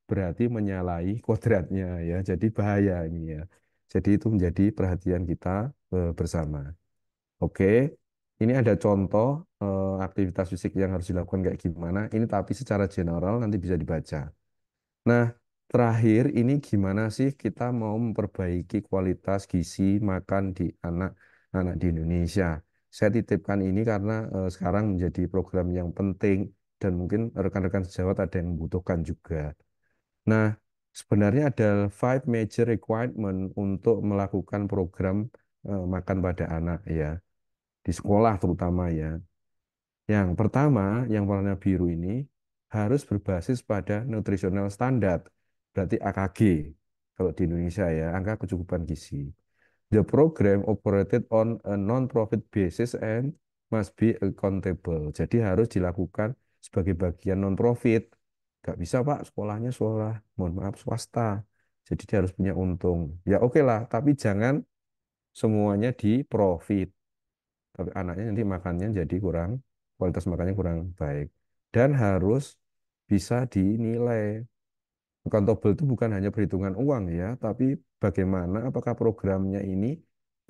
berarti menyalahi <laughs> kodratnya ya. Jadi bahaya ini ya. Jadi itu menjadi perhatian kita eh, bersama. Oke ini ada contoh eh, aktivitas fisik yang harus dilakukan kayak gimana. Ini tapi secara general nanti bisa dibaca. Nah, terakhir ini gimana sih kita mau memperbaiki kualitas gizi makan di anak-anak di Indonesia. Saya titipkan ini karena eh, sekarang menjadi program yang penting dan mungkin rekan-rekan sejawat ada yang membutuhkan juga. Nah, sebenarnya ada five major requirement untuk melakukan program eh, makan pada anak ya di sekolah terutama ya. Yang pertama, yang warna biru ini harus berbasis pada nutritional standard berarti AKG kalau di Indonesia ya, angka kecukupan gizi. The program operated on a non-profit basis and must be accountable. Jadi harus dilakukan sebagai bagian non-profit. Gak bisa Pak, sekolahnya sekolah, mohon maaf swasta. Jadi dia harus punya untung. Ya oke okay lah, tapi jangan semuanya di profit. Tapi anaknya nanti makannya jadi kurang, kualitas makannya kurang baik. Dan harus bisa dinilai. Accountable itu bukan hanya perhitungan uang ya, tapi bagaimana apakah programnya ini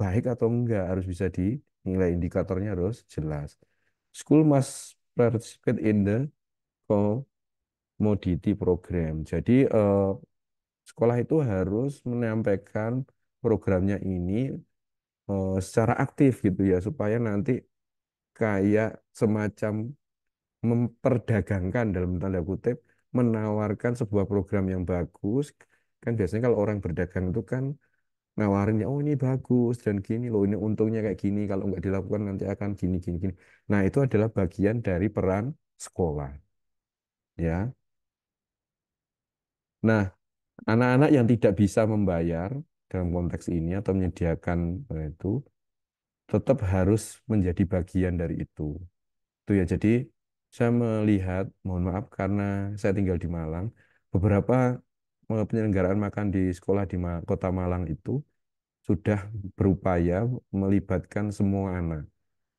baik atau enggak harus bisa dinilai indikatornya harus jelas. School must participate in the commodity program. Jadi eh, sekolah itu harus menyampaikan programnya ini Eh, secara aktif gitu ya supaya nanti kayak semacam memperdagangkan dalam tanda kutip menawarkan sebuah program yang bagus kan biasanya kalau orang berdagang itu kan nawarinnya oh ini bagus dan gini loh ini untungnya kayak gini kalau nggak dilakukan nanti akan gini gini gini nah itu adalah bagian dari peran sekolah ya nah anak-anak yang tidak bisa membayar dalam konteks ini atau menyediakan eh, itu tetap harus menjadi bagian dari itu. Itu ya. Jadi saya melihat, mohon maaf karena saya tinggal di Malang, beberapa eh, penyelenggaraan makan di sekolah di Kota Malang itu sudah berupaya melibatkan semua anak.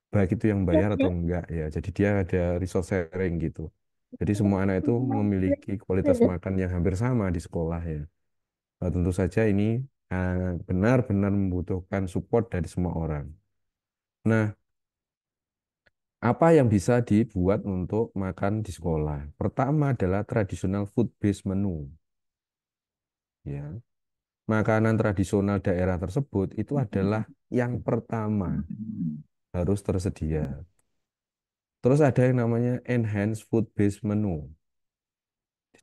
Baik itu yang bayar atau enggak ya. Jadi dia ada resource sharing gitu. Jadi semua anak itu memiliki kualitas iya. makan yang hampir sama di sekolah ya. Nah, tentu saja ini Nah, benar-benar membutuhkan support dari semua orang. Nah, apa yang bisa dibuat untuk makan di sekolah? Pertama adalah tradisional food based menu. Ya. Makanan tradisional daerah tersebut itu adalah yang pertama harus tersedia. Terus ada yang namanya enhanced food based menu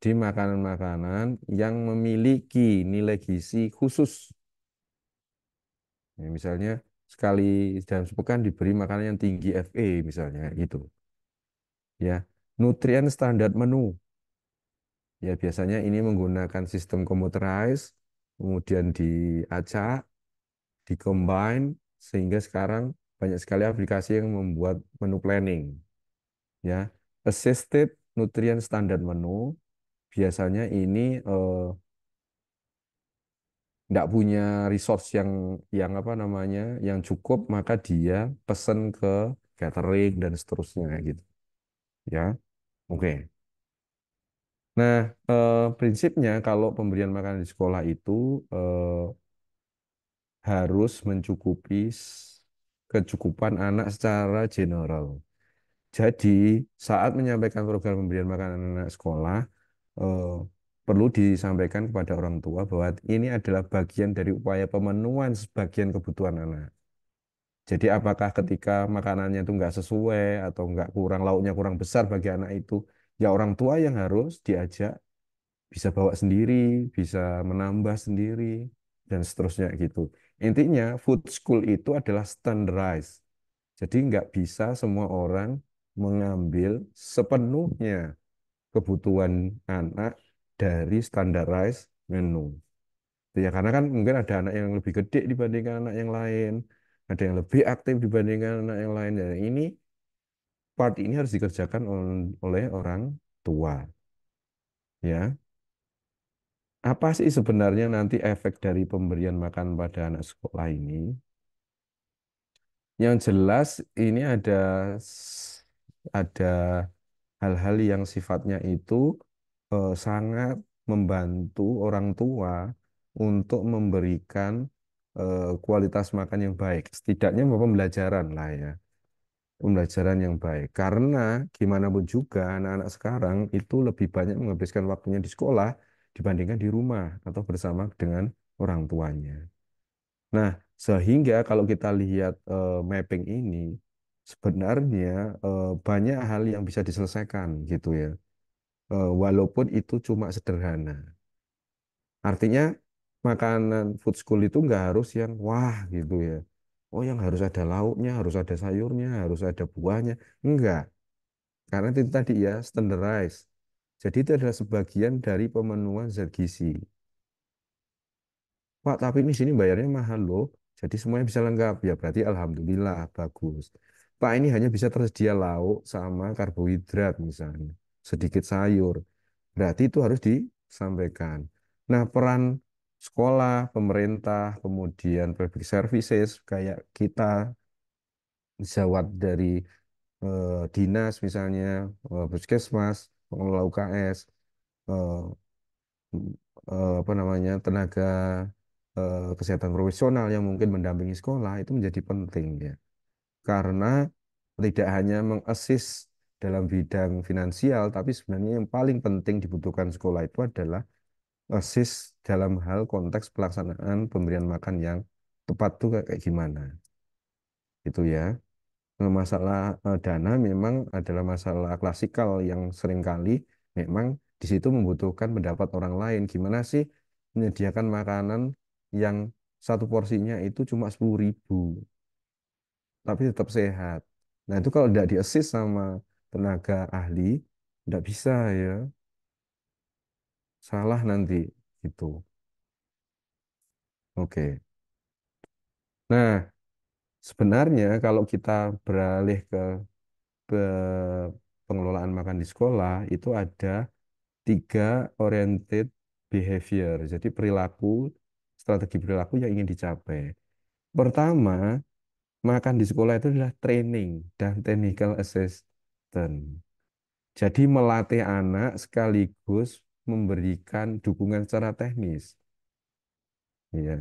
di makanan-makanan yang memiliki nilai gizi khusus. Ya, misalnya sekali dalam sepekan diberi makanan yang tinggi Fe misalnya gitu. Ya, nutrien standar menu. Ya, biasanya ini menggunakan sistem computerized, kemudian diacak, dikombine sehingga sekarang banyak sekali aplikasi yang membuat menu planning. Ya, assisted nutrien standar menu biasanya ini tidak eh, punya resource yang yang apa namanya yang cukup maka dia pesen ke catering dan seterusnya gitu ya oke okay. nah eh, prinsipnya kalau pemberian makanan di sekolah itu eh, harus mencukupi kecukupan anak secara general. Jadi, saat menyampaikan program pemberian makanan anak sekolah, eh, perlu disampaikan kepada orang tua bahwa ini adalah bagian dari upaya pemenuhan sebagian kebutuhan anak. Jadi apakah hmm. ketika makanannya itu nggak sesuai atau nggak kurang lauknya kurang besar bagi anak itu, ya orang tua yang harus diajak bisa bawa sendiri, bisa menambah sendiri, dan seterusnya gitu. Intinya food school itu adalah standardized. Jadi nggak bisa semua orang mengambil sepenuhnya kebutuhan anak dari standardized menu. Ya, karena kan mungkin ada anak yang lebih gede dibandingkan anak yang lain, ada yang lebih aktif dibandingkan anak yang lain. Dan ini part ini harus dikerjakan oleh orang tua. Ya. Apa sih sebenarnya nanti efek dari pemberian makan pada anak sekolah ini? Yang jelas ini ada ada hal-hal yang sifatnya itu eh, sangat membantu orang tua untuk memberikan eh, kualitas makan yang baik, setidaknya pembelajaran lah ya, pembelajaran yang baik. Karena gimana pun juga anak-anak sekarang itu lebih banyak menghabiskan waktunya di sekolah dibandingkan di rumah atau bersama dengan orang tuanya. Nah, sehingga kalau kita lihat eh, mapping ini, sebenarnya eh, banyak hal yang bisa diselesaikan gitu ya. Eh, walaupun itu cuma sederhana. Artinya makanan food school itu nggak harus yang wah gitu ya. Oh yang harus ada lauknya, harus ada sayurnya, harus ada buahnya. Enggak. Karena itu tadi ya standardized. Jadi itu adalah sebagian dari pemenuhan zat gizi. Pak, tapi di sini bayarnya mahal loh. Jadi semuanya bisa lengkap. Ya berarti alhamdulillah bagus. Pak ini hanya bisa tersedia lauk sama karbohidrat misalnya, sedikit sayur. Berarti itu harus disampaikan. Nah peran sekolah, pemerintah, kemudian public services kayak kita, jawab dari e, dinas misalnya, eh, puskesmas, pengelola UKS, e, eh, e, apa namanya tenaga e, kesehatan profesional yang mungkin mendampingi sekolah itu menjadi penting ya karena tidak hanya mengasis dalam bidang finansial, tapi sebenarnya yang paling penting dibutuhkan sekolah itu adalah asis dalam hal konteks pelaksanaan pemberian makan yang tepat tuh kayak gimana. Itu ya. Masalah eh, dana memang adalah masalah klasikal yang seringkali memang di situ membutuhkan pendapat orang lain. Gimana sih menyediakan makanan yang satu porsinya itu cuma 10 ribu tapi tetap sehat. Nah, itu kalau tidak diassist sama tenaga ahli, tidak bisa ya. Salah nanti itu. Oke. Nah, sebenarnya kalau kita beralih ke pengelolaan makan di sekolah, itu ada tiga oriented behavior. Jadi perilaku, strategi perilaku yang ingin dicapai. Pertama, makan di sekolah itu adalah training dan technical assistant. Jadi melatih anak sekaligus memberikan dukungan secara teknis. Ya.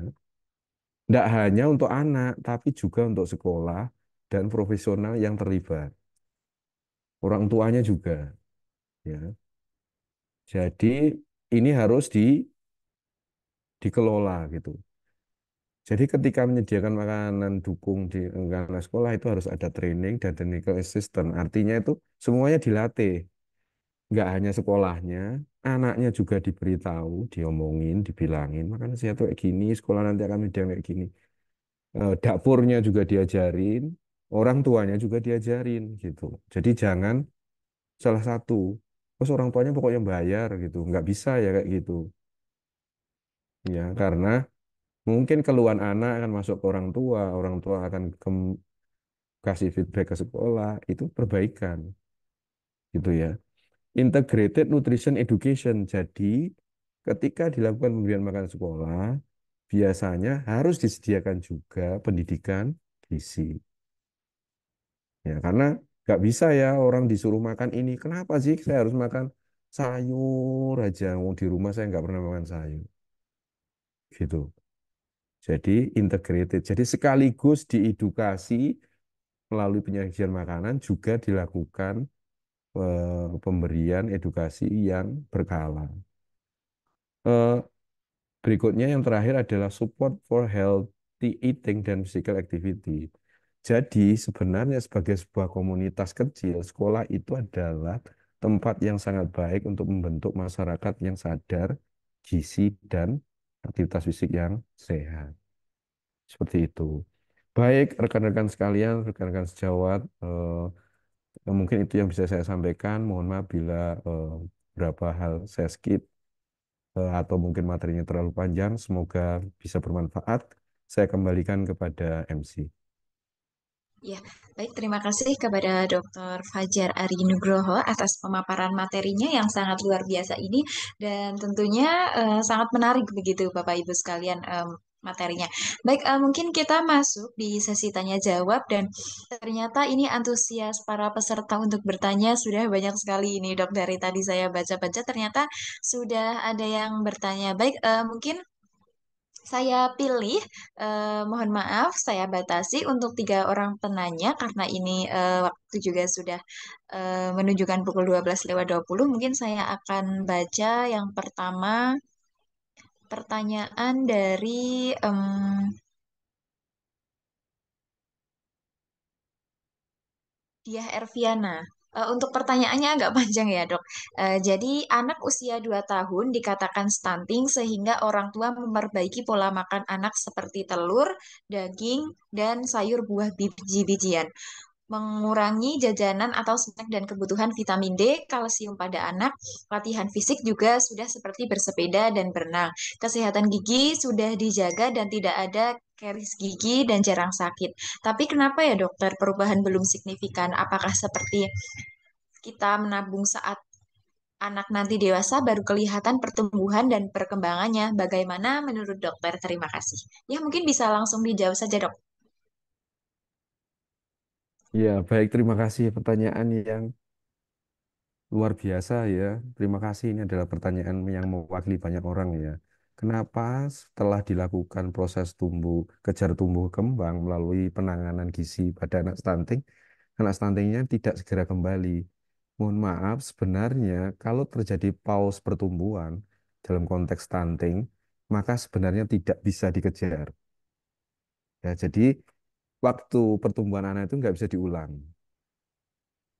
Tidak hanya untuk anak, tapi juga untuk sekolah dan profesional yang terlibat. Orang tuanya juga. Ya. Jadi ini harus di dikelola gitu. Jadi ketika menyediakan makanan dukung di lingkungan sekolah itu harus ada training dan technical assistant. Artinya itu semuanya dilatih. Nggak hanya sekolahnya, anaknya juga diberitahu, diomongin, dibilangin, Makanya saya tuh kayak gini, sekolah nanti akan menyediakan kayak gini. E, dapurnya juga diajarin, orang tuanya juga diajarin gitu. Jadi jangan salah satu, terus orang tuanya pokoknya bayar gitu. Nggak bisa ya kayak gitu. Ya, karena Mungkin keluhan anak akan masuk ke orang tua, orang tua akan ke, kasih feedback ke sekolah, itu perbaikan. Gitu ya. Integrated Nutrition Education. Jadi ketika dilakukan pemberian makan sekolah, biasanya harus disediakan juga pendidikan gizi. Ya, karena nggak bisa ya orang disuruh makan ini. Kenapa sih saya harus makan sayur aja? Di rumah saya nggak pernah makan sayur. Gitu. Jadi integrated. Jadi sekaligus diedukasi melalui penyajian makanan juga dilakukan eh, pemberian edukasi yang berkala. Eh, berikutnya yang terakhir adalah support for healthy eating dan physical activity. Jadi sebenarnya sebagai sebuah komunitas kecil, sekolah itu adalah tempat yang sangat baik untuk membentuk masyarakat yang sadar, gizi, dan aktivitas fisik yang sehat. Seperti itu. Baik, rekan-rekan sekalian, rekan-rekan sejawat, eh, mungkin itu yang bisa saya sampaikan. Mohon maaf bila eh, beberapa hal saya skip eh, atau mungkin materinya terlalu panjang. Semoga bisa bermanfaat. Saya kembalikan kepada MC. Ya, baik terima kasih kepada Dr. Fajar Ari Nugroho atas pemaparan materinya yang sangat luar biasa ini dan tentunya uh, sangat menarik begitu Bapak Ibu sekalian um, materinya. Baik, uh, mungkin kita masuk di sesi tanya jawab dan ternyata ini antusias para peserta untuk bertanya sudah banyak sekali ini dok dari tadi saya baca-baca ternyata sudah ada yang bertanya. Baik, uh, mungkin saya pilih, eh, mohon maaf, saya batasi untuk tiga orang penanya karena ini eh, waktu juga sudah eh, menunjukkan pukul 12 lewat 20. Mungkin saya akan baca yang pertama pertanyaan dari um, Diah Erviana. Eh, untuk pertanyaannya agak <laughs> panjang ya dok. Eh, jadi anak usia 2 tahun dikatakan stunting sehingga orang tua memperbaiki pola makan anak seperti telur, daging, dan sayur buah biji-bijian mengurangi jajanan atau snack dan kebutuhan vitamin D, kalsium pada anak, latihan fisik juga sudah seperti bersepeda dan berenang. Kesehatan gigi sudah dijaga dan tidak ada keris gigi dan jarang sakit. Tapi kenapa ya dokter perubahan belum signifikan? Apakah seperti kita menabung saat anak nanti dewasa baru kelihatan pertumbuhan dan perkembangannya? Bagaimana menurut dokter? Terima kasih. Ya mungkin bisa langsung dijawab saja dok. Ya baik, terima kasih ya, pertanyaan yang luar biasa ya. Terima kasih ini adalah pertanyaan yang mewakili banyak orang ya. Kenapa setelah dilakukan proses tumbuh kejar tumbuh kembang melalui penanganan gizi pada anak stunting, anak stuntingnya tidak segera kembali? Mohon maaf, sebenarnya kalau terjadi paus pertumbuhan dalam konteks stunting, maka sebenarnya tidak bisa dikejar. Ya, jadi waktu pertumbuhan anak itu nggak bisa diulang.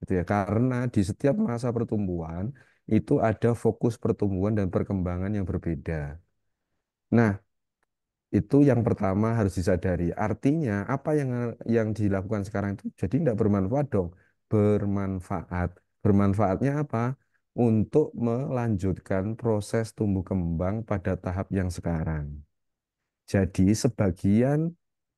Gitu ya, karena di setiap masa pertumbuhan itu ada fokus pertumbuhan dan perkembangan yang berbeda Nah, itu yang pertama harus disadari. Artinya apa yang yang dilakukan sekarang itu jadi tidak bermanfaat dong. Bermanfaat. Bermanfaatnya apa? Untuk melanjutkan proses tumbuh kembang pada tahap yang sekarang. Jadi sebagian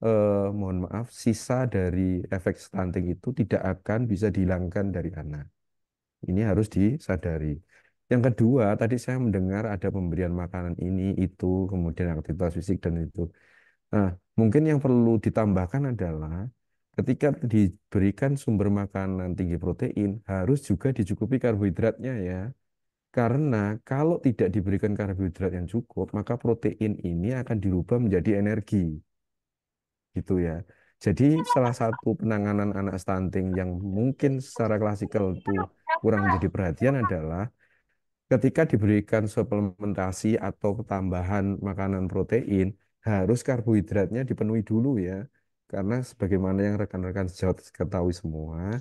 eh, mohon maaf sisa dari efek stunting itu tidak akan bisa dihilangkan dari anak. Ini harus disadari. Yang kedua, tadi saya mendengar ada pemberian makanan ini, itu, kemudian aktivitas fisik dan itu. Nah, mungkin yang perlu ditambahkan adalah ketika diberikan sumber makanan tinggi protein, harus juga dicukupi karbohidratnya ya. Karena kalau tidak diberikan karbohidrat yang cukup, maka protein ini akan dirubah menjadi energi. Gitu ya. Jadi salah satu penanganan anak stunting yang mungkin secara klasikal itu kurang menjadi perhatian adalah ketika diberikan suplementasi atau ketambahan makanan protein, harus karbohidratnya dipenuhi dulu ya. Karena sebagaimana yang rekan-rekan sejawat ketahui semua,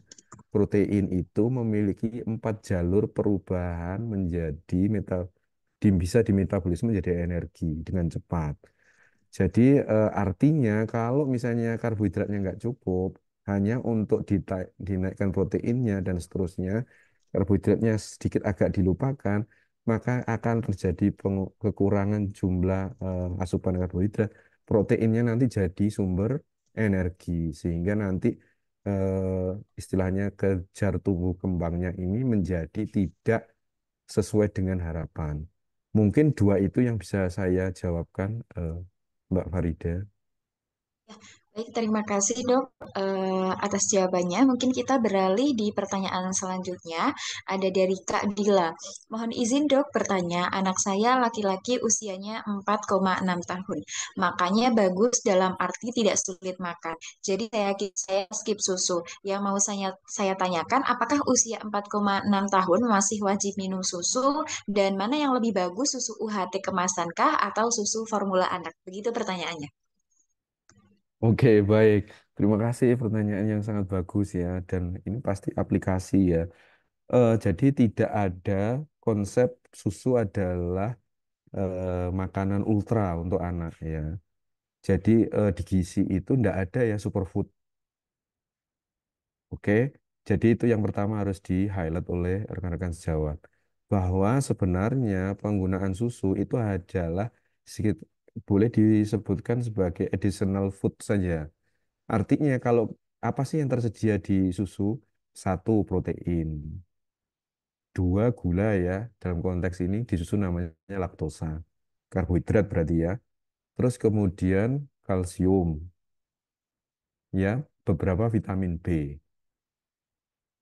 protein itu memiliki empat jalur perubahan menjadi metal bisa dimetabolisme menjadi energi dengan cepat. Jadi eh, artinya kalau misalnya karbohidratnya nggak cukup, hanya untuk dinaikkan proteinnya dan seterusnya, karbohidratnya sedikit agak dilupakan, maka akan terjadi kekurangan jumlah uh, asupan karbohidrat. Proteinnya nanti jadi sumber energi, sehingga nanti uh, istilahnya kejar tumbuh kembangnya ini menjadi tidak sesuai dengan harapan. Mungkin dua itu yang bisa saya jawabkan, uh, Mbak Farida. Ya, Baik, terima kasih dok uh, atas jawabannya. Mungkin kita beralih di pertanyaan selanjutnya. Ada dari Kak Dila. Mohon izin dok bertanya, anak saya laki-laki usianya 4,6 tahun. Makanya bagus dalam arti tidak sulit makan. Jadi saya, saya skip susu. Yang mau saya, saya tanyakan, apakah usia 4,6 tahun masih wajib minum susu? Dan mana yang lebih bagus, susu UHT kemasankah atau susu formula anak? Begitu pertanyaannya. Oke, baik. Terima kasih pertanyaan yang sangat bagus ya. Dan ini pasti aplikasi ya. Uh, jadi tidak ada konsep susu adalah uh, makanan ultra untuk anak ya. Jadi uh, di gizi itu tidak ada ya superfood. Oke, jadi itu yang pertama harus di-highlight oleh rekan-rekan sejawat. Bahwa sebenarnya penggunaan susu itu adalah boleh disebutkan sebagai additional food saja. Artinya kalau apa sih yang tersedia di susu? Satu protein, dua gula ya dalam konteks ini di susu namanya laktosa, karbohidrat berarti ya. Terus kemudian kalsium, ya beberapa vitamin B.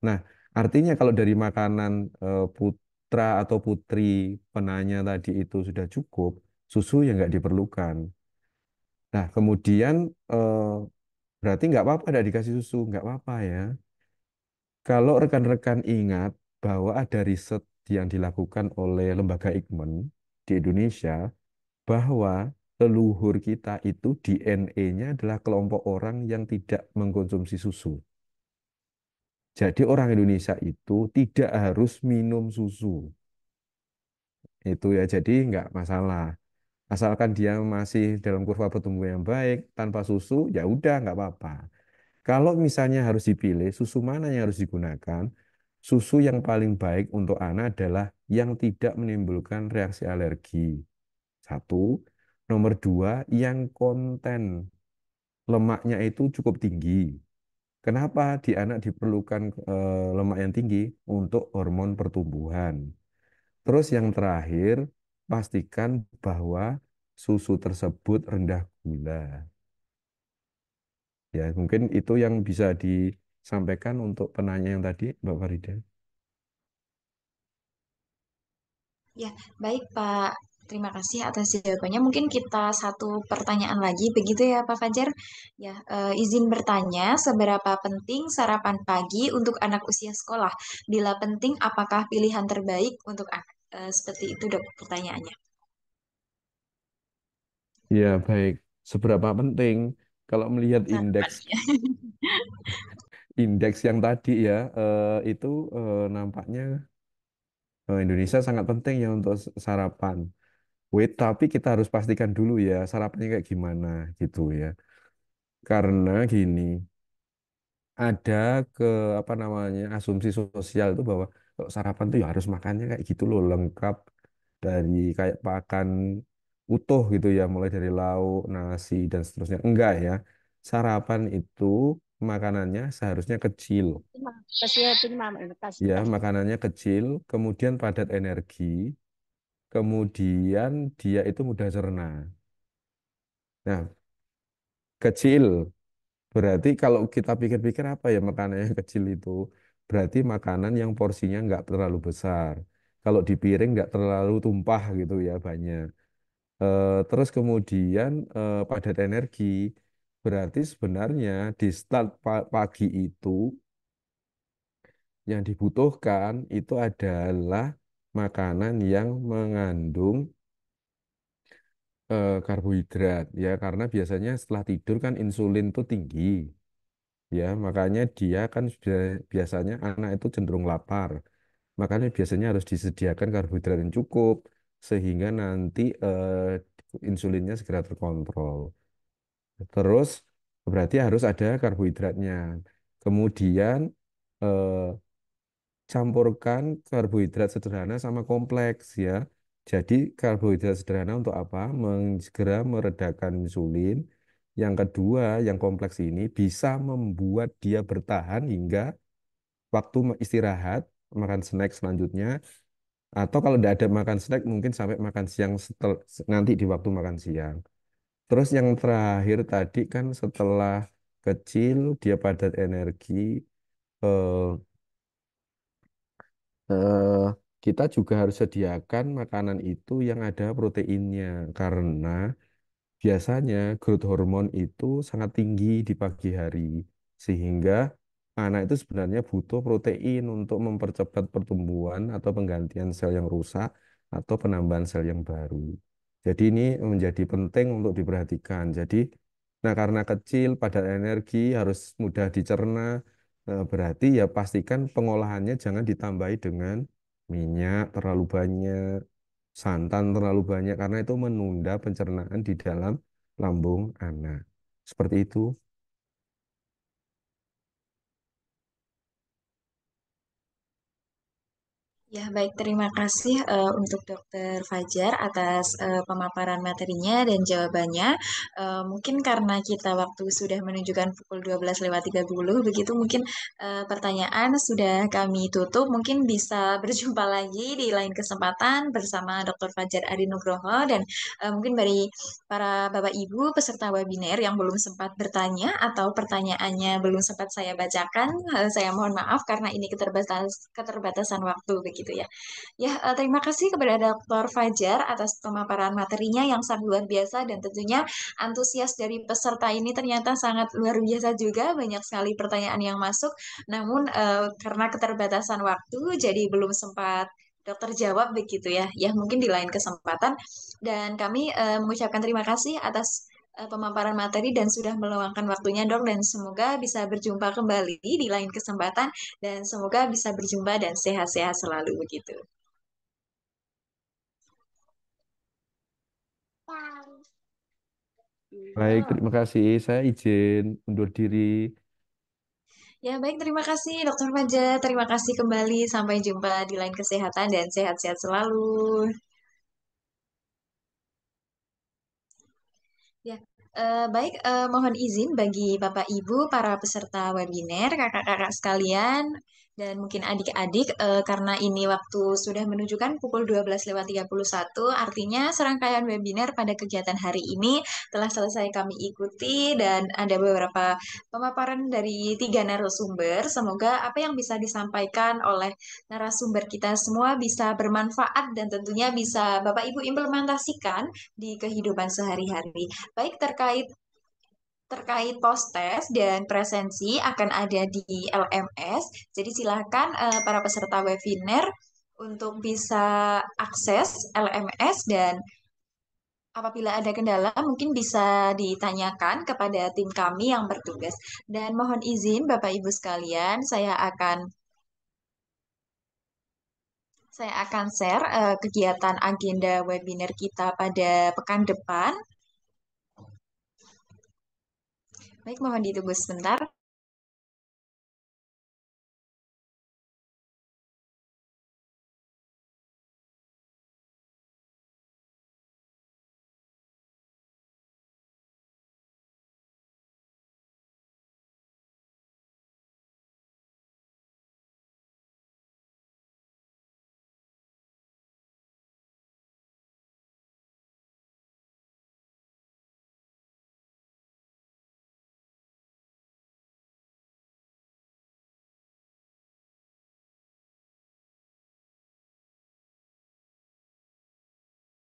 Nah artinya kalau dari makanan eh, putra atau putri penanya tadi itu sudah cukup, susu yang nggak diperlukan. Nah, kemudian eh, berarti nggak apa-apa ada dikasih susu, nggak apa-apa ya. Kalau rekan-rekan ingat bahwa ada riset yang dilakukan oleh lembaga Ikman di Indonesia bahwa leluhur kita itu DNA-nya adalah kelompok orang yang tidak mengkonsumsi susu. Jadi orang Indonesia itu tidak harus minum susu. Itu ya, jadi nggak masalah. Asalkan dia masih dalam kurva pertumbuhan yang baik, tanpa susu, ya udah nggak apa-apa. Kalau misalnya harus dipilih, susu mana yang harus digunakan? Susu yang paling baik untuk anak adalah yang tidak menimbulkan reaksi alergi. Satu. Nomor dua, yang konten lemaknya itu cukup tinggi. Kenapa di anak diperlukan eh, lemak yang tinggi? Untuk hormon pertumbuhan. Terus yang terakhir, pastikan bahwa susu tersebut rendah gula. Ya, mungkin itu yang bisa disampaikan untuk penanya yang tadi, Mbak Farida. Ya, baik Pak. Terima kasih atas jawabannya. Mungkin kita satu pertanyaan lagi, begitu ya Pak Fajar? Ya, e, izin bertanya, seberapa penting sarapan pagi untuk anak usia sekolah? Bila penting, apakah pilihan terbaik untuk anak? Eh, seperti itu dok pertanyaannya. Ya, baik. Seberapa penting kalau melihat nah, indeks <laughs> indeks yang tadi ya eh, itu eh, nampaknya Indonesia sangat penting ya untuk sarapan. Wait, tapi kita harus pastikan dulu ya sarapannya kayak gimana gitu ya. Karena gini, ada ke apa namanya asumsi sosial itu bahwa kalau sarapan tuh ya harus makannya kayak gitu loh lengkap dari kayak pakan utuh gitu ya mulai dari lauk nasi dan seterusnya enggak ya sarapan itu makanannya seharusnya kecil ya, ya makanannya kecil kemudian padat energi kemudian dia itu mudah cerna nah kecil berarti kalau kita pikir-pikir apa ya makanannya <laughs> kecil itu berarti makanan yang porsinya nggak terlalu besar. Kalau di piring nggak terlalu tumpah gitu ya banyak. E, terus kemudian e, padat energi, berarti sebenarnya di start pagi itu yang dibutuhkan itu adalah makanan yang mengandung e, karbohidrat ya karena biasanya setelah tidur kan insulin tuh tinggi ya makanya dia kan biasanya anak itu cenderung lapar makanya biasanya harus disediakan karbohidrat yang cukup sehingga nanti eh, insulinnya segera terkontrol terus berarti harus ada karbohidratnya kemudian eh, campurkan karbohidrat sederhana sama kompleks ya jadi karbohidrat sederhana untuk apa? Segera meredakan insulin, yang kedua, yang kompleks ini bisa membuat dia bertahan hingga waktu istirahat, makan snack selanjutnya, atau kalau tidak ada makan snack mungkin sampai makan siang setel, nanti di waktu makan siang. Terus yang terakhir tadi kan setelah kecil dia padat energi, eh, eh, kita juga harus sediakan makanan itu yang ada proteinnya karena biasanya growth hormon itu sangat tinggi di pagi hari sehingga anak itu sebenarnya butuh protein untuk mempercepat pertumbuhan atau penggantian sel yang rusak atau penambahan sel yang baru. Jadi ini menjadi penting untuk diperhatikan. Jadi nah karena kecil padat energi harus mudah dicerna eh, berarti ya pastikan pengolahannya jangan ditambahi dengan minyak terlalu banyak santan terlalu banyak karena itu menunda pencernaan di dalam lambung anak. Seperti itu. Ya, baik. Terima kasih uh, untuk Dr. Fajar atas uh, pemaparan materinya dan jawabannya. Uh, mungkin karena kita waktu sudah menunjukkan pukul 12 lewat 30, begitu mungkin uh, pertanyaan sudah kami tutup. Mungkin bisa <laughs> berjumpa lagi di lain kesempatan bersama Dr. Fajar Adi Nugroho dan uh, mungkin dari para Bapak Ibu peserta webinar yang belum sempat bertanya atau pertanyaannya belum sempat saya bacakan, uh, saya mohon maaf karena ini keterbatas keterbatasan waktu gitu ya. Ya, eh, terima kasih kepada Dr. Fajar atas pemaparan materinya yang sangat luar biasa dan tentunya antusias dari peserta ini ternyata sangat luar biasa juga. Banyak sekali pertanyaan yang masuk, namun uh, karena keterbatasan waktu jadi belum sempat dokter jawab begitu ya. Ya, mungkin di lain kesempatan dan kami uh, mengucapkan terima kasih atas Eh, pemaparan materi dan sudah meluangkan waktunya dok dan semoga bisa berjumpa kembali di lain kesempatan dan semoga bisa berjumpa dan sehat-sehat selalu begitu. Baik, terima kasih. Saya izin undur diri. Ya, baik. Terima kasih, Dokter Fajar. Terima kasih kembali. Sampai jumpa di lain kesehatan dan sehat-sehat selalu. Eh, baik, uh, mohon izin bagi Bapak Ibu para peserta webinar, kakak-kakak sekalian, dan mungkin adik-adik, e, karena ini waktu sudah menunjukkan pukul 12.31, artinya serangkaian webinar pada kegiatan hari ini telah selesai kami ikuti dan ada beberapa pemaparan dari tiga narasumber. Semoga apa yang bisa disampaikan oleh narasumber kita semua bisa bermanfaat dan tentunya bisa Bapak-Ibu implementasikan di kehidupan sehari-hari. Baik terkait terkait post test dan presensi akan ada di LMS. Jadi silakan uh, para peserta webinar untuk bisa akses LMS dan apabila ada kendala mungkin bisa ditanyakan kepada tim kami yang bertugas. Dan mohon izin Bapak Ibu sekalian, saya akan saya akan share uh, kegiatan agenda webinar kita pada pekan depan. Baik, mohon ditunggu sebentar.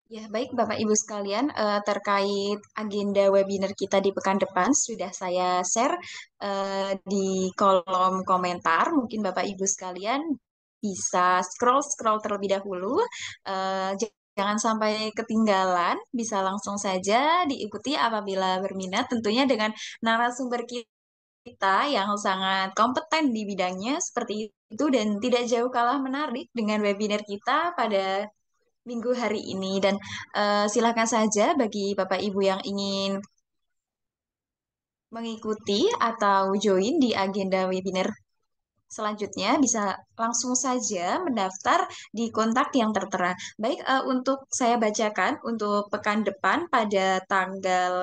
Ya, baik Bapak Ibu sekalian, uh, terkait agenda webinar kita di pekan depan sudah saya share uh, di kolom komentar. Mungkin Bapak Ibu sekalian bisa scroll-scroll terlebih dahulu. Uh, jangan sampai ketinggalan, bisa langsung saja diikuti apabila berminat tentunya dengan narasumber kita yang sangat kompeten di bidangnya seperti itu dan tidak jauh kalah menarik dengan webinar kita pada minggu hari ini dan uh, silakan saja bagi Bapak Ibu yang ingin mengikuti atau join di agenda webinar selanjutnya bisa langsung saja mendaftar di kontak yang tertera. Baik, uh, untuk saya bacakan untuk pekan depan pada tanggal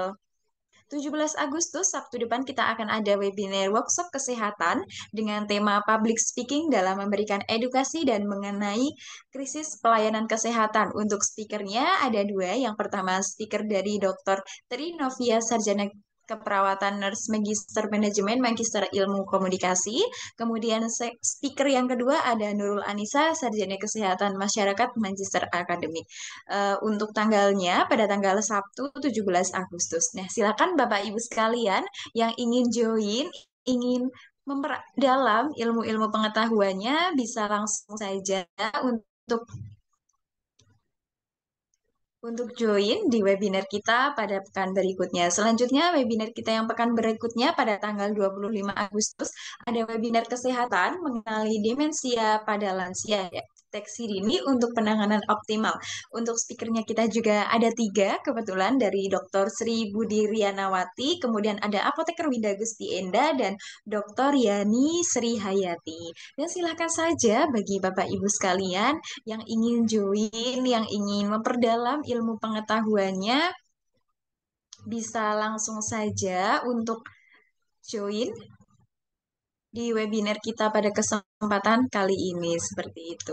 17 Agustus, Sabtu depan kita akan ada webinar workshop kesehatan dengan tema public speaking dalam memberikan edukasi dan mengenai krisis pelayanan kesehatan. Untuk stikernya ada dua, yang pertama stiker dari Dr. Tri Novia Sarjana keperawatan nurse magister manajemen magister ilmu komunikasi kemudian speaker yang kedua ada Nurul Anissa sarjana kesehatan masyarakat magister akademik uh, eh, untuk tanggalnya pada tanggal Sabtu 17 Agustus nah silakan Bapak Ibu sekalian yang ingin join ingin memperdalam ilmu-ilmu pengetahuannya bisa langsung saja untuk untuk join di webinar kita pada pekan berikutnya. Selanjutnya webinar kita yang pekan berikutnya pada tanggal 25 Agustus ada webinar kesehatan mengenali demensia pada lansia ya deteksi dini untuk penanganan optimal. Untuk speakernya kita juga ada tiga kebetulan dari Dr. Sri Budi Rianawati, kemudian ada apoteker Winda Gusti Enda dan Dr. Yani Sri Hayati. Dan silahkan saja bagi Bapak Ibu sekalian yang ingin join, yang ingin memperdalam ilmu pengetahuannya, bisa langsung saja untuk join di webinar kita pada kesempatan kali ini seperti itu.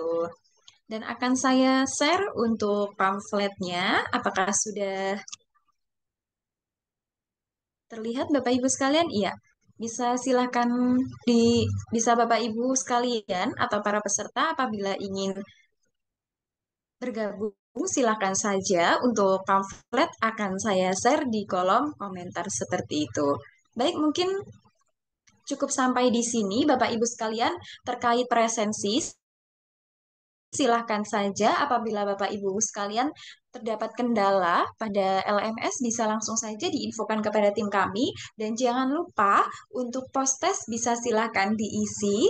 Dan akan saya share untuk pamfletnya. Apakah sudah terlihat Bapak Ibu sekalian? Iya. Bisa silahkan di bisa Bapak Ibu sekalian atau para peserta apabila ingin bergabung silahkan saja untuk pamflet akan saya share di kolom komentar seperti itu. Baik, mungkin Cukup sampai di sini, Bapak Ibu sekalian, terkait presensi. Silahkan saja apabila Bapak Ibu sekalian terdapat kendala pada LMS bisa langsung saja diinfokan kepada tim kami dan jangan lupa untuk post test bisa silahkan diisi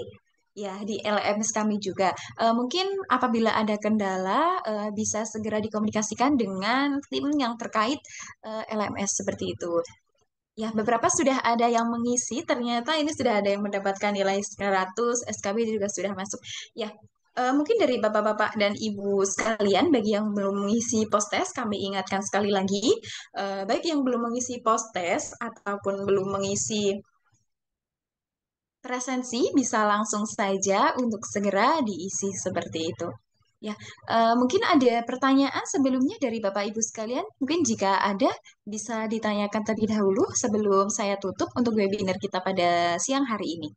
ya di LMS kami juga. E, mungkin apabila ada kendala e, bisa segera dikomunikasikan dengan tim yang terkait e, eh, LMS seperti itu. Ya, beberapa sudah ada yang mengisi, ternyata ini sudah ada yang mendapatkan nilai 100, SKB juga sudah masuk. Ya, uh, mungkin dari bapak-bapak dan ibu sekalian, bagi yang belum mengisi post-test, kami ingatkan sekali lagi, uh, baik yang belum mengisi post-test ataupun belum mengisi presensi, bisa langsung saja untuk segera diisi seperti itu. Ya, uh, mungkin ada pertanyaan sebelumnya dari Bapak Ibu sekalian. Mungkin jika ada bisa ditanyakan terlebih dahulu sebelum saya tutup untuk webinar kita pada siang hari ini.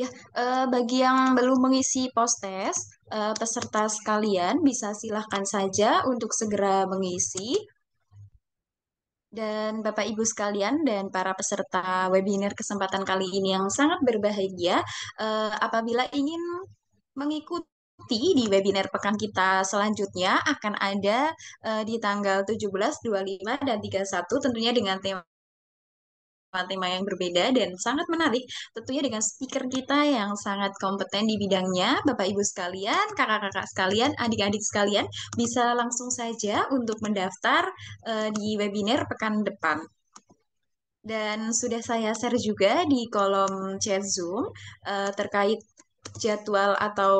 Ya, eh, bagi yang belum mengisi postes, eh, peserta sekalian bisa silahkan saja untuk segera mengisi. Dan Bapak Ibu sekalian dan para peserta webinar kesempatan kali ini yang sangat berbahagia, eh, apabila ingin mengikuti di webinar pekan kita selanjutnya akan ada uh, di tanggal 17, 25, dan 31 tentunya dengan tema tema yang berbeda dan sangat menarik tentunya dengan speaker kita yang sangat kompeten di bidangnya Bapak Ibu sekalian, kakak-kakak sekalian, adik-adik sekalian bisa langsung saja untuk mendaftar uh, di webinar pekan depan. Dan sudah saya share juga di kolom chat Zoom uh, terkait jadwal atau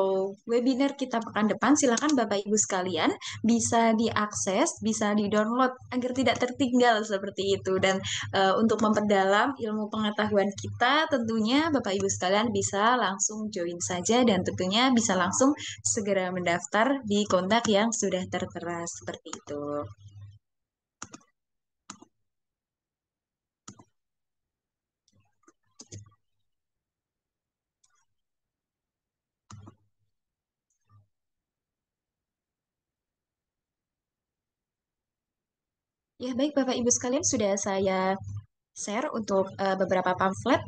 webinar kita pekan depan, silakan Bapak Ibu sekalian bisa diakses, bisa didownload agar tidak tertinggal seperti itu. Dan uh, untuk memperdalam ilmu pengetahuan kita, tentunya Bapak Ibu sekalian bisa langsung join saja dan tentunya bisa langsung segera mendaftar di kontak yang sudah tertera seperti itu. Ya, baik Bapak Ibu sekalian sudah saya share untuk uh, beberapa pamflet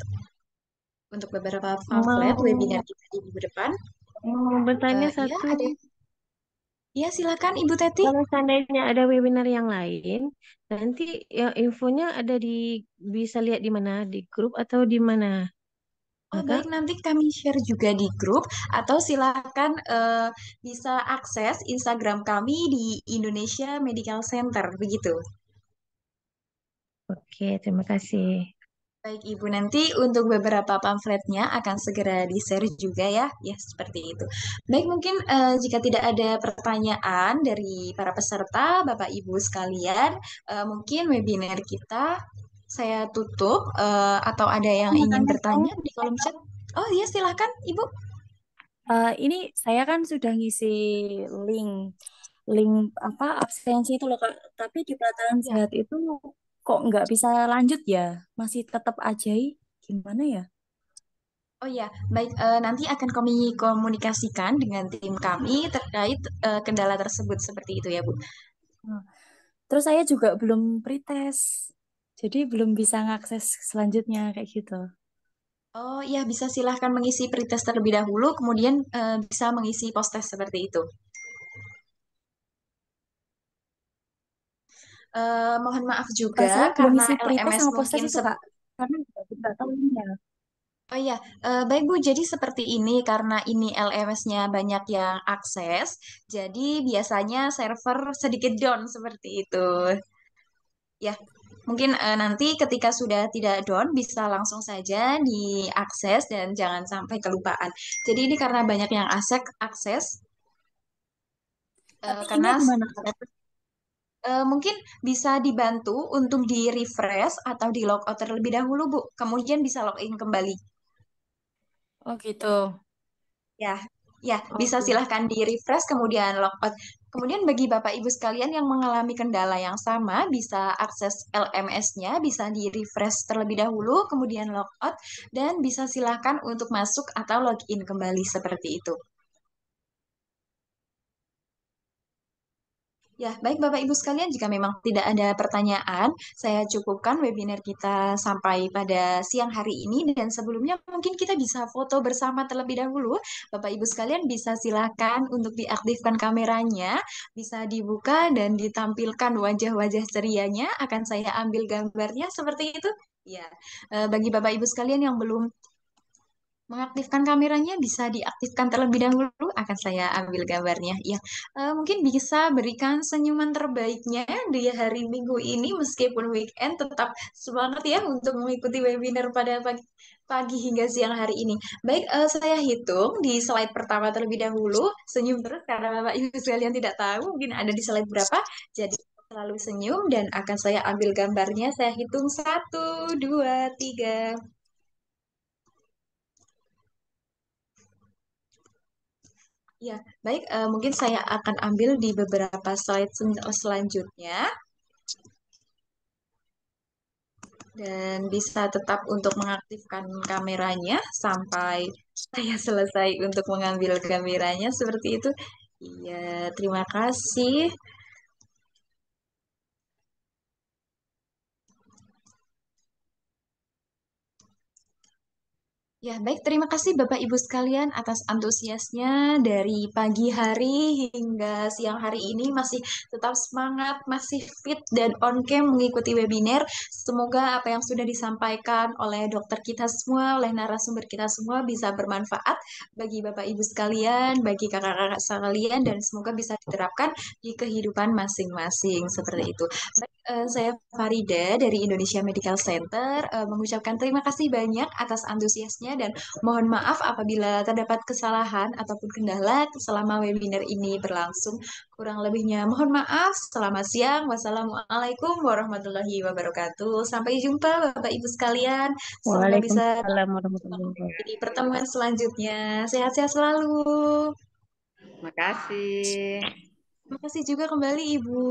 untuk beberapa pamflet Mau. webinar kita di minggu depan. Mau eh, bertanya uh, satu. Ya, Ya, silakan Ibu Teti. Kalau seandainya ada webinar yang lain, nanti ya infonya ada di bisa lihat di mana di grup atau di mana? Oh, baik, nanti kami share juga di grup atau silakan uh, bisa akses Instagram kami di Indonesia Medical Center begitu. Oke, terima kasih. Baik Ibu, nanti untuk beberapa pamfletnya akan segera di-share juga ya. Ya, seperti itu. Baik, mungkin uh, jika tidak ada pertanyaan dari para peserta, Bapak Ibu sekalian, uh, mungkin webinar kita saya tutup uh, atau ada yang iya, ingin bertanya di kolom chat? Oh iya, silahkan Ibu. Uh, ini saya kan sudah ngisi link link apa absensi itu loh tapi di pelataran iya. sehat itu kok nggak bisa lanjut ya? Masih tetap aja gimana ya? Oh ya, baik. Uh, nanti akan kami komunikasikan dengan tim kami terkait uh, kendala tersebut seperti itu ya, Bu. Oh, terus saya juga belum pretest, jadi belum bisa mengakses selanjutnya kayak gitu. Oh ya, bisa silahkan mengisi pretest terlebih dahulu, kemudian uh, bisa mengisi post test seperti itu. uh, mohon maaf juga saya karena LMS sama mungkin itu, Kak. karena kita tahu ini ya. Oh iya, uh, baik Bu. Jadi seperti ini karena ini LMS-nya banyak yang akses, jadi biasanya server sedikit down seperti itu. Ya, mungkin uh, nanti ketika sudah tidak down bisa langsung saja diakses dan jangan sampai kelupaan. Jadi ini karena banyak yang asek akses, uh, karena Eh, mungkin bisa dibantu untuk di refresh atau di out terlebih dahulu Bu kemudian bisa login kembali oh gitu ya ya oh. bisa silahkan di refresh kemudian out. Kemudian bagi Bapak Ibu sekalian yang mengalami kendala yang sama, bisa akses LMS-nya, bisa di refresh terlebih dahulu, kemudian out, dan bisa silahkan untuk masuk atau login kembali seperti itu. Ya, baik Bapak Ibu sekalian, jika memang tidak ada pertanyaan, saya cukupkan webinar kita sampai pada siang hari ini dan sebelumnya mungkin kita bisa foto bersama terlebih dahulu. Bapak Ibu sekalian bisa silakan untuk diaktifkan kameranya, bisa dibuka dan ditampilkan wajah-wajah cerianya, akan saya ambil gambarnya seperti itu. Ya, eh, bagi Bapak Ibu sekalian yang belum mengaktifkan kameranya bisa diaktifkan terlebih dahulu akan saya ambil gambarnya ya e, mungkin bisa berikan senyuman terbaiknya di hari minggu ini meskipun weekend tetap semangat ya untuk mengikuti webinar pada pagi, pagi hingga siang hari ini baik e, saya hitung di slide pertama terlebih dahulu senyum terus karena bapak ibu sekalian tidak tahu mungkin ada di slide berapa jadi selalu senyum dan akan saya ambil gambarnya saya hitung satu dua tiga Ya, baik. Uh, mungkin saya akan ambil di beberapa slide selanjutnya. Dan bisa tetap untuk mengaktifkan kameranya sampai saya selesai untuk mengambil kameranya. Seperti itu. Iya, terima kasih. Ya, baik. Terima kasih Bapak Ibu sekalian atas antusiasnya dari pagi hari hingga siang hari ini masih tetap semangat, masih fit dan on cam mengikuti webinar. Semoga apa yang sudah disampaikan oleh dokter kita semua, oleh narasumber kita semua bisa bermanfaat bagi Bapak Ibu sekalian, bagi kakak-kakak sekalian dan semoga bisa diterapkan di kehidupan masing-masing seperti itu. Baik, uh, saya Farida dari Indonesia Medical Center uh, mengucapkan terima kasih banyak atas antusiasnya dan mohon maaf apabila terdapat kesalahan ataupun kendala selama webinar ini berlangsung. Kurang lebihnya mohon maaf. Selamat siang. Wassalamualaikum warahmatullahi wabarakatuh. Sampai jumpa Bapak Ibu sekalian. Semoga bisa di pertemuan selanjutnya. Sehat-sehat selalu. Terima kasih. Terima kasih juga kembali Ibu.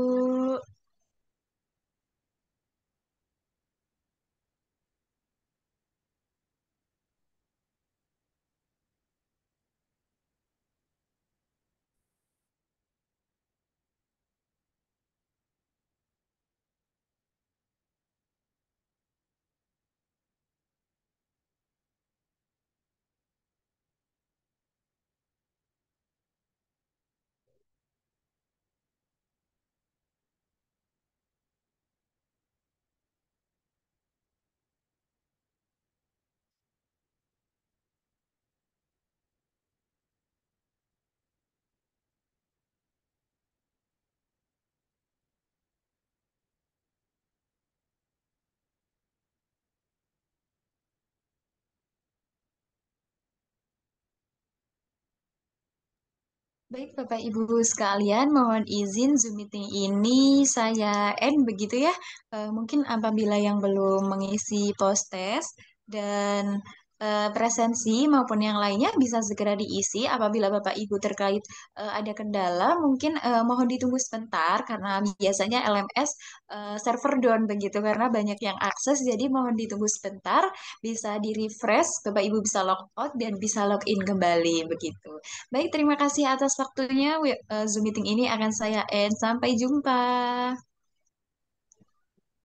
Baik Bapak Ibu sekalian, mohon izin Zoom meeting ini saya end begitu ya. E, mungkin apabila yang belum mengisi post test dan Eh, presensi maupun yang lainnya bisa segera diisi apabila Bapak Ibu terkait uh, ada kendala mungkin uh, mohon ditunggu sebentar karena biasanya LMS uh, server down begitu karena banyak yang akses jadi mohon ditunggu sebentar bisa di refresh Bapak Ibu bisa log out dan bisa login kembali begitu. Baik terima kasih atas waktunya uh, Zoom meeting ini akan saya end sampai jumpa.